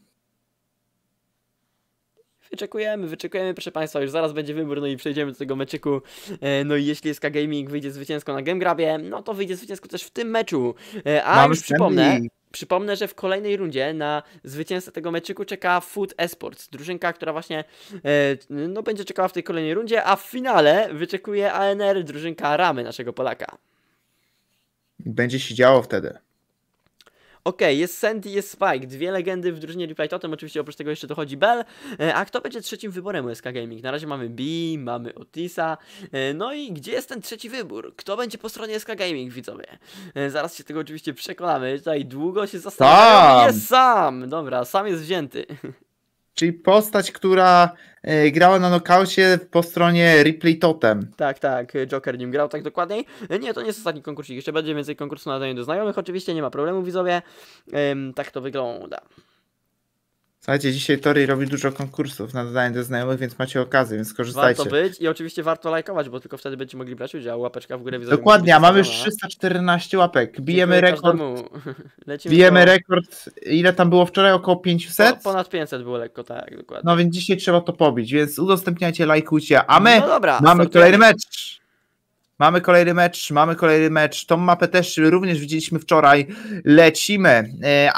wyczekujemy, wyczekujemy, proszę Państwa, już zaraz będzie wybór, no i przejdziemy do tego meczyku. E, no i jeśli SK Gaming wyjdzie zwycięsko na GameGrabie, no to wyjdzie zwycięsko też w tym meczu. E, a Mam już przypomnę, Przypomnę, że w kolejnej rundzie na zwycięzcę tego meczyku czeka Food Esports, drużynka, która właśnie e, no, będzie czekała w tej kolejnej rundzie, a w finale wyczekuje ANR, drużynka Ramy, naszego Polaka. Będzie się działo wtedy. Okej, okay, jest Sandy, jest Spike, dwie legendy w drużynie Reply Totem, oczywiście oprócz tego jeszcze dochodzi Bell. E, a kto będzie trzecim wyborem USK Gaming? Na razie mamy B, mamy Otisa. E, no i gdzie jest ten trzeci wybór? Kto będzie po stronie SK Gaming, widzowie? E, zaraz się tego oczywiście przekonamy. Tutaj długo się zastanawiamy. Sam! Jest Sam! Dobra, Sam jest wzięty. Czyli postać, która e, grała na nokaucie po stronie Ripley Totem. Tak, tak, Joker nim grał, tak dokładniej. E, nie, to nie jest ostatni konkursik, jeszcze będzie więcej konkursu na zadanie do znajomych, oczywiście nie ma problemu widzowie. tak to wygląda. Słuchajcie, dzisiaj Tori robi dużo konkursów na dodanie do znajomych, więc macie okazję, więc skorzystajcie. Warto być i oczywiście warto lajkować, bo tylko wtedy będziecie mogli brać udział. Łapeczka w górę. Dokładnie, a mamy już 314 łapek. Bijemy rekord. Bijemy po... rekord, ile tam było wczoraj? Około 500? ponad 500 było lekko, tak, dokładnie. No więc dzisiaj trzeba to pobić, więc udostępniajcie, lajkujcie, a my no dobra, mamy kolejny mecz. Mamy kolejny mecz, mamy kolejny mecz. Tą mapę też również widzieliśmy wczoraj. Lecimy. E,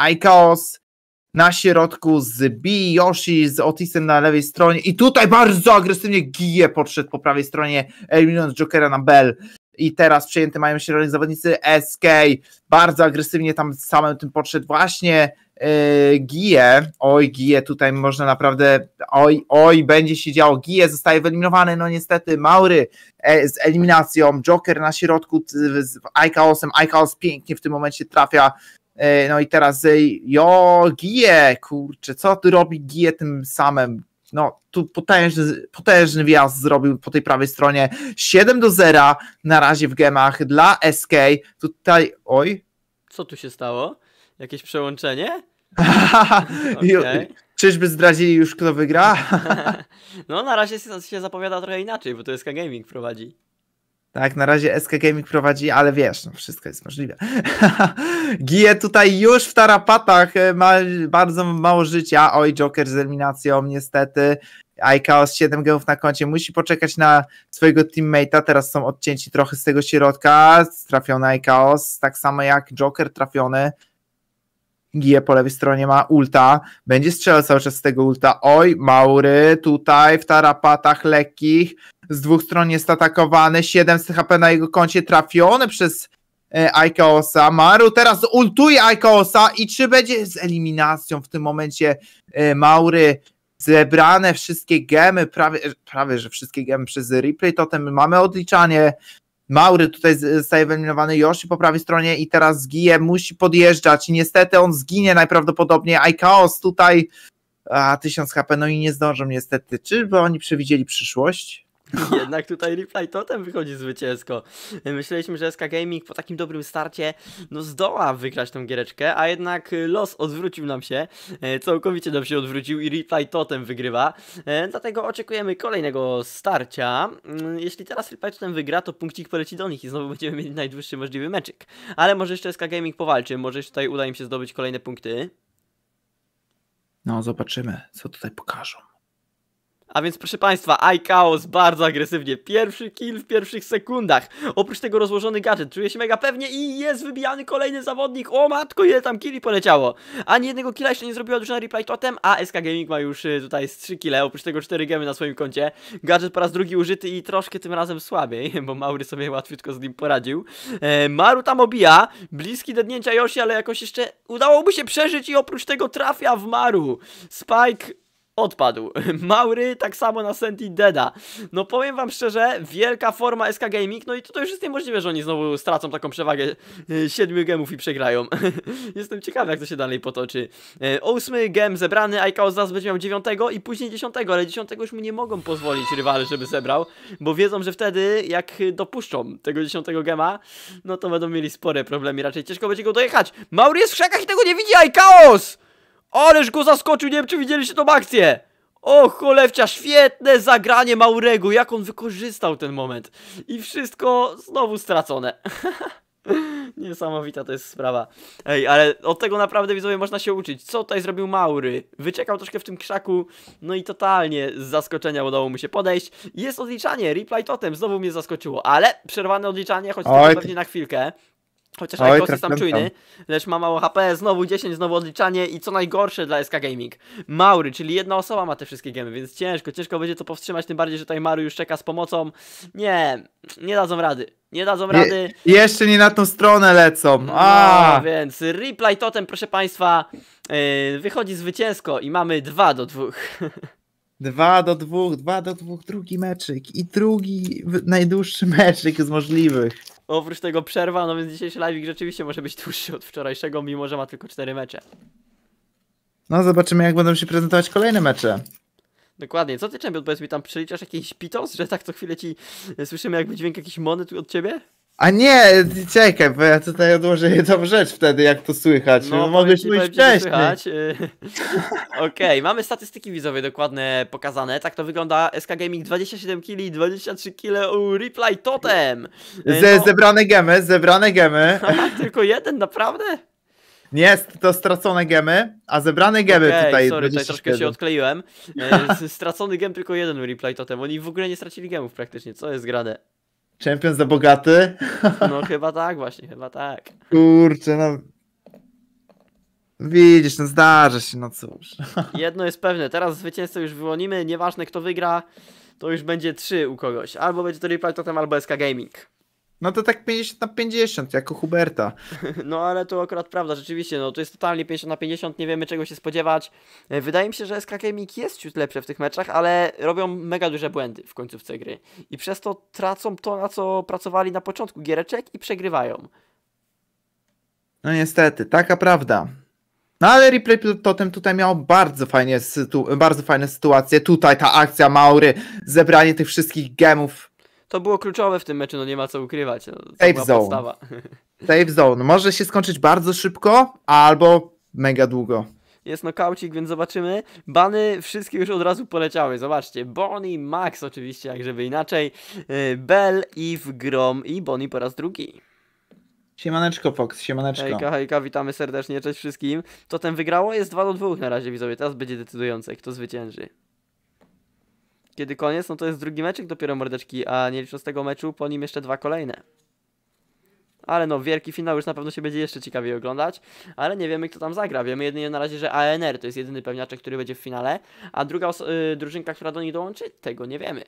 na środku z Bi Yoshi, z Otisem na lewej stronie i tutaj bardzo agresywnie Gije podszedł po prawej stronie, eliminując Jokera na Bell. I teraz przejęty mają się środek zawodnicy SK, bardzo agresywnie tam samym tym podszedł właśnie yy, e, Gije. Oj, Gije, tutaj można naprawdę, oj, oj, będzie się działo. Gije zostaje wyeliminowany, no niestety, Maury e, z eliminacją, Joker na środku z, z Ikaosem, pięknie w tym momencie trafia E, no i teraz e, jo, Gije, kurczę, co ty robi Gije tym samym? No, tu potężny, potężny wjazd zrobił po tej prawej stronie. 7 do 0 na razie w gemach dla SK. Tutaj, oj. Co tu się stało? Jakieś przełączenie? okay. Czyżby zdradzili już, kto wygra? no, na razie się zapowiada trochę inaczej, bo to SK Gaming prowadzi. Tak, na razie SK Gaming prowadzi, ale wiesz, no wszystko jest możliwe. Gie tutaj już w tarapatach, e, ma bardzo mało życia. Oj, Joker z eliminacją, niestety. iCaos 7 gemów na koncie, musi poczekać na swojego teammate'a. Teraz są odcięci trochę z tego środka. Trafiony iCaos, tak samo jak Joker trafiony. Gie po lewej stronie ma ulta, będzie strzelał cały czas z tego ulta. Oj, Maury tutaj w tarapatach lekkich z dwóch stron jest atakowany, 700 HP na jego koncie trafione przez e, Aikaosa. Maru teraz ultuje Aikaosa i czy będzie z eliminacją w tym momencie e, Maury zebrane wszystkie gemy, prawie, prawie że wszystkie gemy przez replay totem. Mamy odliczanie. Maury tutaj zostaje wyeliminowany Yoshi po prawej stronie i teraz zgije, musi podjeżdżać. Niestety on zginie najprawdopodobniej. Aikaos tutaj a 1000 HP, no i nie zdążą niestety. Czy oni przewidzieli przyszłość? Jednak tutaj Reply Totem wychodzi zwycięsko. Myśleliśmy, że SK Gaming po takim dobrym starcie no zdoła wygrać tą giereczkę, a jednak e, los odwrócił nam się. E, całkowicie nam się odwrócił i Reply Totem wygrywa. E, dlatego oczekujemy kolejnego starcia. Mm, jeśli teraz Reply Totem wygra, to punkcik poleci do nich i znowu będziemy mieli najdłuższy możliwy meczyk. Ale może jeszcze SK Gaming powalczy, może jeszcze tutaj uda im się zdobyć kolejne punkty. No, zobaczymy, co tutaj pokażą. A więc proszę Państwa, iCaos bardzo agresywnie. Pierwszy kill w pierwszych sekundach. Oprócz tego rozłożony gadżet czuje się mega pewnie i jest wybijany kolejny zawodnik. O matko, ile tam killi poleciało. Ani jednego killa jeszcze nie zrobiła drużyna Replay Totem, a SK Gaming ma już y, tutaj z 3 kile. Oprócz tego 4 gemy na swoim koncie. Gadżet po raz drugi użyty i troszkę tym razem słabiej, bo Maury sobie łatwiutko z nim poradził. E, Maru tam obija. Bliski dednięcia Yoshi, ale jakoś jeszcze udałoby się przeżyć i oprócz tego trafia w Maru. Spike odpadł. Maury tak samo na Senti Deda. No powiem wam szczerze, wielka forma SK Gaming, no i to, już jest niemożliwe, że oni znowu stracą taką przewagę 7 e, gemów i przegrają. Jestem ciekawy, jak to się dalej potoczy. 8 e, gem zebrany, Aikaos zaraz będzie miał 9 i później 10, ale 10 już mu nie mogą pozwolić rywale, żeby zebrał, bo wiedzą, że wtedy jak dopuszczą tego 10 gema, no to będą mieli spore problemy, raczej ciężko będzie go dojechać. Maury jest w krzakach i tego nie widzi Aikaos! Ależ go zaskoczył, nie wiem czy widzieliście tą akcję! O cholewcia, świetne zagranie Maurego, jak on wykorzystał ten moment. I wszystko znowu stracone. Niesamowita to jest sprawa. Ej, ale od tego naprawdę widzowie można się uczyć. Co tutaj zrobił Maury? Wyczekał troszkę w tym krzaku, no i totalnie z zaskoczenia udało mu się podejść. Jest odliczanie, replay totem, znowu mnie zaskoczyło, ale przerwane odliczanie, choć to pewnie na chwilkę. Chociaż Oj, jest tam czujny, lecz ma mało HP, znowu 10, znowu odliczanie i co najgorsze dla SK Gaming, Maury, czyli jedna osoba ma te wszystkie gemy, więc ciężko, ciężko będzie to powstrzymać, tym bardziej, że tutaj Maru już czeka z pomocą. Nie, nie dadzą rady, nie dadzą rady. jeszcze nie na tą stronę lecą. No, A. No, więc replay totem, proszę Państwa, yy, wychodzi zwycięsko i mamy 2 do 2. 2 do 2, 2 do 2, drugi meczyk i drugi najdłuższy meczyk z możliwych. Oprócz tego przerwa, no więc dzisiejszy live rzeczywiście może być dłuższy od wczorajszego, mimo że ma tylko cztery mecze. No zobaczymy jak będą się prezentować kolejne mecze. Dokładnie. Co ty, Champion, powiedz mi tam, przeliczasz jakiś pitos, że tak co chwilę ci e, słyszymy jakby dźwięk jakiś monet od ciebie? A nie, czekaj, bo ja tutaj odłożę jedną rzecz wtedy, jak to słychać. No, no Mogłeś mówić wcześniej. Y, Okej, okay, mamy statystyki widzowie dokładne pokazane. Tak to wygląda SK Gaming 27 kg, 23 kg u Reply Totem. Y, Ze, no. Zebrane gemy, zebrane gemy. Tylko jeden, naprawdę? Nie, to stracone gemy, a zebrane gemy okay, tutaj. Sorry, tutaj troszkę się odkleiłem. Y, stracony gem tylko jeden u Reply Totem. Oni w ogóle nie stracili gemów praktycznie, co jest grane. Champion za bogaty? No chyba tak właśnie, chyba tak. Kurczę, no... Widzisz, no zdarza się, no cóż. Jedno jest pewne, teraz zwycięzcę już wyłonimy, nieważne kto wygra, to już będzie trzy u kogoś. Albo będzie to Reply Totem, albo SK Gaming. No to tak 50 na 50, jako Huberta. No ale to akurat prawda, rzeczywiście, no to jest totalnie 50 na 50, nie wiemy czego się spodziewać. E, wydaje mi się, że SK Gaming jest ciut lepsze w tych meczach, ale robią mega duże błędy w końcówce gry. I przez to tracą to, na co pracowali na początku giereczek i przegrywają. No niestety, taka prawda. No ale replay Totem tutaj miał bardzo, fajne, sytu- bardzo fajne sytuacje. Tutaj ta akcja Maury, zebranie tych wszystkich gemów to było kluczowe w tym meczu, no nie ma co ukrywać. No, Safe zone. Podstawa. Safe zone. Może się skończyć bardzo szybko, albo mega długo. Jest nokaucik, więc zobaczymy. Bany wszystkie już od razu poleciały. Zobaczcie, Bonnie, Max oczywiście, jak żeby inaczej, y, Bell, Eve, Grom i Bonnie po raz drugi. Siemaneczko Fox, siemaneczko. Hejka, hejka, witamy serdecznie, cześć wszystkim. To ten wygrało, jest 2 do 2 na razie widzowie, teraz będzie decydujące, kto zwycięży kiedy koniec, no to jest drugi meczek dopiero mordeczki, a nie licząc tego meczu, po nim jeszcze dwa kolejne. Ale no, wielki finał już na pewno się będzie jeszcze ciekawiej oglądać, ale nie wiemy kto tam zagra. Wiemy jedynie na razie, że ANR to jest jedyny pewniaczek, który będzie w finale, a druga y, drużynka, która do nich dołączy, tego nie wiemy.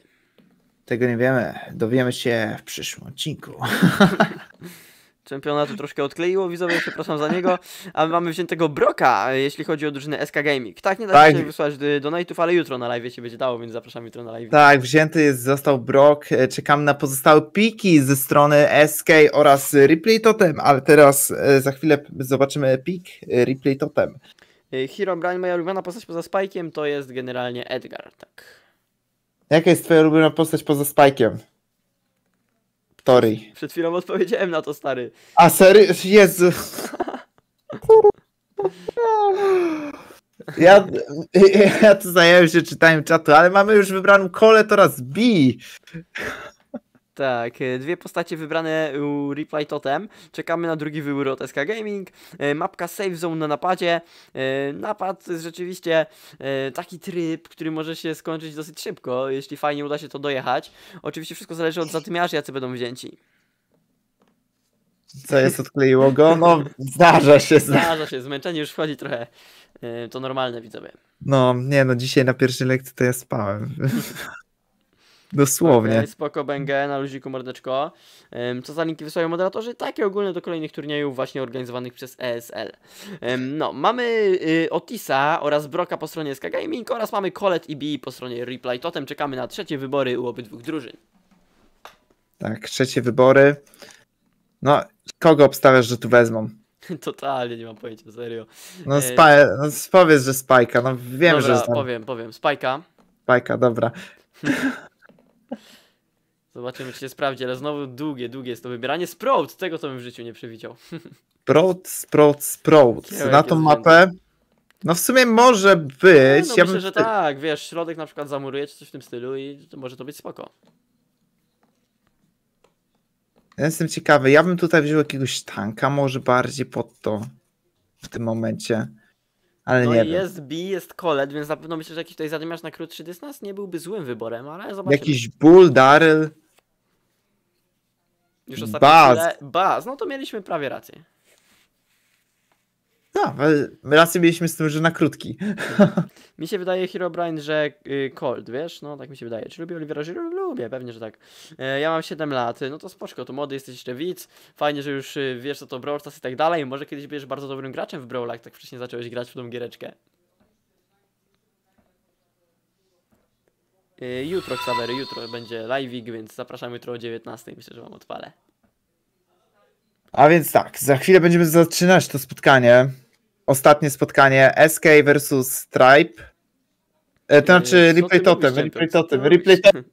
Tego nie wiemy. Dowiemy się w przyszłym odcinku. czempionatu troszkę odkleiło, widzowie, przepraszam za niego, a my mamy wziętego Broka, e, jeśli chodzi o drużynę SK Gaming. Tak, nie da się tak. wysłać donate'ów, ale jutro na live się będzie dało, więc zapraszam jutro na live. Tak, wzięty jest, został Brok, e, czekam na pozostałe piki ze strony SK oraz Replay Totem, ale teraz e, za chwilę zobaczymy pik Replay Totem. Hero Brian, moja ulubiona postać poza Spike'iem to jest generalnie Edgar, tak. Jaka jest twoja ulubiona postać poza Spike'iem? Story. Przed chwilą odpowiedziałem na to, stary. A serio? Jezu. Ja, ja tu zająłem się czytaniem czatu, ale mamy już wybraną kole, to raz bij. Tak, e, dwie postacie wybrane u Reply Totem. Czekamy na drugi wybór od SK Gaming. E, mapka Safe Zone na napadzie. E, napad to jest rzeczywiście taki tryb, który może się skończyć dosyć szybko, jeśli fajnie uda się to dojechać. Oczywiście wszystko zależy od zatymiarzy, jacy będą wzięci. Co jest, odkleiło go? No, zdarza się. Zdarza się, zmęczenie już wchodzi trochę. To normalne, widzowie. No, nie no, dzisiaj na pierwszej lekcji to ja spałem. Dosłownie. Okay, spoko, bęgę na luziku mordeczko. Co za linki wysyłają moderatorzy? Takie ogólne do kolejnych turniejów właśnie organizowanych przez ESL. No, mamy y, Otisa oraz Broka po stronie SK Gaming oraz mamy Colet i Bi po stronie Replay Totem. Czekamy na trzecie wybory u obydwóch drużyn. Tak, trzecie wybory. No, kogo obstawiasz, że tu wezmą? Totalnie nie mam pojęcia, serio. No, spa no powiedz, że Spajka, no wiem, dobra, że... Znam. powiem, powiem, Spajka. Spajka, dobra. Zobaczymy, czy się sprawdzi, ale znowu długie, długie jest to wybieranie. Sprout, tego to bym w życiu nie przewidział. Sprout, Sprout, Sprout. Na tą mapę. No w sumie może być. No, no ja myślę, bym... że tak, wiesz, środek na przykład zamuruje czy coś w tym stylu i to może to być spoko. Ja jestem ciekawy, ja bym tutaj wziął jakiegoś tanka może bardziej pod to w tym momencie. Ale no nie jest wiem. B, jest Kolet, więc na pewno myślę, że jakiś tutaj zadymiarz na krótszy dystans nie byłby złym wyborem, ale zobaczymy. Jakiś Bull, Daryl. Już ostatnio Baz. Baz, no to mieliśmy prawie rację. Tak, no, rację mieliśmy z tym, że na krótki. Mi się wydaje, Herobrine, że y, Cold, wiesz? No tak mi się wydaje. Czy lubię Olivera Giroud? Lubię, pewnie, że tak. E, ja mam 7 lat, no to spoczko, to młody jesteś jeszcze widz, fajnie, że już y, wiesz co to Brawl Stars i tak dalej. Może kiedyś będziesz bardzo dobrym graczem w Brawlach, tak wcześniej zacząłeś grać w tą giereczkę. Y, jutro, Xavery, jutro będzie live'ik, więc zapraszamy jutro o 19. Myślę, że wam odpalę. A więc tak, za chwilę będziemy zaczynać to spotkanie. Ostatnie spotkanie SK versus Stripe. E, to znaczy replay totem, replay totem, replay totem.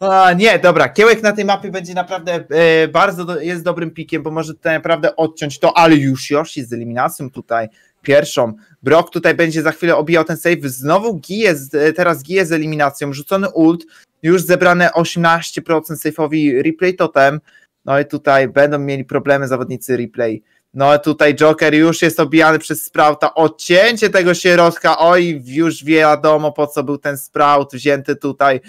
A, nie, dobra, kiełek na tej mapie będzie naprawdę e, bardzo do, jest dobrym pikiem, bo może tutaj naprawdę odciąć to, ale już Yoshi z eliminacją tutaj pierwszą. Brock tutaj będzie za chwilę obijał ten save. Znowu gije, e, teraz gije z eliminacją. Rzucony ult, już zebrane 18% safe'owi replay totem. No i tutaj będą mieli problemy zawodnicy replay. No tutaj Joker już jest obijany przez Sprouta. Odcięcie tego środka. Oj, już wiadomo po co był ten Sprout wzięty tutaj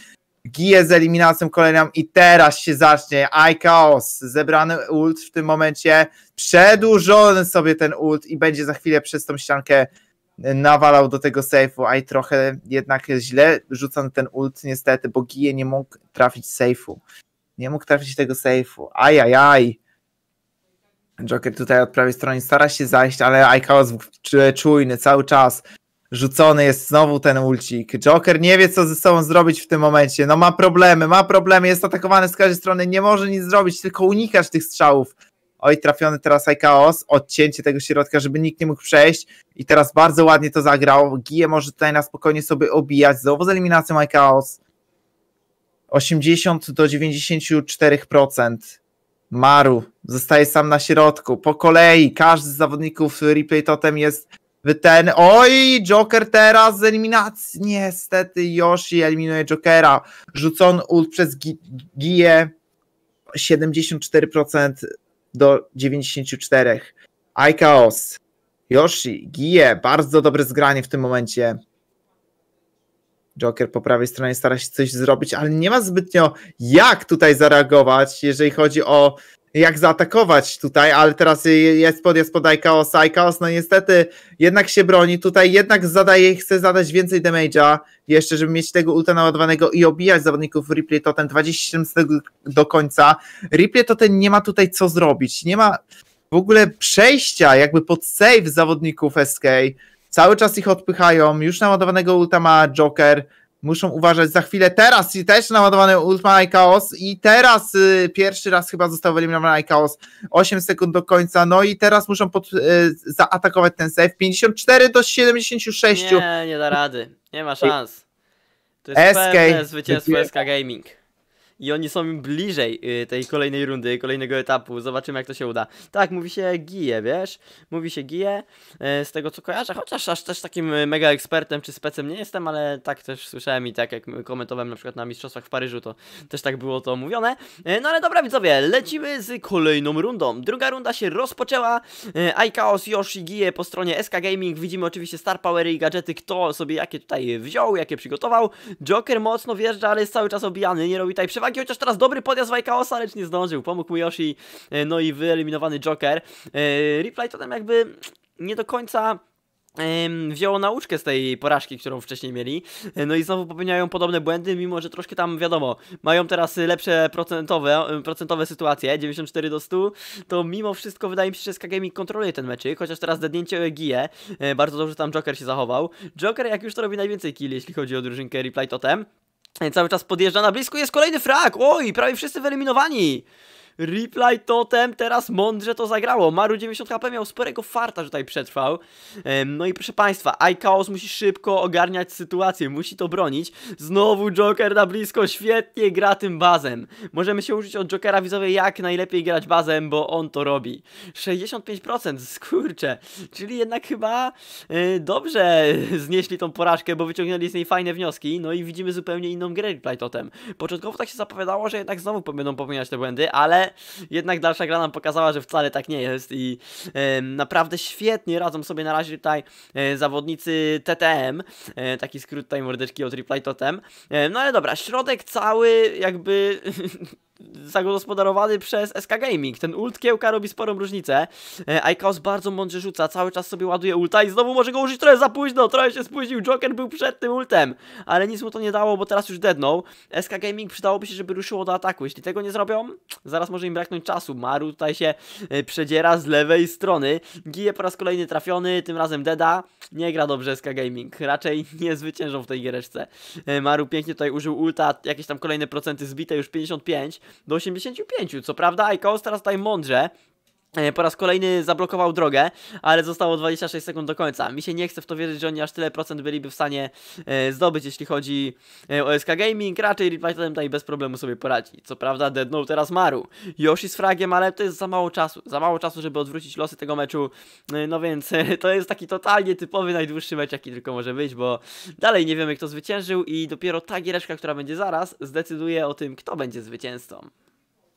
gije z eliminacją kolejną i teraz się zacznie iCaos, zebrany ult w tym momencie, przedłużony sobie ten ult i będzie za chwilę przez tą ściankę nawalał do tego sejfu, a i trochę jednak źle rzucony ten ult niestety, bo Gije nie mógł trafić sejfu. Nie mógł trafić tego sejfu. Ajajaj. Aj, aj. Joker tutaj od prawej strony stara się zajść, ale iCaos czujny cały czas rzucony jest znowu ten ulcik. Joker nie wie, co ze sobą zrobić w tym momencie. No ma problemy, ma problemy, jest atakowany z każdej strony, nie może nic zrobić, tylko unikać tych strzałów. Oj, trafiony teraz Chaos, odcięcie tego środka, żeby nikt nie mógł przejść. I teraz bardzo ładnie to zagrał. Gije może tutaj na spokojnie sobie obijać. Znowu z eliminacją Chaos. 80 do 94%. Maru zostaje sam na środku. Po kolei każdy z zawodników Replay Totem jest ten, oj, Joker teraz z eliminacji, niestety Yoshi eliminuje Jokera, Rzucony ult przez Gie 74% do 94%, Aikaos, Yoshi, Gie, bardzo dobre zgranie w tym momencie, Joker po prawej stronie stara się coś zrobić, ale nie ma zbytnio jak tutaj zareagować, jeżeli chodzi o jak zaatakować tutaj, ale teraz jest pod, jest pod Kaosa no i no niestety jednak się broni, tutaj jednak zadaje, chce zadać więcej damage'a jeszcze, żeby mieć tego ulta naładowanego i obijać zawodników Ripley Totem 27 do końca. Ripley Totem nie ma tutaj co zrobić, nie ma w ogóle przejścia jakby pod save zawodników SK, cały czas ich odpychają, już naładowanego ulta ma Joker, muszą uważać za chwilę. Teraz też naładowany Ultima i Chaos i teraz y, pierwszy raz chyba został wyeliminowany Chaos. 8 sekund do końca, no i teraz muszą pod, y, zaatakować ten save. 54 do 76. Nie, nie da rady. Nie ma szans. To jest SK. zwycięstwo SK Gaming i oni są im bliżej y, tej kolejnej rundy, kolejnego etapu. Zobaczymy, jak to się uda. Tak, mówi się gije, wiesz? Mówi się gije y, z tego, co kojarzę, chociaż aż też takim y, mega ekspertem czy specem nie jestem, ale tak też słyszałem i tak jak komentowałem na przykład na Mistrzostwach w Paryżu, to też tak było to mówione. No ale dobra, widzowie, lecimy z kolejną rundą. Druga runda się rozpoczęła. Aikaos, Yoshi, gije po stronie SK Gaming. Widzimy oczywiście Star Powery i gadżety, kto sobie jakie tutaj wziął, jakie przygotował. Joker mocno wjeżdża, ale jest cały czas obijany, nie robi tutaj przewagi uwagi, chociaż teraz dobry podjazd Wajkaosa, lecz nie zdążył. Pomógł mu Yoshi, e, no i wyeliminowany Joker. E, Reply to tam jakby nie do końca wzięło nauczkę z tej porażki, którą wcześniej mieli. E, no i znowu popełniają podobne błędy, mimo że troszkę tam wiadomo, mają teraz lepsze procentowe, procentowe sytuacje, 94 do 100, to mimo wszystko wydaje mi się, że Skagaming kontroluje ten meczyk, chociaż teraz dednięcie Egie, bardzo dobrze tam Joker się zachował. Joker jak już to robi najwięcej kill, jeśli chodzi o drużynkę Reply Totem. Cały czas podjeżdża na blisko, jest kolejny frag. Oj, prawie wszyscy wyeliminowani. Reply Totem, teraz mądrze to zagrało. Maru 90 HP miał sporego farta, że tutaj przetrwał. No i proszę Państwa, iChaos musi szybko ogarniać sytuację, musi to bronić. Znowu Joker na blisko, świetnie gra tym bazem. Możemy się użyć od Jokera widzowie jak najlepiej grać bazem, bo on to robi. 65%, skurcze, czyli jednak chyba e, dobrze znieśli tą porażkę, bo wyciągnęli z niej fajne wnioski, no i widzimy zupełnie inną grę Reply Totem. Początkowo tak się zapowiadało, że jednak znowu będą popełniać te błędy, ale jednak dalsza gra nam pokazała, że wcale tak nie jest i e, naprawdę świetnie radzą sobie na razie tutaj e, zawodnicy TTM, e, taki skrót tutaj mordeczki od Reply Totem. E, no ale dobra, środek cały jakby... zagospodarowany przez SK Gaming. Ten ult kiełka robi sporą różnicę. E, Aikaos bardzo mądrze rzuca, cały czas sobie ładuje ulta i znowu może go użyć trochę za późno, trochę się spóźnił, Joker był przed tym ultem, ale nic mu to nie dało, bo teraz już deadnął. SK Gaming przydałoby się, żeby ruszyło do ataku, jeśli tego nie zrobią, zaraz może im braknąć czasu. Maru tutaj się e, przedziera z lewej strony, Gije po raz kolejny trafiony, tym razem Deda, nie gra dobrze SK Gaming, raczej nie zwyciężą w tej giereczce. E, Maru pięknie tutaj użył ulta, jakieś tam kolejne procenty zbite, już 55, do 85. Co prawda, ICOS teraz tutaj mądrze E, po raz kolejny zablokował drogę, ale zostało 26 sekund do końca. Mi się nie chce w to wierzyć, że oni aż tyle procent byliby w stanie e, zdobyć, jeśli chodzi e, o SK Gaming. Raczej Replyton tutaj bez problemu sobie poradzi. Co prawda Dead Note teraz maru. Yoshi z fragiem, ale to jest za mało czasu. Za mało czasu, żeby odwrócić losy tego meczu. E, no więc e, to jest taki totalnie typowy, najdłuższy mecz, jaki tylko może być, bo dalej nie wiemy, kto zwyciężył i dopiero ta giereczka, która będzie zaraz, zdecyduje o tym, kto będzie zwycięzcą.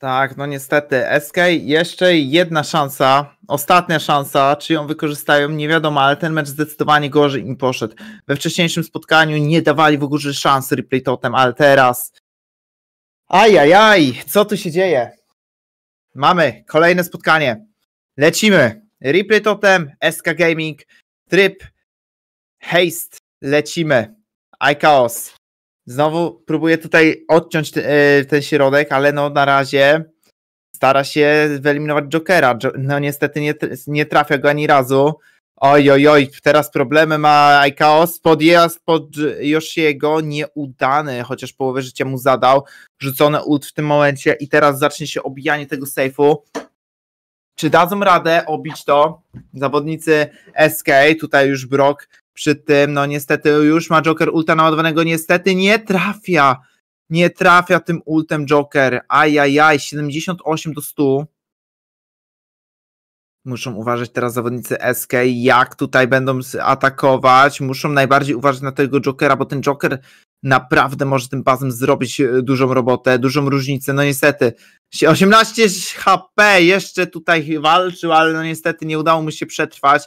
Tak, no niestety. SK jeszcze jedna szansa, ostatnia szansa, czy ją wykorzystają, nie wiadomo, ale ten mecz zdecydowanie gorzej im poszedł. We wcześniejszym spotkaniu nie dawali w ogóle szansy replay totem, ale teraz. Ajajaj, co tu się dzieje? Mamy kolejne spotkanie. Lecimy. Replay totem, SK Gaming, tryb, haste, lecimy. chaos. Znowu próbuje tutaj odciąć ten, e, ten środek, ale no na razie stara się wyeliminować Jokera. No niestety nie, nie trafia go ani razu. Oj, oj, oj, teraz problemy ma Aikaos. Podjazd pod Yoshiego nieudany, chociaż połowę życia mu zadał. Rzucony ult w tym momencie i teraz zacznie się obijanie tego sejfu. Czy dadzą radę obić to zawodnicy SK? Tutaj już Brock przy tym, no niestety już ma Joker ulta naładowanego, niestety nie trafia, nie trafia tym ultem Joker, ajajaj, 78 do 100. Muszą uważać teraz zawodnicy SK, jak tutaj będą atakować, muszą najbardziej uważać na tego Jokera, bo ten Joker naprawdę może tym bazem zrobić e, dużą robotę, dużą różnicę. No niestety, 18 HP jeszcze tutaj walczył, ale no niestety nie udało mu się przetrwać.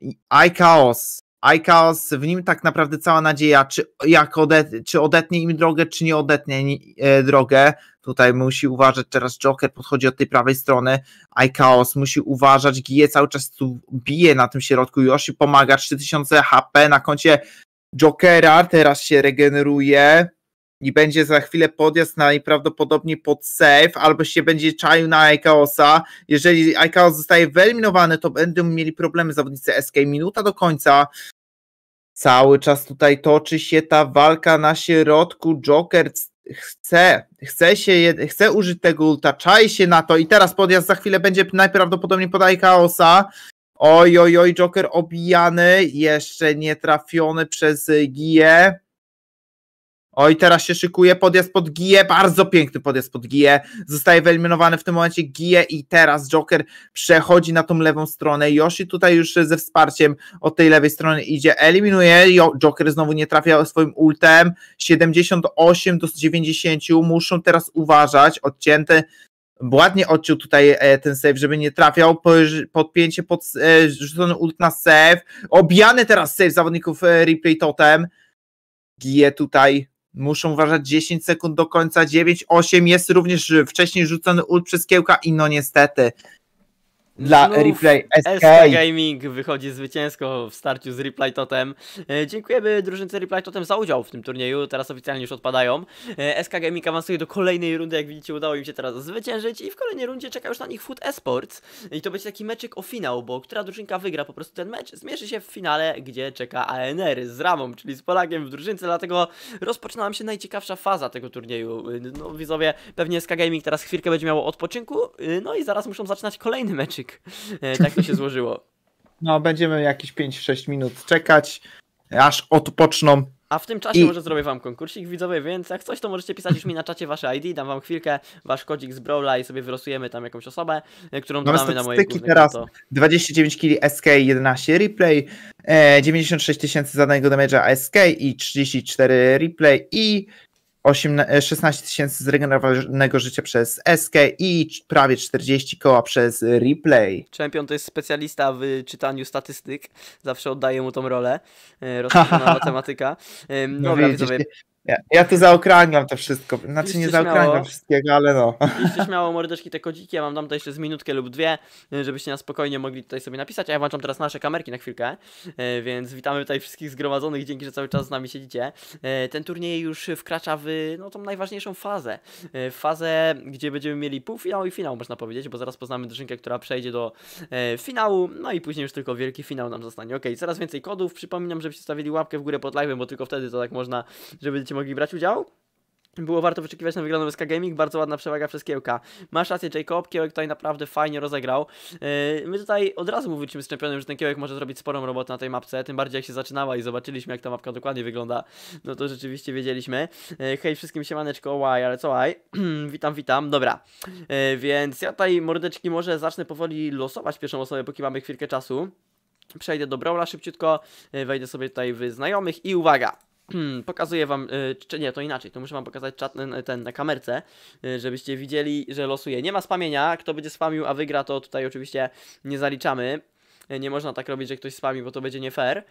I chaos iChaos, w nim tak naprawdę cała nadzieja, czy, jak odet, czy odetnie im drogę, czy nie odetnie e, drogę. Tutaj musi uważać, teraz Joker podchodzi od tej prawej strony, iChaos musi uważać, Gije cały czas tu bije na tym środku, Yoshi pomaga, 3000 HP na koncie Jokera, teraz się regeneruje, i będzie za chwilę podjazd najprawdopodobniej pod safe, albo się będzie czaił na Aikaosa. Jeżeli Aikaos zostaje wyeliminowany, to będą mieli problemy zawodnicy SK. Minuta do końca. Cały czas tutaj toczy się ta walka na środku. Joker chce, chce, się, chce użyć tego ulta, czai się na to i teraz podjazd za chwilę będzie najprawdopodobniej pod Aikaosa. Oj, oj, oj, Joker obijany, jeszcze nie trafiony przez Gie. Oj, teraz się szykuje podjazd pod Gie, bardzo piękny podjazd pod Gie. Zostaje wyeliminowany w tym momencie Gije i teraz Joker przechodzi na tą lewą stronę. Yoshi tutaj już ze wsparciem od tej lewej strony idzie, eliminuje. Joker znowu nie trafia swoim ultem. 78 do 90, muszą teraz uważać. Odcięty ładnie odciął tutaj e, ten save, żeby nie trafiał. Podpięcie pod e, rzucony ult na save. Obijany teraz save zawodników e, replay totem. Gije tutaj Muszą uważać 10 sekund do końca, 9, 8 jest również wcześniej rzucony ult przez Kiełka i no niestety dla Znów Replay SK. Gaming wychodzi zwycięsko w starciu z Replay Totem. E, dziękujemy drużynce Replay Totem za udział w tym turnieju, teraz oficjalnie już odpadają. E, SK Gaming awansuje do kolejnej rundy, jak widzicie udało im się teraz zwyciężyć i w kolejnej rundzie czeka już na nich Food Esports. I to będzie taki meczyk o finał, bo która drużynka wygra po prostu ten mecz, zmierzy się w finale, gdzie czeka ANR z Ramą, czyli z Polakiem w drużynce, dlatego rozpoczynała się najciekawsza faza tego turnieju. E, no widzowie, pewnie SK Gaming teraz chwilkę będzie miało odpoczynku, no i zaraz muszą zaczynać kolejny meczyk. E, tak mi się złożyło. No, będziemy jakieś 5-6 minut czekać, aż odpoczną. A w tym czasie I... może zrobię wam konkursik widzowy, więc jak coś to możecie pisać już mi na czacie wasze ID, dam wam chwilkę, wasz kodzik z Brawla i sobie wyrosujemy tam jakąś osobę, e, którą Mamy dodamy na moje główne teraz konto. 29 kg SK, 11 replay, 96 e, tysięcy zadanego damage'a SK i 34 replay i 16 e, tysięcy zregenerowanego życia przez SK i prawie 40 koła przez Replay. Champion to jest specjalista w czytaniu statystyk. Zawsze oddaję mu tą rolę. E, Rozpoczynana matematyka. No, no, widzowie. Ja, ja tu zaokrąglam to wszystko. Znaczy nie zaokrąglam wszystkiego, ale no. Iście śmiało mordeczki te kodziki, ja mam tam to jeszcze z minutkę lub dwie, żebyście na spokojnie mogli tutaj sobie napisać, a ja włączam teraz nasze kamerki na chwilkę, e, więc witamy tutaj wszystkich zgromadzonych, dzięki, że cały czas z nami siedzicie. E, ten turniej już wkracza w no, tą najważniejszą fazę, e, fazę, gdzie będziemy mieli półfinał i finał, można powiedzieć, bo zaraz poznamy drużynkę, która przejdzie do finału, no i później już tylko wielki finał nam zostanie. Ok, coraz więcej kodów, przypominam, żebyście stawili łapkę w górę pod live, bo tylko wtedy to tak można, żeby będziecie mogli brać udział. Było warto wyczekiwać na wygraną SK Gaming, bardzo ładna przewaga przez Kiełka. Masz rację, Jacob, Kiełek tutaj naprawdę fajnie rozegrał. Yy, my tutaj od razu mówiliśmy z czempionem, że ten Kiełek może zrobić sporą robotę na tej mapce, tym bardziej jak się zaczynała i zobaczyliśmy jak ta mapka dokładnie wygląda, no to rzeczywiście wiedzieliśmy. Yy, hej wszystkim, siemaneczko, łaj, ale co łaj? witam, witam, dobra. Yy, więc ja tutaj, mordeczki, może zacznę powoli losować pierwszą osobę, póki mamy chwilkę czasu. Przejdę do Brawla szybciutko, wejdę sobie tutaj w znajomych i uwaga! Hmm, pokazuję wam, y, czy nie, to inaczej, to muszę wam pokazać czat ten, y, ten na kamerce, y, żebyście widzieli, że losuje Nie ma spamienia, kto będzie spamił, a wygra, to tutaj oczywiście nie zaliczamy. Nie można tak robić, że ktoś spami, bo to będzie nie fair.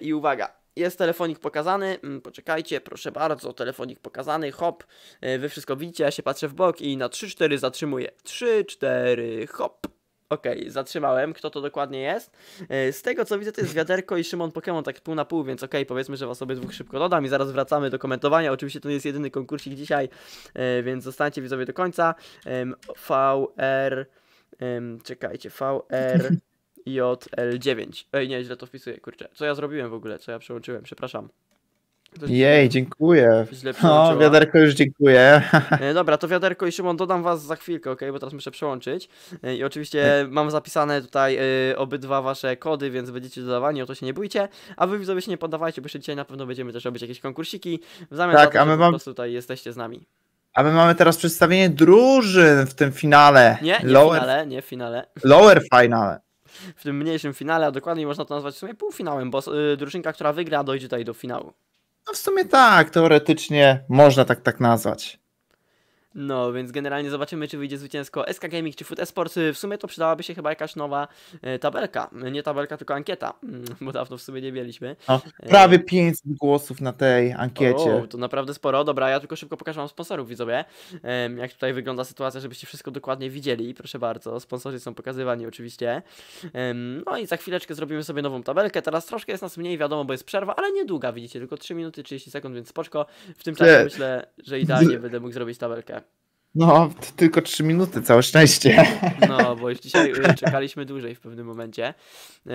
I uwaga, jest telefonik pokazany, mm, poczekajcie, proszę bardzo, telefonik pokazany, hop, wy wszystko widzicie, ja się patrzę w bok i na 3-4 zatrzymuję. 3-4, hop. Okej, okay, zatrzymałem, kto to dokładnie jest. E, z tego co widzę, to jest wiaderko i Szymon Pokémon tak pół na pół, więc okej, okay, powiedzmy, że was sobie dwóch szybko dodam i zaraz wracamy do komentowania. Oczywiście to nie jest jedyny konkursik dzisiaj, e, więc zostańcie widzowie do końca. VR. Czekajcie, VR. JL9. Ej, nie, źle to wpisuję, kurczę. Co ja zrobiłem w ogóle? Co ja przełączyłem? Przepraszam. Jej, dziękuję. O, wiaderko już dziękuję. E, dobra, to wiaderko i Szymon, dodam was za chwilkę, ok? Bo teraz muszę przełączyć. E, I oczywiście e. mam zapisane tutaj obydwa wasze kody, więc będziecie dodawani, o to się nie bójcie. A wy widzowie się nie poddawajcie, bo jeszcze dzisiaj na pewno będziemy też robić jakieś konkursiki. W zamian tak, za to, a my mam... po prostu tutaj jesteście z nami. A my mamy teraz przedstawienie drużyn w tym finale. Nie, nie lower... finale, nie finale. Lower finale w tym mniejszym finale, a dokładniej można to nazwać w sumie półfinałem, bo drużynka, która wygra, dojdzie tutaj do finału. No w sumie tak, teoretycznie można tak, tak nazwać. No, więc generalnie zobaczymy, czy wyjdzie zwycięsko SK Gaming czy Food Esports. W sumie to przydałaby się chyba jakaś nowa e, tabelka. Nie tabelka, tylko ankieta, mm, bo dawno w sumie nie mieliśmy. No, e, prawie 500 głosów na tej ankiecie. O, to naprawdę sporo. Dobra, ja tylko szybko pokażę Wam sponsorów, widzowie. Jak tutaj wygląda sytuacja, żebyście wszystko dokładnie widzieli. Proszę bardzo, sponsorzy są pokazywani oczywiście. No i za chwileczkę zrobimy sobie nową tabelkę. Teraz troszkę jest nas mniej, wiadomo, bo jest przerwa, ale niedługa, widzicie, tylko 3 minuty 30 sekund, więc spoczko. W tym czasie myślę, że idealnie będę mógł zrobić tabelkę. No, tylko trzy minuty, całe szczęście. No, bo już dzisiaj y, czekaliśmy dłużej w pewnym momencie.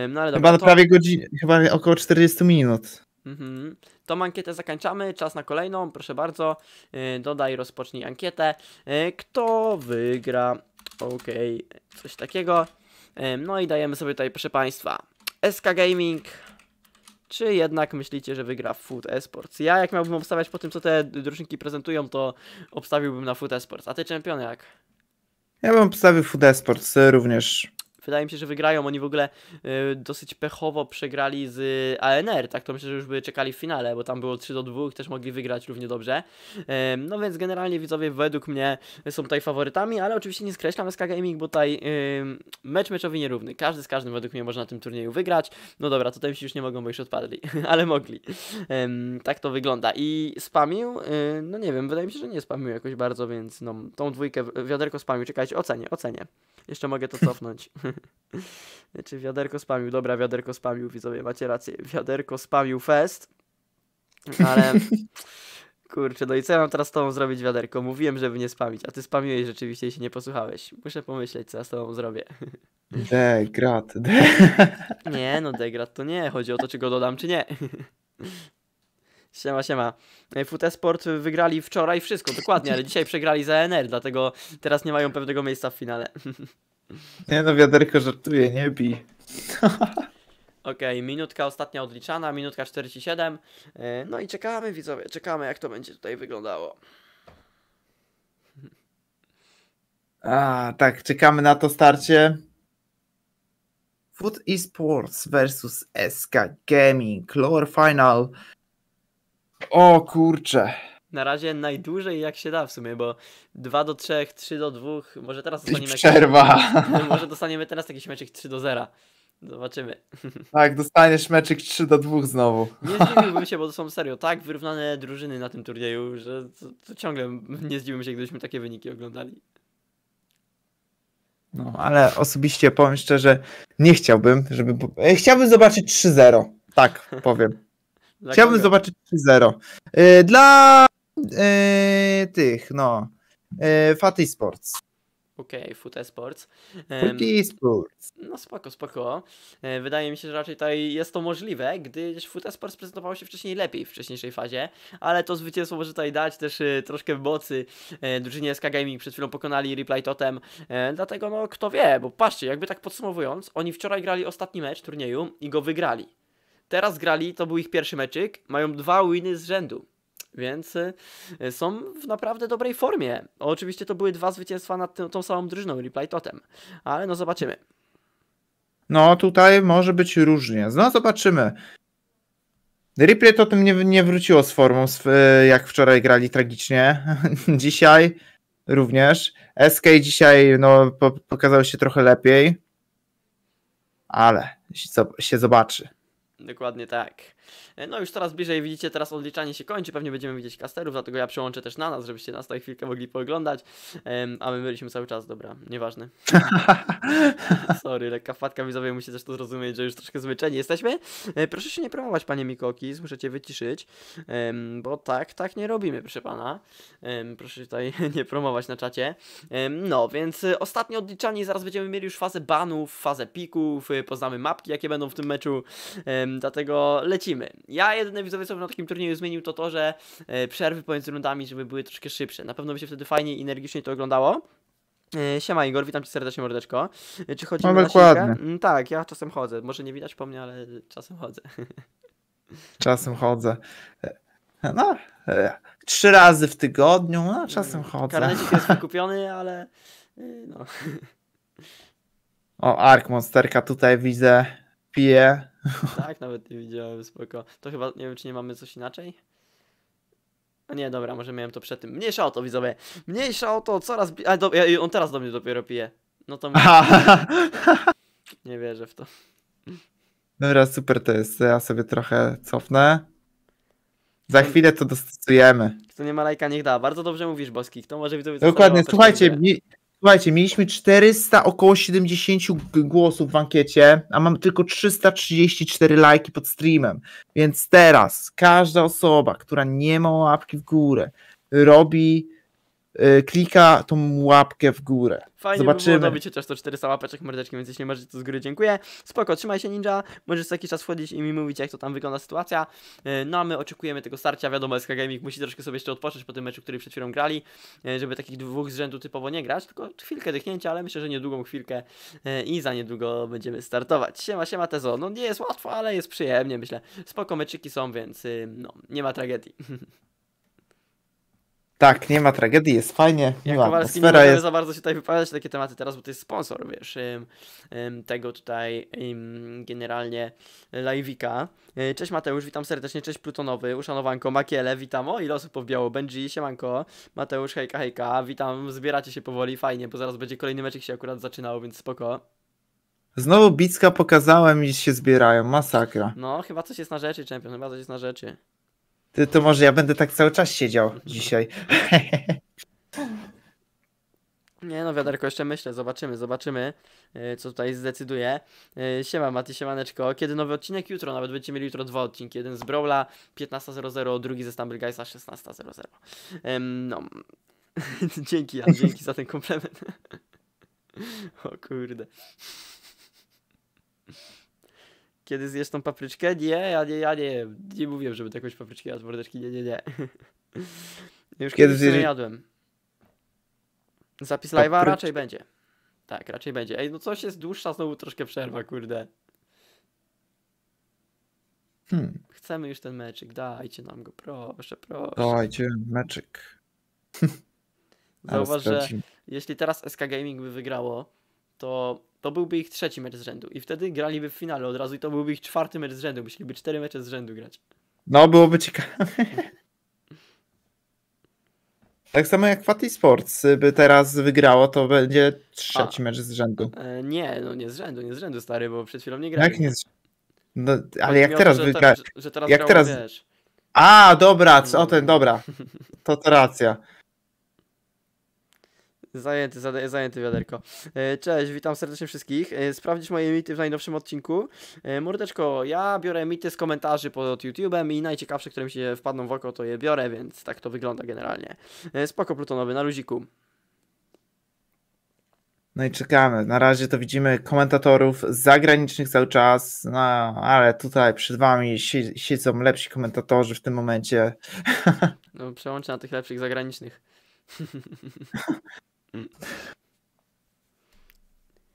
No, ale dobra, chyba to... prawie godzinę, chyba około 40 minut. Mhm. Tą ankietę zakończamy, czas na kolejną, proszę bardzo. Y, dodaj, rozpocznij ankietę. Y, kto wygra? Okej, okay. coś takiego. No i dajemy sobie tutaj, proszę Państwa, SK Gaming, czy jednak myślicie, że wygra Food Esports? Ja jak miałbym obstawiać po tym, co te drużynki prezentują, to obstawiłbym na Food Esports. A ty, czempion, jak? Ja bym obstawił Food Esports y, również wydaje mi się, że wygrają. Oni w ogóle y, dosyć pechowo przegrali z ANR, tak to myślę, że już by czekali w finale, bo tam było 3 do 2, też mogli wygrać równie dobrze. Y, no więc generalnie widzowie według mnie są tutaj faworytami, ale oczywiście nie skreślam SK Gaming, bo tutaj e, mecz meczowy nierówny. Każdy z każdym według mnie może na tym turnieju wygrać. No dobra, tutaj się już nie mogą, bo już odpadli, ale mogli. tak to wygląda. I spamił? no nie wiem, wydaje mi się, że nie spamił jakoś bardzo, więc no tą dwójkę wiaderko spamił. Czekajcie, ocenię, ocenię. Jeszcze mogę to cofnąć. Czy znaczy, wiaderko spamił? Dobra, wiaderko spamił, widzowie, macie rację. Wiaderko spamił fest. Ale kurczę, no i co ja mam teraz z tobą zrobić, wiaderko? Mówiłem, żeby nie spamić, a ty spamiłeś rzeczywiście i się nie posłuchałeś. Muszę pomyśleć, co ja z tobą zrobię. Degrad. De... Nie, no degrad to nie. Chodzi o to, czy go dodam, czy nie. Siema, siema. E, Futesport wygrali wczoraj wszystko, dokładnie, ale dzisiaj przegrali za NR, dlatego teraz nie mają pewnego miejsca w finale. Nie no, wiaderko żartuje, nie bij. Okej, okay, minutka ostatnia odliczana, minutka 47. E, no i czekamy, widzowie, czekamy, jak to będzie tutaj wyglądało. A, tak, czekamy na to starcie. Food Esports versus SK Gaming Lore Final. O kurcze. Na razie najdłużej jak się da w sumie, bo 2 do 3, 3 do 2, może teraz dostaniemy przerwa. Jakiś, może dostaniemy teraz jakiś meczek 3 do 0. Zobaczymy. Tak, dostaniesz meczek 3 do 2 znowu. Nie zdziwiłbym się, bo to są serio tak wyrównane drużyny na tym turnieju, że to, to ciągle nie zdziwiłbym się, gdybyśmy takie wyniki oglądali. No, ale osobiście powiem szczerze, nie chciałbym, żeby. E, chciałbym zobaczyć 3-0. Tak, powiem. Chciałbym zobaczyć 3-0. E, dla e, tych, no, e, eee, Fatty Sports. Okej, okay, Sports. Fute Sports. No spoko, spoko. E, wydaje mi się, że raczej tutaj jest to możliwe, gdyż Fute Sports prezentowało się wcześniej lepiej w wcześniejszej fazie, ale to zwycięstwo może tutaj dać też e, troszkę mocy e, drużynie SK Gaming. Przed chwilą pokonali Replay Totem, dlatego no kto wie, bo patrzcie, jakby tak podsumowując, oni wczoraj grali ostatni mecz turnieju i go wygrali. Teraz grali, to był ich pierwszy meczyk, mają dwa winy z rzędu więc y, są w naprawdę dobrej formie. Oczywiście to były dwa zwycięstwa nad tą, tą samą drużyną, Reply Totem, ale no zobaczymy. No tutaj może być różnie. No zobaczymy. Replay Totem nie, nie wróciło z formą, y, jak wczoraj grali tragicznie. dzisiaj również. SK dzisiaj no, pokazało się trochę lepiej, ale się zobaczy. Dokładnie tak. E, no już coraz bliżej widzicie, teraz odliczanie się kończy, pewnie będziemy widzieć kasterów, dlatego ja przełączę też na nas, żebyście nas tutaj chwilkę mogli pooglądać, a my byliśmy cały czas, dobra, nieważne. Sorry, lekka wpadka wizowej, musi też to zrozumieć, że już troszkę zmyczeni jesteśmy. E, proszę się nie promować, panie Mikoki, muszę cię wyciszyć, bo tak, tak nie robimy, proszę pana. Proszę tutaj nie promować na czacie. No, więc e, ostatnie odliczanie, zaraz będziemy mieli już fazę banów, fazę pików, poznamy mapki, jakie będą w tym meczu, dlatego lecimy. Ja jedyne widzę, co bym na takim turnieju zmienił, to to, że e, przerwy pomiędzy rundami, żeby były troszkę szybsze. Na pewno by się wtedy fajnie i energicznie to oglądało. E, siema Igor, witam cię serdecznie mordeczko. E, czy chodzimy no, na siłkę? Mm, tak, ja czasem chodzę. Może nie widać po mnie, ale czasem chodzę. Czasem chodzę. No, trzy razy w tygodniu, no czasem mm, chodzę. Karnecik jest wykupiony, ale no. O, Ark Monsterka tutaj widzę pije. Tak, nawet nie widziałem, spoko. To chyba, nie wiem, czy nie mamy coś inaczej? A no nie, dobra, może miałem to przed tym. Mniejsza o to, widzowie. Mniejsza o to, coraz... A, do... on teraz do mnie dopiero pije. No to... nie wierzę w to. Dobra, super to jest. Ja sobie trochę cofnę. Za no. chwilę to dostosujemy. Kto nie ma lajka, niech da. Bardzo dobrze mówisz, Boski. Kto może widzowie Dokładnie, słuchajcie, mi, Słuchajcie, mieliśmy 400, około 70 głosów w ankiecie, a mam tylko 334 lajki pod streamem. Więc teraz każda osoba, która nie ma łapki w górę, robi Y, klika tą łapkę w górę. Fajnie Zobaczymy. by było dobić chociaż to 400 łapeczek mordeczkiem, więc jeśli nie możecie, to z góry dziękuję. Spoko, trzymaj się Ninja, możesz za jakiś czas wchodzić i mi mówić, jak to tam wygląda sytuacja. Y, no a my oczekujemy tego starcia, wiadomo, SK Gaming musi troszkę sobie jeszcze odpocząć po tym meczu, który przed chwilą grali, y, żeby takich dwóch z rzędu typowo nie grać, tylko chwilkę dychnięcia, ale myślę, że niedługą chwilkę i za niedługo będziemy startować. Siema, siema Tezo, no nie jest łatwo, ale jest przyjemnie, myślę. Spoko, meczyki są, więc no, nie ma tragedii. Tak, nie ma tragedii, jest fajnie. Ja miła Kowalski nie jest... za bardzo się tutaj wypowiadać takie tematy teraz, bo to jest sponsor, wiesz, tego tutaj generalnie live'ika. E, cześć Mateusz, witam serdecznie, cześć Plutonowy, uszanowanko, Makiele, witam, o ile osób powbiało, Benji, siemanko, Mateusz, hejka, hejka, witam, zbieracie się powoli, fajnie, bo zaraz będzie kolejny meczek się akurat zaczynał, więc spoko. Znowu Bicka pokazałem i się zbierają, masakra. No, chyba coś jest na rzeczy, czempion, chyba coś jest na rzeczy. Ty, to może ja będę tak cały czas siedział dzisiaj. Nie no, wiaderko, jeszcze myślę, zobaczymy, zobaczymy, e, co tutaj zdecyduje. E, siema Maty, siemaneczko. Kiedy nowy odcinek? Jutro, nawet będziecie mieli jutro dwa odcinki. Jeden z Brawla 15.00, drugi ze Stumble Guysa 16.00. No, dzięki Jan, dzięki za ten komplement. o kurde kiedy zjesz tą papryczkę? Nie, ja nie, ja nie. Nie mówię, żeby jakąś papryczkę jadł mordeczki. Nie, nie, nie. Już kiedy zjesz... jadłem. Zapis live'a raczej będzie. Tak, raczej będzie. Ej, no coś jest dłuższa, znowu troszkę przerwa, kurde. Hmm. Chcemy już ten meczyk, dajcie nam go, proszę, proszę. Dajcie meczyk. Zauważ, że jeśli teraz SK Gaming by wygrało, to to byłby ich trzeci mecz z rzędu. I wtedy graliby w finale od razu i to byłby ich czwarty mecz z rzędu. Myśliby cztery mecze z rzędu grać. No, byłoby ciekawe. Tak samo jak Fatty Sports by teraz wygrało, to będzie trzeci A, mecz z rzędu. E, nie, no nie z rzędu, nie z rzędu, stary, bo przed chwilą nie grałem. Jak nie z... no, ale jak teraz wygra... że, teraz jak grało, teraz... Wiesz. A, dobra, no, o ten, no. dobra. To, to racja. Zajęty, zajęty wiaderko. E, cześć, witam serdecznie wszystkich. E, sprawdzić moje mity w najnowszym odcinku. E, mordeczko, ja biorę mity z komentarzy pod YouTube'em i najciekawsze, które mi się wpadną w oko, to je biorę, więc tak to wygląda generalnie. Spoko plutonowy, na luziku. No i czekamy. Na razie to widzimy komentatorów zagranicznych cały czas, no ale tutaj przed wami siedzą lepsi komentatorzy w tym momencie. No przełączę na tych lepszych zagranicznych.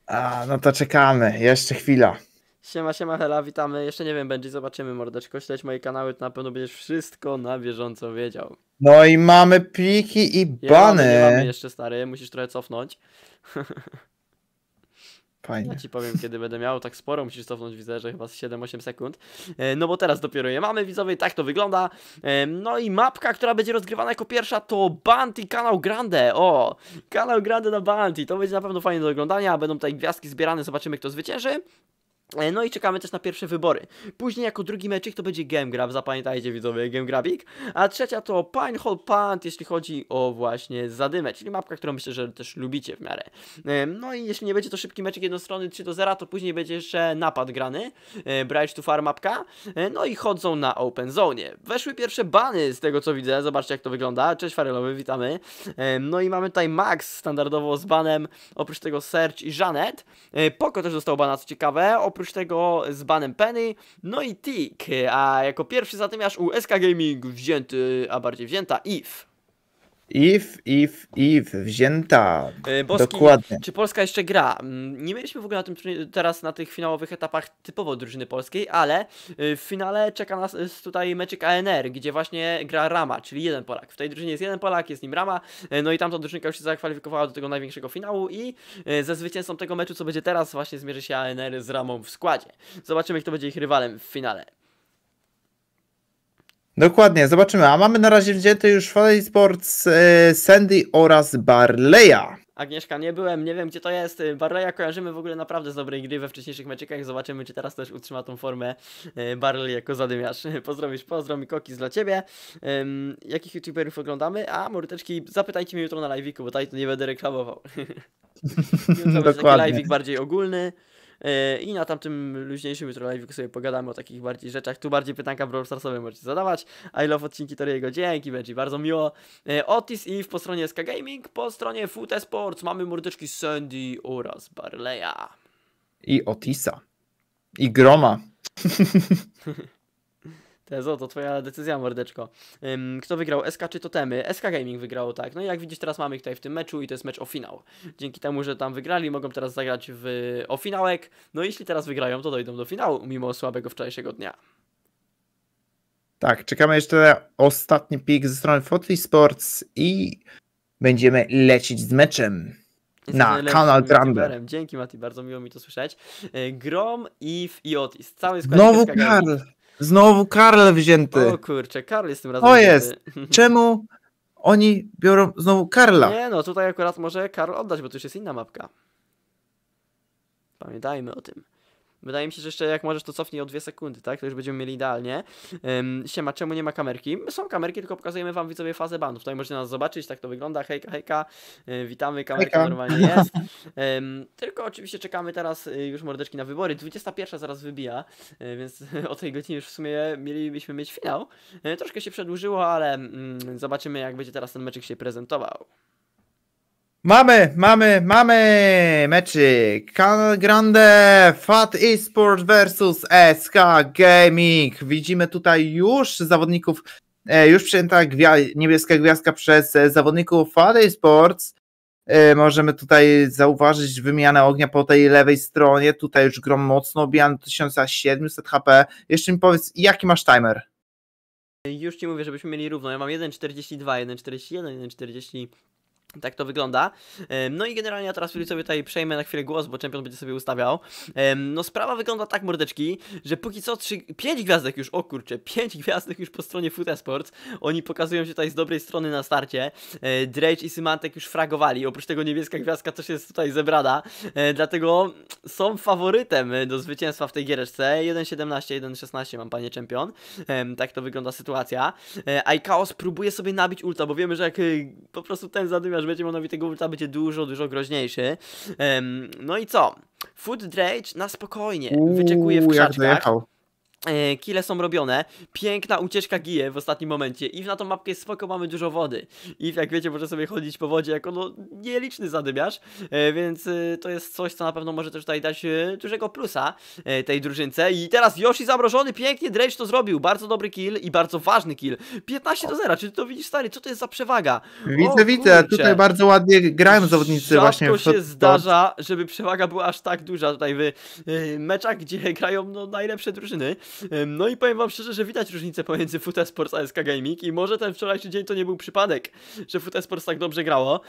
A, no to czekamy. Jeszcze chwila. Siema, siema, hela, witamy. Jeszcze nie wiem, będzie, zobaczymy, mordeczko. Śledź moje kanały, to na pewno będziesz wszystko na bieżąco wiedział. No i mamy pliki i bany. nie mamy jeszcze, stary, musisz trochę cofnąć. Fajnie. Ja no ci powiem, kiedy będę miał tak sporo, musisz cofnąć widzę, chyba z 7-8 sekund. E, no bo teraz dopiero je mamy, widzowie, i tak to wygląda. E, no i mapka, która będzie rozgrywana jako pierwsza to Bounty Kanał Grande. O, Kanał Grande na Bounty, to będzie na pewno fajne do oglądania. Będą tutaj gwiazdki zbierane, zobaczymy kto zwycięży. E, no i czekamy też na pierwsze wybory. Później jako drugi meczyk to będzie Game Grab, zapamiętajcie widzowie Game Grabik. A trzecia to Pine Hole Punt, jeśli chodzi o właśnie zadymę, czyli mapka, którą myślę, że też lubicie w miarę. E, no i jeśli nie będzie to szybki meczyk jednostrony 3 do 0, to później będzie jeszcze napad grany, e, Bright to Far mapka. No i chodzą na Open Zone. Weszły pierwsze bany z tego co widzę, zobaczcie jak to wygląda. Cześć Farelowy, witamy. No i mamy tutaj Max standardowo z banem, oprócz tego Serge i Janet. Poko też dostał bana, co ciekawe, oprócz oprócz tego z banem Penny, no i Tick, a jako pierwszy zatem aż u SK Gaming wzięty, a bardziej wzięta Eve. If, if, if, wzięta. E, Boski, Dokładnie. Czy Polska jeszcze gra? Mm, nie mieliśmy w ogóle na tym, teraz na tych finałowych etapach typowo drużyny polskiej, ale y, w finale czeka nas y, tutaj meczyk ANR, gdzie właśnie gra Rama, czyli jeden Polak. W tej drużynie jest jeden Polak, jest nim Rama, e, no i tamta drużynka już się zakwalifikowała do tego największego finału i e, ze zwycięzcą tego meczu, co będzie teraz, właśnie zmierzy się ANR z Ramą w składzie. Zobaczymy, kto będzie ich rywalem w finale. Dokładnie, zobaczymy. A mamy na razie wzięty już Foley Sports e, Sandy oraz Barleya. Agnieszka, nie byłem, nie wiem gdzie to jest. E, Barleya kojarzymy w ogóle naprawdę z dobrej gry we wcześniejszych meczykach. Zobaczymy, czy teraz też utrzyma tą formę e, Barley jako zadymiarz. Pozdrowisz, pozdro mi kokis dla Ciebie. jakich youtuberów oglądamy? A, mordeczki, zapytajcie mnie jutro na live'iku, bo tutaj to nie będę reklamował. Dokładnie. taki live'ik bardziej ogólny. E, I na tamtym luźniejszym jutro live sobie pogadamy o takich bardziej rzeczach. Tu bardziej pytanka Brawl Starsowe możecie zadawać. I love odcinki jego Dzięki, będzie bardzo miło. E, Otis i w po stronie SK Gaming, po stronie Foot Esports mamy mordeczki Sandy oraz Barleya. I Otisa. I Groma. Tezo, to twoja decyzja, mordeczko. Kto wygrał? SK czy Totemy? SK Gaming wygrało, tak. No i jak widzisz, teraz mamy ich tutaj w tym meczu i to jest mecz o finał. Dzięki temu, że tam wygrali, mogą teraz zagrać w o finałek. No i jeśli teraz wygrają, to dojdą do finału, mimo słabego wczorajszego dnia. Tak, czekamy jeszcze na ostatni pik ze strony Fotli Sports i będziemy lecieć z meczem. Jest na kanał Grande. Dzięki Mati, bardzo miło mi to słyszeć. Grom, Eve i Otis. Cały skład Nowy Karl! Znowu Karl wzięty. O kurczę, Karl jest tym razem O jest. Wzięty. Czemu oni biorą znowu Karla? Nie no, tutaj akurat może Karl oddać, bo to już jest inna mapka. Pamiętajmy o tym. Wydaje mi się, że jeszcze jak możesz to cofnij o dwie sekundy, tak? To już będziemy mieli idealnie. Um, siema, czemu nie ma kamerki? Są kamerki, tylko pokazujemy wam widzowie fazę bandów. Tutaj możecie nas zobaczyć, tak to wygląda. Hejka, hejka. E, witamy, kamerka hejka. normalnie jest. Um, tylko oczywiście czekamy teraz e, już mordeczki na wybory. 21 zaraz wybija, e, więc o tej godzinie już w sumie mielibyśmy mieć finał. Troszkę się przedłużyło, ale mm, zobaczymy jak będzie teraz ten meczek się prezentował. Mamy, mamy, mamy Kanal Grande Fat Esport versus SK Gaming. Widzimy tutaj już zawodników, e, już przyjęta gwia niebieska gwiazdka przez e, zawodników Fat Esports. E, możemy tutaj zauważyć wymianę ognia po tej lewej stronie. Tutaj już grom mocno obijany 1700 HP. Jeszcze mi powiedz, jaki masz timer? Już ci mówię, żebyśmy mieli równo. Ja mam 1,42, 1,41, 1,40. Tak to wygląda. No i generalnie ja teraz sobie tutaj przejmę na chwilę głos, bo czempion będzie sobie ustawiał. No sprawa wygląda tak, mordeczki, że póki co 3, 5 gwiazdek już, o kurczę, 5 gwiazdek już po stronie Foot Esports. Oni pokazują się tutaj z dobrej strony na starcie. E, Drake i Symantek już fragowali, oprócz tego niebieska gwiazdka też jest tutaj zebrana. E, dlatego są faworytem do zwycięstwa w tej giereczce. 1.17, 1.16 mam, panie czempion. Tak to wygląda sytuacja. E, a i Chaos próbuje sobie nabić ulta, bo wiemy, że jak po prostu ten zadymiarz ponieważ będzie monowitego ulta, będzie dużo, dużo groźniejszy. Um, no i co? Food Drage na spokojnie. Wyczekuje w krzaczkach. E, kile są robione, piękna ucieczka gije w ostatnim momencie i na tą mapkę jest spoko, mamy dużo wody i jak wiecie może sobie chodzić po wodzie jako no nieliczny zadymiarz, e, więc e, to jest coś co na pewno może też tutaj dać dużego plusa tej drużynce i teraz Yoshi zamrożony, pięknie Drake to zrobił, bardzo dobry kill i bardzo ważny kill, 15 do 0, czy ty to widzisz stary, co to jest za przewaga? Widzę, o, widzę, tutaj bardzo ładnie grają zawodnicy Rzadko właśnie. to się zdarza, żeby przewaga była aż tak duża tutaj w meczach, gdzie grają no najlepsze drużyny no i powiem wam szczerze, że widać różnicę pomiędzy Futa Sports a SK Gaming i może ten wczorajszy dzień to nie był przypadek, że Futa Sports tak dobrze grało.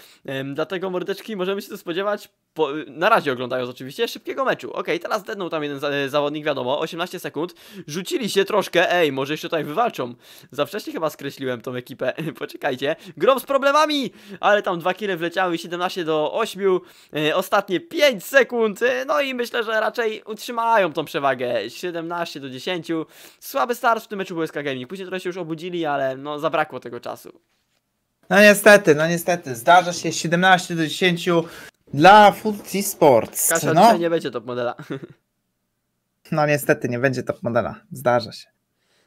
Dlatego mordeczki możemy się to spodziewać, po, na razie oglądając oczywiście, szybkiego meczu. Ok, teraz dednął tam jeden e, zawodnik, wiadomo, 18 sekund. Rzucili się troszkę, ej, może jeszcze tutaj wywalczą. Za wcześnie chyba skreśliłem tą ekipę, poczekajcie. Grom z problemami, ale tam dwa kile wleciały, 17 do 8, e, ostatnie 5 sekund, e, no i myślę, że raczej utrzymają tą przewagę, 17 do 10. Słaby start w tym meczu Błyska Gaming. Później trochę się już obudzili, ale no zabrakło tego czasu. No niestety, no niestety. Zdarza się 17 do 10 dla Fulci Sports. Kasia no. nie będzie top modela. No niestety, nie będzie top modela. Zdarza się.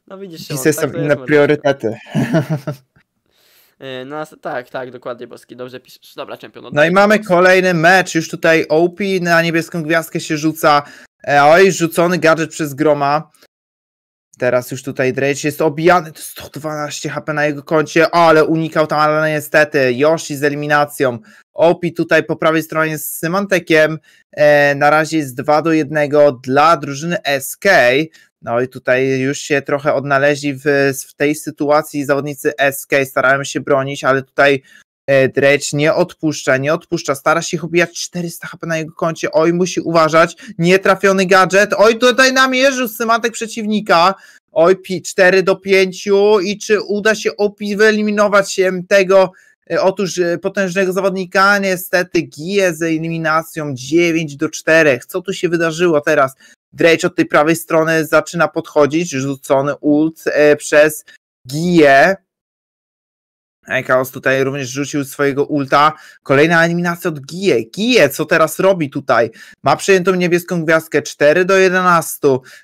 No widzisz, Szymon, tak są inne priorytety. E, no, tak, tak, dokładnie, Boski, dobrze piszesz. Dobra, czempion. No i mamy kolejny mecz, już tutaj OP na niebieską gwiazdkę się rzuca. E, oj, rzucony gadżet przez Groma. Teraz już tutaj Drake jest obijany, 112 HP na jego koncie, ale unikał tam, ale niestety Yoshi z eliminacją, Opi tutaj po prawej stronie z Symantekiem, e, na razie jest 2 do 1 dla drużyny SK, no i tutaj już się trochę odnaleźli w, w tej sytuacji zawodnicy SK, starałem się bronić, ale tutaj E, Dredge nie odpuszcza, nie odpuszcza, stara się obijać 400 HP na jego koncie, oj, musi uważać, nietrafiony gadżet, oj, tutaj namierzył symatek przeciwnika, oj, 4 do 5 i czy uda się wyeliminować się tego e, Otóż e, potężnego zawodnika niestety gije z eliminacją 9 do 4. Co tu się wydarzyło teraz? Dredge od tej prawej strony zaczyna podchodzić, rzucony ult przez Gije. Chaos tutaj również rzucił swojego ulta. Kolejna eliminacja od Gije. Gije, co teraz robi tutaj? Ma przejętą niebieską gwiazdkę 4 do 11,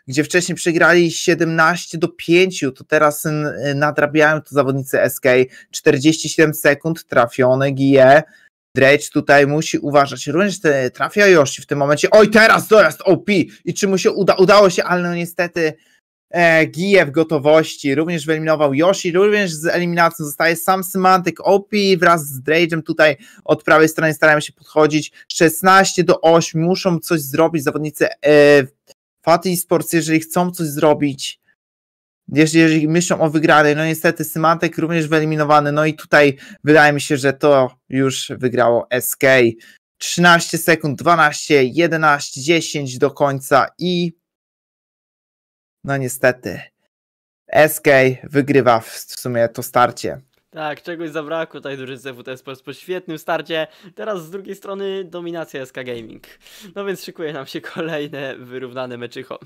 gdzie wcześniej przegrali 17 do 5, to teraz nadrabiają to zawodnicy SK. 47 sekund, trafione Gije. Drake tutaj musi uważać. Również te, trafia Yoshi w tym momencie. Oj, teraz dojazd OP! I czy mu się uda? Udało się, ale no niestety E, Gije w gotowości, również wyeliminował Yoshi, również z eliminacją zostaje sam Semantic OP wraz z Drage'em tutaj od prawej strony starają się podchodzić 16 do 8, muszą coś zrobić zawodnicy e, Fatih Sports, jeżeli chcą coś zrobić jeżeli, jeżeli myślą o wygranej, no niestety Symatek również wyeliminowany, no i tutaj wydaje mi się, że to już wygrało SK. 13 sekund, 12, 11, 10 do końca i no niestety. SK wygrywa w sumie to starcie. Tak, czegoś zabrakło tutaj drużyny WTS po świetnym starcie. Teraz z drugiej strony dominacja SK Gaming. No więc szykuje nam się kolejne wyrównane meczycho.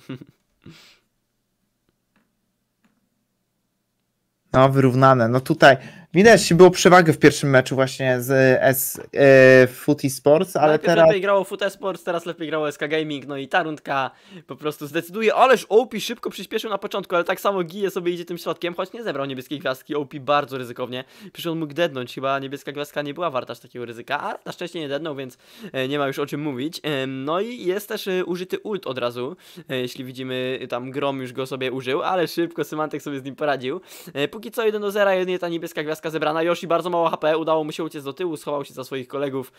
No, wyrównane. No tutaj Widać, było przewagę w pierwszym meczu właśnie z S, e, Footy Sports, ale Najpierw teraz... lepiej grało Footy Sports, teraz lepiej grało SK Gaming, no i ta rundka po prostu zdecyduje. Ależ OP szybko przyspieszył na początku, ale tak samo Gije sobie idzie tym środkiem, choć nie zebrał niebieskiej gwiazdki. OP bardzo ryzykownie, przecież on mógł dednąć, chyba niebieska gwiazdka nie była warta aż takiego ryzyka, a na szczęście nie dednął, więc e, nie ma już o czym mówić. No i jest też e, użyty ult od razu, e, jeśli widzimy, tam Grom już go sobie użył, ale szybko Symantek sobie z nim poradził. Póki co 1 do 0, jedynie ta niebieska gwiazdka piątka zebrana. Yoshi bardzo mało HP, udało mu się uciec do tyłu, schował się za swoich kolegów.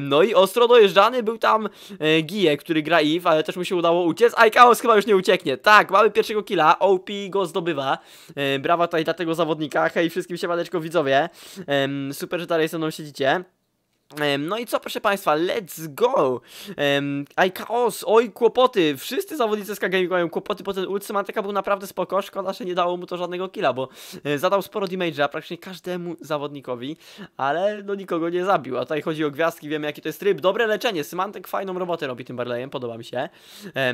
No i ostro dojeżdżany był tam e, Gie, który gra Eve, ale też mu się udało uciec. A Chaos chyba już nie ucieknie. Tak, mamy pierwszego killa, OP go zdobywa. E, brawa tutaj dla tego zawodnika. Hej, wszystkim się badeczko widzowie. Super, że dalej ze mną siedzicie. No i co, proszę Państwa, let's go! aj chaos, oj kłopoty! Wszyscy zawodnicy z Kagami mają kłopoty, bo ten Ultimatyka był naprawdę spoko, szkoda, że nie dało mu to żadnego killa, bo e, zadał sporo damage'a praktycznie każdemu zawodnikowi, ale no nikogo nie zabił, a tutaj chodzi o gwiazdki, wiemy jaki to jest tryb. Dobre leczenie, Symantek fajną robotę robi tym Barleyem, podoba mi się,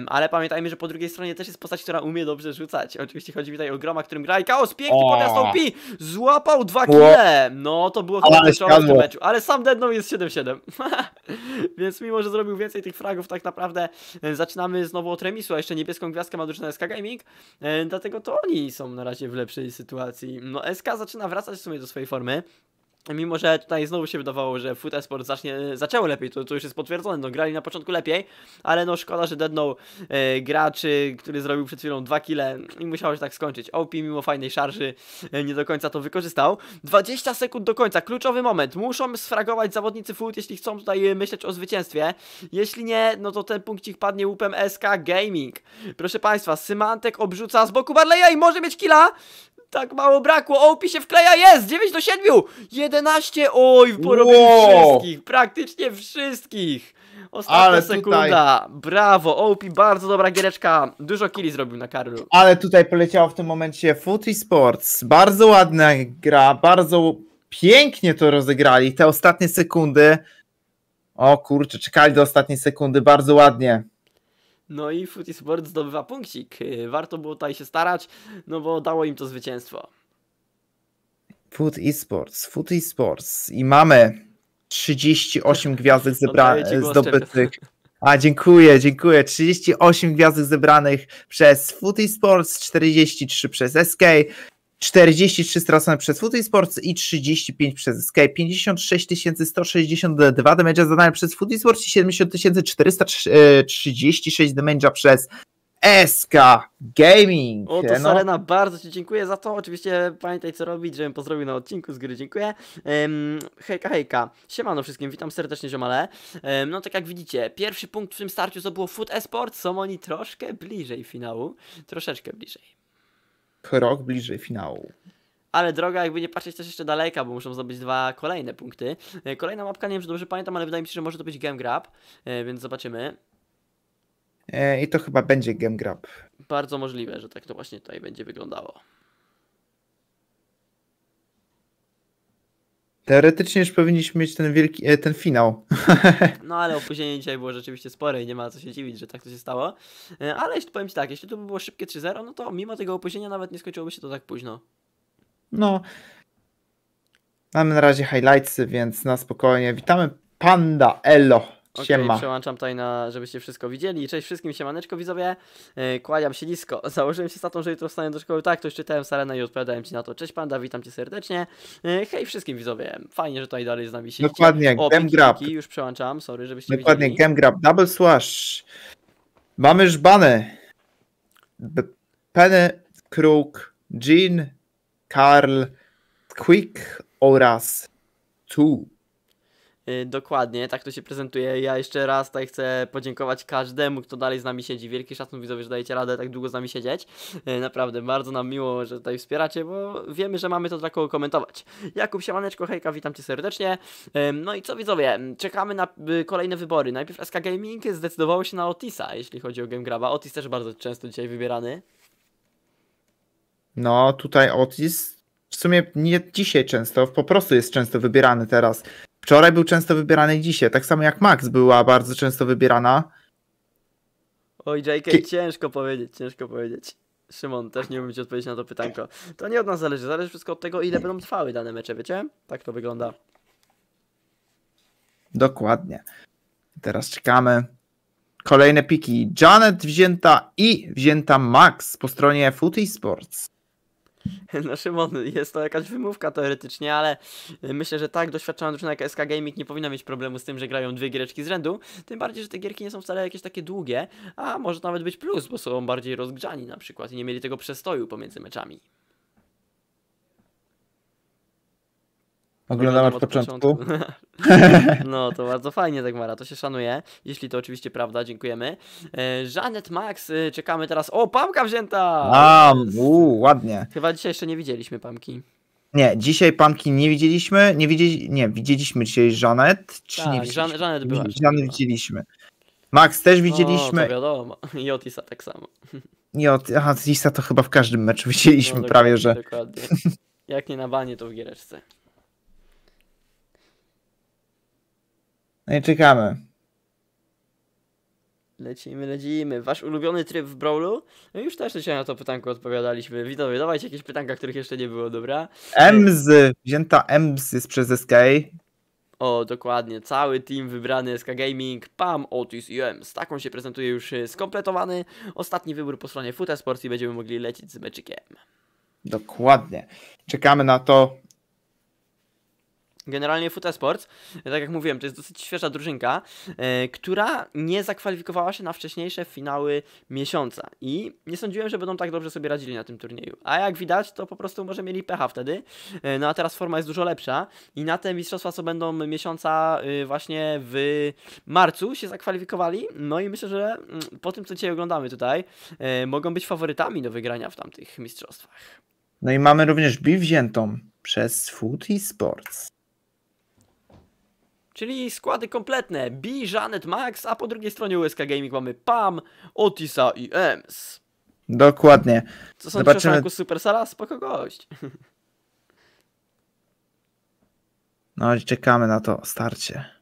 ale pamiętajmy, że po drugiej stronie też jest postać, która umie dobrze rzucać. Oczywiście chodzi mi tutaj o Groma, którym gra i chaos, piękny podjazd OP! Złapał dwa kile! No, to było w tym meczu, ale sam Deadno jest jest 7-7. Więc mimo, że zrobił więcej tych fragów, tak naprawdę e, zaczynamy znowu od remisu, a jeszcze niebieską gwiazdkę ma drużyna SK Gaming, e, dlatego to oni są na razie w lepszej sytuacji. No SK zaczyna wracać w sumie do swojej formy. Mimo, że tutaj znowu się wydawało, że Foot Esport zacznie, zaczęło lepiej, to, to już jest potwierdzone, no grali na początku lepiej, ale no szkoda, że dednął e, graczy, który zrobił przed chwilą dwa kile i musiało się tak skończyć. OP mimo fajnej szarży e, nie do końca to wykorzystał. 20 sekund do końca, kluczowy moment, muszą sfragować zawodnicy Foot, jeśli chcą tutaj myśleć o zwycięstwie. Jeśli nie, no to ten punkcik padnie łupem SK Gaming. Proszę Państwa, Symantek obrzuca z boku Barleya i może mieć killa! Tak mało brakło, OP się wkleja, jest! 9 do 7! 11! Oj, porobili wow. wszystkich, praktycznie wszystkich! Ostatnia Ale sekunda, tutaj... brawo, OP, bardzo dobra giereczka, dużo killi zrobił na Karlu. Ale tutaj poleciało w tym momencie Footy Sports, bardzo ładna gra, bardzo pięknie to rozegrali, te ostatnie sekundy, o kurczę, czekali do ostatniej sekundy, bardzo ładnie. No i Footy Sport zdobywa punkcik. Y, warto było tutaj się starać, no bo dało im to zwycięstwo. Food Esports, Food Esports i mamy 38 gwiazdek zebranych, zdobytych. A, dziękuję, dziękuję. 38 gwiazdek zebranych przez Food Esports, 43 przez SK, 43 stracone przez Foot Esports i 35 przez Sky, 56 162 damage'a zadane przez Foot Esports i 70 436 damage'a przez SK Gaming. O, to no. bardzo Ci dziękuję za to. Oczywiście pamiętaj co robić, żebym pozdrowił na odcinku z gry, dziękuję. Um, hejka, hejka. Siemano wszystkim, witam serdecznie, ziomale. Um, no tak jak widzicie, pierwszy punkt w tym starciu to było Foot Esports, są oni troszkę bliżej finału. Troszeczkę bliżej krok bliżej finału. Ale droga, jakby nie patrzeć też jeszcze daleka, bo muszą zdobyć dwa kolejne punkty. E, kolejna mapka, nie wiem, czy dobrze pamiętam, ale wydaje mi się, że może to być Game Grab, e, więc zobaczymy. E, I to chyba będzie Game Grab. Bardzo możliwe, że tak to właśnie tutaj będzie wyglądało. Teoretycznie już powinniśmy mieć ten wielki, e, ten finał. No ale opóźnienie dzisiaj było rzeczywiście spore i nie ma co się dziwić, że tak to się stało. E, ale jeśli powiem Ci tak, jeśli to by było szybkie 3-0, no to mimo tego opóźnienia nawet nie skończyłoby się to tak późno. No. Mamy na razie highlightsy, więc na spokojnie. Witamy Panda Elo. Siema. przełączam tutaj na, żebyście wszystko widzieli. Cześć wszystkim, siemaneczko widzowie. E, kłaniam się nisko. Założyłem się statą, że jutro wstanę do szkoły. Tak, to już czytałem Sarena i odpowiadałem Ci na to. Cześć Panda, witam Cię serdecznie. E, hej wszystkim widzowie. Fajnie, że tutaj dalej z nami siedzicie. Dokładnie, o, game grab. Już przełączam, sorry, żebyście Dokładnie, widzieli. game grab, double slash. Mamy żbany. Penny, Kruk, Jean, Karl, Quick oraz Two. Y, dokładnie, tak to się prezentuje. Ja jeszcze raz tutaj chcę podziękować każdemu, kto dalej z nami siedzi. Wielki szacun widzowie, że dajecie radę tak długo z nami siedzieć. Y, naprawdę, bardzo nam miło, że tutaj wspieracie, bo wiemy, że mamy to dla kogo komentować. Jakub Siemaneczko, hejka, witam Cię serdecznie. Y, no i co widzowie, czekamy na kolejne wybory. Najpierw SK Gaming zdecydowało się na Otisa, jeśli chodzi o Game Graba. Otis też bardzo często dzisiaj wybierany. No, tutaj Otis w sumie nie dzisiaj często, po prostu jest często wybierany teraz. Wczoraj był często wybierany i dzisiaj, tak samo jak Max była bardzo często wybierana. Oj, JK, Ki ciężko powiedzieć, ciężko powiedzieć. Szymon, też nie umiem ci odpowiedzieć na to pytanko. To nie od nas zależy, zależy wszystko od tego, ile będą trwały dane mecze, wiecie? Tak to wygląda. Dokładnie. Teraz czekamy. Kolejne piki. Janet wzięta i wzięta Max po stronie Footy Sports. No Szymon, jest to jakaś wymówka teoretycznie, ale myślę, że tak doświadczona drużyna jak SK Gaming nie powinna mieć problemu z tym, że grają dwie giereczki z rzędu, tym bardziej, że te gierki nie są wcale jakieś takie długie, a może nawet być plus, bo są bardziej rozgrzani na przykład i nie mieli tego przestoju pomiędzy meczami. Oglądam od, od początku. początku. no to bardzo fajnie, Dagmara, to się szanuje. Jeśli to oczywiście prawda, dziękujemy. Żanet e, Max, e, czekamy teraz. O, pamka wzięta! A, uuu, ładnie. Chyba dzisiaj jeszcze nie widzieliśmy pamki. Nie, dzisiaj pamki nie widzieliśmy. Nie, widzieli, nie widzieliśmy dzisiaj Żanet. Czy tak, nie widzieliśmy? Żanet była. Żanet widzieliśmy. Max też widzieliśmy. No, to wiadomo. Jotisa tak samo. I od, aha, Otisa to chyba w każdym meczu widzieliśmy no, prawie, że. Dokładnie. Jak nie na banie, to w giereczce. No i czekamy. Lecimy, lecimy. Wasz ulubiony tryb w Brawlu? No już też się na to pytanko odpowiadaliśmy. Widzowie, dawajcie jakieś pytanka, których jeszcze nie było, dobra? Ems, wzięta Ems jest przez SK. O, dokładnie. Cały team wybrany SK Gaming, Pam, Otis i Ems. Taką się prezentuje już y, skompletowany. Ostatni wybór po stronie Futesports i będziemy mogli lecieć z meczykiem. Dokładnie. Czekamy na to. Generalnie Foot Esports, tak jak mówiłem, to jest dosyć świeża drużynka, e, która nie zakwalifikowała się na wcześniejsze finały miesiąca i nie sądziłem, że będą tak dobrze sobie radzili na tym turnieju. A jak widać, to po prostu może mieli pecha wtedy, e, no a teraz forma jest dużo lepsza i na te mistrzostwa, co będą miesiąca y, właśnie w marcu się zakwalifikowali, no i myślę, że mm, po tym, co dzisiaj oglądamy tutaj, e, mogą być faworytami do wygrania w tamtych mistrzostwach. No i mamy również B wziętą przez Foot i Sports. Czyli składy kompletne. B, Janet, Max, a po drugiej stronie USK Gaming mamy Pam, Otisa i Ems. Dokładnie. Co są Zobaczymy... super Supersala? Spoko gość. No i czekamy na to starcie.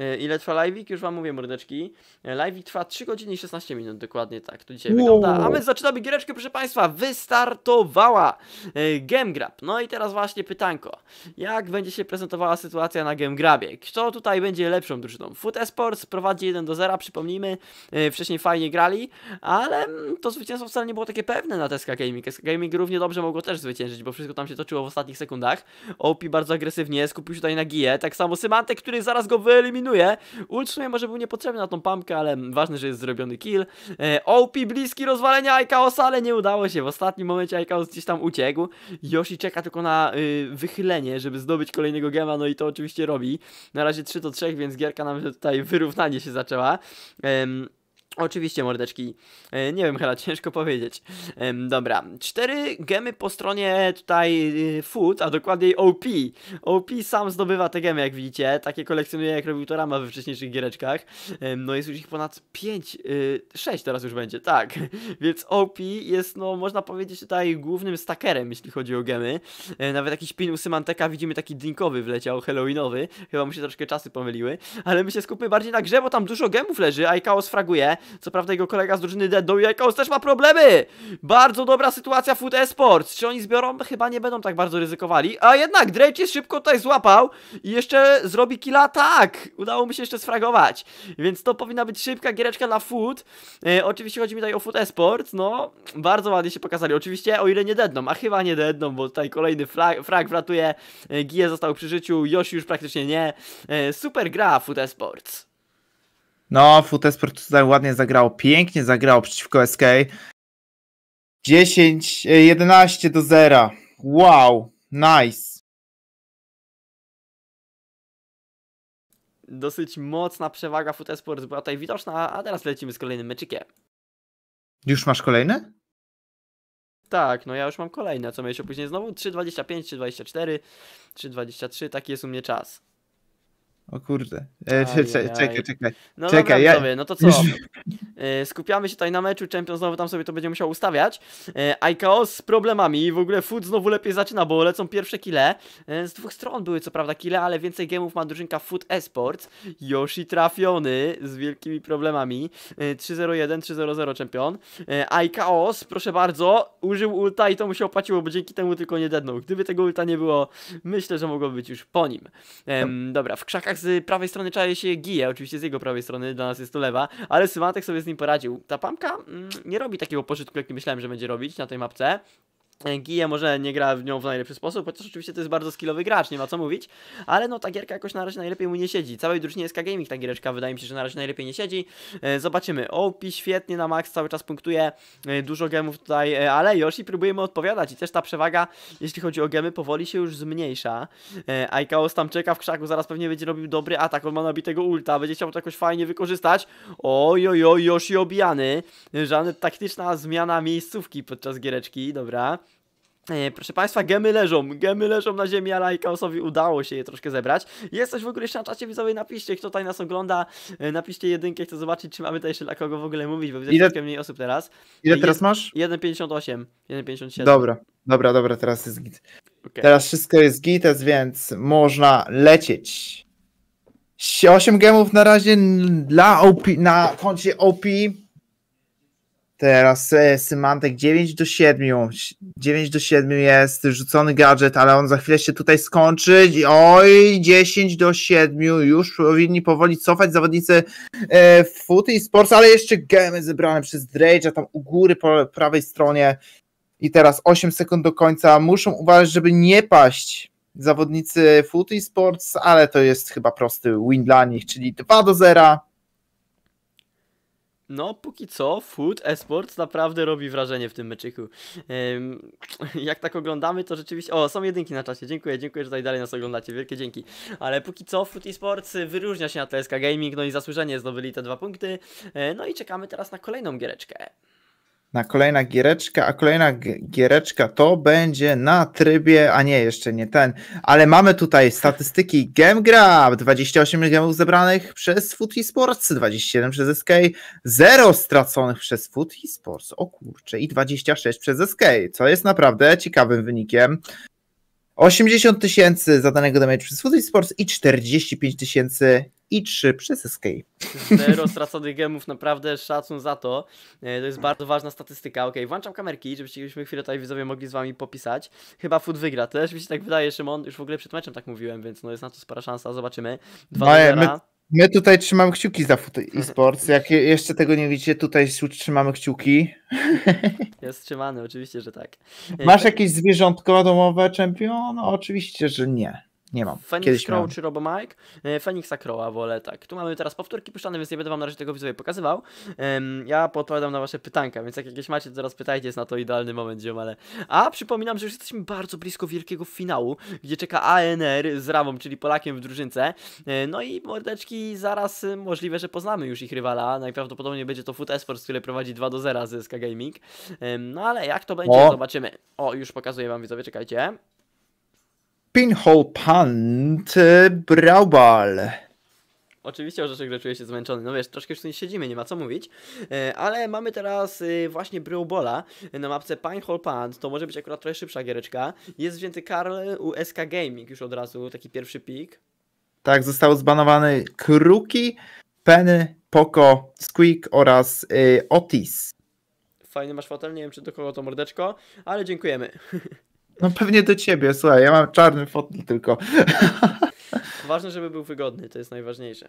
E, ile trwa live'ik? Już wam mówię, mordeczki. E, live'ik trwa 3 godziny i 16 minut, dokładnie tak to dzisiaj wow. wygląda. A my zaczynamy giereczkę, proszę państwa, wystartowała e, GameGrab. No i teraz właśnie pytanko. Jak będzie się prezentowała sytuacja na GameGrabie? Kto tutaj będzie lepszą drużyną? Foot Esports prowadzi 1 do 0, przypomnijmy, wcześniej fajnie grali, ale mm, to zwycięstwo wcale nie było takie pewne na Teska Gaming. Gaming równie dobrze mogło też zwyciężyć, bo wszystko tam się toczyło w ostatnich sekundach. OP bardzo agresywnie skupił się tutaj na Gie, tak samo Symantek, który zaraz go wyeliminuje zrezygnuje. może był niepotrzebny na tą pamkę, ale ważne, że jest zrobiony kill. E, OP bliski rozwalenia Aikaosa, ale nie udało się. W ostatnim momencie Aikaos gdzieś tam uciekł. Yoshi czeka tylko na y, wychylenie, żeby zdobyć kolejnego gema, no i to oczywiście robi. Na razie 3 do 3, więc gierka nam tutaj wyrównanie się zaczęła. Ehm, Oczywiście, mordeczki. E, nie wiem, chyba ciężko powiedzieć. Dobra, cztery gemy po stronie tutaj y, Food, a dokładniej OP. OP sam zdobywa te gemy, jak widzicie. Takie kolekcjonuje, jak robił to Rama we wcześniejszych giereczkach. No jest już ich ponad 5, 6 y, teraz już będzie, tak. Więc OP jest, no, można powiedzieć tutaj głównym stakerem, jeśli chodzi o gemy. E, nawet jakiś pin u Symanteka widzimy taki dinkowy wleciał, halloweenowy. Chyba mu się troszkę czasy pomyliły. Ale my się skupmy bardziej na grze, bo tam dużo gemów leży, a Chaos fraguje. Co prawda jego kolega z drużyny Dead Dowie Echoes też ma problemy. Bardzo dobra sytuacja Food Esports. Czy oni zbiorą? Chyba nie będą tak bardzo ryzykowali. A jednak Drake jest szybko tutaj złapał i jeszcze zrobi killa. Tak, udało mi się jeszcze sfragować. Więc to powinna być szybka giereczka dla Food. E, oczywiście chodzi mi tutaj o Food Esports. No, bardzo ładnie się pokazali. Oczywiście o ile nie dedną, a chyba nie dedną, bo tutaj kolejny frag, frag wratuje. E, Gie został przy życiu, Yoshi już praktycznie nie. E, super gra Food Esports. No, FUT tutaj ładnie zagrało, pięknie zagrało przeciwko SK. 10, 11 do 0. Wow, nice. Dosyć mocna przewaga FUT była tutaj widoczna, a teraz lecimy z kolejnym meczykiem. Już masz kolejny? Tak, no ja już mam kolejne, co miałeś później znowu 3.25, 3.24, 3.23, taki jest u mnie czas. O kurde. E, cze, czekaj, czekaj. No czekaj, dobra, ja... Sobie, no to co? E, skupiamy się tutaj na meczu, Champion znowu tam sobie to będzie musiał ustawiać. E, IKO z problemami, w ogóle Food znowu lepiej zaczyna, bo lecą pierwsze kile. E, z dwóch stron były co prawda kile, ale więcej gemów ma drużynka Food Esports. Yoshi trafiony z wielkimi problemami. 3-0-1, 3-0-0 Champion. IKO, proszę bardzo, użył ulta i to mu się opłaciło, bo dzięki temu tylko nie dednął. Gdyby tego ulta nie było, myślę, że mogłoby być już po nim. Dobra, w krzakach z prawej strony czaje się gije, oczywiście z jego prawej strony, dla nas jest to lewa, ale Symantek sobie z nim poradził. Ta pamka mm, nie robi takiego pożytku, jaki myślałem, że będzie robić na tej mapce. E, Gija może nie gra w nią w najlepszy sposób, chociaż oczywiście to jest bardzo skillowy gracz, nie ma co mówić, ale no ta gierka jakoś na razie najlepiej mu nie siedzi. Całej drużynie SK Gaming ta giereczka wydaje mi się, że na razie najlepiej nie siedzi. E, zobaczymy. OP świetnie na max cały czas punktuje, e, dużo gemów tutaj, ale Yoshi próbujemy odpowiadać i też ta przewaga, jeśli chodzi o gemy, powoli się już zmniejsza. Aikaos tam czeka w krzaku, zaraz pewnie będzie robił dobry atak, on ma nabitego ulta, będzie chciał to jakoś fajnie wykorzystać. Ojojoj, Yoshi obijany. Żadna taktyczna zmiana miejscówki podczas giereczki, dobra. E, proszę Państwa, gemy leżą, gemy leżą na ziemi, ale Ikaosowi udało się je troszkę zebrać. Jest coś w ogóle jeszcze na czacie, widzowie, napiszcie, kto tutaj nas ogląda, e, napiszcie jedynkę, chcę zobaczyć, czy mamy tutaj jeszcze dla kogo w ogóle mówić, bo widzę ile, troszkę mniej osób teraz. Ile e, Jed teraz masz? 1,58, 1,57. Dobra, dobra, dobra, teraz jest git. Okay. Teraz wszystko jest gites, więc można lecieć. 8 gemów na razie dla OP, na koncie OP Teraz e, Symantek 9 do 7. 9 do 7 jest rzucony gadżet, ale on za chwilę się tutaj skończy. Oj, 10 do 7. Już powinni powoli cofać zawodnicy e, Footy i Sports, ale jeszcze gemy zebrane przez Drage'a tam u góry po prawej stronie. I teraz 8 sekund do końca. Muszą uważać, żeby nie paść zawodnicy Footy Sports, ale to jest chyba prosty win dla nich, czyli 2 do 0 no, póki co Food Esports naprawdę robi wrażenie w tym meczyku. Ym, jak tak oglądamy, to rzeczywiście... O, są jedynki na czasie. Dziękuję, dziękuję, że tutaj dalej nas oglądacie. Wielkie dzięki. Ale póki co Food Esports wyróżnia się na TSK Gaming, no i zasłużenie zdobyli te dwa punkty. Yy, no i czekamy teraz na kolejną giereczkę na kolejna giereczka, a kolejna giereczka to będzie na trybie, a nie, jeszcze nie ten, ale mamy tutaj statystyki GameGrab, 28 gemów zebranych przez Food Esports, 27 przez SK, 0 straconych przez Food Esports, o kurcze, i 26 przez SK, co jest naprawdę ciekawym wynikiem. 80 tysięcy zadanego damage przez Food Esports i 45 tysięcy i 3 przez Escape. Zero straconych gemów, naprawdę szacun za to. E, to jest bardzo ważna statystyka. Ok, włączam kamerki, żebyśmy chwilę tutaj widzowie mogli z wami popisać. Chyba Food wygra też, mi się tak wydaje, Szymon, już w ogóle przed meczem tak mówiłem, więc no jest na to spora szansa, zobaczymy. Dwa no, My tutaj trzymamy kciuki za Food eSports. Jak jeszcze tego nie widzicie, tutaj trzymamy kciuki. Jest trzymany, oczywiście, że tak. E, Masz jakieś zwierzątko domowe, czempion? No, oczywiście, że nie. Nie mam. Phoenix Kiedyś Crow miałem. czy Robomike? Phoenixa e, Crowa wolę, tak. Tu mamy teraz powtórki puszczane, więc nie będę wam na razie tego widzowie pokazywał. Ja podpowiadam na wasze pytanka, więc jak jakieś macie, to zaraz pytajcie, jest na to idealny moment, ale. A przypominam, że już jesteśmy bardzo blisko wielkiego finału, gdzie czeka ANR z Ramą, czyli Polakiem w drużynce. E, no i mordeczki zaraz e, możliwe, że poznamy już ich rywala. Najprawdopodobniej będzie to Foot Esports, który prowadzi 2 do 0 z SK Gaming. No ale jak to będzie, o. zobaczymy. O, już pokazuję wam widzowie, czekajcie. Pinhole Punt e, Braubal. Oczywiście że że czuję się zmęczony. No wiesz, troszkę już tu nie siedzimy, nie ma co mówić. E, ale mamy teraz e, właśnie Brewbola na mapce Pinehole Pond. To może być akurat trochę szybsza giereczka. Jest wzięty Karl u SK Gaming już od razu, taki pierwszy pik. Tak, zostały zbanowane Kruki, Penny, Poco, Squeak oraz Otis. Fajny masz fotel, nie wiem czy do kogo to mordeczko, ale dziękujemy. No pewnie do ciebie, słuchaj, ja mam czarny fotel tylko. Ważne, żeby był wygodny, to jest najważniejsze.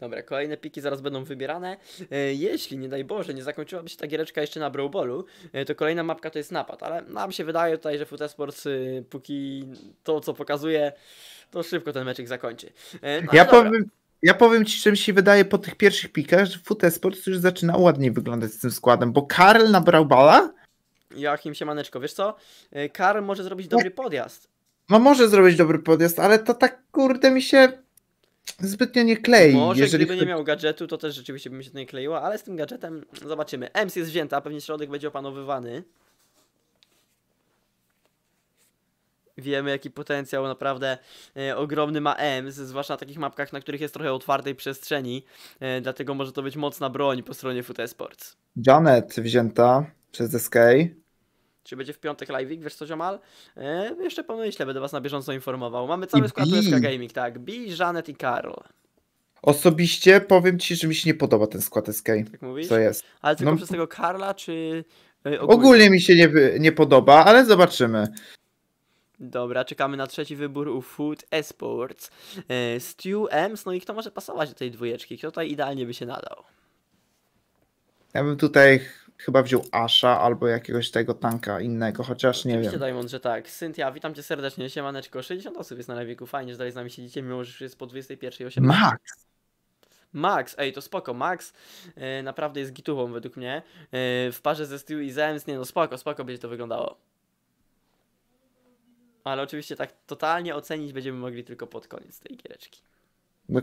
Dobra, kolejne piki zaraz będą wybierane. E, jeśli, nie daj Boże, nie zakończyłaby się ta giereczka jeszcze na Brawlballu, e, to kolejna mapka to jest napad, ale nam się wydaje tutaj, że Futesports e, póki to, co pokazuje, to szybko ten meczek zakończy. No, ja powiem... Ja powiem ci, czym się wydaje po tych pierwszych pikach, że Foot Esports już zaczyna ładniej wyglądać z tym składem, bo Karl na Brawlballa Joachim, siemaneczko, wiesz co? E, Karl może zrobić dobry podjazd. No może zrobić dobry podjazd, ale to tak kurde mi się zbytnio nie klei. Może jeżeli gdyby nie miał gadżetu, to też rzeczywiście by mi się to nie kleiło, ale z tym gadżetem zobaczymy. Ems jest wzięta, a pewnie środek będzie opanowywany. Wiemy, jaki potencjał naprawdę e, ogromny ma EMS, zwłaszcza na takich mapkach, na których jest trochę otwartej przestrzeni, e, dlatego może to być mocna broń po stronie FUT Sports. Janet wzięta. Przez SK. Czy będzie w piątek live'ik, wiesz co ziomal? E, jeszcze pomyślę, będę was na bieżąco informował. Mamy cały I skład SK Gaming, tak. Bi, Janet i Karl Osobiście powiem ci, że mi się nie podoba ten skład SK. Tak mówisz? Co jest. Ale tylko no. przez tego Karla, czy e, ogólnie? ogólnie? mi się nie, nie podoba, ale zobaczymy. Dobra, czekamy na trzeci wybór u Food Esports. E, Stu Ems, no i kto może pasować do tej dwójeczki? Kto tutaj idealnie by się nadał? Ja bym tutaj chyba wziął Asha albo jakiegoś tego tanka innego, chociaż nie Oczywiście, wiem. Diamond, że tak. Cynthia, witam cię serdecznie, siemaneczko. 60 osób jest na live'iku, fajnie, że dalej z nami siedzicie, mimo że już jest po 21.18. Max! Max, ej, to spoko, Max yy, naprawdę jest gitubą według mnie. Yy, w parze ze Stu i Zems, nie no, spoko, spoko będzie to wyglądało. Ale oczywiście tak totalnie ocenić będziemy mogli tylko pod koniec tej giereczki. No,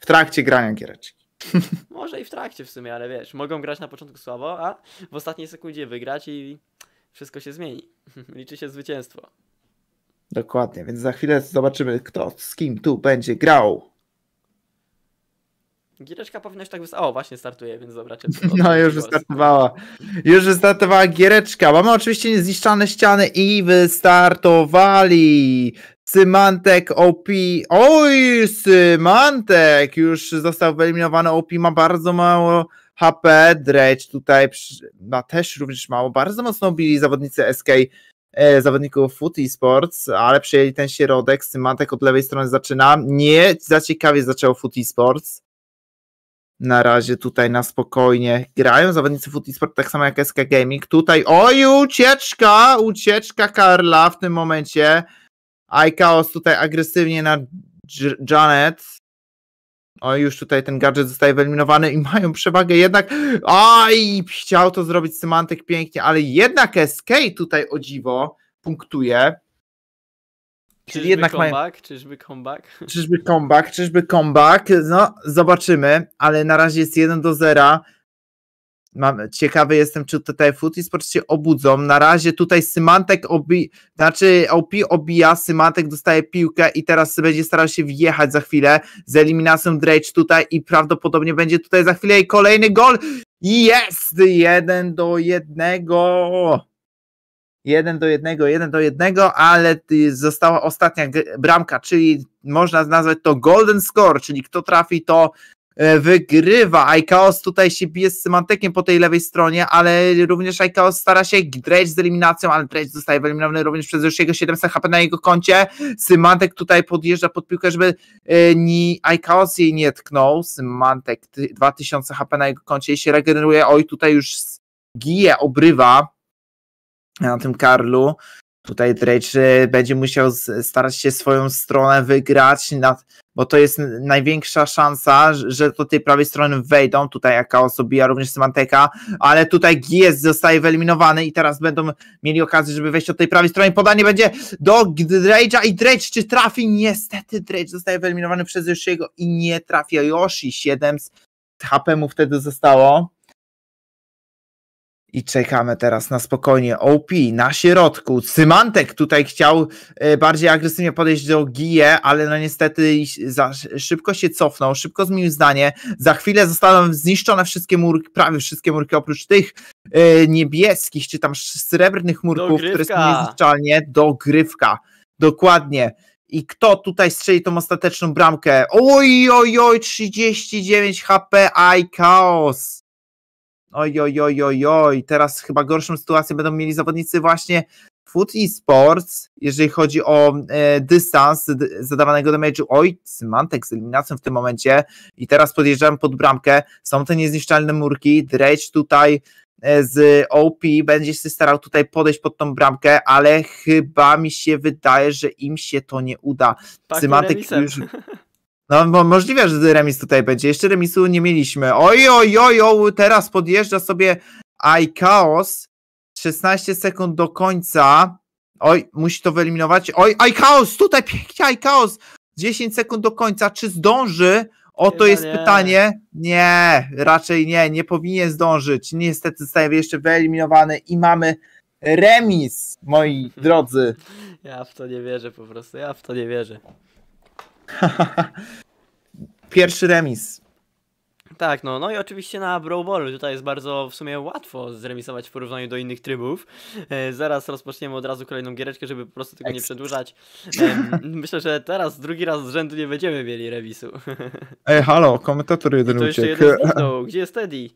w trakcie grania giereczki. Może i w trakcie w sumie, ale wiesz, mogą grać na początku słabo, a w ostatniej sekundzie wygrać i wszystko się zmieni. Liczy się zwycięstwo. Dokładnie, więc za chwilę zobaczymy, kto z kim tu będzie grał. Giereczka powinna się tak wysoko. O, właśnie startuje, więc dobra. no, już wystartowała. Już wystartowała giereczka. Mamy oczywiście niezniszczane ściany i wystartowali. Symantek OP. Oj, Symantek! Już został wyeliminowany. OP ma bardzo mało HP. Dredge tutaj ma też również mało. Bardzo mocno bili zawodnicy SK e, zawodników Foot Esports, ale przyjęli ten środek. Symantek od lewej strony zaczyna. Nie za ciekawie zaczęło Foot Esports. Na razie tutaj na spokojnie grają zawodnicy Foot Esports, tak samo jak SK Gaming. Tutaj, oj, ucieczka! Ucieczka Karla w tym momencie. Chaos tutaj agresywnie na Janet. O, no już tutaj ten gadżet zostaje wyeliminowany i mają przewagę jednak. Oj, chciał to zrobić Symantek pięknie, ale jednak SK tutaj o dziwo punktuje. Czyli czyżby jednak comeback, mają... czyżby comeback? Czyżby comeback, czyżby comeback? No, zobaczymy, ale na razie jest 1 do 0. Mam, ciekawy jestem, czy tutaj Food i Sports się obudzą. Na razie tutaj Symantek obi, znaczy OP obija, Symantek dostaje piłkę i teraz będzie starał się wjechać za chwilę z eliminacją Drake tutaj i prawdopodobnie będzie tutaj za chwilę i kolejny gol. Jest! Jeden do jednego. Jeden do jednego, jeden do jednego, ale została ostatnia bramka, czyli można nazwać to golden score, czyli kto trafi to E, wygrywa. Aikaos tutaj się bije z Symantekiem po tej lewej stronie, ale również Aikaos stara się dreć z eliminacją, ale dreć zostaje wyeliminowany również przez już jego 700 HP na jego koncie. Symantek tutaj podjeżdża pod piłkę, żeby e, ni jej nie tknął. Symantek 2000 HP na jego koncie się regeneruje. Oj, tutaj już gije, obrywa na tym Karlu. Tutaj Drake będzie musiał starać się swoją stronę wygrać, bo to jest największa szansa, że do tej prawej strony wejdą. Tutaj jaka osobija również Symanteka, ale tutaj Gies zostaje wyeliminowany i teraz będą mieli okazję, żeby wejść od tej prawej strony. Podanie będzie do Drake'a i Drake czy trafi? Niestety Drake zostaje wyeliminowany przez Yoshiego i nie trafia Yoshi. 7 z HP mu wtedy zostało. I czekamy teraz na spokojnie. OP na środku. Symantek tutaj chciał e, bardziej agresywnie podejść do Gije, ale no niestety za szybko się cofnął, szybko zmienił zdanie. Za chwilę zostaną zniszczone wszystkie murki, prawie wszystkie murki, oprócz tych e, niebieskich, czy tam srebrnych murków, które są niezniszczalnie. Dogrywka. Dokładnie. I kto tutaj strzeli tą ostateczną bramkę? Oj, oj, oj, 39 HP, aj, chaos oj, oj, oj, oj, oj, teraz chyba gorszą sytuację będą mieli zawodnicy właśnie Food i Sports, jeżeli chodzi o e, dystans zadawanego do meczu, oj, Symantek z eliminacją w tym momencie i teraz podjeżdżam pod bramkę, są te niezniszczalne murki, Dredge tutaj e, z OP będzie się starał tutaj podejść pod tą bramkę, ale chyba mi się wydaje, że im się to nie uda. Tak, Symantek już... No bo możliwe, że remis tutaj będzie. Jeszcze remisu nie mieliśmy. Oj, oj, oj, oj teraz podjeżdża sobie iChaos. 16 sekund do końca. Oj, musi to wyeliminować. Oj, iChaos, tutaj pięknie iChaos. 10 sekund do końca. Czy zdąży? Oto jest nie. pytanie. Nie, raczej nie, nie powinien zdążyć. Niestety zostaje jeszcze wyeliminowany i mamy remis, moi drodzy. Ja w to nie wierzę po prostu, ja w to nie wierzę. Pierwszy remis. Tak, no, no i oczywiście na Brawl Ball tutaj jest bardzo w sumie łatwo zremisować w porównaniu do innych trybów. E, zaraz rozpoczniemy od razu kolejną giereczkę, żeby po prostu tego nie przedłużać. E, myślę, że teraz drugi raz z rzędu nie będziemy mieli remisu. Ej, halo, komentator jeden uciekł. Gdzie jest Teddy?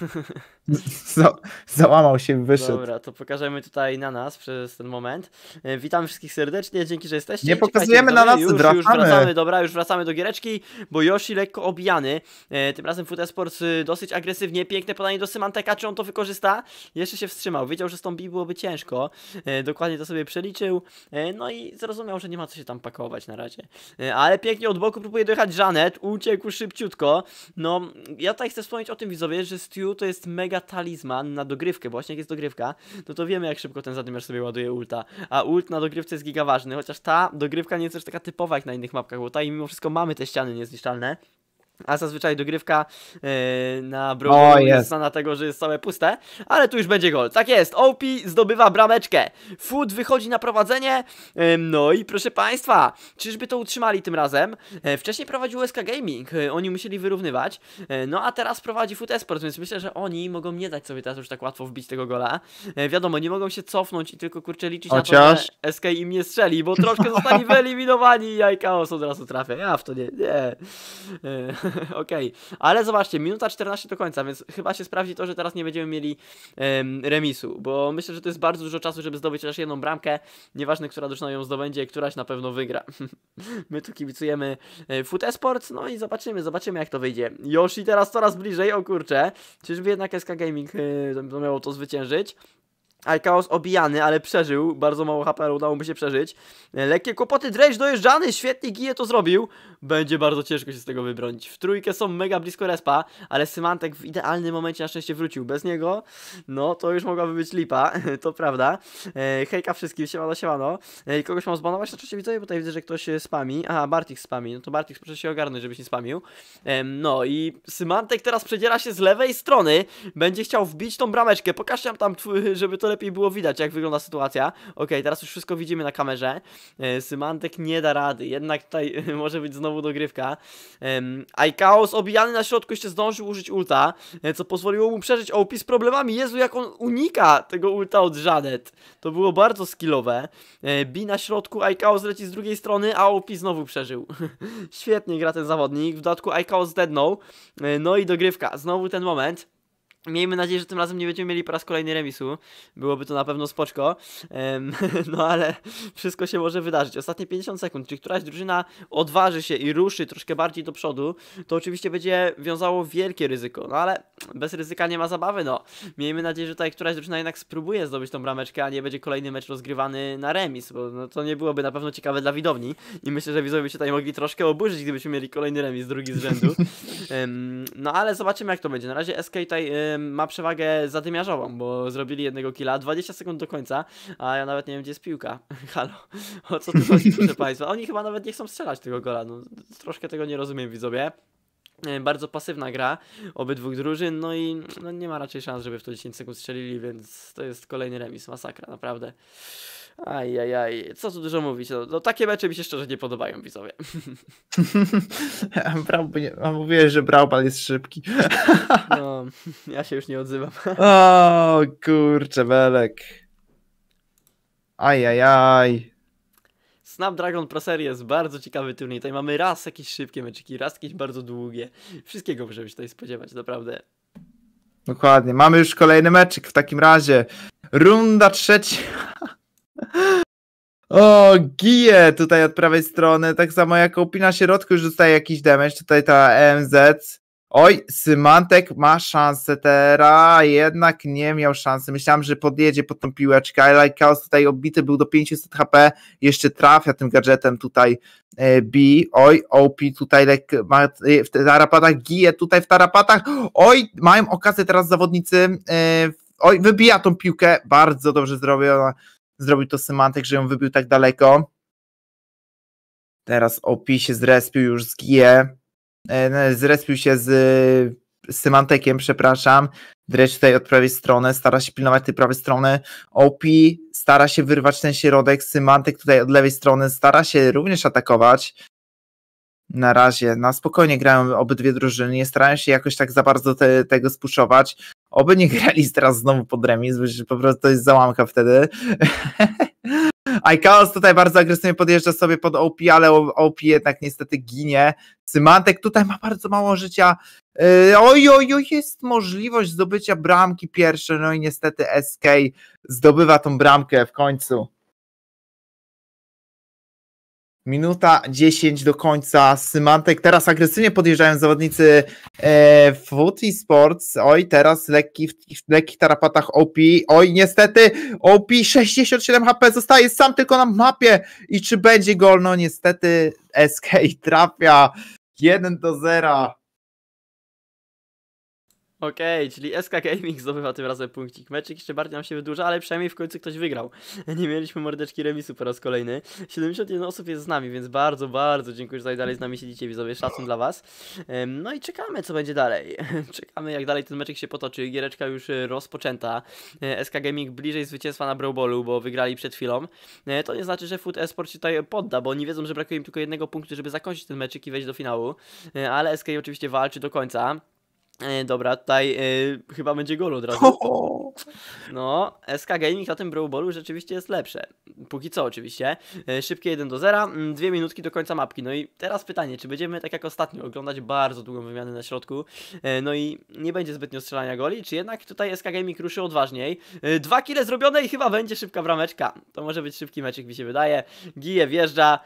Za, załamał się, wyszedł. Dobra, to pokażemy tutaj na nas przez ten moment. E, witam wszystkich serdecznie, dzięki, że jesteście. Nie pokazujemy na nas, już, wracamy. Już wracamy. Dobra, już wracamy do giereczki, bo Yoshi lekko obijany. E, tym razem Food Esports e, dosyć agresywnie, piękne podanie do Symanteka, czy on to wykorzysta? Jeszcze się wstrzymał, wiedział, że z tą B byłoby ciężko. Dokładnie to sobie przeliczył, no i zrozumiał, że nie ma co się tam pakować na razie. Ale pięknie od boku próbuje dojechać Janet, uciekł szybciutko. No, ja tutaj chcę wspomnieć o tym widzowie, że z Stew to jest mega talizman na dogrywkę, bo właśnie jak jest dogrywka, no to wiemy jak szybko ten zadymiarz sobie ładuje ulta, a ult na dogrywce jest gigaważny, chociaż ta dogrywka nie jest też taka typowa jak na innych mapkach, bo tutaj mimo wszystko mamy te ściany niezniszczalne, a zazwyczaj dogrywka yy, na Broadway jest znana tego, że jest całe puste, ale tu już będzie gol. Tak jest, OP zdobywa brameczkę. Food wychodzi na prowadzenie. Yy, no i proszę Państwa, czyżby to utrzymali tym razem? Yy, wcześniej prowadził SK Gaming, e, oni musieli wyrównywać. no a teraz prowadzi Food Esports, więc myślę, że oni mogą nie dać sobie teraz już tak łatwo wbić tego gola. wiadomo, nie mogą się cofnąć i tylko kurczę liczyć Chociaż... na to, że SK im nie strzeli, bo troszkę zostali wyeliminowani i jaj, chaos od razu trafia. Ja w to nie, nie. Okej, okay. ale zobaczcie, minuta 14 do końca, więc chyba się sprawdzi to, że teraz nie będziemy mieli um, remisu, bo myślę, że to jest bardzo dużo czasu, żeby zdobyć chociaż jedną bramkę. Nieważne, która drużyna ją zdobędzie, któraś na pewno wygra. My tu kibicujemy e, Foot Esports, no i zobaczymy, zobaczymy jak to wyjdzie. Yoshi teraz coraz bliżej, o kurczę. Czyżby jednak SK Gaming y, miało to zwyciężyć? Arkaos obijany, ale przeżył, bardzo mało HP, ale udało mu się przeżyć. E, lekkie kłopoty, Drage dojeżdżany, świetnie Gije to zrobił. Będzie bardzo ciężko się z tego wybronić. W trójkę są mega blisko respa, ale Symantek w idealnym momencie na szczęście wrócił. Bez niego, no to już mogłaby być lipa, to prawda. E, hejka wszystkim, siemano, siemano. E, kogoś mam zbanować na szczęście widzowie, bo tutaj widzę, że ktoś spami. Aha, Bartik spami, no to Bartik proszę się ogarnąć, żebyś nie spamił. No i Symantek teraz przedziera się z lewej strony. Będzie chciał wbić tą brameczkę, Pokażę nam tam, żeby to lepiej było widać, jak wygląda sytuacja. Ok, teraz już wszystko widzimy na kamerze. E, Symantek nie da rady, jednak tutaj może być znowu dogrywka. Chaos obijany na środku jeszcze zdążył użyć ulta, e, co pozwoliło mu przeżyć OP z problemami. Jezu, jak on unika tego ulta od Janet. To było bardzo skillowe. E, Bi na środku, Chaos leci z drugiej strony, a OP znowu przeżył. Świetnie gra ten zawodnik. W dodatku Chaos zdednął. No i dogrywka. Znowu ten moment. Miejmy nadzieję, że tym razem nie będziemy mieli po raz kolejny remisu. Byłoby to na pewno spoczko. Um, no ale wszystko się może wydarzyć. Ostatnie 50 sekund, czyli któraś drużyna odważy się i ruszy troszkę bardziej do przodu, to oczywiście będzie wiązało wielkie ryzyko. No ale bez ryzyka nie ma zabawy, no. Miejmy nadzieję, że tutaj któraś drużyna jednak spróbuje zdobyć tą brameczkę, a nie będzie kolejny mecz rozgrywany na remis, bo no, to nie byłoby na pewno ciekawe dla widowni. I myślę, że widzowie by się tutaj mogli troszkę oburzyć, gdybyśmy mieli kolejny remis drugi z rzędu. Um, no ale zobaczymy jak to będzie. Na razie SK tutaj... Y, ma przewagę zadymiarzową, bo zrobili jednego killa, 20 sekund do końca, a ja nawet nie wiem, gdzie jest piłka. Halo, o co tu chodzi, proszę Państwa? Oni chyba nawet nie chcą strzelać tego gola, no troszkę tego nie rozumiem, widzowie bardzo pasywna gra obydwóch drużyn, no i no nie ma raczej szans, żeby w to 10 sekund strzelili, więc to jest kolejny remis, masakra, naprawdę. Ajajaj, co tu dużo mówić. No, no takie mecze mi się szczerze nie podobają, widzowie. Brauby, a mówiłeś, że Brauban jest szybki. no, ja się już nie odzywam. o, kurczę, belek. Ajajaj. Snapdragon Pro Series, jest bardzo ciekawy turniej. Tutaj mamy raz jakieś szybkie meczyki, raz jakieś bardzo długie. Wszystkiego możemy się tutaj spodziewać, naprawdę. Dokładnie. Mamy już kolejny meczyk w takim razie. Runda trzecia. O, gije tutaj od prawej strony, tak samo jak opina środku już dostaje jakiś damage, tutaj ta EMZ. Oj, Symantek ma szansę teraz, jednak nie miał szansy. Myślałem, że podjedzie pod tą piłeczkę. Like Chaos tutaj obity był do 500 HP, jeszcze trafia tym gadżetem tutaj e, B. Oj, OP tutaj lek ma, e, w tarapatach, gije tutaj w tarapatach. Oj, mają okazję teraz zawodnicy. E, oj, wybija tą piłkę, bardzo dobrze zrobiona zrobił to Symantek, że ją wybił tak daleko. Teraz OP się zrespił już z GIE. E, no, zrespił się z Symantekiem, przepraszam. Dredge tutaj od prawej strony, stara się pilnować tej prawej strony. OP stara się wyrwać ten środek. Symantek tutaj od lewej strony stara się również atakować na razie na spokojnie grają obydwie drużyny, nie starają się jakoś tak za bardzo te, tego spuszczować. Oby nie grali teraz znowu pod remis, bo po prostu to jest załamka wtedy. Ikaos tutaj bardzo agresywnie podjeżdża sobie pod OP, ale OP jednak niestety ginie. Symantek tutaj ma bardzo mało życia. Yy, oj, oj, oj, jest możliwość zdobycia bramki pierwszej, no i niestety SK zdobywa tą bramkę w końcu. Minuta 10 do końca Symantek. Teraz agresywnie podjeżdżają zawodnicy e, Footy Sports. Oj, teraz lekki, w, w lekkich tarapatach OP. Oj, niestety OP 67 HP zostaje sam tylko na mapie. I czy będzie gol? No niestety SK trafia 1 do 0. Okej, okay, czyli SK Gaming zdobywa tym razem punkcik. Meczek jeszcze bardziej nam się wydłuża, ale przynajmniej w końcu ktoś wygrał. Nie mieliśmy mordeczki remisu po raz kolejny. 71 osób jest z nami, więc bardzo, bardzo dziękuję, że dalej z nami siedzicie, widzowie. Szacun dla was. No i czekamy, co będzie dalej. Czekamy, jak dalej ten meczek się potoczy. Giereczka już e, rozpoczęta. E, SK Gaming bliżej zwycięstwa na Brawlbolu, bo wygrali przed chwilą. E, to nie znaczy, że Food Esport się tutaj podda, bo oni wiedzą, że brakuje im tylko jednego punktu, żeby zakończyć ten meczek i wejść do finału. Ale SK oczywiście walczy do końca. E, dobra, tutaj e, chyba będzie gol od razu. No, SK Gaming na tym Brawlballu rzeczywiście jest lepsze. Póki co oczywiście. E, szybkie 1 do 0, mm, dwie minutki do końca mapki. No i teraz pytanie, czy będziemy tak jak ostatnio oglądać bardzo długą wymianę na środku, no i nie będzie zbytnio strzelania goli, czy jednak tutaj SK Gaming ruszy odważniej. dwa kile zrobione i chyba będzie szybka brameczka. To może być szybki meczek mi się wydaje. Gije wjeżdża.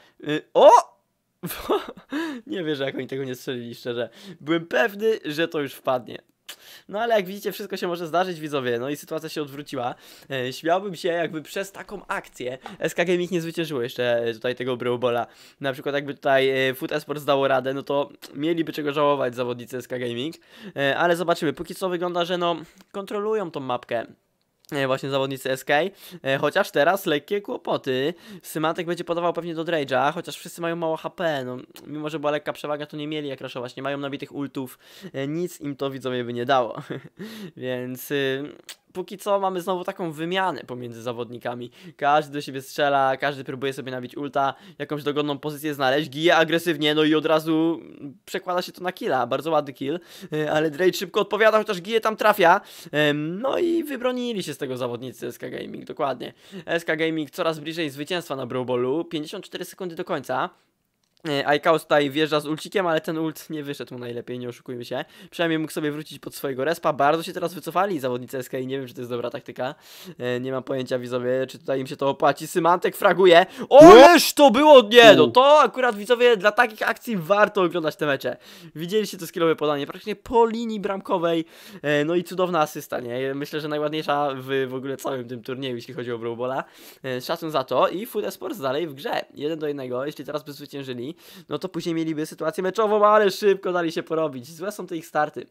o! Bo nie wierzę, jak oni tego nie strzelili, szczerze. Byłem pewny, że to już wpadnie. No ale jak widzicie, wszystko się może zdarzyć, widzowie, no i sytuacja się odwróciła. E, śmiałbym się, jakby przez taką akcję SK Gaming nie zwyciężyło jeszcze e, tutaj tego Brewbola. Na przykład jakby tutaj e, Food Esports dało radę, no to mieliby czego żałować zawodnicy SK Gaming. E, ale zobaczymy, póki co wygląda, że no kontrolują tą mapkę. E, właśnie zawodnicy SK, e, chociaż teraz lekkie kłopoty. Symantek będzie podawał pewnie do Drage'a, chociaż wszyscy mają mało HP, no mimo, że była lekka przewaga, to nie mieli jak raszować, nie mają nabitych ultów, e, nic im to widzowie by nie dało. Więc y, póki co mamy znowu taką wymianę pomiędzy zawodnikami. Każdy do siebie strzela, każdy próbuje sobie nabić ulta, jakąś dogodną pozycję znaleźć, gije agresywnie, no i od razu przekłada się to na killa. Bardzo ładny kill, e, ale Drake szybko odpowiada, chociaż gije tam trafia. No i wybronili się z tego zawodnicy SK Gaming, dokładnie. SK Gaming coraz bliżej zwycięstwa na Brawlbolu, 54 sekundy do końca. E, Aikaos tutaj wjeżdża z ulcikiem, ale ten ult nie wyszedł mu najlepiej, nie oszukujmy się. Przynajmniej mógł sobie wrócić pod swojego respa. Bardzo się teraz wycofali zawodnicy SK i nie wiem, czy to jest dobra taktyka. E, nie mam pojęcia, widzowie, czy tutaj im się to opłaci. Symantek fraguje. Oleż to było! Nie, no to akurat, widzowie, dla takich akcji warto oglądać te mecze. Widzieliście to skillowe podanie, praktycznie po linii bramkowej. E, no i cudowna asysta, nie? Myślę, że najładniejsza w, w ogóle całym tym turnieju, jeśli chodzi o Brawlbola. Szacun za to i Food z dalej w grze. Jeden do jednego, jeśli teraz by zwyciężyli, no to później mieliby sytuację meczową, ale szybko dali się porobić. Złe są te ich starty.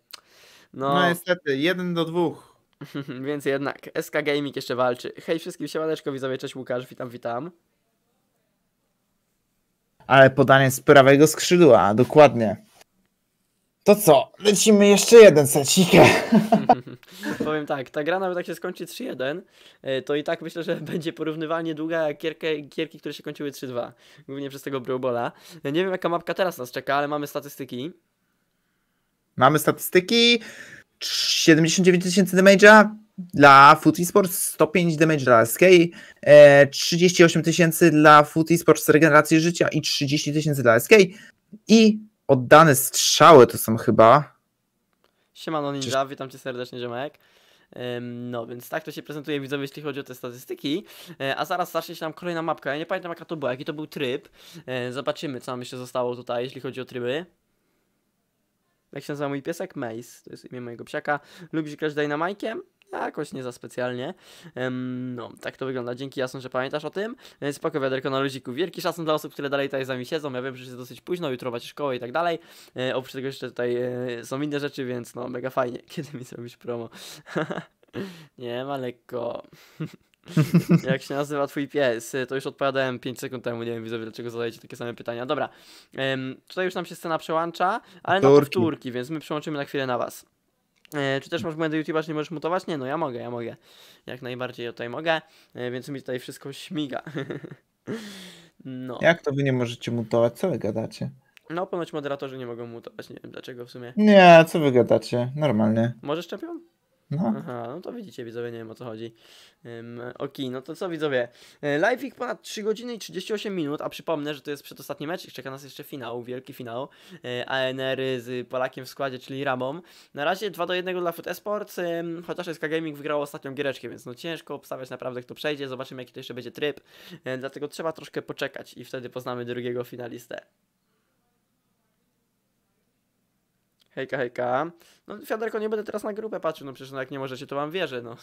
No, no niestety, 1 do 2. Więc jednak, SK Gaming jeszcze walczy. Hej wszystkim, siemaneczko widzowie, cześć Łukasz, witam, witam. Ale podanie z prawego skrzydła, dokładnie. To co, lecimy jeszcze jeden secik. Powiem tak, ta gra nawet jak się skończy 3-1, e, to i tak myślę, że będzie porównywalnie długa jak gierkę, gierki, które się kończyły 3-2. Głównie przez tego Brawlbola. Nie wiem jaka mapka teraz nas czeka, ale mamy statystyki. Mamy statystyki. 79 tysięcy damage'a dla Foot Esports, 105 damage dla SK, 38 e, tysięcy dla Foot Esports regeneracji życia i 30 tysięcy dla SK i oddane strzały to są chyba. Siemano Ninja, Czy... witam cię serdecznie, Ziomek. No, więc tak to się prezentuje widzowie, jeśli chodzi o te statystyki. E, a zaraz zacznie się nam kolejna mapka. Ja nie pamiętam jaka to była, jaki to był tryb. E, zobaczymy, co nam jeszcze zostało tutaj, jeśli chodzi o tryby. Jak się nazywa mój piesek? Mace, to jest imię mojego psiaka. Lubisz grać Dynamikiem? Jakoś nie za specjalnie. No, tak to wygląda. Dzięki jasno, że pamiętasz o tym. E, spoko wiaderko na luziku. Wielki szacun dla osób, które dalej tutaj z nami siedzą. Ja wiem, że jest dosyć późno, jutro macie szkołę i tak dalej. E, oprócz tego jeszcze tutaj e, są inne rzeczy, więc no, mega fajnie. Kiedy mi zrobisz promo? nie ma lekko. Jak się nazywa twój pies? To już odpowiadałem 5 sekund temu, nie wiem widzowie, dlaczego zadajecie takie same pytania. Dobra, um, tutaj już nam się scena przełącza, ale na powtórki, więc my przełączymy na chwilę na was. E, czy też masz błędy YouTube'a, czy nie możesz mutować? Nie, no ja mogę, ja mogę. Jak najbardziej ja tutaj mogę, e, więc mi tutaj wszystko śmiga. No. Jak to wy nie możecie mutować? Co wy gadacie? No, ponoć moderatorzy nie mogą mutować, nie wiem dlaczego w sumie. Nie, co wy gadacie? Normalnie. Możesz, czempion? No. Aha, no to widzicie, widzowie, nie wiem o co chodzi. Um, ok, no to co widzowie? E, live ich ponad 3 godziny i 38 minut, a przypomnę, że to jest przedostatni mecz i czeka nas jeszcze finał, wielki finał. E, ANR z Polakiem w składzie, czyli Ramą. Na razie 2 do 1 dla Foot Esports, chociaż SK Gaming wygrało ostatnią giereczkę, więc no ciężko obstawiać naprawdę kto przejdzie, zobaczymy jaki to jeszcze będzie tryb. E, dlatego trzeba troszkę poczekać i wtedy poznamy drugiego finalistę. Hejka, hejka. No Fiaderko, nie będę teraz na grupę patrzył, no przecież no, jak nie możecie, to wam wierzę, no.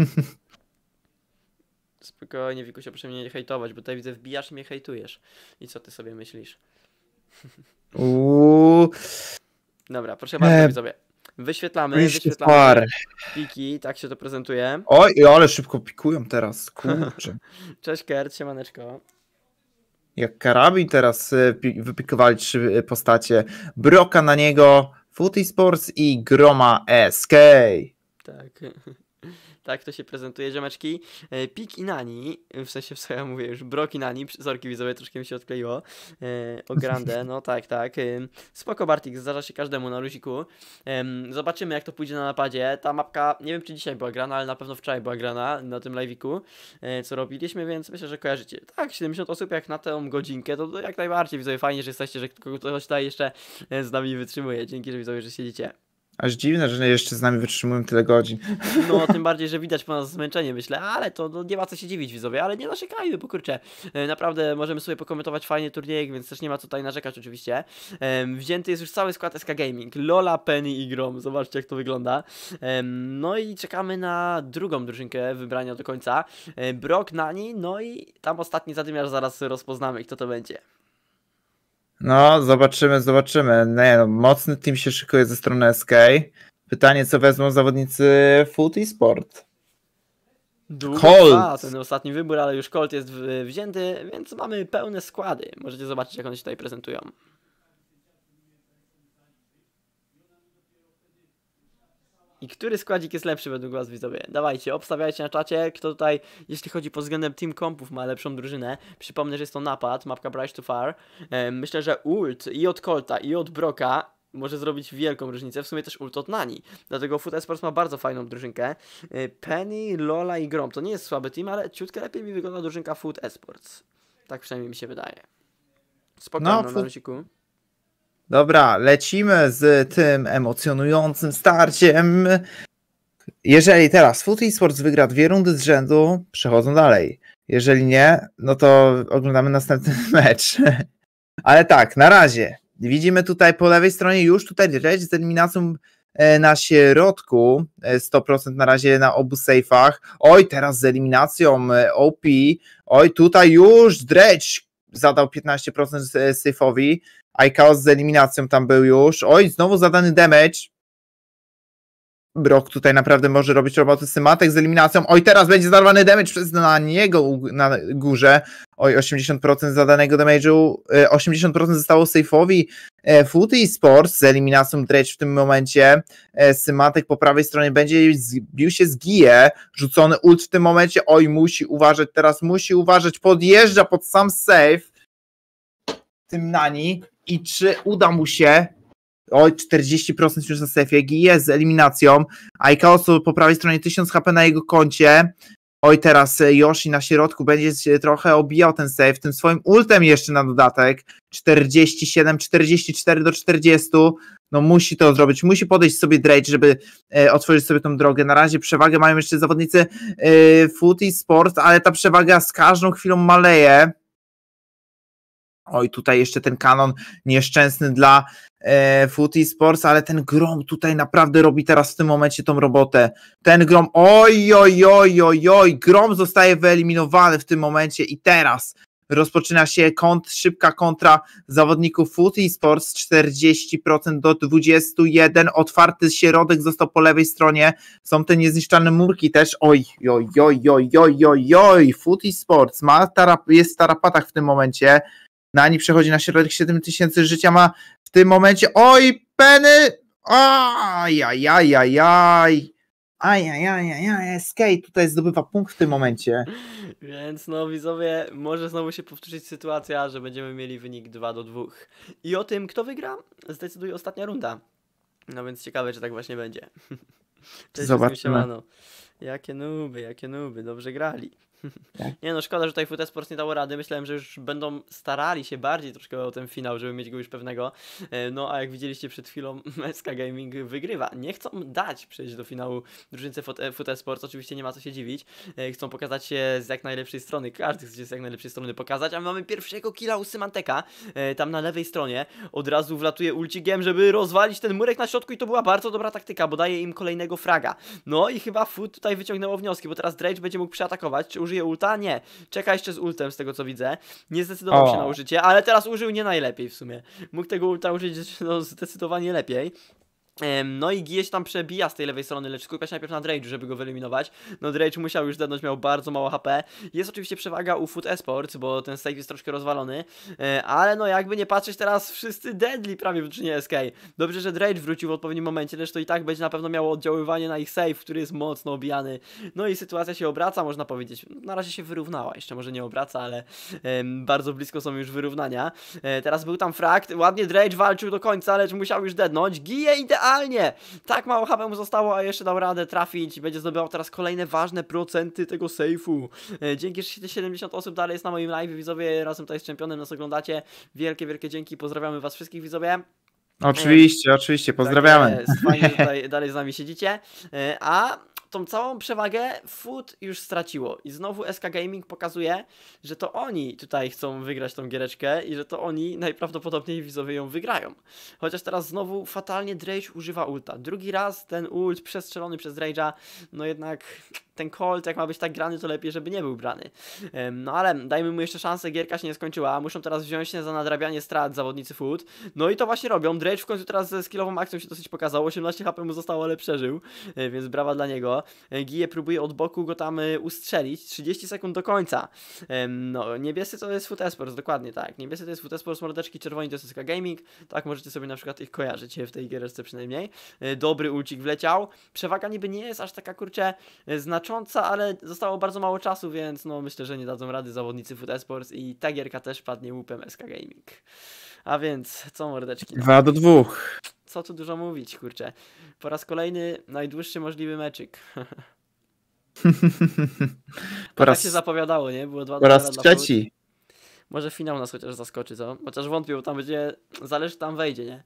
Spokojnie, Wiku, się proszę mnie nie hejtować, bo tutaj widzę, wbijasz i mnie hejtujesz. I co ty sobie myślisz? Uuu. Dobra, proszę bardzo, Wyświetlamy, wyświetlamy piki, tak się to prezentuje. Oj, ale szybko pikują teraz, kurczę. Cześć Kert, siemaneczko jak karabin, teraz e, wypikowali trzy e, postacie, Broka na niego, Footy Sports i Groma SK. Tak tak to się prezentuje, ziomeczki. E, pik i Nani, w sensie, co ja mówię już, Brok i Nani, sorki widzowie, troszkę mi się odkleiło, e, o Grande, no tak, tak. E, spoko Bartik, zdarza się każdemu na luziku. Zobaczymy, jak to pójdzie na napadzie. Ta mapka, nie wiem, czy dzisiaj była grana, ale na pewno wczoraj była grana na tym live'iku, co robiliśmy, więc myślę, że kojarzycie. Tak, 70 osób, jak na tę godzinkę, to jak najbardziej, widzowie, fajnie, że jesteście, że ktoś tutaj jeszcze z nami wytrzymuje. Dzięki, że widzowie, że siedzicie. Aż dziwne, że jeszcze z nami wytrzymują tyle godzin. No, tym bardziej, że widać po nas zmęczenie, myślę, ale to no, nie ma co się dziwić widzowie, ale nie narzekajmy, bo kurczę, e, naprawdę możemy sobie pokomentować fajny turniej, więc też nie ma co tutaj narzekać oczywiście. Wzięty jest już cały skład SK Gaming, Lola, Penny i Grom, zobaczcie jak to wygląda. No i czekamy na drugą drużynkę wybrania do końca, e, Brock, Nani, no i tam ostatni zadymiarz zaraz rozpoznamy, kto to będzie. No, zobaczymy, zobaczymy. Nie, no, mocny team się szykuje ze strony SK. Pytanie, co wezmą zawodnicy Foot i Sport? Długo Colt. ten ostatni wybór, ale już Colt jest wzięty, więc mamy pełne składy. Możecie zobaczyć, jak one się tutaj prezentują. I który składzik jest lepszy według Was, widzowie? Dawajcie, obstawiajcie na czacie, kto tutaj, jeśli chodzi pod względem team kompów, ma lepszą drużynę. Przypomnę, że jest to napad, mapka Bryce to Far. Myślę, że ult i od Colta, i od Broka może zrobić wielką różnicę, w sumie też ult od Nani. Dlatego Foot Esports ma bardzo fajną drużynkę. E, Penny, Lola i Grom. To nie jest słaby team, ale ciutkę lepiej mi wygląda drużynka Foot Esports. Tak przynajmniej mi się wydaje. Spokojno, no, na Dobra, lecimy z tym emocjonującym starciem. Jeżeli teraz Footy Sports wygra dwie rundy z rzędu, przechodzą dalej. Jeżeli nie, no to oglądamy następny mecz. Ale tak, na razie. Widzimy tutaj po lewej stronie już tutaj Rage z eliminacją e, na środku. 100% e, na razie na obu safe'ach. Oj, teraz z eliminacją e, OP. Oj, tutaj już Dredge zadał 15% e, Syfowi, a Chaos z eliminacją tam był już. Oj, znowu zadany damage, Brok tutaj naprawdę może robić roboty Symatek z eliminacją. Oj, teraz będzie zarwany damage przez na niego na górze. Oj, 80% zadanego damage'u, 80% e, zostało safe'owi e, Footy Sports z eliminacją Dredge w tym momencie. E, Symatek po prawej stronie będzie bił się z Gie, rzucony ult w tym momencie. Oj, musi uważać, teraz musi uważać. Podjeżdża pod sam safe tym Nani i czy uda mu się oj 40% już na sefie, jest z eliminacją, a Ikaosu po prawej stronie 1000 HP na jego koncie, oj teraz e, Yoshi na środku będzie się trochę obijał ten save, tym swoim ultem jeszcze na dodatek, 47, 44 do 40, no musi to zrobić, musi podejść sobie Drake, żeby e, otworzyć sobie tą drogę. Na razie przewagę mają jeszcze zawodnicy e, Foot i Sport, ale ta przewaga z każdą chwilą maleje. Oj, tutaj jeszcze ten kanon nieszczęsny dla e, Footy Sports, ale ten Grom tutaj naprawdę robi teraz w tym momencie tą robotę. Ten Grom, oj, oj, oj, oj, oj, Grom zostaje wyeliminowany w tym momencie i teraz rozpoczyna się kont, szybka kontra zawodników Footy Sports 40% do 21 otwarty środek został po lewej stronie są te niezniszczalne murki też oj, oj, oj, oj, oj, oj, oj Footy Sports ma tarap, jest w tarapatach w tym momencie Nani no, przechodzi na środek 7000 życia, ma w tym momencie. Oj, Penny! Ajajajajaj! Ajajajajaj, Skate tutaj zdobywa punkt w tym momencie. Więc no widzowie, może znowu się powtórzyć sytuacja, że będziemy mieli wynik 2 do 2. I o tym, kto wygra, zdecyduje ostatnia runda. No więc ciekawe, czy tak właśnie będzie. Cześć, Jakie nuby, jakie nuby, dobrze grali. Tak? Nie no, szkoda, że tutaj Foot Sports nie dało rady. Myślałem, że już będą starali się bardziej troszkę o ten finał, żeby mieć go już pewnego. E, no a jak widzieliście przed chwilą, Meska Gaming wygrywa. Nie chcą dać przejść do finału drużynce Foot Sports, oczywiście nie ma co się dziwić. E, chcą pokazać się z jak najlepszej strony, każdy chce się z jak najlepszej strony pokazać, a my mamy pierwszego killa u Symanteka, e, tam na lewej stronie. Od razu wlatuje ulcigiem, żeby rozwalić ten murek na środku i to była bardzo dobra taktyka, bo daje im kolejnego fraga. No i chyba Foot tutaj wyciągnęło wnioski, bo teraz Drake będzie mógł przeatakować, czy użyje użyje ulta? Nie. Czeka jeszcze z ultem, z tego co widzę. Nie zdecydował o. się na użycie, ale teraz użył nie najlepiej w sumie. Mógł tego ulta użyć no, zdecydowanie lepiej. No i Gieś tam przebija z tej lewej strony, lecz skupia się najpierw na Drage'u, żeby go wyeliminować. No Drage musiał już dadnąć, miał bardzo mało HP. Jest oczywiście przewaga u Food Esports, bo ten save jest troszkę rozwalony, e, ale no jakby nie patrzeć teraz, wszyscy deadly prawie w czynie SK. Dobrze, że Drage wrócił w odpowiednim momencie, lecz to i tak będzie na pewno miało oddziaływanie na ich save, który jest mocno obijany. No i sytuacja się obraca, można powiedzieć. Na razie się wyrównała, jeszcze może nie obraca, ale bardzo blisko są już wyrównania. E, teraz był tam frakt, ładnie Drage walczył do końca, lecz musiał już deadnąć. Gije idealnie idealnie! Tak mało HP mu zostało, a jeszcze dał radę trafić. Będzie zdobywał teraz kolejne ważne procenty tego sejfu. E, dzięki, że 70 osób dalej jest na moim live, widzowie. Razem tutaj z czempionem nas oglądacie. Wielkie, wielkie dzięki. Pozdrawiamy Was wszystkich, widzowie. Oczywiście, oczywiście, tak pozdrawiamy. Tak, jest, fajnie, że tutaj dalej z nami siedzicie. E, a tą całą przewagę Food już straciło. I znowu SK Gaming pokazuje, że to oni tutaj chcą wygrać tą giereczkę i że to oni najprawdopodobniej widzowie ją wygrają. Chociaż teraz znowu fatalnie Drage używa ulta. Drugi raz ten ult przestrzelony przez Drage'a, no jednak ten Colt, jak ma być tak grany, to lepiej, żeby nie był brany. No ale dajmy mu jeszcze szansę, gierka się nie skończyła, muszą teraz wziąć się za nadrabianie strat zawodnicy Food. No i to właśnie robią. Drake w końcu teraz ze skillową akcją się dosyć pokazał, 18 HP mu zostało, ale przeżył, e, więc brawa dla niego. E, Gije próbuje od boku go tam e, ustrzelić, 30 sekund do końca. No, niebiescy to jest Food Esports, dokładnie tak. Niebiescy to jest Food Esports, mordeczki czerwoni to jest SK Gaming, tak możecie sobie na przykład ich kojarzyć w tej giereczce przynajmniej. Dobry ulcik wleciał. Przewaga niby nie jest aż taka, kurczę, znacząca znacząca, ale zostało bardzo mało czasu, więc no myślę, że nie dadzą rady zawodnicy Food Esports i ta gierka też padnie łupem SK Gaming. A więc, co mordeczki? 2 do 2. Co tu dużo mówić, kurczę. Po raz kolejny najdłuższy możliwy meczyk. po tak raz... Tak się zapowiadało, nie? Było dwa po raz trzeci. Może finał nas chociaż zaskoczy, co? Chociaż wątpię, bo tam będzie, zależy tam wejdzie, nie?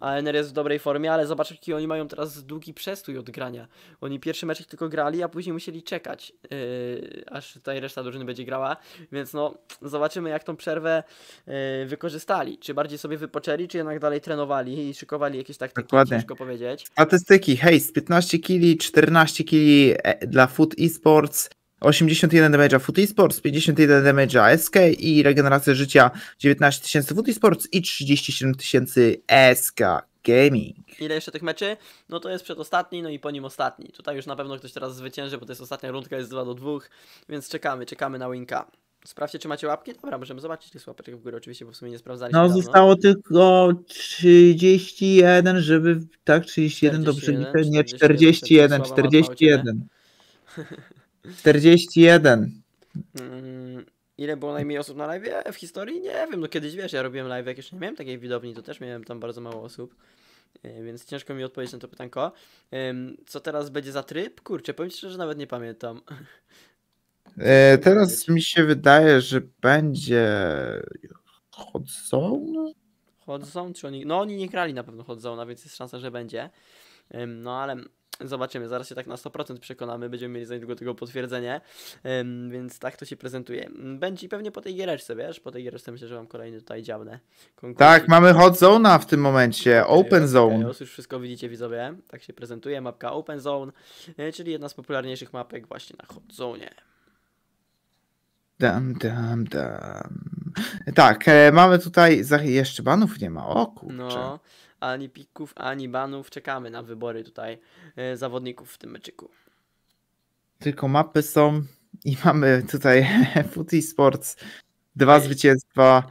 A NR jest w dobrej formie, ale zobacz, jaki oni mają teraz długi przestój od grania. Oni pierwszy meczek tylko grali, a później musieli czekać, yy, aż tutaj reszta drużyny będzie grała. Więc no, zobaczymy, jak tą przerwę yy, wykorzystali. Czy bardziej sobie wypoczęli, czy jednak dalej trenowali i szykowali jakieś taktyki, Dokładnie. ciężko powiedzieć. Statystyki, hej, z 15 kili, 14 kili e, dla Food Esports, 81 damage'a Foot Esports, 51 damage'a SK i regeneracja życia 19 tysięcy Foot Esports i 37 tysięcy SK Gaming. Ile jeszcze tych meczy? No to jest przedostatni, no i po nim ostatni. Tutaj już na pewno ktoś teraz zwycięży, bo to jest ostatnia rundka, jest 2 do 2, więc czekamy, czekamy na winka. Sprawdźcie, czy macie łapki? Dobra, możemy zobaczyć tych łapeczek w górę, oczywiście, bo w sumie nie sprawdzaliśmy. No, dawno. zostało tylko 31, żeby. Tak, 31, 41, dobrze, nie 41, 41. 41. 41. Mm, ile było najmniej osób na live w historii? Nie wiem, no kiedyś wiesz, ja robiłem live, jak jeszcze nie miałem takiej widowni, to też miałem tam bardzo mało osób. Y, więc ciężko mi odpowiedzieć na to pytanko. Co teraz będzie za tryb? Kurczę, powiem szczerze, że nawet nie pamiętam. E, teraz mi się wydaje, że będzie Hot zone, Czy oni... No oni nie grali na pewno zone, więc jest szansa, że będzie. No ale Zobaczymy, zaraz się tak na 100% przekonamy, będziemy mieli za niedługo tego potwierdzenie, więc tak to się prezentuje. Będzie pewnie po tej giereczce, wiesz, po tej giereczce myślę, że mam kolejny tutaj dziabnę. Konkursy. Tak, mamy hot zona w tym momencie, open zone. Okay, już wszystko widzicie widzowie, tak się prezentuje mapka open zone, e, czyli jedna z popularniejszych mapek właśnie na hot zone. Dam, dam, dam. Tak, e, mamy tutaj, jeszcze banów nie ma, o kurczę. No ani pików, ani banów. Czekamy na wybory tutaj e, zawodników w tym meczyku. Tylko mapy są i mamy tutaj Footy Sports. Dwa e, zwycięstwa,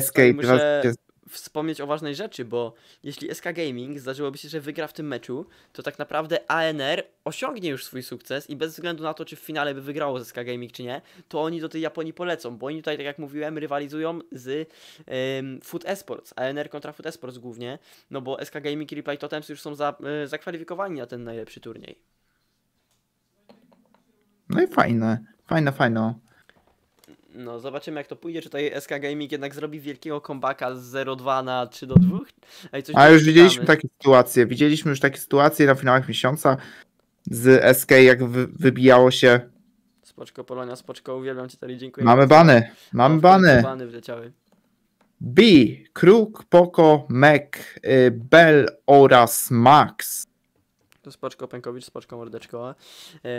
SK, muszę, wspomnieć o ważnej rzeczy, bo jeśli SK Gaming zdarzyłoby się, że wygra w tym meczu, to tak naprawdę ANR osiągnie już swój sukces i bez względu na to, czy w finale by wygrało z SK Gaming, czy nie, to oni do tej Japonii polecą, bo oni tutaj, tak jak mówiłem, rywalizują z ym, Food Esports, ANR kontra Food Esports głównie, no bo SK Gaming i Replay Totems już są za, y, zakwalifikowani na ten najlepszy turniej. No i fajne, fajne, fajne. No, zobaczymy jak to pójdzie, czy tutaj SK Gaming jednak zrobi wielkiego kombaka z 0-2 na 3 do 2. A, już widzieliśmy takie sytuacje. Widzieliśmy już takie sytuacje na finałach miesiąca z SK, jak wy wybijało się. Spoczko Polonia, spoczko, uwielbiam Cię, Tali, dziękuję. Mamy bany, mamy bany. Bany wleciały. B, Kruk, Poko, Mek, y, Bell oraz Max to spoczko Pękowicz, spoczko Mordeczko.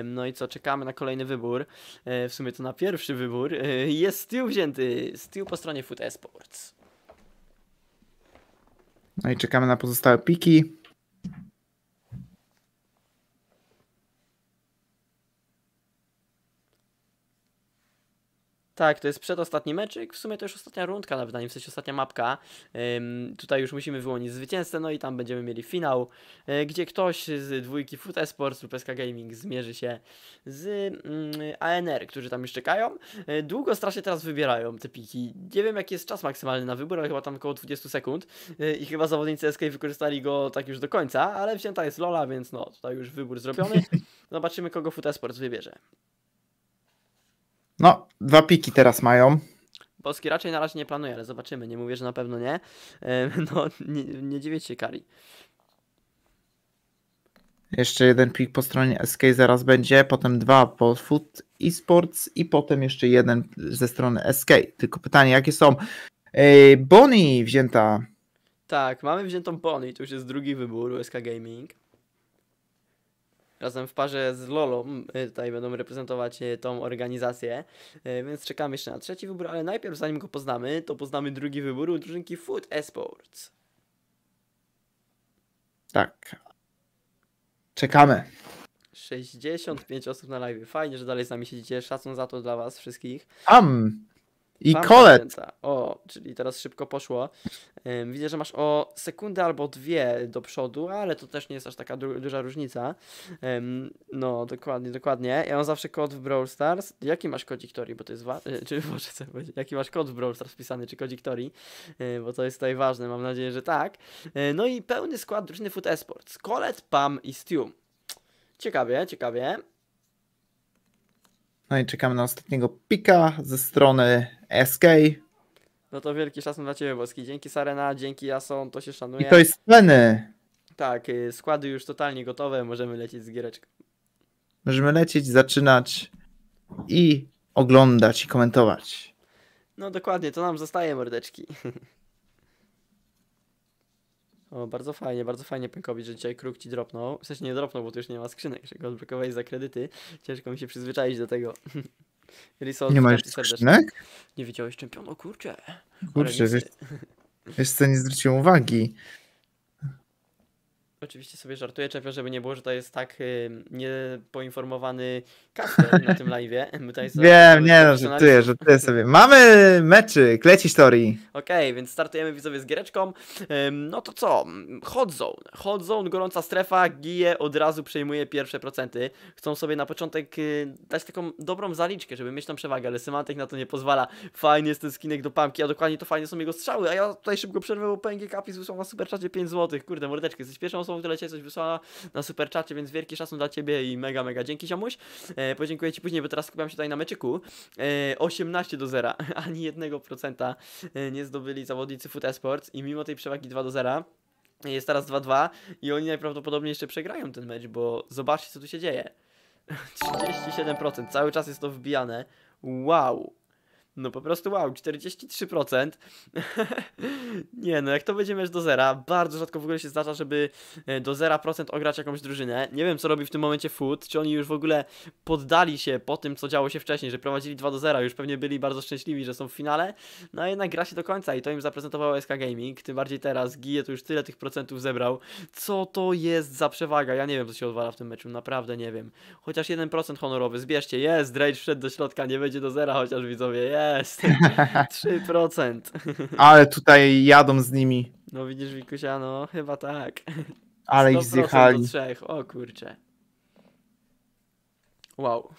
No i co, czekamy na kolejny wybór. E, w sumie to na pierwszy wybór. E, jest Steel wzięty. Steel po stronie Foot Esports. No i czekamy na pozostałe piki. Tak, to jest przedostatni meczyk, w sumie to już ostatnia rundka nawet na nim, w sensie ostatnia mapka. Ym, tutaj już musimy wyłonić zwycięzcę, no i tam będziemy mieli finał, y, gdzie ktoś z dwójki Foot Esports lub SK Gaming zmierzy się z y, mm, ANR, którzy tam już czekają. Y, długo strasznie teraz wybierają te piki. Nie wiem jaki jest czas maksymalny na wybór, ale chyba tam około 20 sekund y, i chyba zawodnicy SK wykorzystali go tak już do końca, ale wzięta jest Lola, więc no, tutaj już wybór zrobiony. Zobaczymy kogo Foot Esports wybierze. No, dwa piki teraz mają. Polski raczej na razie nie planuje, ale zobaczymy. Nie mówię, że na pewno nie. No, nie, nie dziwię się Kari. Jeszcze jeden pik po stronie SK zaraz będzie, potem dwa po Food Esports i potem jeszcze jeden ze strony SK. Tylko pytanie, jakie są? E, Boni wzięta. Tak, mamy wziętą Boni, to już jest drugi wybór SK Gaming razem w parze z Lolą y, tutaj będą reprezentować y, tą organizację, y, więc czekamy jeszcze na trzeci wybór, ale najpierw zanim go poznamy, to poznamy drugi wybór drużynki Food Esports. Tak. Czekamy. 65 osób na live. Fajnie, że dalej z nami siedzicie. Szacun za to dla was wszystkich. Am! I Colette. O, czyli teraz szybko poszło. Widzę, że masz o sekundę albo dwie do przodu, ale to też nie jest aż taka du duża różnica. No, dokładnie, dokładnie. Ja mam zawsze kod w Brawl Stars. Jaki masz kodzik Tori? Bo to jest ważne. Czy może powiedzieć? Jaki masz kod w Brawl Stars wpisany, czy kodzik Tori? E, bo to jest tutaj ważne, mam nadzieję, że tak. E, no i pełny skład drużyny Foot Esports. Pam i Stu. Ciekawie, ciekawie. No i czekamy na ostatniego pika ze strony SK. No to wielki szacunek dla Ciebie, Boski. Dzięki Sarena, dzięki Jason, to się szanuje. I to jest pleny. Tak, y, składy już totalnie gotowe, możemy lecieć z giereczką. Możemy lecieć, zaczynać i oglądać i komentować. No dokładnie, to nam zostaje mordeczki. O, bardzo fajnie, bardzo fajnie Pękowicz, że dzisiaj kruk ci dropnął. W sensie nie dropnął, bo tu już nie ma skrzynek, że go odblokowałeś za kredyty. Ciężko mi się przyzwyczaić do tego. nie ma już skrzynek? Nie widziałeś czempionu, kurczę. Kurczę, wiesz, wiesz co, nie zwróciłem uwagi. Oczywiście sobie żartuję, czepio, żeby nie było, że to jest tak y, niepoinformowany kaster na tym live. Wiem, nie no, żartuję, żartuję sobie. Mamy meczy, leci historii. Okej, okay, więc startujemy widzowie z giereczką. Ym, no to co? Hot zone. Hot zone, gorąca strefa, gije od razu przejmuje pierwsze procenty. Chcą sobie na początek y, dać taką dobrą zaliczkę, żeby mieć tam przewagę, ale semantyk na to nie pozwala. Fajny jest ten skinek do pamki, a dokładnie to fajnie są jego strzały, a ja tutaj szybko przerwę, bo PNG Kapis wysłał na superczacie 5 zł. Kurde, mordeczki, jesteś pierwszą osobą, w która cię coś wysłała na czacie, więc wielki szacun dla Ciebie i mega, mega dzięki ziomuś. E, podziękuję Ci później, bo teraz skupiam się tutaj na meczyku. E, 18 do 0, ani 1% e, nie zdobyli zawodnicy Foot Esports i mimo tej przewagi 2 do 0 e, jest teraz 2-2 i oni najprawdopodobniej jeszcze przegrają ten mecz, bo zobaczcie co tu się dzieje. 37%, cały czas jest to wbijane. Wow! No po prostu wow, 43%. nie no, jak to będzie mecz do zera, bardzo rzadko w ogóle się zdarza, żeby e, do 0% ograć jakąś drużynę. Nie wiem, co robi w tym momencie Food, czy oni już w ogóle poddali się po tym, co działo się wcześniej, że prowadzili 2 do 0, już pewnie byli bardzo szczęśliwi, że są w finale, no a jednak gra się do końca i to im zaprezentowało SK Gaming, tym bardziej teraz Gije tu już tyle tych procentów zebrał. Co to jest za przewaga? Ja nie wiem, co się odwala w tym meczu, naprawdę nie wiem. Chociaż 1% honorowy, zbierzcie, jest, Rage wszedł do środka, nie będzie do zera, chociaż widzowie, jest. Jest! 3%. Ale tutaj jadą z nimi. No widzisz, Wikusia, no chyba tak. Ale ich zjechali. Do trzech. O kurczę. Wow.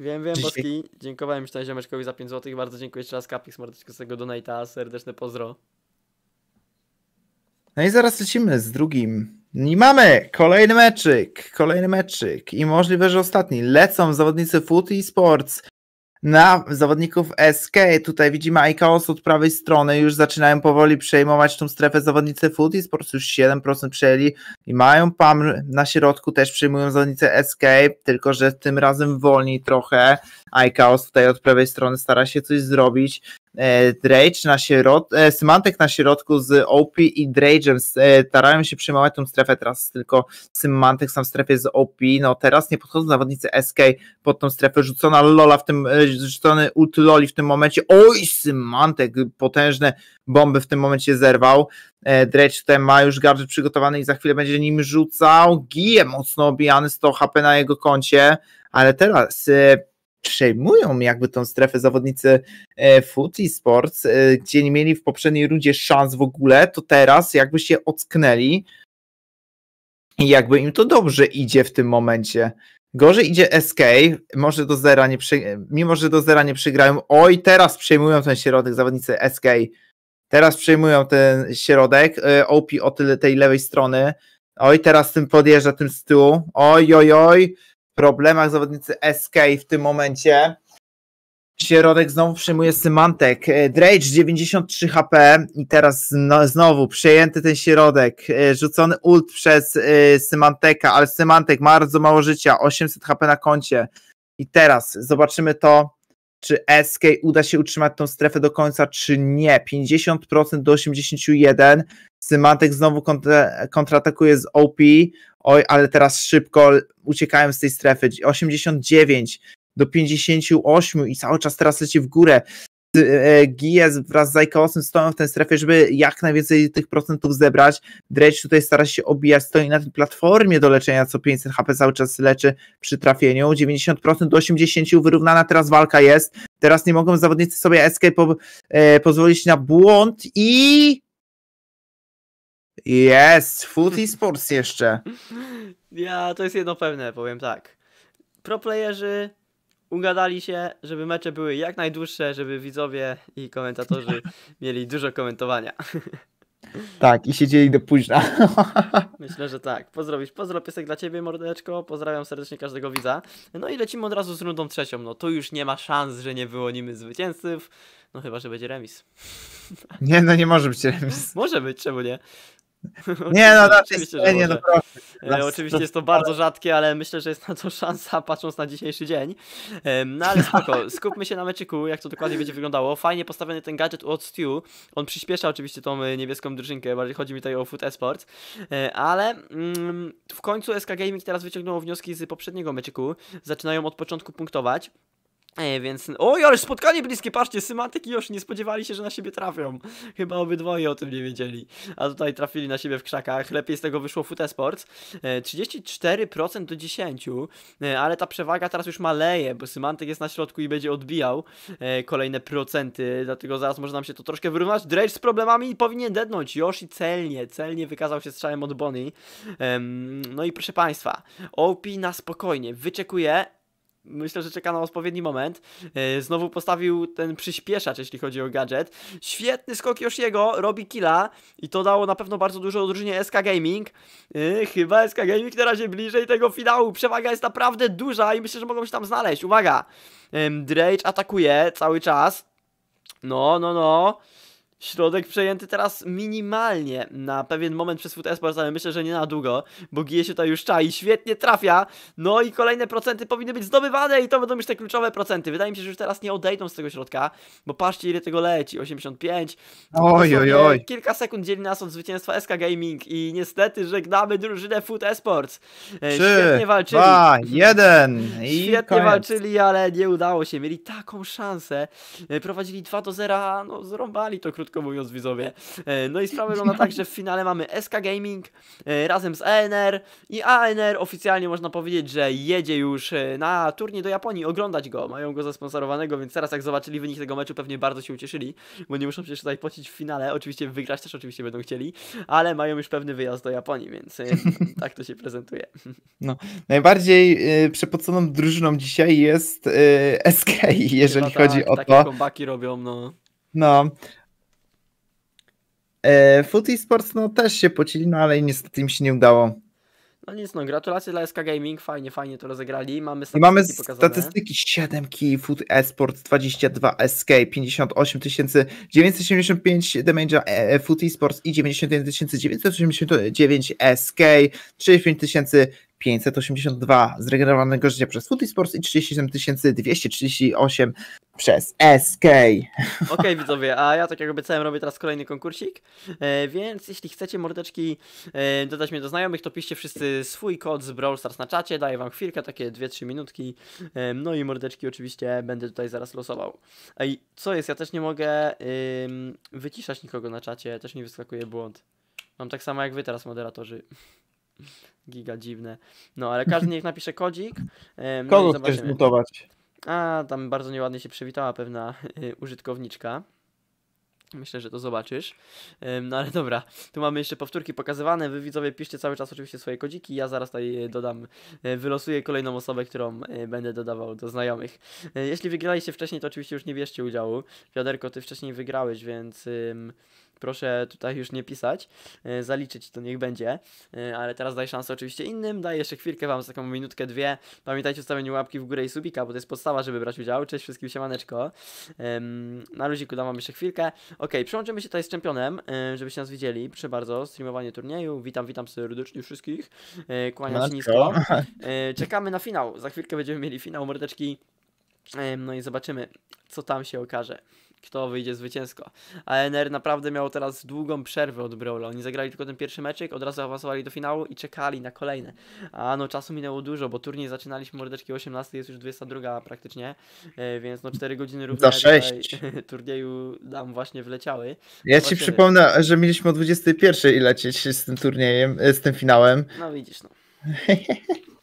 Wiem, wiem, Dzisiaj... Boski. Dziękowałem już tutaj ziomeczkowi za 5 zł. Bardzo dziękuję jeszcze raz Kapik Smardeczko z tego donata. Serdeczne pozdro. No i zaraz lecimy z drugim i mamy kolejny meczyk, kolejny meczyk i możliwe, że ostatni. Lecą zawodnicy Foot i Sports na zawodników SK. Tutaj widzimy IKOS od prawej strony, już zaczynają powoli przejmować tą strefę zawodnicy Foot i Sports już 7% przejęli i mają PAM na środku, też przejmują zawodnicy SK, tylko że tym razem wolniej trochę. IKOS tutaj od prawej strony stara się coś zrobić. E, Drage na środku, e, Symantek na środku z OP i Drage'em e, starają się przejmować tą strefę, teraz tylko Symantek sam w strefie z OP, no teraz nie podchodzą zawodnicy SK pod tą strefę, rzucona Lola w tym, rzucony ult Loli w tym momencie, oj Symantek potężne bomby w tym momencie zerwał, Dredge tutaj ma już gadżet przygotowany i za chwilę będzie nim rzucał. Gije mocno obijany 100 HP na jego koncie, ale teraz przejmują jakby tą strefę zawodnicy e, Footy Sports, e, gdzie nie mieli w poprzedniej rundzie szans w ogóle, to teraz jakby się ocknęli i jakby im to dobrze idzie w tym momencie. Gorzej idzie SK, może do zera nie przy... mimo że do zera nie przegrają. Oj, teraz przejmują ten środek zawodnicy SK. Teraz przejmują ten środek. E, OP od tej lewej strony. Oj, teraz tym podjeżdża tym z tyłu. Oj, oj, oj problemach zawodnicy SK w tym momencie. Środek znowu przejmuje Symantek. E, Drage 93 HP i teraz znowu przejęty ten środek. E, rzucony ult przez e, Symanteka, ale Symantek ma bardzo mało życia, 800 HP na koncie. I teraz zobaczymy to, czy SK uda się utrzymać tą strefę do końca, czy nie. 50% do 81%. Symantek znowu kontratakuje z OP oj, ale teraz szybko uciekałem z tej strefy, 89 do 58 i cały czas teraz leci w górę. E, Gies wraz z Icaosem stoją w tej strefie, żeby jak najwięcej tych procentów zebrać. Dredge tutaj stara się obijać, stoi na tej platformie do leczenia, co 500 HP cały czas leczy przy trafieniu. 90% do 80% wyrównana teraz walka jest. Teraz nie mogą zawodnicy sobie escape po, e, pozwolić na błąd i jest, Food i Sports jeszcze. Ja, to jest jedno pewne, powiem tak. Proplayerzy ugadali się, żeby mecze były jak najdłuższe, żeby widzowie i komentatorzy mieli dużo komentowania. Tak, i siedzieli do późna. Myślę, że tak. Pozdrowisz. Pozdro piesek dla ciebie, mordeczko. Pozdrawiam serdecznie każdego widza. No i lecimy od razu z rundą trzecią. No tu już nie ma szans, że nie wyłonimy zwycięzców. No chyba, że będzie remis. Nie, no nie może być remis. Może być, czemu nie? Nie, no oczywiście, nie, no proszę. E, oczywiście jest to bardzo rzadkie, ale myślę, że jest na to szansa, patrząc na dzisiejszy dzień. No ale spoko, skupmy się na meczyku, jak to dokładnie będzie wyglądało. Fajnie postawiony ten gadżet od Stew. On przyspiesza oczywiście tą e, niebieską drużynkę, bardziej chodzi mi tutaj o Food Esports, e, ale mm, w końcu SK Gaming teraz wyciągnął wnioski z poprzedniego meczyku. Zaczynają od początku punktować. E, więc, oj, ale spotkanie bliskie, patrzcie, Symatyk i Josz nie spodziewali się, że na siebie trafią. Chyba obydwoje o tym nie wiedzieli. A tutaj trafili na siebie w krzakach, lepiej z tego wyszło futesport. E, 34% do 10, e, ale ta przewaga teraz już maleje, bo Symantyk jest na środku i będzie odbijał e, kolejne procenty, dlatego zaraz może nam się to troszkę wyrównać. Drake z problemami i powinien dednąć. Josh i celnie, celnie wykazał się strzałem od Bonnie. no i proszę Państwa, OP na spokojnie, wyczekuje, myślę, że czeka na odpowiedni moment. E, znowu postawił ten przyspieszacz, jeśli chodzi o gadżet. Świetny skok Yoshiego, robi killa i to dało na pewno bardzo dużo drużynie SK Gaming. E, chyba SK Gaming na razie bliżej tego finału. Przewaga jest naprawdę duża i myślę, że mogą się tam znaleźć. Uwaga! Drage atakuje cały czas. No, no, no. Środek przejęty teraz minimalnie na pewien moment przez Food Esports, ale myślę, że nie na długo, bo Gije się tutaj już czai, świetnie trafia, no i kolejne procenty powinny być zdobywane i to będą już te kluczowe procenty. Wydaje mi się, że już teraz nie odejdą z tego środka, bo patrzcie ile tego leci, 85. Oj, oj, oj. Kilka sekund dzieli nas od zwycięstwa SK Gaming i niestety żegnamy drużynę Food Esports. E, Trzy, świetnie walczyli. Dwa, jeden i Świetnie koniec. walczyli, ale nie udało się, mieli taką szansę, e, prowadzili 2 do 0, no zrąbali to krótko krótko mówiąc widzowie. E, no i sprawa wygląda tak, że w finale mamy SK Gaming e, razem z ANR i ANR oficjalnie można powiedzieć, że jedzie już e, na turniej do Japonii oglądać go. Mają go zasponsorowanego, więc teraz jak zobaczyli wynik tego meczu pewnie bardzo się ucieszyli, bo nie muszą przecież tutaj płacić w finale. Oczywiście wygrać też oczywiście będą chcieli, ale mają już pewny wyjazd do Japonii, więc tak to się prezentuje. No, najbardziej y, drużyną dzisiaj jest y, SK, jeżeli Chyba chodzi tak, o takie to. Takie robią, no. No, E, Foot Esports no, też się pocili, no ale niestety im się nie udało. No nic, no gratulacje dla SK Gaming, fajnie, fajnie to rozegrali. Mamy statystyki, I mamy statystyki 7 kij, Food Esports 22 SK, 58 975 damage'a e, e Food Esports i 91 989 SK, 35 582 zregenerowanego życia przez Footy Sports i 37 238 przez SK. Okej, okay, widzowie, a ja tak jak obiecałem robię teraz kolejny konkursik, e, więc jeśli chcecie mordeczki e, dodać mnie do znajomych, to piszcie wszyscy swój kod z Brawl Stars na czacie, daję wam chwilkę, takie 2-3 minutki, e, no i mordeczki oczywiście będę tutaj zaraz losował. A i co jest, ja też nie mogę wyciszać nikogo na czacie, też mi wyskakuje błąd. Mam tak samo jak wy teraz, moderatorzy. Giga dziwne. No, ale każdy niech napisze kodzik. E, no Kogo chcesz zmutować? A, tam bardzo nieładnie się przywitała pewna e, użytkowniczka. Myślę, że to zobaczysz. E, no ale dobra, tu mamy jeszcze powtórki pokazywane. Wy widzowie piszcie cały czas oczywiście swoje kodziki. Ja zaraz tutaj dodam, wylosuję kolejną osobę, którą będę dodawał do znajomych. Jeśli wygraliście wcześniej, to oczywiście już nie bierzcie udziału. Wiaderko, ty wcześniej wygrałeś, więc proszę tutaj już nie pisać, e, zaliczyć to niech będzie, e, ale teraz daj szansę oczywiście innym, daj jeszcze chwilkę Wam, taką minutkę, dwie, pamiętajcie o stawieniu łapki w górę i subika, bo to jest podstawa, żeby brać udział, cześć wszystkim, siemaneczko, na luziku dam Wam jeszcze chwilkę, ok, przełączymy się tutaj z czempionem, e, żebyście nas widzieli, proszę bardzo, streamowanie turnieju, witam, witam serdecznie wszystkich, kłaniam się nisko, czekamy na finał, za chwilkę będziemy mieli finał, mordeczki, no i zobaczymy, co tam się okaże kto wyjdzie zwycięsko. A NR naprawdę miało teraz długą przerwę od Brawla. Oni zagrali tylko ten pierwszy meczek, od razu awansowali do finału i czekali na kolejne. A no czasu minęło dużo, bo turniej zaczynaliśmy mordeczki 18, jest już 22 praktycznie, e, więc no 4 godziny 6. turnieju nam właśnie wleciały. Ja ci przypomnę, że mieliśmy o 21 i lecieć z tym turniejem, e, z tym finałem. No widzisz no.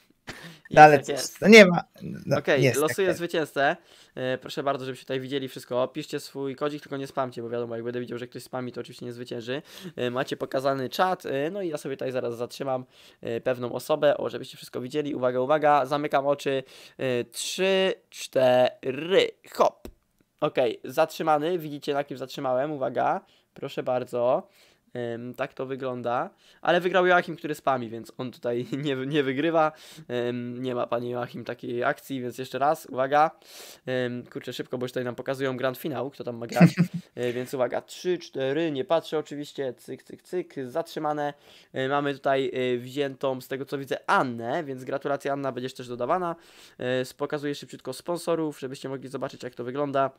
No ale jest. No nie ma. No, Okej, okay, losuję tak zwycięzcę. E, proszę bardzo, żebyście tutaj widzieli wszystko. Piszcie swój kodzik, tylko nie spamcie, bo wiadomo, jak będę widział, że ktoś spami, to oczywiście nie zwycięży. E, macie pokazany czat, e, no i ja sobie tutaj zaraz zatrzymam pewną osobę, o, żebyście wszystko widzieli. Uwaga, uwaga, zamykam oczy. Trzy, cztery, hop. Okej, okay, zatrzymany, widzicie na kim zatrzymałem, uwaga. Proszę bardzo tak to wygląda. Ale wygrał Joachim, który spami, więc on tutaj nie, nie wygrywa. nie ma pani Joachim takiej akcji, więc jeszcze raz, uwaga. kurczę, szybko, bo już tutaj nam pokazują grand finał, kto tam ma grać. E, więc uwaga, 3, 4, nie patrzę oczywiście, cyk, cyk, cyk, zatrzymane. E, mamy tutaj e, wziętą, z tego co widzę, Annę, więc gratulacje Anna, będziesz też dodawana. pokazuję szybciutko sponsorów, żebyście mogli zobaczyć jak to wygląda.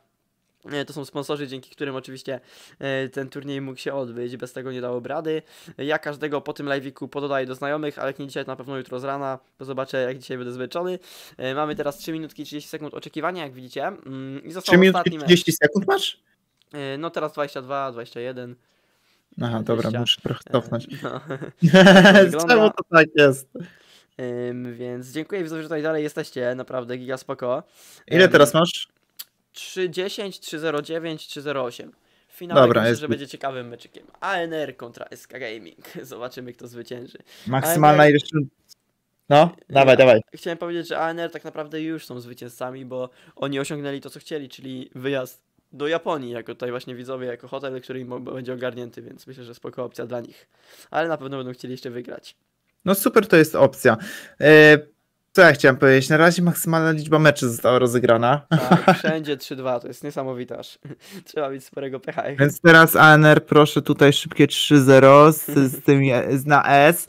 E, to są sponsorzy, dzięki którym oczywiście e, ten turniej mógł się odbyć. Bez tego nie dało brady. Ja każdego po tym live'iku pododaję do znajomych, ale jak nie dzisiaj, to na pewno jutro z rana. To zobaczę, jak dzisiaj będę zmęczony. E, mamy teraz 3 minutki 30 sekund oczekiwania, jak widzicie. Mm, I 3 minutki 30 sekund masz? No teraz 22, 21. Aha, 20. dobra, muszę trochę cofnąć. No. Tak Czemu to tak jest? Więc dziękuję widzom, że tutaj dalej jesteście. Naprawdę giga spoko. Ile teraz masz? 3.10, 3.09, 3.08. Finał Dobra, myślę, jest... że będzie ciekawym meczykiem. ANR kontra SK Gaming. Zobaczymy, kto zwycięży. Maksymalna ANR... ilość. No, dawaj, dawaj. Chciałem powiedzieć, że ANR tak naprawdę już są zwycięzcami, bo oni osiągnęli to, co chcieli, czyli wyjazd do Japonii, jako tutaj właśnie widzowie, jako hotel, który będzie ogarnięty, więc myślę, że spoko opcja dla nich. Ale na pewno będą chcieli jeszcze wygrać. No super to jest opcja. Yy co ja chciałem powiedzieć? Na razie maksymalna liczba meczy została rozegrana. Tak, wszędzie 3-2, to jest niesamowite aż. Trzeba mieć sporego pecha. Więc teraz ANR proszę tutaj szybkie 3-0 z, z tym z, na S,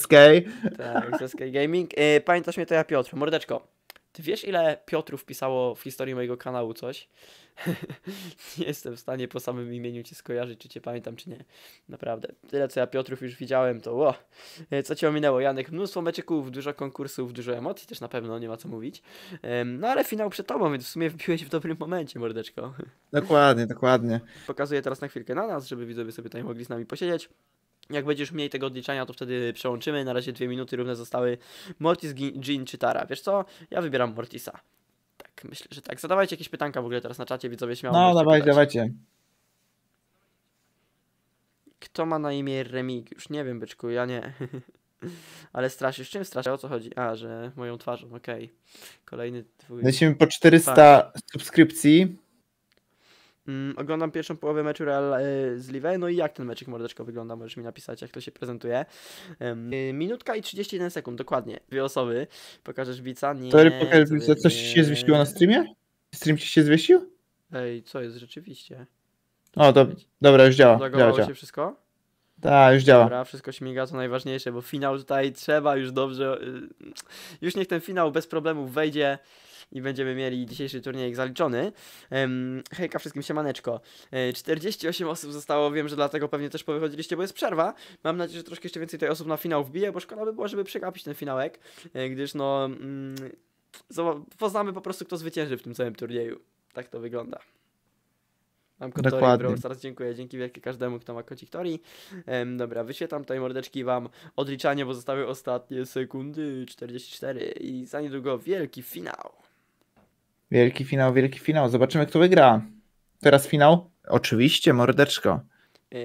SK. Tak, z SK Gaming. Y, pamiętasz mnie to ja Piotr, mordeczko. Ty wiesz, ile Piotrów pisało w historii mojego kanału coś? nie jestem w stanie po samym imieniu cię skojarzyć, czy cię pamiętam, czy nie. Naprawdę. Tyle, co ja Piotrów już widziałem, to ło. E, co cię ominęło, Janek? Mnóstwo meczyków, dużo konkursów, dużo emocji też na pewno, nie ma co mówić. No ale finał przed tobą, więc w sumie wbiłeś w dobrym momencie, mordeczko. Dokładnie, dokładnie. Pokazuję teraz na chwilkę na nas, żeby widzowie sobie tutaj mogli z nami posiedzieć. Jak będziesz mniej tego odliczania, to wtedy przełączymy. Na razie dwie minuty równe zostały. Mortis, Jean czy Tara? Wiesz co? Ja wybieram Mortisa. Tak, myślę, że tak. Zadawajcie jakieś pytanka w ogóle teraz na czacie, widzowie śmiało. No, dawajcie, dawajcie. Kto ma na imię Już Nie wiem, byczku, ja nie. Ale straszysz? Czym straszę? O co chodzi? A, że moją twarzą, okej. Okay. Kolejny twój... Lecimy po 400 tak. subskrypcji. Mm, oglądam pierwszą połowę meczu Real y, z Live. No i jak ten meczik mordeczko wygląda? Możesz mi napisać, jak to się prezentuje. Y, minutka i 31 sekund, dokładnie. Dwie osoby. Pokażesz Wica. Nie. Sorry, pokażę Bica. Coś się zwiesiło na streamie? Stream ci się zwiesił? Ej, co jest rzeczywiście? O, do, dobra, już działa. Zagowało działa, się wszystko? Tak, już działa. Dobra, wszystko śmiga, to najważniejsze, bo finał tutaj trzeba już dobrze... Y, już niech ten finał bez problemów wejdzie i będziemy mieli dzisiejszy turniej zaliczony. hejka wszystkim, siemaneczko. 48 e, osób zostało, wiem, że dlatego pewnie też powychodziliście, bo jest przerwa. Mam nadzieję, że troszkę jeszcze więcej tej osób na finał wbije, bo szkoda by było, żeby przegapić ten finałek, e, gdyż no... Mm, poznamy po prostu, kto zwycięży w tym całym turnieju. Tak to wygląda. Mam kotori Brawl dziękuję, dzięki wielkie każdemu, kto ma kocik Tori. Um, dobra, wyświetlam tutaj mordeczki wam odliczanie, bo zostały ostatnie sekundy, 44 i za niedługo wielki finał. Wielki finał, wielki finał. Zobaczymy, kto wygra. Teraz finał? Oczywiście, mordeczko.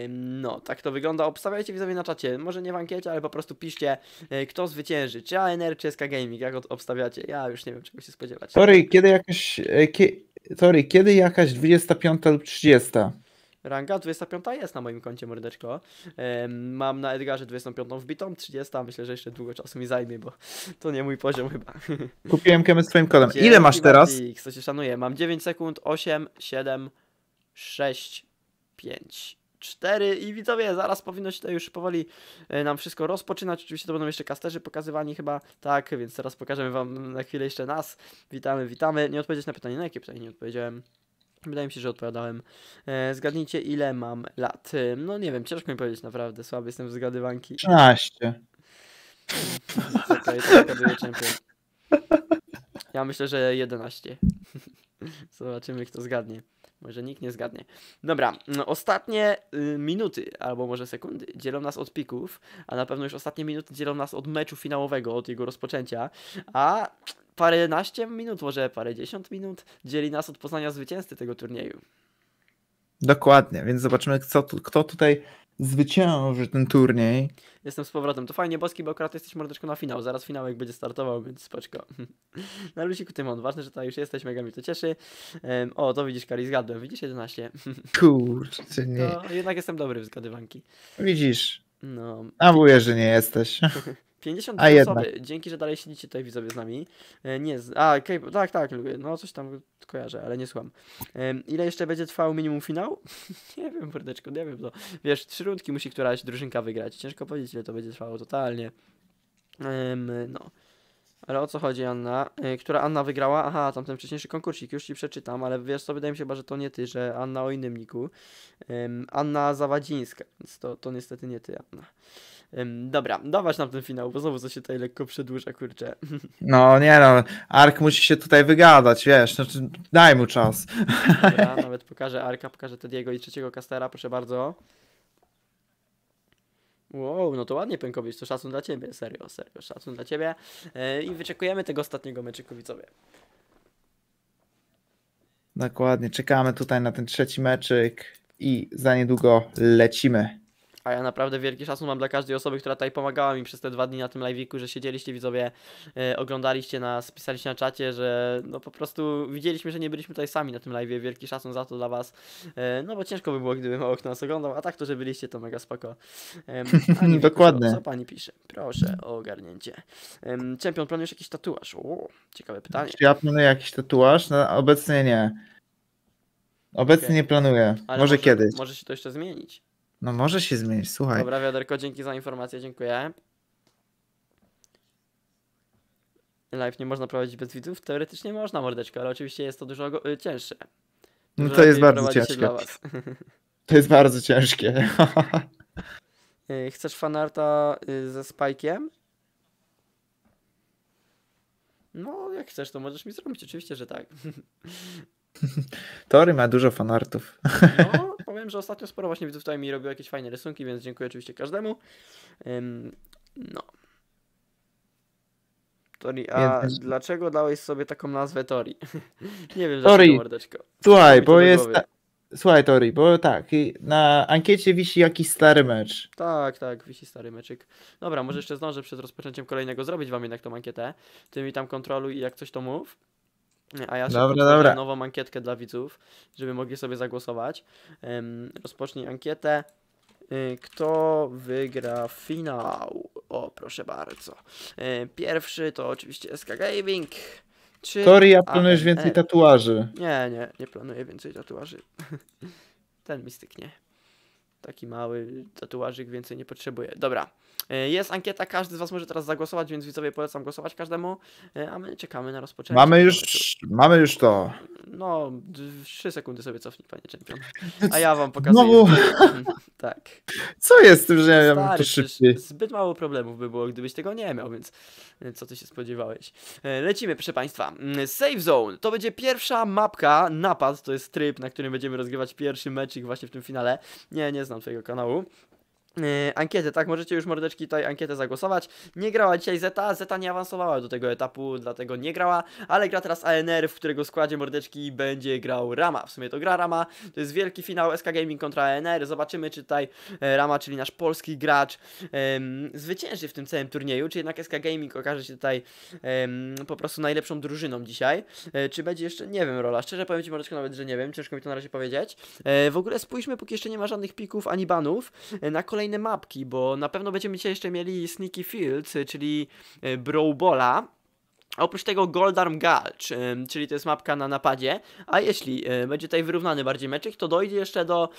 No, tak to wygląda. Obstawiajcie widzowie na czacie. Może nie w ankiecie, ale po prostu piszcie, y, kto zwycięży. Czy ANR, czy SK Gaming. Jak obstawiacie? Ja już nie wiem, czego się spodziewać. Tory, kiedy jakaś... Y, kie, tory, kiedy jakaś 25 lub 30? ranga. 25 jest na moim koncie, mordeczko. Mam na Edgarze 25 wbitą, 30. Myślę, że jeszcze długo czasu mi zajmie, bo to nie mój poziom chyba. Kupiłem kemy z twoim kodem. Ile masz teraz? Co się szanuję. Mam 9 sekund, 8, 7, 6, 5. 4 i widzowie, zaraz powinno się to już powoli e, nam wszystko rozpoczynać. Oczywiście to będą jeszcze kasterzy pokazywani chyba, tak, więc teraz pokażemy wam na chwilę jeszcze nas. Witamy, witamy. Nie odpowiedzieć na pytanie, na jakie pytanie nie odpowiedziałem? Wydaje mi się, że odpowiadałem. E, zgadnijcie, ile mam lat. E, no nie wiem, ciężko mi powiedzieć naprawdę. Słaby jestem w zgadywanki. 13. ja myślę, że 11. Zobaczymy, kto zgadnie. Może nikt nie zgadnie. Dobra, mm, ostatnie y, minuty, albo może sekundy, dzielą nas od pików, a na pewno już ostatnie minuty dzielą nas od meczu finałowego, od jego rozpoczęcia, a paręnaście minut, może parę dziesiąt minut dzieli nas od poznania zwycięzcy tego turnieju. Dokładnie, więc zobaczymy, co, kto tutaj zwycięży ten turniej. Jestem z powrotem. To fajnie, boski, bo akurat jesteś mordeczko na finał. Zaraz finał jak będzie startował, więc spoczko. na luziku Tymon. Ważne, że tutaj już jesteś, mega mi to cieszy. Um, o, to widzisz, Kari, zgadłem. Widzisz 11. Kurczę, nie. To no, jednak jestem dobry w zgadywanki. Widzisz. No. A mówię, że nie jesteś. 52 a osoby. Jednak. Dzięki, że dalej siedzicie tutaj widzowie z nami. E, nie, a tak, tak, lubię. No coś tam kojarzę, ale nie słucham. E, ile jeszcze będzie trwał minimum finał? nie wiem, mordeczko, nie wiem to. No. Wiesz, trzy rundki musi któraś drużynka wygrać. Ciężko powiedzieć, ile to będzie trwało totalnie. No. Ale o co chodzi, Anna? E, która Anna wygrała? Aha, tamten wcześniejszy konkursik, już ci przeczytam, ale wiesz co, wydaje mi się chyba, że to nie ty, że Anna o innym niku. Um, Anna Zawadzińska, więc to, to niestety nie ty, Anna. Dobra, dawać nam ten finał, bo znowu to się tutaj lekko przedłuża, kurczę. No nie no, Ark musi się tutaj wygadać, wiesz, znaczy, daj mu czas. Dobra, nawet pokażę Arka, pokażę Tediego i trzeciego Castera, proszę bardzo. Wow, no to ładnie Pękowicz, to szacun dla Ciebie, serio, serio, szacun dla Ciebie. E, I wyczekujemy tego ostatniego meczyku, widzowie. Dokładnie, czekamy tutaj na ten trzeci meczyk i za niedługo lecimy. A ja naprawdę wielki szacun mam dla każdej osoby, która tutaj pomagała mi przez te dwa dni na tym live'iku, że siedzieliście widzowie, e, oglądaliście nas, pisaliście na czacie, że no po prostu widzieliśmy, że nie byliśmy tutaj sami na tym live'ie. Wielki szacun za to dla was. E, no bo ciężko by było, gdyby mało kto nas oglądał, a tak to, że byliście, to mega spoko. Dokładnie. Co, co, pani pisze? Proszę o ogarnięcie. E, Champion, planujesz jakiś tatuaż? O, ciekawe pytanie. Czy ja planuję jakiś tatuaż? No, obecnie nie. Obecnie okay. nie planuję. Ale może, może kiedyś. Może się to jeszcze zmienić. No może się zmienić, słuchaj. Dobra, wiaderko, dzięki za informację, dziękuję. Live nie można prowadzić bez widzów? Teoretycznie można, mordeczko, ale oczywiście jest to dużo y, cięższe. No dużo no to jest bardzo ciężkie. To jest bardzo ciężkie. Chcesz fanarta y, ze spajkiem? No, jak chcesz, to możesz mi zrobić. Oczywiście, że tak. Tory ma dużo fanartów. No, powiem, że ostatnio sporo właśnie widzów tutaj mi robił jakieś fajne rysunki, więc dziękuję oczywiście każdemu. no. Tori, a dlaczego dałeś sobie taką nazwę Tori? Nie wiem, Tori, mordeczko. Słuchaj, bo jest... Słuchaj, Tori, bo tak, na ankiecie wisi jakiś stary mecz. Tak, tak, wisi stary meczyk. Dobra, może jeszcze zdążę przed rozpoczęciem kolejnego zrobić wam jednak tą ankietę. Ty mi tam kontroluj i jak coś to mów. A ja dobra, dobra. nową ankietkę dla widzów, żeby mogli sobie zagłosować. Rozpocznij ankietę. Y, kto wygra finał? O, proszę bardzo. Y, pierwszy to oczywiście SK Gaming. Czy... Tori, a planujesz więcej tatuaży? Nie, nie, nie planuję więcej tatuaży. Ten mistyk nie. Taki mały tatuażyk, więcej nie potrzebuję. Dobra, e, jest ankieta, każdy z Was może teraz zagłosować, więc widzowie polecam głosować każdemu, e, a my czekamy na rozpoczęcie. Mamy już, mamy już to. No, trzy sekundy sobie cofnij, panie czempion. A ja Wam pokazuję. Znowu. tak. Co jest z tym, że ja mam to szybciej? Zbyt mało problemów by było, gdybyś tego nie miał, więc e, co Ty się spodziewałeś. Lecimy, proszę Państwa. Mm, Save Zone to będzie pierwsza mapka, napad, to jest tryb, na którym będziemy rozgrywać pierwszy meczyk właśnie w tym finale. Nie, nie znam na Sega Kanaô. Yy, ankiety, tak? Możecie już mordeczki tutaj ankietę zagłosować. Nie grała dzisiaj Zeta, Zeta nie awansowała do tego etapu, dlatego nie grała, ale gra teraz ANR, w którego składzie mordeczki będzie grał Rama. W sumie to gra Rama, to jest wielki finał SK Gaming kontra ANR. Zobaczymy, czy tutaj e, Rama, czyli nasz polski gracz, zwycięży w tym całym turnieju, czy jednak SK Gaming okaże się tutaj po prostu najlepszą drużyną dzisiaj. E, czy będzie jeszcze, nie wiem, rola. Szczerze powiem Ci mordeczko nawet, że nie wiem, ciężko mi to na razie powiedzieć. E, w ogóle spójrzmy, póki jeszcze nie ma żadnych pików ani banów, na kolejne kolejne mapki, bo na pewno będziemy dzisiaj jeszcze mieli Sneaky Fields, czyli e, Brawlbola, a oprócz tego Goldarm Gulch, e, czyli to jest mapka na napadzie, a jeśli e, będzie tutaj wyrównany bardziej meczek, to dojdzie jeszcze do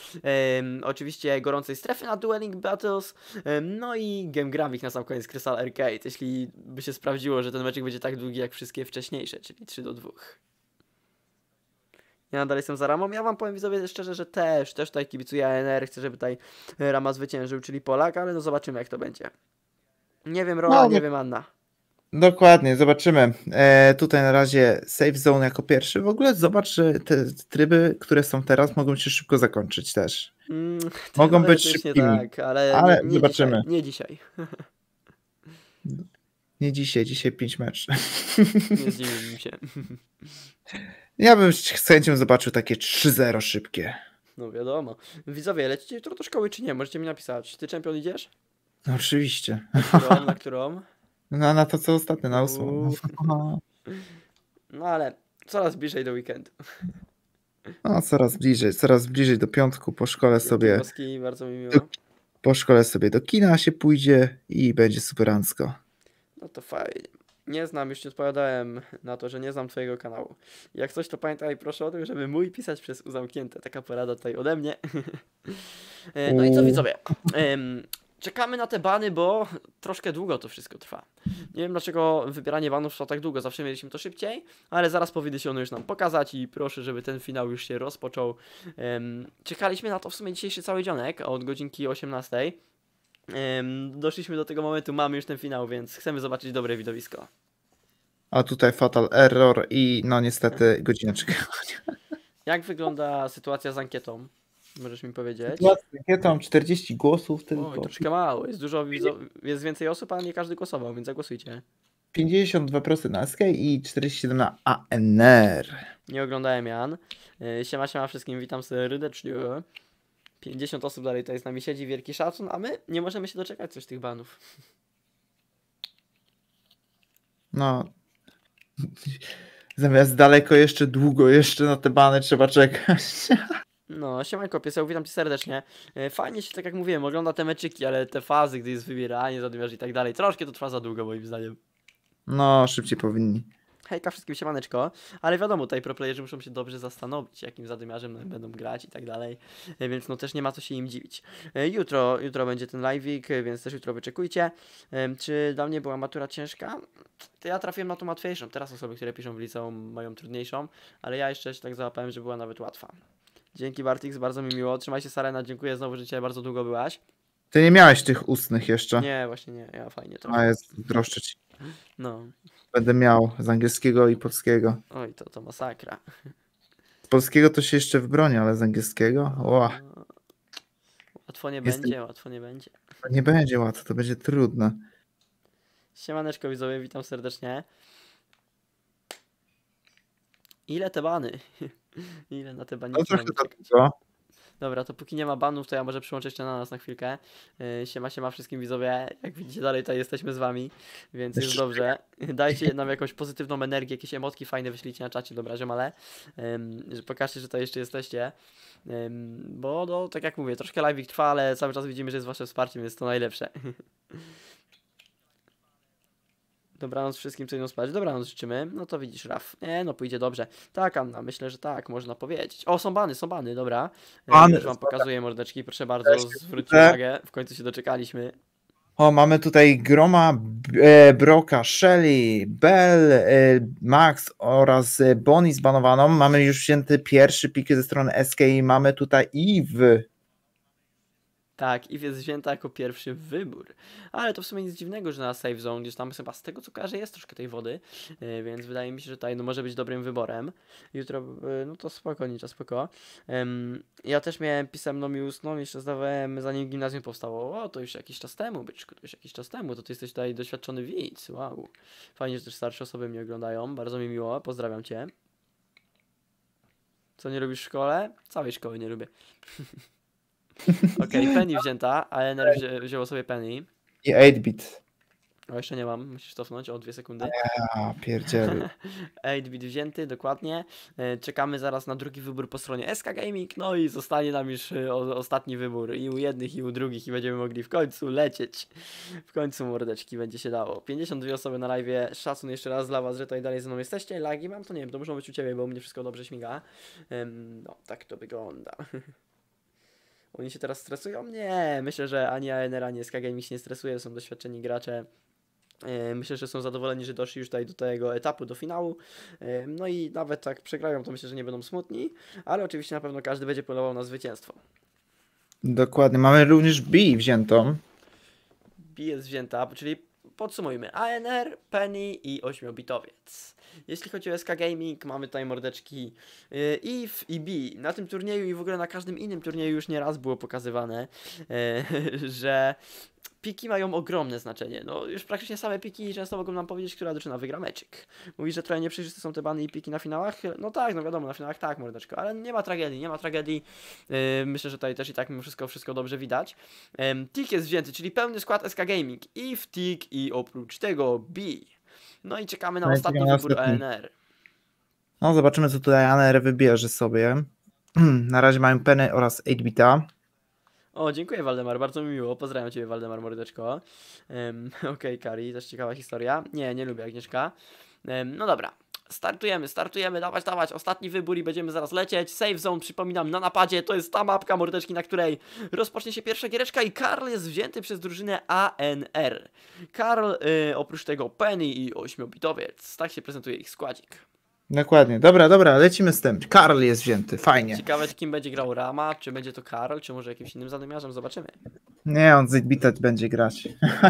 oczywiście gorącej strefy na Dueling Battles, no i Game Graphic na sam koniec Crystal Arcade, jeśli by się sprawdziło, że ten meczek będzie tak długi jak wszystkie wcześniejsze, czyli 3 do 2. Ja nadal jestem za Ramą. Ja wam powiem widzowie szczerze, że też, też tutaj kibicuję ANR. Chcę, żeby tutaj e, Rama zwyciężył, czyli Polak, ale no zobaczymy jak to będzie. Nie wiem Rola, no, nie no. wiem Anna. Dokładnie, zobaczymy. E, tutaj na razie Safe Zone jako pierwszy. W ogóle zobacz, że te tryby, które są teraz, mogą się szybko zakończyć też. Mm, mogą być szybkimi. Tak, ale, ale nie, nie zobaczymy. Dzisiaj, nie dzisiaj. nie dzisiaj, dzisiaj pięć meczów. Nie zdziwiłbym się. Ja bym z chęcią zobaczył takie 3-0 szybkie. No wiadomo. Widzowie, lecicie jutro do szkoły czy nie? Możecie mi napisać. Ty, czempion, idziesz? No, oczywiście. Na którą? Na, którą? No, na to, co ostatnie, na ósmą. No ale coraz bliżej do weekendu. No, coraz bliżej, coraz bliżej do piątku. Po szkole sobie. Polski, bardzo mi miło. Do, po szkole sobie do kina się pójdzie i będzie superancko. No to fajnie nie znam, już Ci odpowiadałem na to, że nie znam Twojego kanału. Jak coś, to pamiętaj proszę o tym, żeby mój pisać przez uzamknięte. Taka porada tutaj ode mnie. E, no i co widzowie? Czekamy na te bany, bo troszkę długo to wszystko trwa. Nie wiem dlaczego wybieranie banów trwa tak długo, zawsze mieliśmy to szybciej, ale zaraz powinny się one już nam pokazać i proszę, żeby ten finał już się rozpoczął. Czekaliśmy na to w sumie dzisiejszy cały dzionek od godzinki 18 doszliśmy do tego momentu, mamy już ten finał, więc chcemy zobaczyć dobre widowisko. A tutaj fatal error i no niestety tak. godzina czekania. Jak wygląda sytuacja z ankietą? Możesz mi powiedzieć? Sytuacja z ankietą, 40 głosów tylko. Oj, troszkę mało, jest dużo, jest więcej osób, a nie każdy głosował, więc zagłosujcie. 52% na SK i 47% na ANR. Nie oglądałem Jan. E, siema, siema wszystkim, witam serdecznie. 50 osób dalej to jest nami siedzi, wielki szacun, a my nie możemy się doczekać coś tych banów. No. Zamiast daleko jeszcze, długo jeszcze na te bany trzeba czekać. No, siemanko pieseł, witam cię serdecznie. E, fajnie się, tak jak mówiłem, ogląda te meczyki, ale te fazy, gdy jest wybieranie, zadmiarz i tak dalej, troszkę to trwa za długo moim zdaniem. No, szybciej powinni hejka wszystkim, siemaneczko, ale wiadomo, tutaj proplayerzy muszą się dobrze zastanowić, jakim zadymiarzem będą grać i tak dalej, e, więc no też nie ma co się im dziwić. E, jutro, jutro będzie ten live'ik, e, więc też jutro wyczekujcie. Czy dla mnie była matura ciężka? To ja trafiłem na tą łatwiejszą, teraz osoby, które piszą w liceum mają trudniejszą, ale ja jeszcze się tak załapałem, że była nawet łatwa. Dzięki Bartix, bardzo mi miło, trzymaj się Sarena, dziękuję znowu, że dzisiaj bardzo długo byłaś. Ty nie miałeś tych ustnych jeszcze. Nie, właśnie nie, ja fajnie to. A jest, droszczę ci. No. Będę miał z angielskiego i polskiego. Oj, to to masakra. Z polskiego to się jeszcze wybroni, ale z angielskiego? Ła. No. Łatwo nie będzie, łatwo nie będzie. Nie będzie łatwo, to będzie trudne. Siemaneczko widzowie, witam serdecznie. Ile te bany? Ile na te bany? No trochę to, Dobra, to póki nie ma banów, to ja może przyłączę się na nas na chwilkę. Y, siema, siema wszystkim widzowie. Jak widzicie, dalej to jesteśmy z wami, więc już dobrze. Dajcie nam jakąś pozytywną energię, jakieś emotki fajne wyślijcie na czacie, dobra, ziomale. Że pokażcie, że to jeszcze jesteście. Bo, no, tak jak mówię, troszkę live trwa, ale cały czas widzimy, że jest wasze wsparcie, więc to najlepsze. Dobranoc wszystkim, co idą spać. Dobranoc życzymy. No to widzisz, Raf. Nie, no pójdzie dobrze. Tak, Anna, myślę, że tak, można powiedzieć. O, są bany, są bany, dobra. E, bany. Już wam pokazuję mordeczki, proszę bardzo, zwróćcie uwagę. W końcu się doczekaliśmy. O, mamy tutaj Groma, e, Broka, Shelly, Bell, e, Max oraz e, Bonnie zbanowaną. Mamy już wzięty pierwszy pik ze strony SK i mamy tutaj Eve tak, i jest wzięta jako pierwszy wybór. Ale to w sumie nic dziwnego, że na Safe Zone gdzieś tam chyba z tego co kojarzę jest troszkę tej wody, e, więc wydaje mi się, że tutaj no, może być dobrym wyborem. Jutro, e, no to spoko, nicza spoko. ja też miałem pisemną miłosną, no, jeszcze zdawałem zanim gimnazjum powstało. O, to już jakiś czas temu, byczku, to już jakiś czas temu, to ty jesteś tutaj doświadczony widz, wow. Fajnie, że też starsze osoby mnie oglądają, bardzo mi miło, pozdrawiam cię. Co nie lubisz w szkole? Całej szkoły nie lubię. Okej, okay, Penny wzięta, ale wzi wzięło sobie Penny. I 8-bit. O, jeszcze nie mam, musisz cofnąć o dwie sekundy. Ja, pierdziele. 8-bit wzięty, dokładnie. E, czekamy zaraz na drugi wybór po stronie SK Gaming, no i zostanie nam już e, ostatni wybór i u jednych, i u drugich i będziemy mogli w końcu lecieć. W końcu mordeczki będzie się dało. 52 osoby na live, szacun jeszcze raz dla was, że tutaj dalej ze mną jesteście. Lagi mam, to nie wiem, to muszą być u ciebie, bo u mnie wszystko dobrze śmiga. No, tak to wygląda. Oni się teraz stresują? Nie, myślę, że ani ANR, ani SK mi się nie stresuje, są doświadczeni gracze. E, myślę, że są zadowoleni, że doszli już tutaj do tego etapu, do finału. E, no i nawet tak przegrają, to myślę, że nie będą smutni, ale oczywiście na pewno każdy będzie polował na zwycięstwo. Dokładnie. Mamy również B wziętą. B jest wzięta, czyli podsumujmy. ANR, Penny i ośmiobitowiec. Jeśli chodzi o SK Gaming, mamy tutaj mordeczki y, i w i B. Na tym turnieju i w ogóle na każdym innym turnieju już nieraz było pokazywane, y, że piki mają ogromne znaczenie. No już praktycznie same piki często mogą nam powiedzieć, która drużyna wygra meczyk. Mówi, że trochę nieprzejrzyste są te bany i piki na finałach. No tak, no wiadomo, na finałach tak, mordeczko, ale nie ma tragedii, nie ma tragedii. Y, myślę, że tutaj też i tak mimo wszystko, wszystko dobrze widać. Yy, tik jest wzięty, czyli pełny skład SK Gaming i w tik i oprócz tego B. No i czekamy na no ostatni wybór ostatni. ENR. No, zobaczymy, co tutaj ANR wybierze sobie. na razie mają Penny oraz 8-bita. O, dziękuję Waldemar, bardzo mi miło. Pozdrawiam Ciebie Waldemar Mordeczko. Um, Okej, okay, Kari, też ciekawa historia. Nie, nie lubię Agnieszka. Um, no dobra, Startujemy, startujemy, dawać, dawać, ostatni wybór i będziemy zaraz lecieć. Save zone, przypominam, na napadzie, to jest ta mapka mordeczki, na której rozpocznie się pierwsza giereczka i Karl jest wzięty przez drużynę ANR. Karl, y, oprócz tego Penny i ośmiobitowiec, tak się prezentuje ich składzik. Dokładnie, dobra, dobra, lecimy z tym. Karl jest wzięty, fajnie. Ciekawe, kim będzie grał Rama, czy będzie to Karl, czy może jakimś innym zadymiarzem, zobaczymy. Nie, on Zigbitać będzie grać.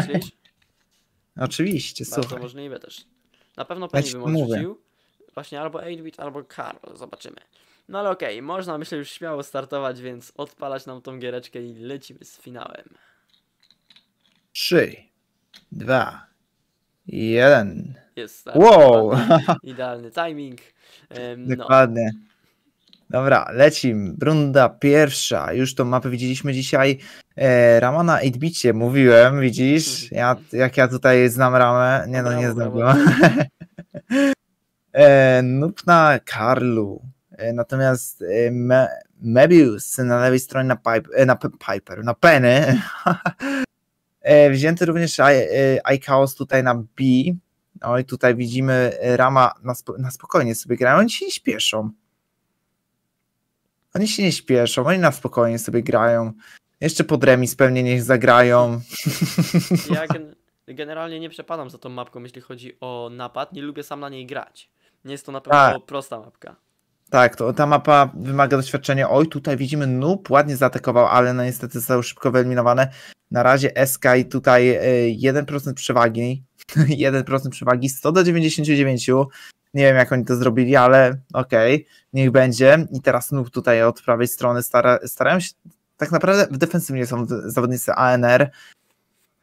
Oczywiście, Bardzo słuchaj. możliwe też. Na pewno Penny ja bym odrzucił. Właśnie albo 8-bit, albo Karl, zobaczymy. No ale okej, okay, można myślę już śmiało startować, więc odpalać nam tą giereczkę i lecimy z finałem. 3, 2, 1. Jest start. Wow! Idealny timing. Um, Dokładnie. No. Dobra, lecimy. Runda pierwsza. Już tą mapę widzieliśmy dzisiaj. E, Rama na 8-bicie mówiłem, widzisz? Mhm. Ja, jak ja tutaj znam Ramę. Nie no, nie znam. go. E, Nup na Karlu. E, natomiast e, Me Mebius na lewej stronie na, Pipe, na Piper, na Penny. Wzięty również iChaos tutaj na B. No i tutaj widzimy Rama na, na spokojnie sobie grają. Oni się nie śpieszą. Oni się nie śpieszą, oni na spokojnie sobie grają. Jeszcze pod remis pewnie niech zagrają. Ja gen generalnie nie przepadam za tą mapką, jeśli chodzi o napad. Nie lubię sam na niej grać. Nie jest to na pewno tak. prosta mapka. Tak, to ta mapa wymaga doświadczenia. Oj, tutaj widzimy Noob, ładnie zaatakował, ale no niestety został szybko wyeliminowane. Na razie SK i tutaj 1% e, przewagi, 1% przewagi, 100 do 99. Nie wiem, jak oni to zrobili, ale okej, okay, niech będzie. I teraz Noob tutaj od prawej strony stara, starają się, tak naprawdę w defensywnie są zawodnicy ANR,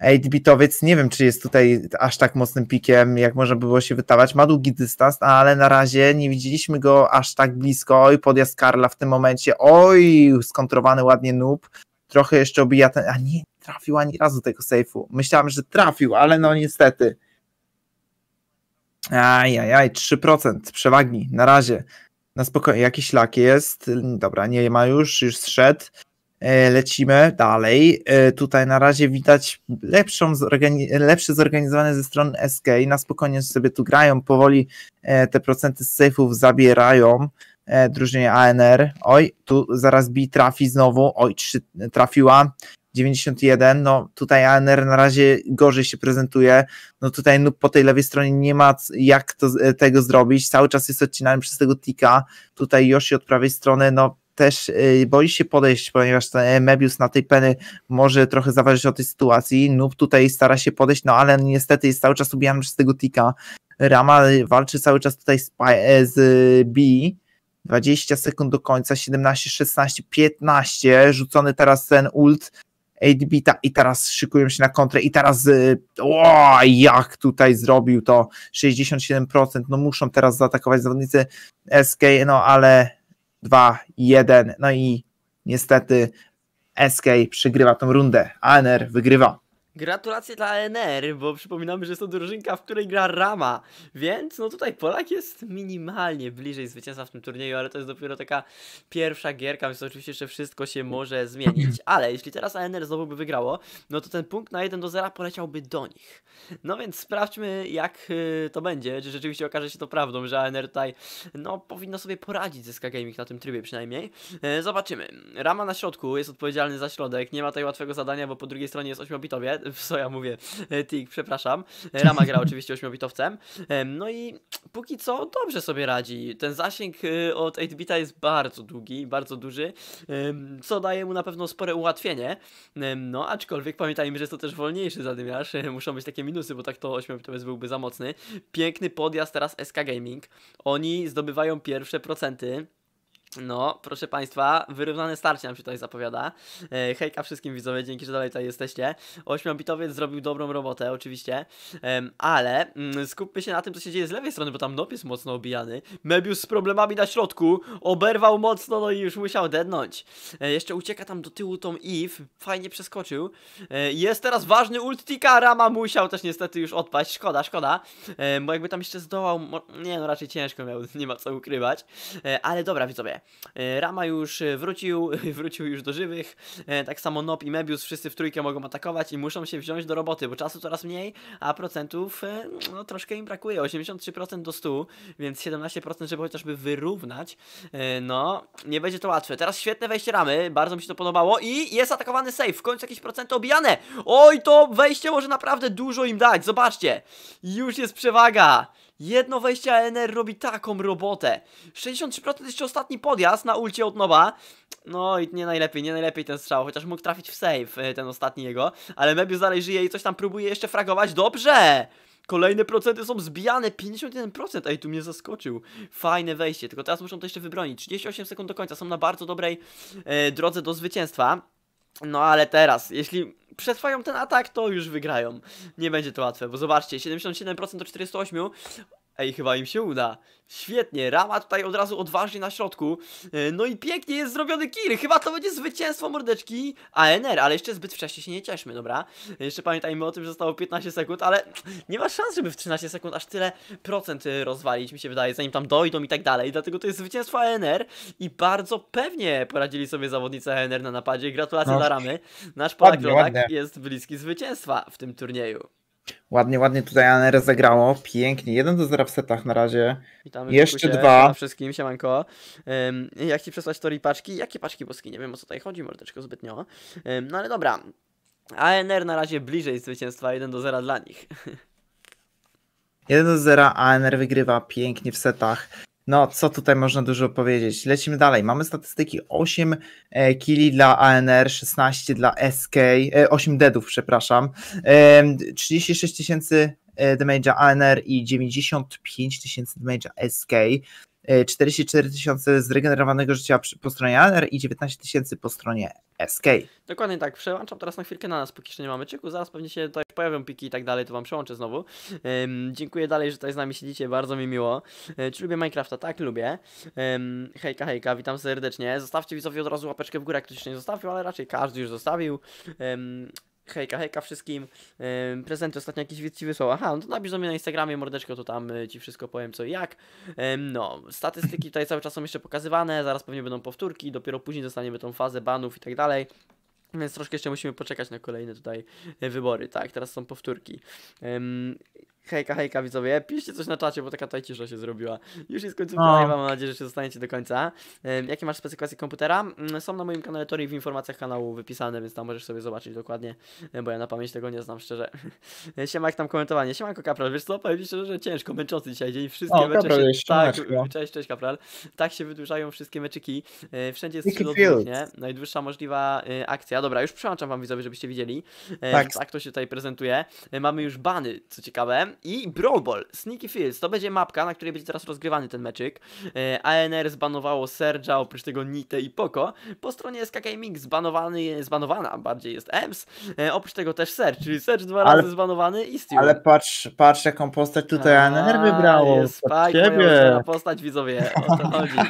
8-bitowiec nie wiem, czy jest tutaj aż tak mocnym pikiem, jak można by było się wydawać. Ma długi dystans, ale na razie nie widzieliśmy go aż tak blisko. Oj, podjazd Karla w tym momencie. Oj, skontrowany ładnie noob. Trochę jeszcze obija ten. A nie, trafił ani razu tego sejfu. Myślałem, że trafił, ale no niestety. Ajajaj, 3% przewagi na razie. Na spokojnie, jakiś lak jest. Dobra, nie ma już, już zszedł. E, lecimy dalej. E, tutaj na razie widać lepszą, lepsze zorganizowane ze strony SK. Na spokojnie sobie tu grają, powoli e, te procenty z safeów zabierają drużynie ANR. Oj, tu zaraz B trafi znowu. Oj, trzy, trafiła. 91, no tutaj ANR na razie gorzej się prezentuje, no tutaj no, po tej lewej stronie nie ma jak to, tego zrobić, cały czas jest odcinany przez tego tika, tutaj Yoshi od prawej strony, no też y, boi się podejść, ponieważ e, Mebius na tej peny może trochę zaważyć o tej sytuacji. Noob tutaj stara się podejść, no ale niestety jest cały czas ubijany przez tego tika. Rama walczy cały czas tutaj z, e, z B. 20 sekund do końca, 17, 16, 15. Rzucony teraz ten ult 8-bita i teraz szykują się na kontrę i teraz y, o, jak tutaj zrobił to 67%, no muszą teraz zaatakować zawodnicy SK, no ale 2, 1. No i niestety SK przygrywa tą rundę. ANR wygrywa. Gratulacje dla NR, bo przypominamy, że jest to drużynka, w której gra Rama, więc no tutaj Polak jest minimalnie bliżej zwycięstwa w tym turnieju, ale to jest dopiero taka pierwsza gierka, więc oczywiście jeszcze wszystko się może zmienić, ale jeśli teraz ANR znowu by wygrało, no to ten punkt na 1 do 0 poleciałby do nich. No więc sprawdźmy jak y, to będzie, czy rzeczywiście okaże się to prawdą, że ANR tutaj no powinno sobie poradzić ze Ska Gaming na tym trybie przynajmniej. E, zobaczymy. Rama na środku jest odpowiedzialny za środek, nie ma tutaj łatwego zadania, bo po drugiej stronie jest 8-bitowie, co ja mówię, e, Tik, przepraszam. E, Rama gra oczywiście ośmiobitowcem. No i póki co dobrze sobie radzi. Ten zasięg e, od 8-bita jest bardzo długi, bardzo duży, co daje mu na pewno spore ułatwienie. No aczkolwiek pamiętajmy, że jest to też wolniejszy zadymiarz. Muszą być takie minusy, bo tak to 8-bitowiec byłby za mocny. Piękny podjazd teraz SK Gaming. Oni zdobywają pierwsze procenty. No, proszę Państwa, wyrównane starcie nam się tutaj zapowiada. E, hejka wszystkim widzowie, dzięki, że dalej tutaj jesteście. Ośmiobitowiec zrobił dobrą robotę, oczywiście, e, ale mm, skupmy się na tym, co się dzieje z lewej strony, bo tam Nop jest mocno obijany. Mebius z problemami na środku, oberwał mocno, no i już musiał dednąć. E, jeszcze ucieka tam do tyłu tą Eve, fajnie przeskoczył. E, jest teraz ważny ult Tika, Rama musiał też niestety już odpaść, szkoda, szkoda, e, bo jakby tam jeszcze zdołał, nie no raczej ciężko miał, nie ma co ukrywać. E, ale dobra, widzowie. E, Rama już e, wrócił, wrócił już do żywych. E, tak samo Nob i Mebius, wszyscy w trójkę mogą atakować i muszą się wziąć do roboty, bo czasu coraz mniej, a procentów no, troszkę im brakuje. 83% do 100, więc 17%, żeby chociażby wyrównać. No, nie będzie to łatwe. Teraz świetne wejście Ramy, bardzo mi się to podobało i jest atakowany safe. W końcu jakieś procenty obijane. Oj, to wejście może naprawdę dużo im dać. Zobaczcie, już jest przewaga. Jedno wejście ANR robi taką robotę. 63% jeszcze ostatni podjazd na ulcie od Noba. No i nie najlepiej, nie najlepiej ten strzał, chociaż mógł trafić w save e, ten ostatni jego. Ale Mebius dalej żyje i coś tam próbuje jeszcze fragować. Dobrze! Kolejne procenty są zbijane, 51%, ej tu mnie zaskoczył Fajne wejście, tylko teraz muszą to jeszcze wybronić 38 sekund do końca, są na bardzo dobrej e, drodze do zwycięstwa no ale teraz, jeśli przetrwają ten atak, to już wygrają. Nie będzie to łatwe, bo zobaczcie, 77% do 48, Ej, chyba im się uda. Świetnie, Rama tutaj od razu odważnie na środku. E, no i pięknie jest zrobiony kill. Chyba to będzie zwycięstwo mordeczki ANR, ale jeszcze zbyt wcześnie się nie cieszmy, dobra? Jeszcze pamiętajmy o tym, że zostało 15 sekund, ale nie ma szans, żeby w 13 sekund aż tyle procent e, rozwalić, mi się wydaje, zanim tam dojdą i tak dalej. Dlatego to jest zwycięstwo ANR i bardzo pewnie poradzili sobie zawodnicy ANR na napadzie. Gratulacje no. dla Ramy. Nasz Polak jest bliski zwycięstwa w tym turnieju. Ładnie, ładnie tutaj ANR zagrało. Pięknie. Jeden do zera w setach na razie. Witamy Jeszcze dwa. Witam wszystkim, siemanko. Um, jak ci przesłać to paczki? Jakie paczki boskie Nie wiem o co tutaj chodzi, mordeczko zbytnio. Um, no ale dobra. ANR na razie bliżej zwycięstwa 1 do 0 dla nich. 1 do 0 ANR wygrywa pięknie w setach. No, co tutaj można dużo powiedzieć? Lecimy dalej. Mamy statystyki 8 e, kili dla ANR, 16 dla SK, 8 e, deadów, przepraszam, 36 e, tysięcy damage'a ANR i 95 tysięcy damage'a SK. 44 e, tysiące zregenerowanego życia po stronie ANR i 19 tysięcy po stronie SK. Dokładnie tak, przełączam teraz na chwilkę na nas, póki jeszcze nie mamy czyku, zaraz pewnie się tutaj pojawią piki i tak dalej, to wam przełączę znowu. Um, dziękuję dalej, że tutaj z nami siedzicie, bardzo mi miło. Um, czy lubię Minecrafta? Tak, lubię. Um, hejka, hejka, witam serdecznie. Zostawcie widzowie od razu łapeczkę w górę, jak ktoś jeszcze nie zostawił, ale raczej każdy już zostawił. Hejka, hejka wszystkim. Ym, prezenty ostatnio jakiś widz wysłał. Aha, no to napisz do mnie na Instagramie, mordeczko, to tam y, ci wszystko powiem co i jak. Ym, no, statystyki tutaj cały czas są jeszcze pokazywane, zaraz pewnie będą powtórki, dopiero później dostaniemy tą fazę banów i tak dalej. Więc troszkę jeszcze musimy poczekać na kolejne tutaj e, wybory, tak? Teraz są powtórki. Ym, Hejka, hejka widzowie, piszcie coś na czacie, bo taka tutaj cisza się zrobiła. Już jest końcówka no. live'a, mam nadzieję, że się zostaniecie do końca. Jakie masz specyfikacje komputera? Mm, są na moim kanale Tori w informacjach kanału wypisane, więc tam możesz sobie zobaczyć dokładnie, bo ja na pamięć tego nie znam, szczerze. Siema, jak tam komentowanie. Siemanko, Kapral, wiesz co, powiem szczerze, że ciężko, męczący dzisiaj dzień. Wszystkie o, mecze kapral, się... Jest, tak, cześć, cześć, Kapral. Tak się wydłużają wszystkie meczyki. E, wszędzie jest 3 do nie? Najdłuższa możliwa e, akcja. Dobra, już przełączam wam widzowie, żebyście widzieli. E, tak. jak to się tutaj prezentuje. Mamy już bany, co ciekawe. I Brawl Ball, Sneaky Fields, to będzie mapka, na której będzie teraz rozgrywany ten meczyk. E, ANR zbanowało Serge'a, oprócz tego Nite i Poco. Po stronie skk mix zbanowany, zbanowana bardziej jest Ems, e, oprócz tego też Serge, czyli Serge dwa ale, razy zbanowany i Steven. Ale patrz, patrz jaką postać tutaj A, ANR wybrało. Jest Spike, postać widzowie, o to chodzi.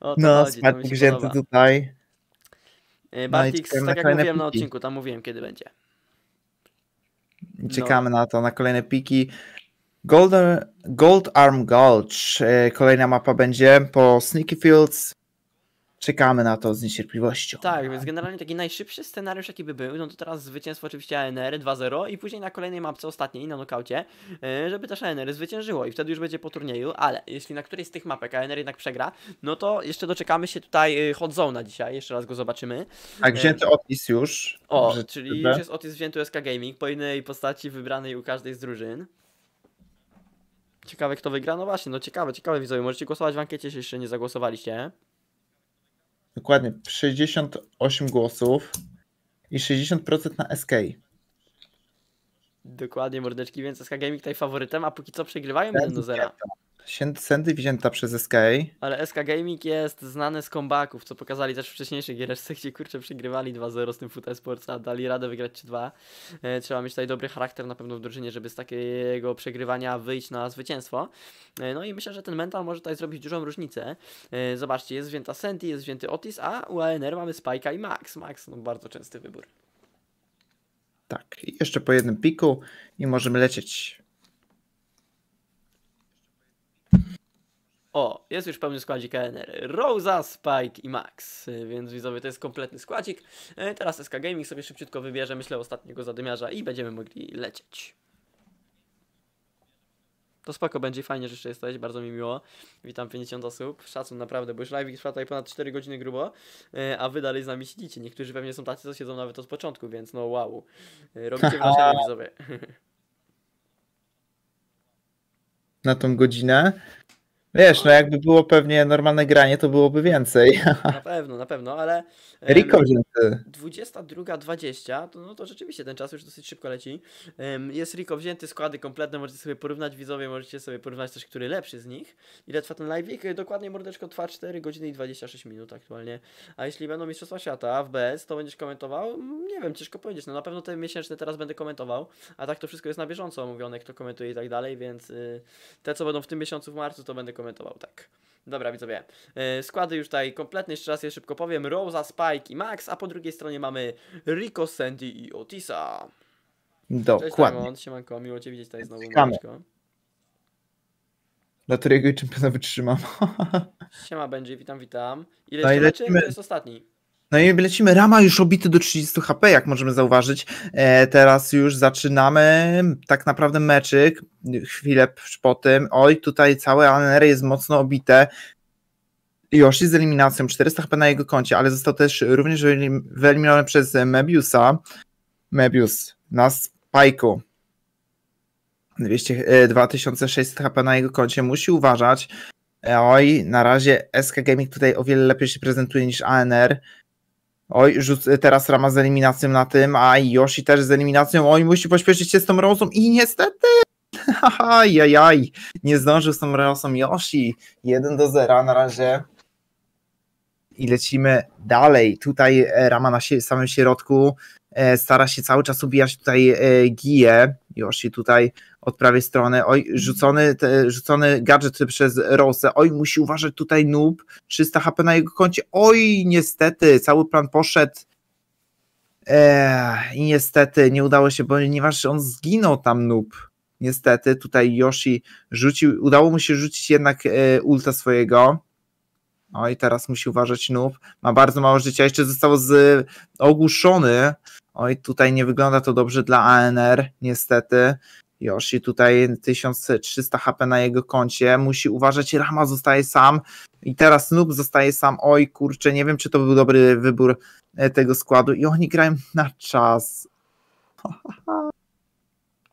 o to no, chodzi, Spike wzięty tutaj. Batix, e, no tak jak mówiłem na odcinku, tam mówiłem kiedy będzie. No. Czekamy no. na to, na kolejne piki. Golden, Gold Arm Gulch, e, kolejna mapa będzie po Sneaky Fields, czekamy na to z niecierpliwością. Tak, więc tak. generalnie taki najszybszy scenariusz, jaki by był, no to teraz zwycięstwo oczywiście ANR 2-0 i później na kolejnej mapce ostatniej, na nokaucie, e, żeby też ANR zwyciężyło i wtedy już będzie po turnieju, ale jeśli na którejś z tych mapek ANR jednak przegra, no to jeszcze doczekamy się tutaj e, Hot Zone'a dzisiaj, jeszcze raz go zobaczymy. Tak, e, wzięty Otis już. O, czyli już jest Otis wzięty SK Gaming, po innej postaci wybranej u każdej z drużyn. Ciekawe kto wygra, no właśnie, no ciekawe, ciekawe widzowie, możecie głosować w ankiecie, jeśli jeszcze nie zagłosowaliście. Dokładnie, 68 głosów i 60% na SK. Dokładnie, mordeczki, więc SK Gaming tutaj faworytem, a póki co przegrywają 1 do 0. Sandy wzięta przez SK. Ale SK Gaming jest znany z kombaków, co pokazali też w wcześniejszych giereczce, gdzie kurczę przegrywali 2-0 z tym futa Esports, a dali radę wygrać 2. E, trzeba mieć tutaj dobry charakter na pewno w drużynie, żeby z takiego przegrywania wyjść na zwycięstwo. E, no i myślę, że ten mental może tutaj zrobić dużą różnicę. E, zobaczcie, jest wzięta Sandy, jest wzięty Otis, a u ANR mamy Spike'a i Max. Max, no bardzo częsty wybór. Tak, jeszcze po jednym piku i możemy lecieć O, jest już pełny składzik ENR. Rosa, Spike i Max. E, więc widzowie, to jest kompletny składzik. E, teraz SK Gaming sobie szybciutko wybierze, myślę, ostatniego zadymiarza i będziemy mogli lecieć. To spoko, będzie fajnie, że jeszcze jesteś, bardzo mi miło. Witam 50 osób, szacun naprawdę, bo już live trwa tutaj ponad 4 godziny grubo, e, a wy dalej z nami siedzicie. Niektórzy pewnie są tacy, co siedzą nawet od początku, więc no wow. Robicie wrażenie widzowie. Na tą godzinę Wiesz, no jakby było pewnie normalne granie, to byłoby więcej. Na pewno, na pewno, ale. Rico wzięty. 22.20, to, no to rzeczywiście ten czas już dosyć szybko leci. Jest Rico wzięty, składy kompletne, możecie sobie porównać widzowie, możecie sobie porównać też, który lepszy z nich. Ile trwa ten live'ik? E, dokładnie mordeczko trwa 4 godziny i 26 minut aktualnie. A jeśli będą Mistrzostwa Świata w BS, to będziesz komentował? Mm, nie wiem, ciężko powiedzieć. No na pewno te miesięczne teraz będę komentował, a tak to wszystko jest na bieżąco omówione, kto komentuje i tak dalej, więc y, te, co będą w tym miesiącu w marcu, to będę komentował komentował, tak. Dobra, widzowie. E, składy już tutaj kompletne, jeszcze raz je szybko powiem. Rosa, Spike i Max, a po drugiej stronie mamy Rico, Sandy i Otisa. Dokładnie. Cześć, Simon. Siemanko, miło Cię widzieć tutaj znowu. Dla którego i czempiona wytrzymam. Siema, będzie, witam, witam. Ile no jeszcze lecimy? To jest ostatni. No i lecimy. Rama już obity do 30 HP, jak możemy zauważyć. E, teraz już zaczynamy tak naprawdę meczyk. Chwilę po tym. Oj, tutaj całe ANR jest mocno obite. Yoshi z eliminacją, 400 HP na jego koncie, ale został też również wyeliminowany przez Mebiusa. Mebius na spajku. 200, 2600 HP na jego koncie, musi uważać. E, oj, na razie SK Gaming tutaj o wiele lepiej się prezentuje niż ANR. Oj, rzuc, teraz Rama z eliminacją na tym, a Yoshi też z eliminacją. Oj, musi pośpieszyć się z tą Rosą i niestety jajaj, nie zdążył z tą Reosą Yoshi. 1 do 0 na razie. I lecimy dalej. Tutaj e, Rama na samym środku e, stara się cały czas ubijać tutaj e, Giję, Yoshi tutaj od prawej strony, oj, rzucony, te, rzucony gadżet przez Rose, oj, musi uważać tutaj noob, 300 HP na jego koncie, oj, niestety, cały plan poszedł eee, i niestety nie udało się, ponieważ on zginął tam noob. Niestety tutaj Yoshi rzucił, udało mu się rzucić jednak e, ulta swojego. No i teraz musi uważać noob. Ma bardzo mało życia, jeszcze został z, ogłuszony. Oj, tutaj nie wygląda to dobrze dla ANR, niestety i tutaj 1300 HP na jego koncie, musi uważać, Rama zostaje sam i teraz Noob zostaje sam, oj kurczę, nie wiem czy to był dobry wybór e, tego składu i oni grają na czas.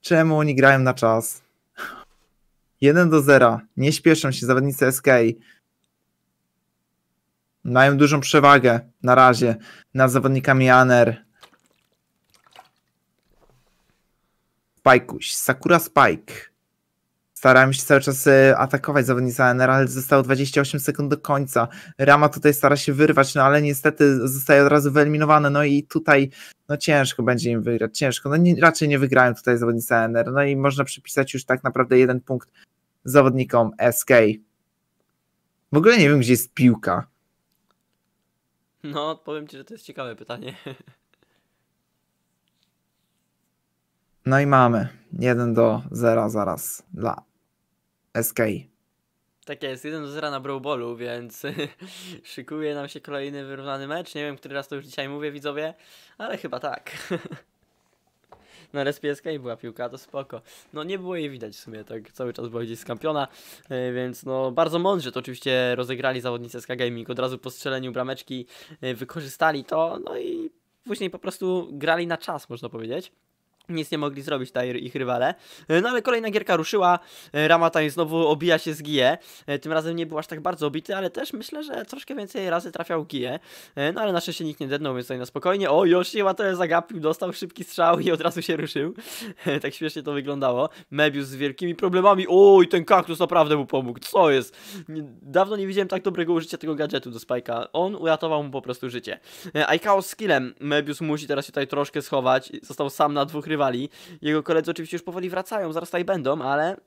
Czemu oni grają na czas? 1 do 0, nie śpieszą się zawodnicy SK. Mają dużą przewagę na razie nad zawodnikami ANR. Spajkuś, Sakura Spike. Starałem się cały czas y, atakować zawodnica NR, ale zostało 28 sekund do końca. Rama tutaj stara się wyrwać, no ale niestety zostaje od razu wyeliminowane. No i tutaj no ciężko będzie im wygrać, ciężko. No nie, raczej nie wygrają tutaj zawodnicy NR. No i można przypisać już tak naprawdę jeden punkt zawodnikom SK. W ogóle nie wiem, gdzie jest piłka. No, powiem ci, że to jest ciekawe pytanie. No i mamy 1 do 0 zaraz dla SK. Tak jest, 1 do 0 na Brawlballu, więc szykuje nam się kolejny wyrównany mecz. Nie wiem, który raz to już dzisiaj mówię, widzowie, ale chyba tak. na respie SK była piłka, to spoko. No nie było jej widać w sumie, tak cały czas była gdzieś kampiona, e, więc no bardzo mądrze to oczywiście rozegrali zawodnicy SK Gaming. Od razu po strzeleniu brameczki e, wykorzystali to, no i później po prostu grali na czas, można powiedzieć. Nic nie mogli zrobić ta ich rywale. E, no ale kolejna gierka ruszyła. E, Ramataj znowu obija się z Gie. E, tym razem nie był aż tak bardzo obity, ale też myślę, że troszkę więcej razy trafiał Gie. No ale na szczęście nikt nie dednął, więc tutaj na spokojnie. O, Yoshiła to zagapił, dostał szybki strzał i od razu się ruszył. tak śmiesznie to wyglądało. Mebius z wielkimi problemami. Oj, ten kaktus naprawdę mu pomógł. Co jest? Dawno nie widziałem tak dobrego użycia tego gadżetu do Spike'a. On uratował mu po prostu życie. Aikao z skillem. Mebius musi teraz się tutaj troszkę schować. Został sam na dwóch rywalach jego koledzy oczywiście już powoli wracają, zaraz tutaj będą, ale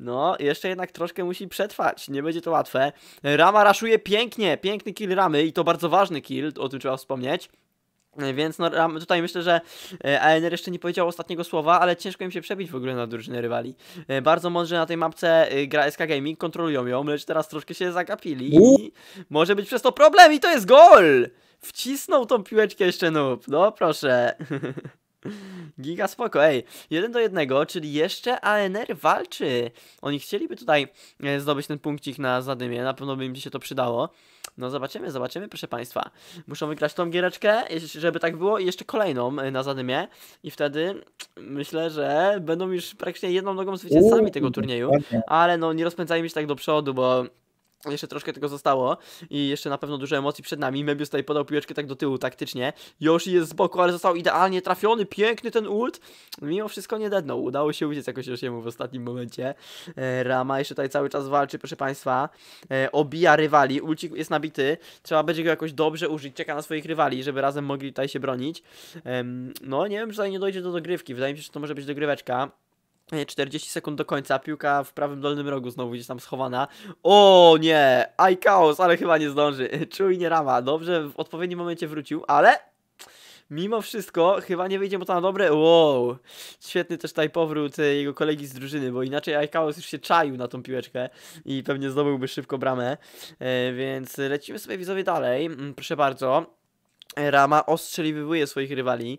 no, jeszcze jednak troszkę musi przetrwać. Nie będzie to łatwe. Rama raszuje pięknie, piękny kill Ramy i to bardzo ważny kill, o tym trzeba wspomnieć. Więc no, tutaj myślę, że e, ANR jeszcze nie powiedział ostatniego słowa, ale ciężko im się przebić w ogóle na drużynę rywali. E, bardzo mądrze na tej mapce e, gra SK Gaming, kontrolują ją, lecz teraz troszkę się zagapili i może być przez to problem i to jest gol! Wcisnął tą piłeczkę jeszcze noob, no proszę. Giga spoko, ej. 1 do 1, czyli jeszcze ANR walczy. Oni chcieliby tutaj e, zdobyć ten punkcik na zadymie, na pewno by im się to przydało. No zobaczymy, zobaczymy, proszę Państwa. Muszą wygrać tą giereczkę, żeby tak było i jeszcze kolejną e, na zadymie. I wtedy myślę, że będą już praktycznie jedną nogą zwycięzcami tego turnieju. Ale no nie rozpędzajmy się tak do przodu, bo jeszcze troszkę tego zostało i jeszcze na pewno dużo emocji przed nami. Mebius tutaj podał piłeczkę tak do tyłu taktycznie. Yoshi jest z boku, ale został idealnie trafiony. Piękny ten ult. Mimo wszystko nie dednął. Udało się uciec jakoś Yoshiemu w ostatnim momencie. E, Rama jeszcze tutaj cały czas walczy, proszę Państwa. E, obija rywali. Ulcik jest nabity. Trzeba będzie go jakoś dobrze użyć. Czeka na swoich rywali, żeby razem mogli tutaj się bronić. No nie wiem, czy tutaj nie dojdzie do dogrywki. Wydaje mi się, że to może być dogryweczka. 40 e, sekund do końca, piłka w prawym dolnym rogu znowu gdzieś tam schowana. O nie, aj chaos, ale chyba nie zdąży. Czujnie rama, dobrze w odpowiednim momencie wrócił, ale mimo wszystko chyba nie wyjdzie mu to na dobre. Wow, świetny też tutaj powrót e, jego kolegi z drużyny, bo inaczej Aikaos już się czaił na tą piłeczkę i pewnie zdobyłby szybko bramę. E, więc lecimy sobie widzowie dalej, mm, proszę bardzo. Rama ostrzeliwuje swoich rywali.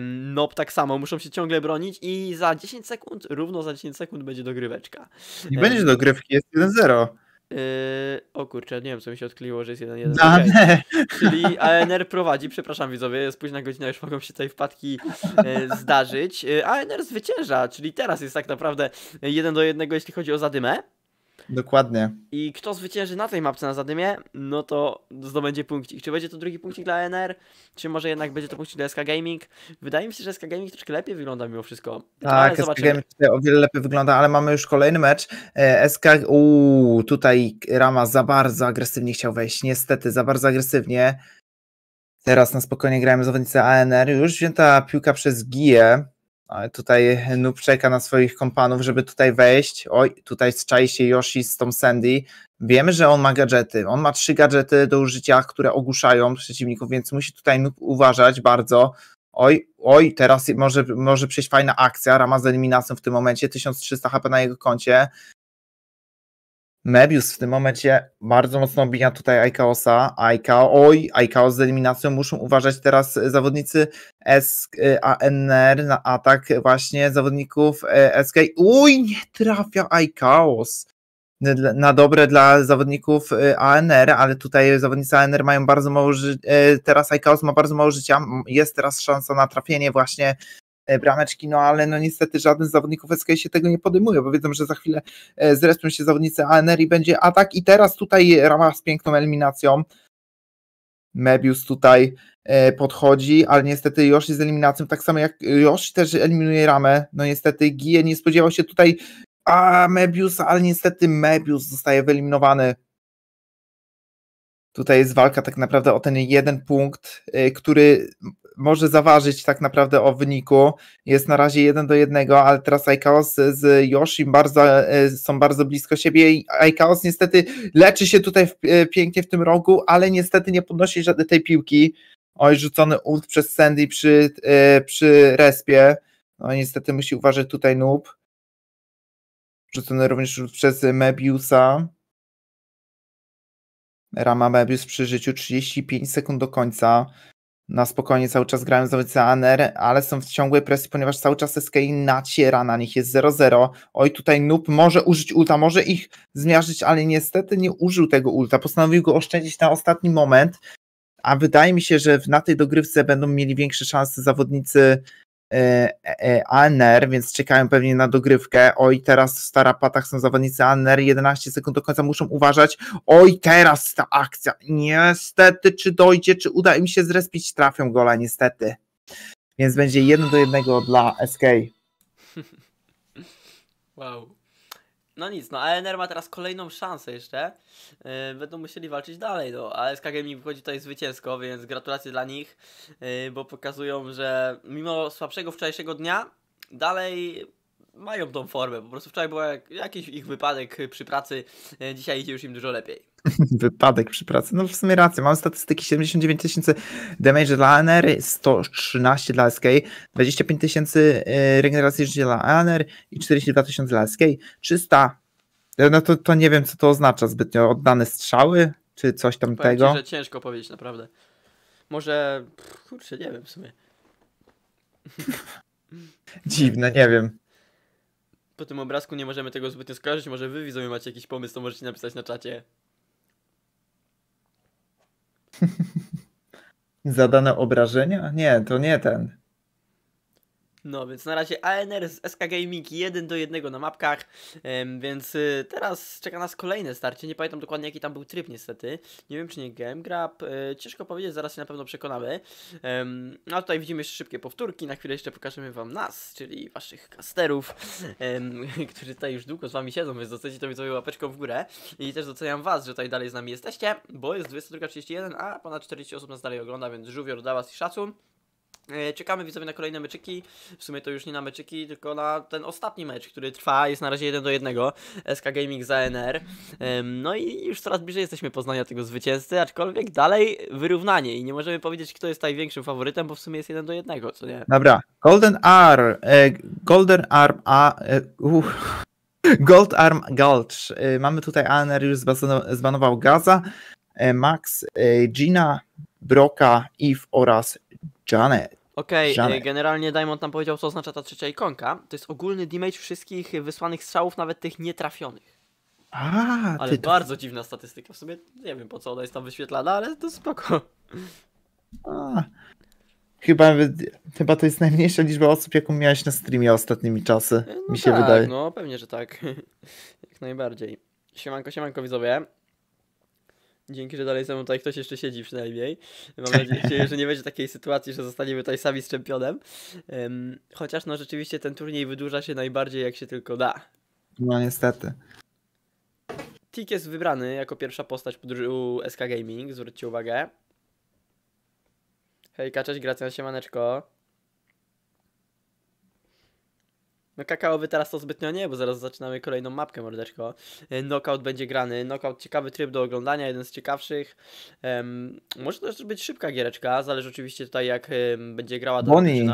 No, tak samo, muszą się ciągle bronić i za 10 sekund, równo za 10 sekund będzie dogryweczka. Nie będzie dogrywki, jest 1-0. Yy, e, o kurczę, nie wiem co mi się odkleiło, że jest 1-1. Okay. Czyli ANR prowadzi, przepraszam widzowie, jest późna godzina, już mogą się tutaj wpadki e, zdarzyć. E, ANR zwycięża, czyli teraz jest tak naprawdę 1 1 jeśli chodzi o zadymę. Dokładnie. I kto zwycięży na tej mapce na Zadymie, no to zdobędzie punkcik. Czy będzie to drugi punkcik dla NR, czy może jednak będzie to punkcik dla SK Gaming? Wydaje mi się, że SK Gaming troszkę lepiej wygląda mimo wszystko. Tak, SK Gaming o wiele lepiej wygląda, ale mamy już kolejny mecz. E, SK, uuu, tutaj Rama za bardzo agresywnie chciał wejść, niestety, za bardzo agresywnie. Teraz na spokojnie grałem zawodnicy ANR. Już wzięta piłka przez Gie. Tutaj Noob czeka na swoich kompanów, żeby tutaj wejść. Oj, tutaj czai się Yoshi z tą Sandy. Wiemy, że on ma gadżety. On ma trzy gadżety do użycia, które ogłuszają przeciwników, więc musi tutaj Noob uważać bardzo. Oj, oj, teraz może, może przyjść fajna akcja. Rama z eliminacją w tym momencie. 1300 HP na jego koncie. Mebius w tym momencie bardzo mocno obija tutaj Aikaosa. Aikao, oj, Aikao z eliminacją muszą uważać teraz zawodnicy SANR y, na atak właśnie zawodników y, SK. Uj, nie trafia Aikaos na dobre dla zawodników y, ANR, ale tutaj zawodnicy ANR mają bardzo mało życia, teraz IKOS ma bardzo mało życia, jest teraz szansa na trafienie właśnie E, brameczki, no ale no niestety żaden z zawodników SK się tego nie podejmuje, bo wiedzą, że za chwilę e, zresztą się zawodnicy ANR i będzie atak i teraz tutaj Rama z piękną eliminacją. Mebius tutaj e, podchodzi, ale niestety Yoshi z eliminacją, tak samo jak Yoshi też eliminuje Ramę, no niestety Gie nie spodziewał się tutaj a Mebius, ale niestety Mebius zostaje wyeliminowany. Tutaj jest walka tak naprawdę o ten jeden punkt, który może zaważyć tak naprawdę o wyniku. Jest na razie 1 do 1, ale teraz Aikaos z Yoshim bardzo, e, są bardzo blisko siebie i Aikaos niestety leczy się tutaj w, e, pięknie w tym rogu, ale niestety nie podnosi żadnej tej piłki. Oj, rzucony ult przez Sandy przy, e, przy respie. No niestety musi uważać tutaj noob. Rzucony również przez Mebiusa. Rama Mebius przy życiu 35 sekund do końca na spokojnie cały czas grają zawodnicy ANR, ale są w ciągłej presji, ponieważ cały czas SKI naciera na nich, jest 0-0. Oj, tutaj Noob może użyć ulta, może ich zmiażdżyć, ale niestety nie użył tego ulta. Postanowił go oszczędzić na ostatni moment, a wydaje mi się, że na tej dogrywce będą mieli większe szanse zawodnicy E, e, ANR, więc czekają pewnie na dogrywkę. Oj, teraz w starapatach są zawodnicy ANR, 11 sekund do końca muszą uważać. Oj, teraz ta akcja. Niestety, czy dojdzie, czy uda im się zrespić, trafią gola, niestety. Więc będzie 1 do 1 dla SK. Wow. No nic, no ANR ma teraz kolejną szansę jeszcze. Yy, będą musieli walczyć dalej, no. Ale SKG mi wychodzi tutaj zwycięsko, więc gratulacje dla nich, yy, bo pokazują, że mimo słabszego wczorajszego dnia, dalej mają tą formę. Po prostu wczoraj był jak, jakiś ich wypadek przy pracy, yy, dzisiaj idzie już im dużo lepiej. Wypadek przy pracy. No w sumie rację. Mam statystyki 79 tysięcy damage dla ANR, 113 dla SK, 25 tysięcy e, regeneracji życia dla ANR i 42 tysiące dla SK. 300. E, no to, to nie wiem, co to oznacza zbytnio. Oddane strzały, czy coś tam tego. Ci, że ciężko powiedzieć, naprawdę. Może, kurczę, nie wiem w sumie. Dziwne, nie wiem. Po tym obrazku nie możemy tego zbytnio skojarzyć. Może wy widzowie macie jakiś pomysł, to możecie napisać na czacie. Zadane obrażenia? Nie, to nie ten. No więc na razie ANR z SK Gaming 1 do 1 na mapkach, więc y, teraz czeka nas kolejne starcie. Nie pamiętam dokładnie jaki tam był tryb niestety. Nie wiem czy nie Game Grab, y, ciężko powiedzieć, zaraz się na pewno przekonamy. No tutaj widzimy jeszcze szybkie powtórki, na chwilę jeszcze pokażemy wam nas, czyli waszych kasterów, którzy tutaj już długo z wami siedzą, więc docenicie to widzowie łapeczką w górę. I też doceniam was, że tutaj dalej z nami jesteście, bo jest 22.31, a ponad 40 osób nas dalej ogląda, więc żółwior dla was i szacun. E, czekamy widzowie na kolejne meczyki. W sumie to już nie na meczyki, tylko na ten ostatni mecz, który trwa. Jest na razie 1 do 1. SK Gaming za NR. No i już coraz bliżej jesteśmy poznania tego zwycięzcy, aczkolwiek dalej wyrównanie. I nie możemy powiedzieć, kto jest największym faworytem, bo w sumie jest 1 do 1, co nie? Dobra. Golden Arm. E, Golden Arm. A, e, uh. Gold Arm Gulch. E, mamy tutaj ANR już zbanował, Gaza, e, Max, e, Gina, Broka, Eve oraz Janet. Okej, okay, e, generalnie Diamond nam powiedział, co oznacza ta trzecia ikonka. To jest ogólny damage wszystkich wysłanych strzałów, nawet tych nietrafionych. A, ale to... bardzo dziwna statystyka. W sumie nie wiem, po co ona jest tam wyświetlana, ale to spoko. A, chyba, chyba to jest najmniejsza liczba osób, jaką miałeś na streamie ostatnimi czasy, e, no mi się tak, wydaje. no pewnie, że tak. Jak najbardziej. Siemanko, siemanko widzowie. Dzięki, że dalej ze mną tutaj ktoś jeszcze siedzi przynajmniej. Mam nadzieję, że nie będzie takiej sytuacji, że zostaniemy tutaj sami z czempionem. Um, chociaż no rzeczywiście ten turniej wydłuża się najbardziej jak się tylko da. No niestety. Tik jest wybrany jako pierwsza postać u SK Gaming, zwróćcie uwagę. Hejka, cześć gracja, siemaneczko. No kakaowy teraz to zbytnio nie, bo zaraz zaczynamy kolejną mapkę, mordeczko. E, knockout będzie grany. Knockout ciekawy tryb do oglądania, jeden z ciekawszych. Um, może to też być szybka giereczka, zależy oczywiście tutaj jak um, będzie grała do Boni.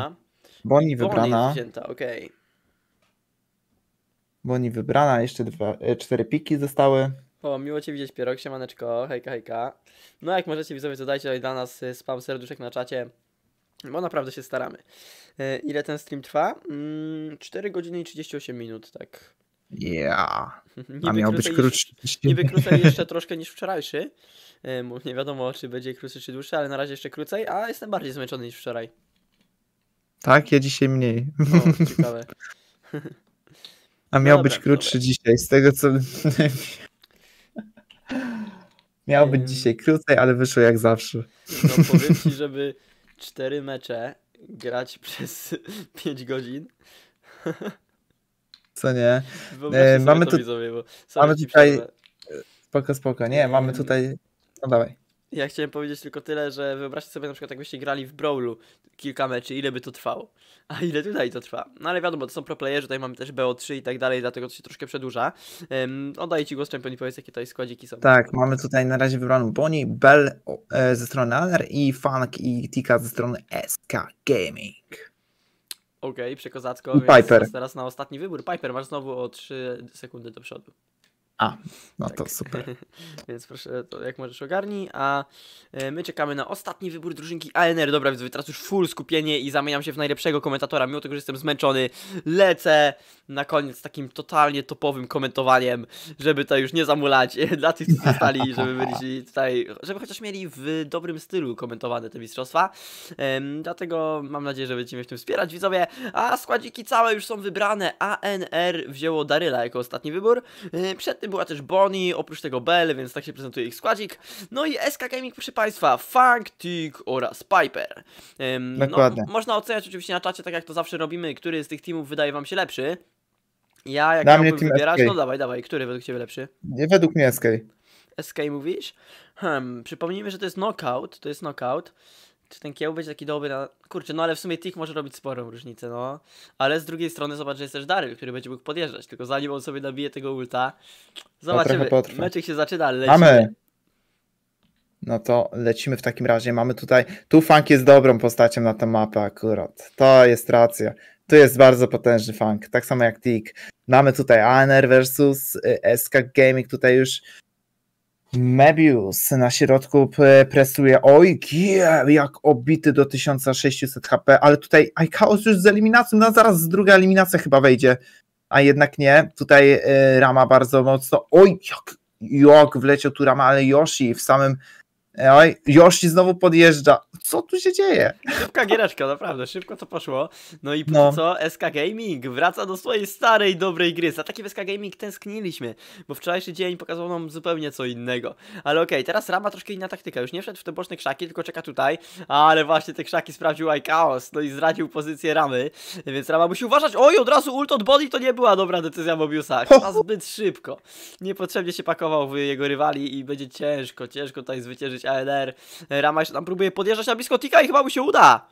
Boni wybrana. wzięta, okej. Okay. wybrana, jeszcze dwa, e, cztery piki zostały. O, miło Cię widzieć, Pierok, siemaneczko, hejka, hejka. No jak możecie widzowie, to dajcie dla nas e, spam serduszek na czacie. Bo naprawdę się staramy. E, ile ten stream trwa? 4 mm, godziny i 38 minut, tak. Yeah. Nie A miał być krótszy. Niby krócej jeszcze troszkę niż wczorajszy. E, nie wiadomo, czy będzie krótszy czy dłuższy, ale na razie jeszcze krócej, a jestem bardziej zmęczony niż wczoraj. Tak, ja dzisiaj mniej. O, ciekawe. A no miał no dobra, być krótszy dobra. dzisiaj, z tego co. miał być dzisiaj krócej, ale wyszło jak zawsze. No powiem ci, żeby cztery mecze grać przez 5 godzin. Co nie? E, mamy, tu... widzowie, mamy tutaj. Spoko, spoko. Nie, mamy eee. tutaj. No dawaj. Ja chciałem powiedzieć tylko tyle, że wyobraźcie sobie na przykład jakbyście grali w Brawlu kilka meczy, ile by to trwało. A ile tutaj to trwa? No ale wiadomo, to są pro playerzy, tutaj mamy też BO3 i tak dalej, dlatego to się troszkę przedłuża. Um, oddaję Ci głos, Champion, i powiedz jakie tutaj składziki są. Tak, mamy tutaj na razie wybraną Bonnie, Bell e, ze strony AR i Funk i Tika ze strony SK Gaming. Okej, okay, przekozacko. Piper. Teraz na ostatni wybór. Piper, masz znowu o 3 sekundy do przodu. A, no tak. to super. Więc proszę, to jak możesz ogarnij, a e, my czekamy na ostatni wybór drużynki ANR. Dobra, widzowie, teraz już full skupienie i zamieniam się w najlepszego komentatora, mimo tego, że jestem zmęczony. Lecę na koniec takim totalnie topowym komentowaniem, żeby to już nie zamulać dla tych, którzy zostali, żeby byli tutaj, żeby chociaż mieli w dobrym stylu komentowane te mistrzostwa. Dlatego mam nadzieję, że będziecie mnie w tym wspierać, widzowie. A składziki całe już są wybrane. ANR wzięło Daryla jako ostatni wybór. E, przed tym była też Bonnie, oprócz tego Belle, więc tak się prezentuje ich składzik. No i SK Gaming, proszę Państwa, Funk, Tick oraz Piper. Ym, no, Dokładnie. No, można oceniać oczywiście na czacie, tak jak to zawsze robimy, który z tych teamów wydaje Wam się lepszy. Ja, jak Dla miałbym mnie wybierać, SK. no dawaj, dawaj, który według Ciebie lepszy? Nie, według mnie SK. SK mówisz? Hmm, przypomnijmy, że to jest knockout, to jest knockout czy ten kieł będzie taki dobry na... Kurczę, no ale w sumie Tik może robić sporą różnicę, no. Ale z drugiej strony zobacz, że jest też Daryl, który będzie mógł podjeżdżać, tylko zanim on sobie nabije tego ulta, zobaczymy. Meczek się zaczyna, ale Mamy. No to lecimy w takim razie. Mamy tutaj. Tu Funk jest dobrą postacią na tę mapę akurat. To jest racja. Tu jest bardzo potężny Funk, tak samo jak TIK Mamy tutaj ANR versus y, SK Gaming. Tutaj już Mebius na środku presuje. Oj, yeah, jak obity do 1600 HP, ale tutaj Aikaos już z eliminacją, no zaraz druga eliminacja chyba wejdzie, a jednak nie. Tutaj y, Rama bardzo mocno. Oj, jak, jak wleciał tu Rama, ale Yoshi w samym Oj, Yoshi znowu podjeżdża. Co tu się dzieje? Szybka giereczka, naprawdę, szybko to poszło. No i no. co? SK Gaming wraca do swojej starej, dobrej gry. Za takim SK Gaming tęskniliśmy, bo wczorajszy dzień pokazał nam zupełnie co innego. Ale okej, okay, teraz Rama troszkę inna taktyka. Już nie wszedł w te boczne krzaki, tylko czeka tutaj. Ale właśnie te krzaki sprawdził iChaos, no i zdradził pozycję Ramy. Więc Rama musi uważać. Oj, od razu ult od body to nie była dobra decyzja Mobiusa. Chyba zbyt szybko. Niepotrzebnie się pakował w jego rywali i będzie ciężko, ciężko tutaj zwyciężyć ALR. Rama się tam próbuje podjeżdżać na blisko Tika i chyba mu się uda.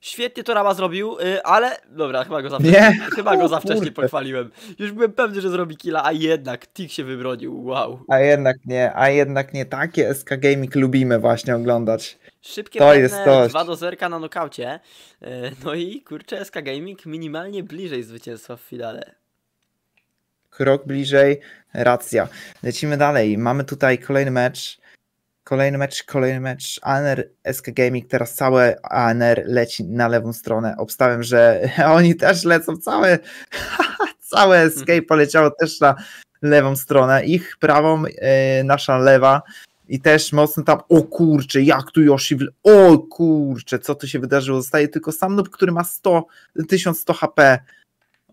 Świetnie to Rama zrobił, y, ale... Dobra, chyba go za wcześnie, nie. Chyba go za wcześnie pochwaliłem. Już byłem pewny, że zrobi killa, a jednak Tik się wybronił, wow. A jednak nie, a jednak nie. Takie SK Gaming lubimy właśnie oglądać. Szybkie to jest dość. 2 do na nokaucie. Y, no i kurczę, SK Gaming minimalnie bliżej zwycięstwa w finale krok bliżej, racja. Lecimy dalej. Mamy tutaj kolejny mecz. Kolejny mecz, kolejny mecz. ANR SK Gaming, teraz całe ANR leci na lewą stronę. Obstawiam, że oni też lecą, całe, całe SK mhm. poleciało też na lewą stronę. Ich prawą, yy, nasza lewa. I też mocno tam, o kurczę, jak tu Yoshi, wle... o kurczę, co tu się wydarzyło? Zostaje tylko sam noob, który ma 100, 1100 HP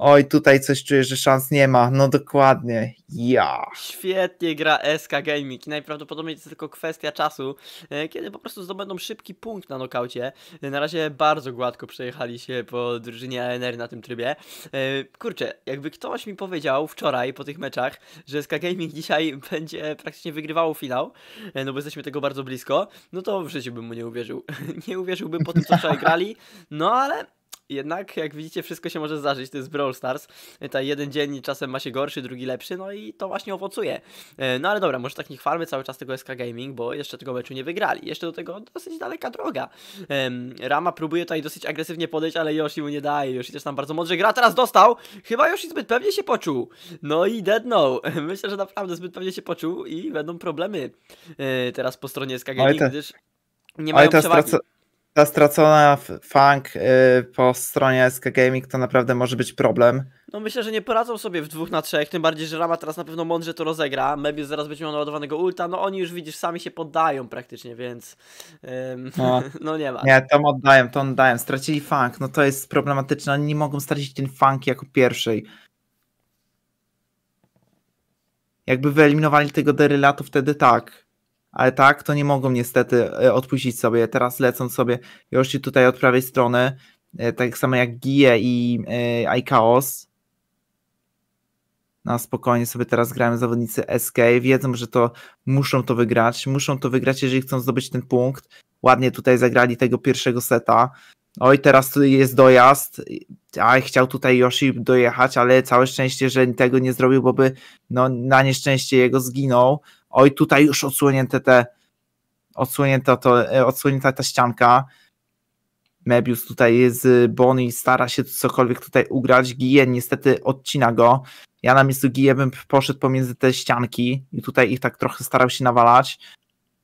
oj, tutaj coś czuję, że szans nie ma. No dokładnie, ja. Świetnie gra SK Gaming najprawdopodobniej to tylko kwestia czasu, e, kiedy po prostu zdobędą szybki punkt na nokaucie. Na razie bardzo gładko przejechali się po drużynie ANR na tym trybie. E, kurczę, jakby ktoś mi powiedział wczoraj po tych meczach, że SK Gaming dzisiaj będzie praktycznie wygrywało finał, e, no bo jesteśmy tego bardzo blisko, no to w życiu bym mu nie uwierzył. nie uwierzyłbym po tym, co wczoraj grali, no ale jednak, jak widzicie, wszystko się może zdarzyć, to jest Brawl Stars. ta jeden dzień czasem ma się gorszy, drugi lepszy, no i to właśnie owocuje. E, no ale dobra, może tak nie chwalmy cały czas tego SK Gaming, bo jeszcze tego meczu nie wygrali. Jeszcze do tego dosyć daleka droga. Rama próbuje tutaj dosyć agresywnie podejść, ale Yoshi mu nie daje. Yoshi też tam bardzo mądrze gra, teraz dostał! Chyba Yoshi zbyt pewnie się poczuł. No i dead no. Myślę, że naprawdę zbyt pewnie się poczuł i będą problemy e, teraz po stronie SK Gaming, gdyż nie mają przewagi ta stracona funk y, po stronie SK Gaming to naprawdę może być problem. No myślę, że nie poradzą sobie w dwóch na trzech, tym bardziej, że Rama teraz na pewno mądrze to rozegra, Mebius zaraz będzie miał naładowanego ulta, no oni już widzisz, sami się poddają praktycznie, więc ym, no, no, nie ma. Nie, to oddaję, to oddaję, stracili funk, no to jest problematyczne, oni nie mogą stracić ten funk jako pierwszej. Jakby wyeliminowali tego Deryla, to wtedy tak ale tak, to nie mogą niestety e, odpuścić sobie. Teraz lecą sobie Yoshi tutaj od prawej strony, e, tak samo jak Gie i Aikaos. E, na no, spokojnie sobie teraz grają zawodnicy SK, wiedzą, że to muszą to wygrać, muszą to wygrać, jeżeli chcą zdobyć ten punkt. Ładnie tutaj zagrali tego pierwszego seta. Oj, teraz tu jest dojazd. Aj, chciał tutaj Yoshi dojechać, ale całe szczęście, że tego nie zrobił, bo by no, na nieszczęście jego zginął oj tutaj już odsłonięte te odsłonięta, to, e, odsłonięta ta ścianka Mebius tutaj jest Bonnie stara się cokolwiek tutaj ugrać, Gijen niestety odcina go ja na miejscu Gije bym poszedł pomiędzy te ścianki i tutaj ich tak trochę starał się nawalać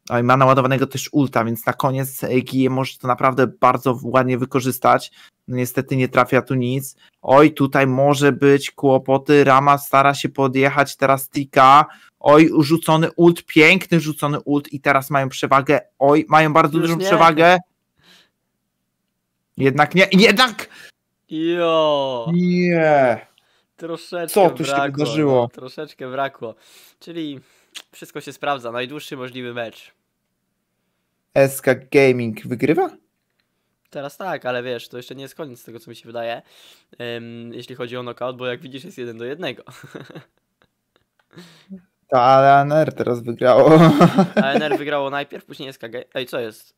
oj, no ma naładowanego też ulta, więc na koniec e, Gije może to naprawdę bardzo ładnie wykorzystać no niestety nie trafia tu nic. Oj, tutaj może być kłopoty. Rama stara się podjechać teraz Tika. Oj, rzucony ult, piękny rzucony ult i teraz mają przewagę. Oj, mają bardzo Już dużą nie. przewagę. Jednak nie, jednak! Jo! Nie! Troszeczkę Co tu się brakło, wydarzyło? No, troszeczkę brakło. Czyli wszystko się sprawdza. Najdłuższy możliwy mecz. SK Gaming wygrywa? Teraz tak, ale wiesz, to jeszcze nie jest koniec tego, co mi się wydaje, um, jeśli chodzi o knockout, bo jak widzisz jest 1 do 1. To ale ANR teraz wygrało. ANR wygrało najpierw, później SK Gaming. Ej, co jest?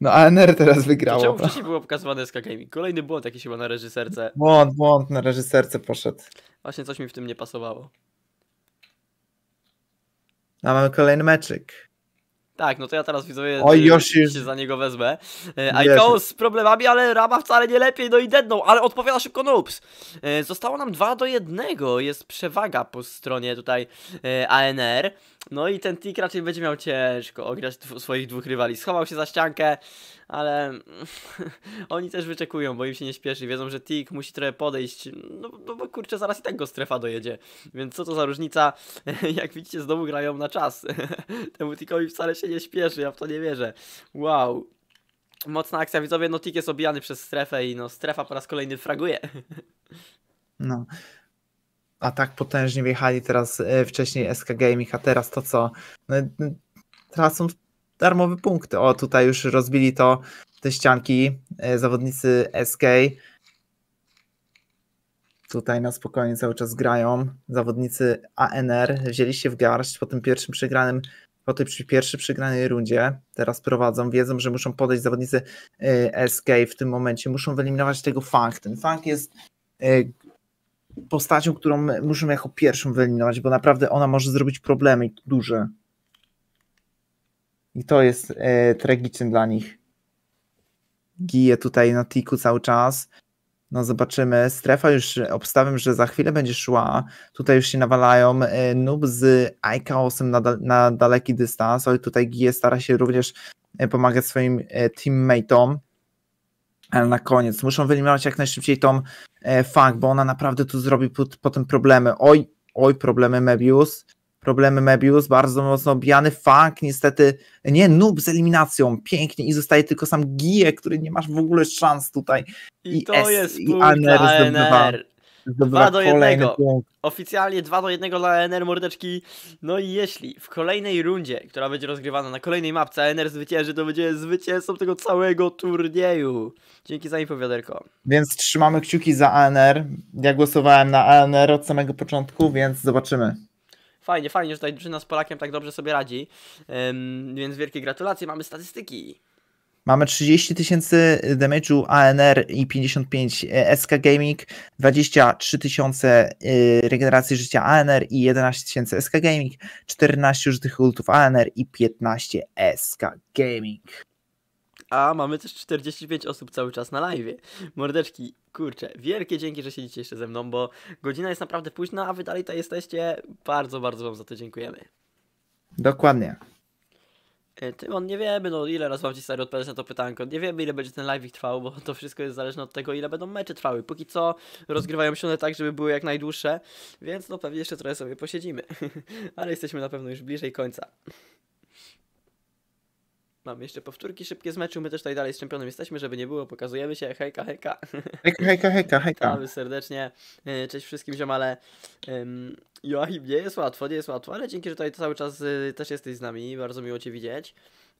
No ANR teraz wygrało. To czemu wcześniej było pokazywane SK Gaming? Kolejny błąd jakiś chyba na reżyserce. Błąd, błąd na reżyserce poszedł. Właśnie coś mi w tym nie pasowało. A mamy kolejny meczyk. Tak, no to ja teraz widzowie Oj, się za niego wezmę. Aiko e, z problemami, ale Rama wcale nie lepiej, no i dedną, ale odpowiada szybko Noobs. E, zostało nam 2 do 1, jest przewaga po stronie tutaj e, ANR. No i ten tik raczej będzie miał ciężko ograć swoich dwóch rywali. Schował się za ściankę, ale oni też wyczekują, bo im się nie śpieszy. Wiedzą, że tik musi trochę podejść, no, no bo kurczę, zaraz i tak go strefa dojedzie. Więc co to za różnica? Jak widzicie, znowu grają na czas. Temu tikowi wcale się nie śpieszy, ja w to nie wierzę. Wow. Mocna akcja, widzowie, no tik jest obijany przez strefę i no strefa po raz kolejny fraguje. No a tak potężnie wjechali teraz e, wcześniej SK Gaming, a teraz to co? No, no tracą darmowe punkty. O, tutaj już rozbili to te ścianki e, zawodnicy SK. Tutaj na spokojnie cały czas grają. Zawodnicy ANR wzięli się w garść po tym pierwszym przegranym, po tej pierwszej przegranej rundzie. Teraz prowadzą, wiedzą, że muszą podejść zawodnicy e, SK w tym momencie. Muszą wyeliminować tego funk. Ten funk jest postacią, którą musimy jako pierwszą wyeliminować, bo naprawdę ona może zrobić problemy i duże. I to jest e, tragiczne dla nich. Giję tutaj na tiku cały czas. No zobaczymy. Strefa już obstawiam, że za chwilę będzie szła. Tutaj już się nawalają. E, noob z iKaosem na, da na daleki dystans, ale tutaj Gije stara się również e, pomagać swoim e, teammate'om. E, na koniec. Muszą wyeliminować jak najszybciej tą e, fakt, bo ona naprawdę tu zrobi pot, potem problemy. Oj, oj, problemy Mebius. Problemy Mebius, bardzo mocno obijany fakt, niestety, nie, noob z eliminacją, pięknie i zostaje tylko sam Gije, który nie masz w ogóle szans tutaj. I, I to S, jest i ANR, ANR. Dwa do jednego. Oficjalnie dwa do jednego dla NR mordeczki. No i jeśli w kolejnej rundzie, która będzie rozgrywana na kolejnej mapce, NR zwycięży, to będzie zwycięzcą tego całego turnieju. Dzięki za infowiaderko. Więc trzymamy kciuki za ANR. Ja głosowałem na ANR od samego początku, więc zobaczymy. Fajnie, fajnie, że tutaj drużyna z Polakiem tak dobrze sobie radzi. Um, więc wielkie gratulacje, mamy statystyki. Mamy 30 tysięcy damage'u ANR i 55 e, SK Gaming, 23 tysiące e, regeneracji życia ANR i 11 tysięcy SK Gaming, 14 użytych ultów ANR i 15 SK Gaming. A mamy też 45 osób cały czas na live. Mordeczki, kurczę, wielkie dzięki, że siedzicie jeszcze ze mną, bo godzina jest naprawdę późna, a wy dalej tutaj jesteście. Bardzo, bardzo wam za to dziękujemy. Dokładnie. E, Tymon, nie wiemy, no ile raz wam ci stary odpowiadać na to pytanko. Nie wiemy, ile będzie ten live trwał, bo to wszystko jest zależne od tego, ile będą mecze trwały. Póki co rozgrywają się one tak, żeby były jak najdłuższe, więc no pewnie jeszcze trochę sobie posiedzimy. Ale jesteśmy na pewno już bliżej końca. Mam jeszcze powtórki szybkie z meczu. My też tutaj dalej z czempionem jesteśmy, żeby nie było. Pokazujemy się. Hejka, hejka. Hejka, hejka, hejka. hejka. Witamy serdecznie. E, cześć wszystkim ziomale. Joachim, nie jest łatwo, nie jest łatwo, ale dzięki, że tutaj cały czas e, też jesteś z nami. Bardzo miło Cię widzieć.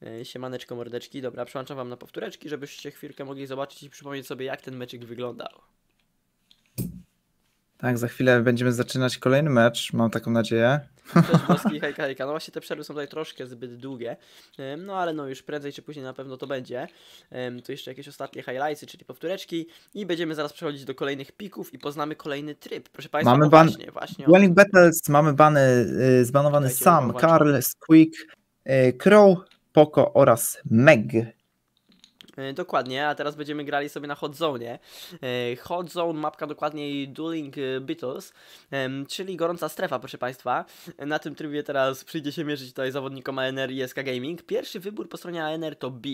E, siemaneczko, mordeczki. Dobra, przełączam Wam na powtóreczki, żebyście chwilkę mogli zobaczyć i przypomnieć sobie, jak ten meczyk wyglądał. Tak, za chwilę będziemy zaczynać kolejny mecz, mam taką nadzieję. Też boski hejka, hejka. No właśnie te przerwy są tutaj troszkę zbyt długie, no ale no już prędzej czy później na pewno to będzie. To jeszcze jakieś ostatnie highlights, czyli powtóreczki i będziemy zaraz przechodzić do kolejnych pików i poznamy kolejny tryb. Proszę Państwa, mamy no ban... właśnie, właśnie. Welling Battles, mamy bany, y, zbanowany Sam, Karl, Squeak, y, Crow, Poco oraz Meg. E, dokładnie, a teraz będziemy grali sobie na Hot Zone. E, Hot Zone, mapka dokładniej Dueling e, Beatles, czyli gorąca strefa, proszę Państwa. Na tym trybie teraz przyjdzie się mierzyć tutaj zawodnikom ANR i SK Gaming. Pierwszy wybór po stronie ANR to B.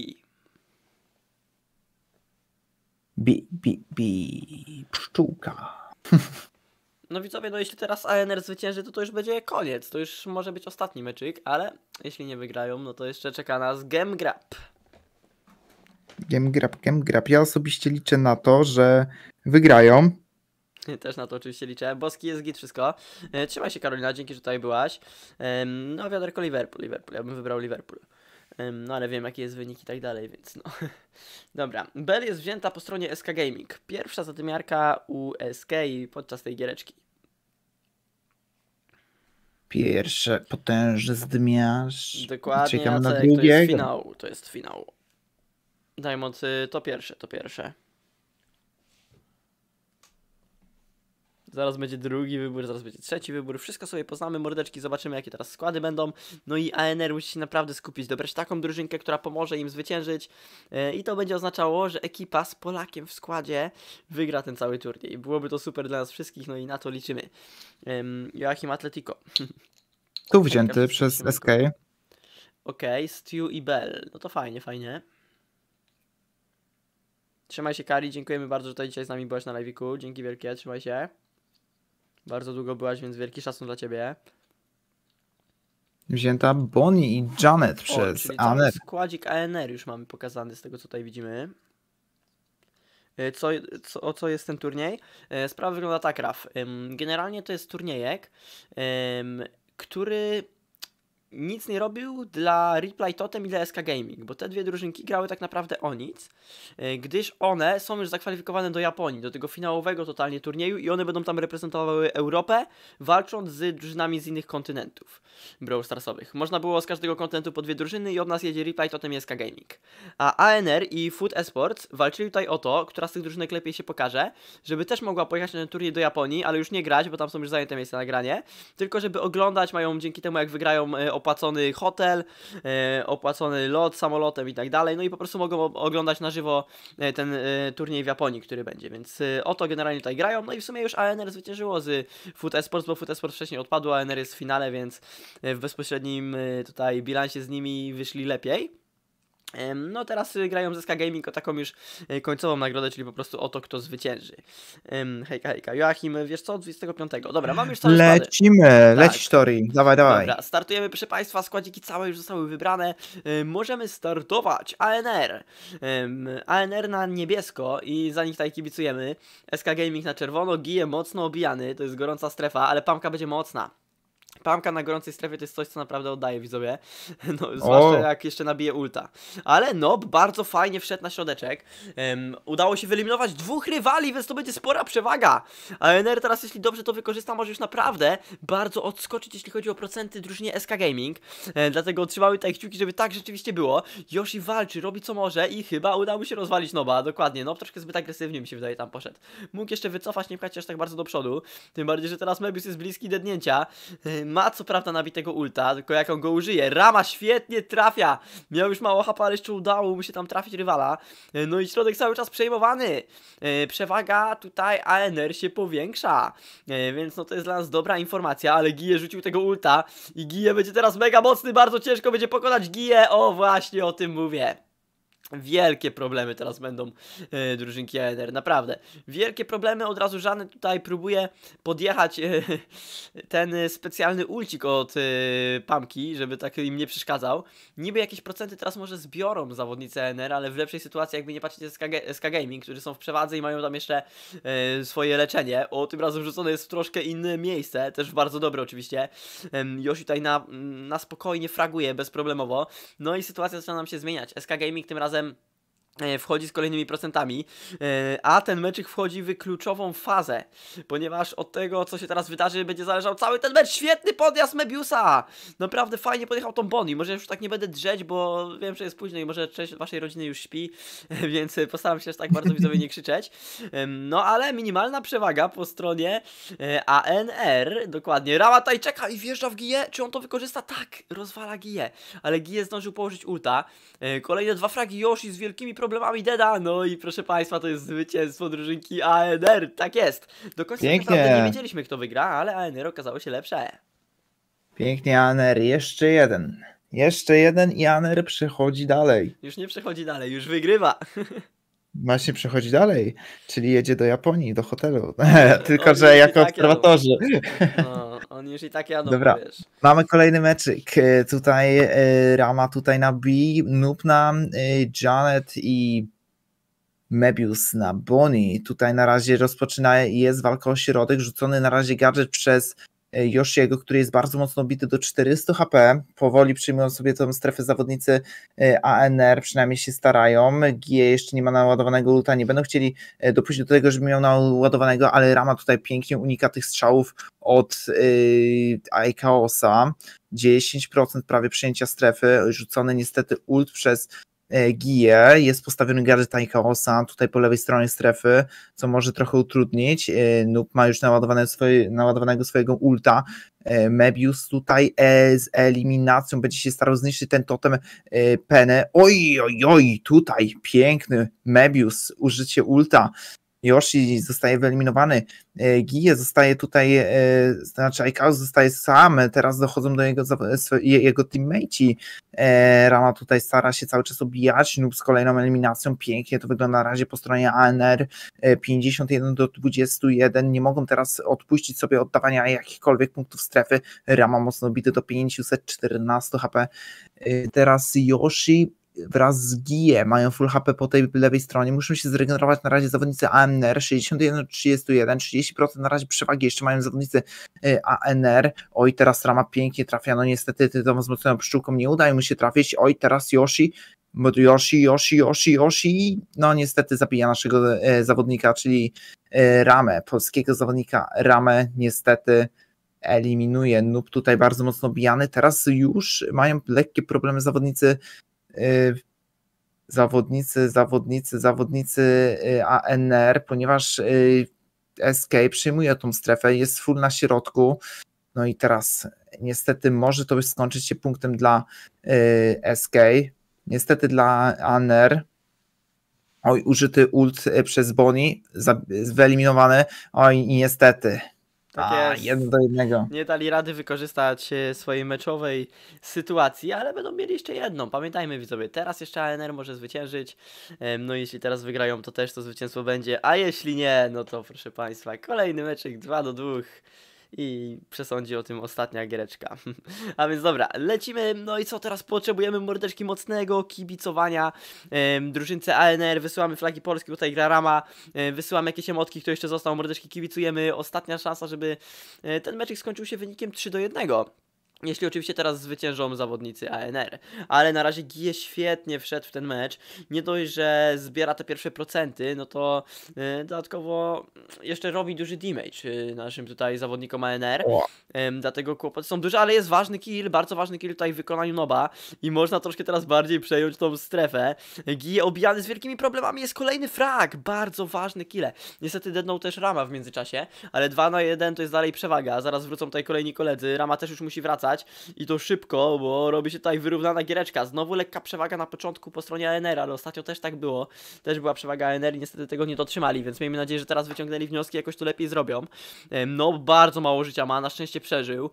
B, B, B, pszczółka. No widzowie, no jeśli teraz ANR zwycięży, to to już będzie koniec. To już może być ostatni meczyk, ale jeśli nie wygrają, no to jeszcze czeka nas Game Grab. Gem grab, gem grab. Ja osobiście liczę na to, że wygrają. Też na to oczywiście liczę. Boski jest git wszystko. E, trzymaj się Karolina, dzięki, że tutaj byłaś. No wiaderko Liverpool, Liverpool. Ja bym wybrał Liverpool. No ale wiem, jaki jest wynik i tak dalej, więc no. Dobra, Bell jest wzięta po stronie SK Gaming. Pierwsza zadymiarka u SK podczas tej giereczki. Pierwsze potężne zdmiarz. Dokładnie, Czekam na drugie. To jest finał. To jest finał. Diamond, y, to pierwsze, to pierwsze. Zaraz będzie drugi wybór, zaraz będzie trzeci wybór. Wszystko sobie poznamy, mordeczki, zobaczymy jakie teraz składy będą. No i ANR musi się naprawdę skupić, dobrać taką drużynkę, która pomoże im zwyciężyć. Y, I to będzie oznaczało, że ekipa z Polakiem w składzie wygra ten cały turniej. Byłoby to super dla nas wszystkich, no i na to liczymy. Joachim Atletico. Tu wzięty przez SK. Okej, okay, Stu i Bell. No to fajnie, fajnie. Trzymaj się, Kari. Dziękujemy bardzo, że tutaj dzisiaj z nami byłaś na live'iku. Dzięki wielkie, trzymaj się. Bardzo długo byłaś, więc wielki szacun dla ciebie. Wzięta Bonnie i Janet przez ANR. Składzik ANR już mamy pokazany z tego, co tutaj widzimy. E, co, co, o co jest ten turniej? E, sprawa wygląda tak, Raf. Generalnie to jest turniejek, który nic nie robił dla Reply Totem i dla SK Gaming, bo te dwie drużynki grały tak naprawdę o nic, e, gdyż one są już zakwalifikowane do Japonii, do tego finałowego totalnie turnieju i one będą tam reprezentowały Europę, walcząc z drużynami z innych kontynentów Brawl Starsowych. Można było z każdego kontynentu po dwie drużyny i od nas jedzie Reply Totem i SK Gaming. A ANR i Food Esports walczyli tutaj o to, która z tych drużynek lepiej się pokaże, żeby też mogła pojechać na ten turniej do Japonii, ale już nie grać, bo tam są już zajęte miejsca na granie, tylko żeby oglądać, mają dzięki temu jak wygrają e, opłacony hotel, e, opłacony lot samolotem i tak dalej, no i po prostu mogą oglądać na żywo e, ten e, turniej w Japonii, który będzie, więc o to generalnie tutaj grają, no i w sumie już ANR zwyciężyło z Foot Esports, bo Foot Esports wcześniej odpadło, ANR jest w finale, więc w bezpośrednim tutaj bilansie z nimi wyszli lepiej. No teraz y, grają ze Ska Gaming o taką już y, końcową nagrodę, czyli po prostu o to, kto zwycięży. Hejka, hejka. Joachim, wiesz co? 25. Dobra, mamy już cały Lecimy, tak. leć Dawaj, dawaj. Dobra, startujemy, proszę Państwa, składniki całe już zostały wybrane. Y, możemy startować. ANR. ANR na niebiesko i za nich tutaj kibicujemy. SK Gaming na czerwono, gije mocno obijany, to jest gorąca strefa, ale pamka będzie mocna. Pamka na gorącej strefie to jest coś, co naprawdę oddaje widzowie. No, zwłaszcza o. jak jeszcze nabije ulta. Ale Nob bardzo fajnie wszedł na środeczek. Um, udało się wyeliminować dwóch rywali, więc to będzie spora przewaga. A NR teraz, jeśli dobrze to wykorzysta, może już naprawdę bardzo odskoczyć, jeśli chodzi o procenty drużynie SK Gaming. E, dlatego otrzymały tutaj kciuki, żeby tak rzeczywiście było. Yoshi walczy, robi co może i chyba udało mu się rozwalić Noba. Dokładnie, Nob troszkę zbyt agresywnie mi się wydaje tam poszedł. Mógł jeszcze wycofać, nie pchać aż tak bardzo do przodu. Tym bardziej, że teraz Mebius jest bliski dednięcia. E, ma co prawda nabitego ulta, tylko jak on go użyje, Rama świetnie trafia, miał już mało HP, ale jeszcze udało mu się tam trafić rywala, e, no i środek cały czas przejmowany, e, przewaga tutaj ANR się powiększa, e, więc no to jest dla nas dobra informacja, ale Gije rzucił tego ulta i Gije będzie teraz mega mocny, bardzo ciężko będzie pokonać Gije, o właśnie o tym mówię. Wielkie problemy teraz będą e, drużynki ANR, naprawdę. Wielkie problemy, od razu Żany tutaj próbuje podjechać e, ten specjalny ulcik od e, Pamki, żeby tak im nie przeszkadzał. Niby jakieś procenty teraz może zbiorą zawodnicy ANR, ale w lepszej sytuacji jakby nie patrzycie SK, SK Gaming, którzy są w przewadze i mają tam jeszcze swoje leczenie. O, tym razem wrzucone jest w troszkę inne miejsce, też bardzo dobre oczywiście. Yoshi tutaj na, na spokojnie fraguje, bezproblemowo. No i sytuacja zaczyna nam się zmieniać. SK Gaming tym razem them E, wchodzi z kolejnymi procentami, e, a ten meczyk wchodzi w kluczową fazę, ponieważ od tego, co się teraz wydarzy, będzie zależał cały ten mecz. Świetny podjazd Mebiusa! Naprawdę fajnie podjechał tą Bonnie. Może już tak nie będę drzeć, bo wiem, że jest późno i może część waszej rodziny już śpi, więc postaram się też tak bardzo widzowie nie krzyczeć. No ale minimalna przewaga po stronie e, ANR, dokładnie. Rała Tajczeka i wjeżdża w Gije. Czy on to wykorzysta? Tak, rozwala Gije. Ale Gije zdążył położyć ulta. Kolejne dwa fragi Yoshi z wielkimi problemami Deda. No i proszę Państwa, to jest zwycięstwo drużynki ANR. Tak jest. Do końca tak Pięknie. naprawdę nie wiedzieliśmy, kto wygra, ale ANR okazało się lepsze. Pięknie, ANR. Jeszcze jeden. Jeszcze jeden i ANR przechodzi dalej. Już nie przechodzi dalej, już wygrywa. Właśnie przechodzi dalej, czyli jedzie do Japonii, do hotelu. No, Tylko, że jako tak obserwatorzy. No, oni już i tak jadą, Dobra. Wiesz. Mamy kolejny meczyk. E, tutaj e, Rama, tutaj na B, Noob na e, Janet i Mebius na Bonnie. Tutaj na razie rozpoczyna jest walka o środek, rzucony na razie gadżet przez Josiego, e, który jest bardzo mocno bity do 400 HP. Powoli przyjmują sobie tą strefę zawodnicy e, ANR, przynajmniej się starają. G jeszcze nie ma naładowanego ulta, nie będą chcieli e, dopuścić do tego, żeby miał naładowanego, ale Rama tutaj pięknie unika tych strzałów od Aikaosa. 10% prawie przyjęcia strefy, rzucony niestety ult przez E, Gie, jest postawiony gadżet Chaosa tutaj po lewej stronie strefy, co może trochę utrudnić. E, Noob ma już naładowane swoje, naładowanego swojego ulta. E, Mebius tutaj z eliminacją będzie się starał zniszczyć ten totem Penę. Oj, oj, oj, tutaj piękny Mebius, użycie ulta Yoshi zostaje wyeliminowany, e, Gije zostaje tutaj, e, znaczy Aikau zostaje sam, teraz dochodzą do jego, jego teammateci, e, Rama tutaj stara się cały czas obijać, lub z kolejną eliminacją, pięknie to wygląda na razie po stronie ANR, 51 do 21, nie mogą teraz odpuścić sobie oddawania jakichkolwiek punktów strefy, Rama mocno bity do 514 HP, teraz Yoshi wraz z Gie mają full HP po tej lewej stronie, muszą się zregenerować na razie zawodnicy ANR 61-31, 30% na razie przewagi jeszcze mają zawodnicy y, ANR, oj teraz Rama pięknie trafia, no niestety tą wzmocnioną pszczółką nie udaje mu się trafić, oj teraz Yoshi, Yoshi, Yoshi, Yoshi, Yoshi, no niestety zabija naszego e, zawodnika, czyli e, Ramę, polskiego zawodnika Ramę, niestety eliminuje. Noob tutaj bardzo mocno bijany. Teraz już mają lekkie problemy zawodnicy Y, zawodnicy, zawodnicy, zawodnicy y, ANR, ponieważ y, SK przyjmuje tą strefę, jest full na środku. No i teraz niestety może to skończyć się punktem dla SK. Niestety dla ANR. Oj, użyty ult przez Boni, wyeliminowany. Oj, niestety. Tak A, jest. Jeden do jednego. Nie dali rady wykorzystać e, swojej meczowej sytuacji, ale będą mieli jeszcze jedną. Pamiętajmy widzowie, teraz jeszcze ANR może zwyciężyć. No jeśli teraz wygrają, to też to zwycięstwo będzie. A jeśli nie, no to proszę Państwa, kolejny meczek 2 do 2 i przesądzi o tym ostatnia giereczka. A więc dobra, lecimy. No i co teraz? Potrzebujemy mordeczki mocnego kibicowania. Ym, drużynce ANR, wysyłamy flagi polskie, tutaj gra rama, yy, e, wysyłamy jakieś emotki, kto jeszcze został, mordeczki kibicujemy. Ostatnia szansa, żeby e, ten meczek skończył się wynikiem 3 do 1. Jeśli oczywiście teraz zwyciężą zawodnicy ANR. Ale na razie Gije świetnie wszedł w ten mecz. Nie dość, że zbiera te pierwsze procenty, no to y, dodatkowo jeszcze robi duży damage yy, naszym tutaj zawodnikom ANR. Yy, dlatego kłopoty są duże, ale jest ważny kill, bardzo ważny kill tutaj w wykonaniu Noba. I można troszkę teraz bardziej przejąć tą strefę. Gije obijany z wielkimi problemami, jest kolejny frag. Bardzo ważny kill. Niestety dednął też Rama w międzyczasie, ale 2 na 1 to jest dalej przewaga. Zaraz wrócą tutaj kolejni koledzy. Rama też już musi wracać i to szybko, bo robi się tutaj wyrównana giereczka. Znowu lekka przewaga na początku po stronie ANR, ale ostatnio też tak było. Też była przewaga ANR i niestety tego nie dotrzymali, więc miejmy nadzieję, że teraz wyciągnęli wnioski, jakoś to lepiej zrobią. No, bardzo mało życia ma, na szczęście przeżył.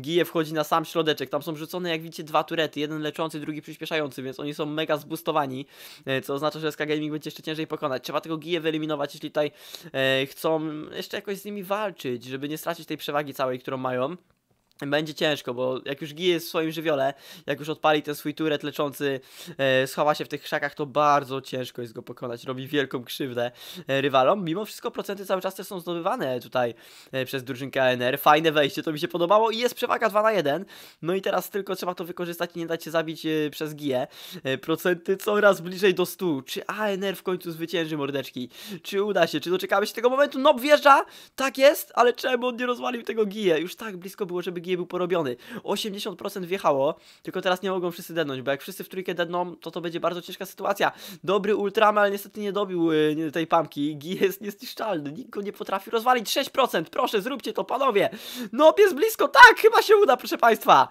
Gije wchodzi na sam środeczek, tam są rzucone, jak widzicie, dwa turety, jeden leczący, drugi przyspieszający, więc oni są mega zbustowani, e, co oznacza, że SK Gaming będzie jeszcze ciężej pokonać. Trzeba tego Gije wyeliminować, jeśli tutaj e, chcą jeszcze jakoś z nimi walczyć, żeby nie stracić tej przewagi całej, którą mają będzie ciężko, bo jak już gije jest w swoim żywiole, jak już odpali ten swój turet leczący, e, schowa się w tych krzakach, to bardzo ciężko jest go pokonać. Robi wielką krzywdę e, rywalom. Mimo wszystko procenty cały czas też są zdobywane tutaj e, przez drużynkę ANR. Fajne wejście, to mi się podobało i jest przewaga 2 na 1. No i teraz tylko trzeba to wykorzystać i nie dać się zabić e, przez Gie. E, procenty coraz bliżej do 100. Czy ANR w końcu zwycięży mordeczki? Czy uda się? Czy doczekamy się tego momentu? No wjeżdża! Tak jest, ale czemu on nie rozwalił tego Gie? Już tak blisko było, żeby drugi był porobiony. 80% wjechało, tylko teraz nie mogą wszyscy dednąć, bo jak wszyscy w trójkę dedną, to to będzie bardzo ciężka sytuacja. Dobry ale niestety nie dobił y, tej pamki. Gi jest niezniszczalny, nikt go nie potrafi rozwalić. 6%, proszę, zróbcie to, panowie. No, jest blisko, tak, chyba się uda, proszę państwa.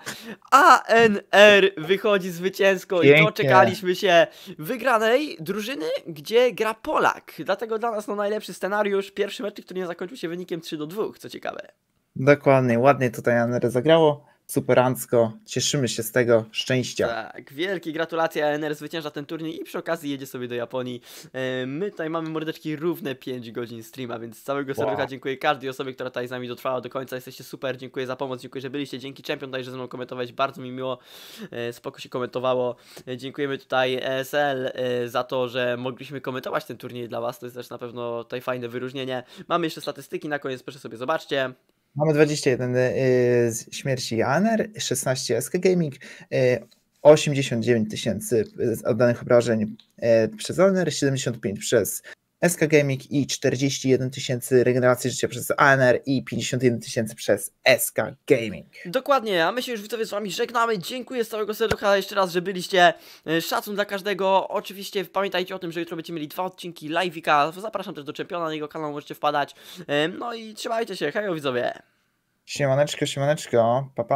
ANR wychodzi zwycięsko Pięknie. i doczekaliśmy się wygranej drużyny, gdzie gra Polak. Dlatego dla nas no najlepszy scenariusz, pierwszy mecz, który nie zakończył się wynikiem 3 do 2, co ciekawe. Dokładnie, ładnie tutaj ANR zagrało. Superancko, cieszymy się z tego szczęścia. Tak, wielkie gratulacje, ANR zwycięża ten turniej i przy okazji jedzie sobie do Japonii. E, my tutaj mamy mordeczki równe 5 godzin streama, więc z całego serducha wow. dziękuję każdej osobie, która tutaj z nami dotrwała do końca. Jesteście super, dziękuję za pomoc, dziękuję, że byliście. Dzięki Champion tutaj, że ze mną komentować, bardzo mi miło, e, spoko się komentowało. E, dziękujemy tutaj ESL za to, że mogliśmy komentować ten turniej dla Was, to jest też na pewno tutaj fajne wyróżnienie. Mamy jeszcze statystyki na koniec, proszę sobie zobaczcie. Mamy 21 y, z śmierci Aner, 16 SK Gaming, 89 y, tysięcy y, oddanych obrażeń przez Aner, 75 przez SK Gaming i 41 tysięcy regeneracji życia przez ANR i 51 tysięcy przez SK Gaming. Dokładnie, a my się już widzowie z wami żegnamy. Dziękuję z całego serducha jeszcze raz, że byliście. E, szacun dla każdego. Oczywiście pamiętajcie o tym, że jutro będziemy mieli dwa odcinki live'ika. Zapraszam też do Czempiona, na jego kanał możecie wpadać. E, no i trzymajcie się. Hej widzowie. Siemaneczko, siemaneczko. Pa, pa.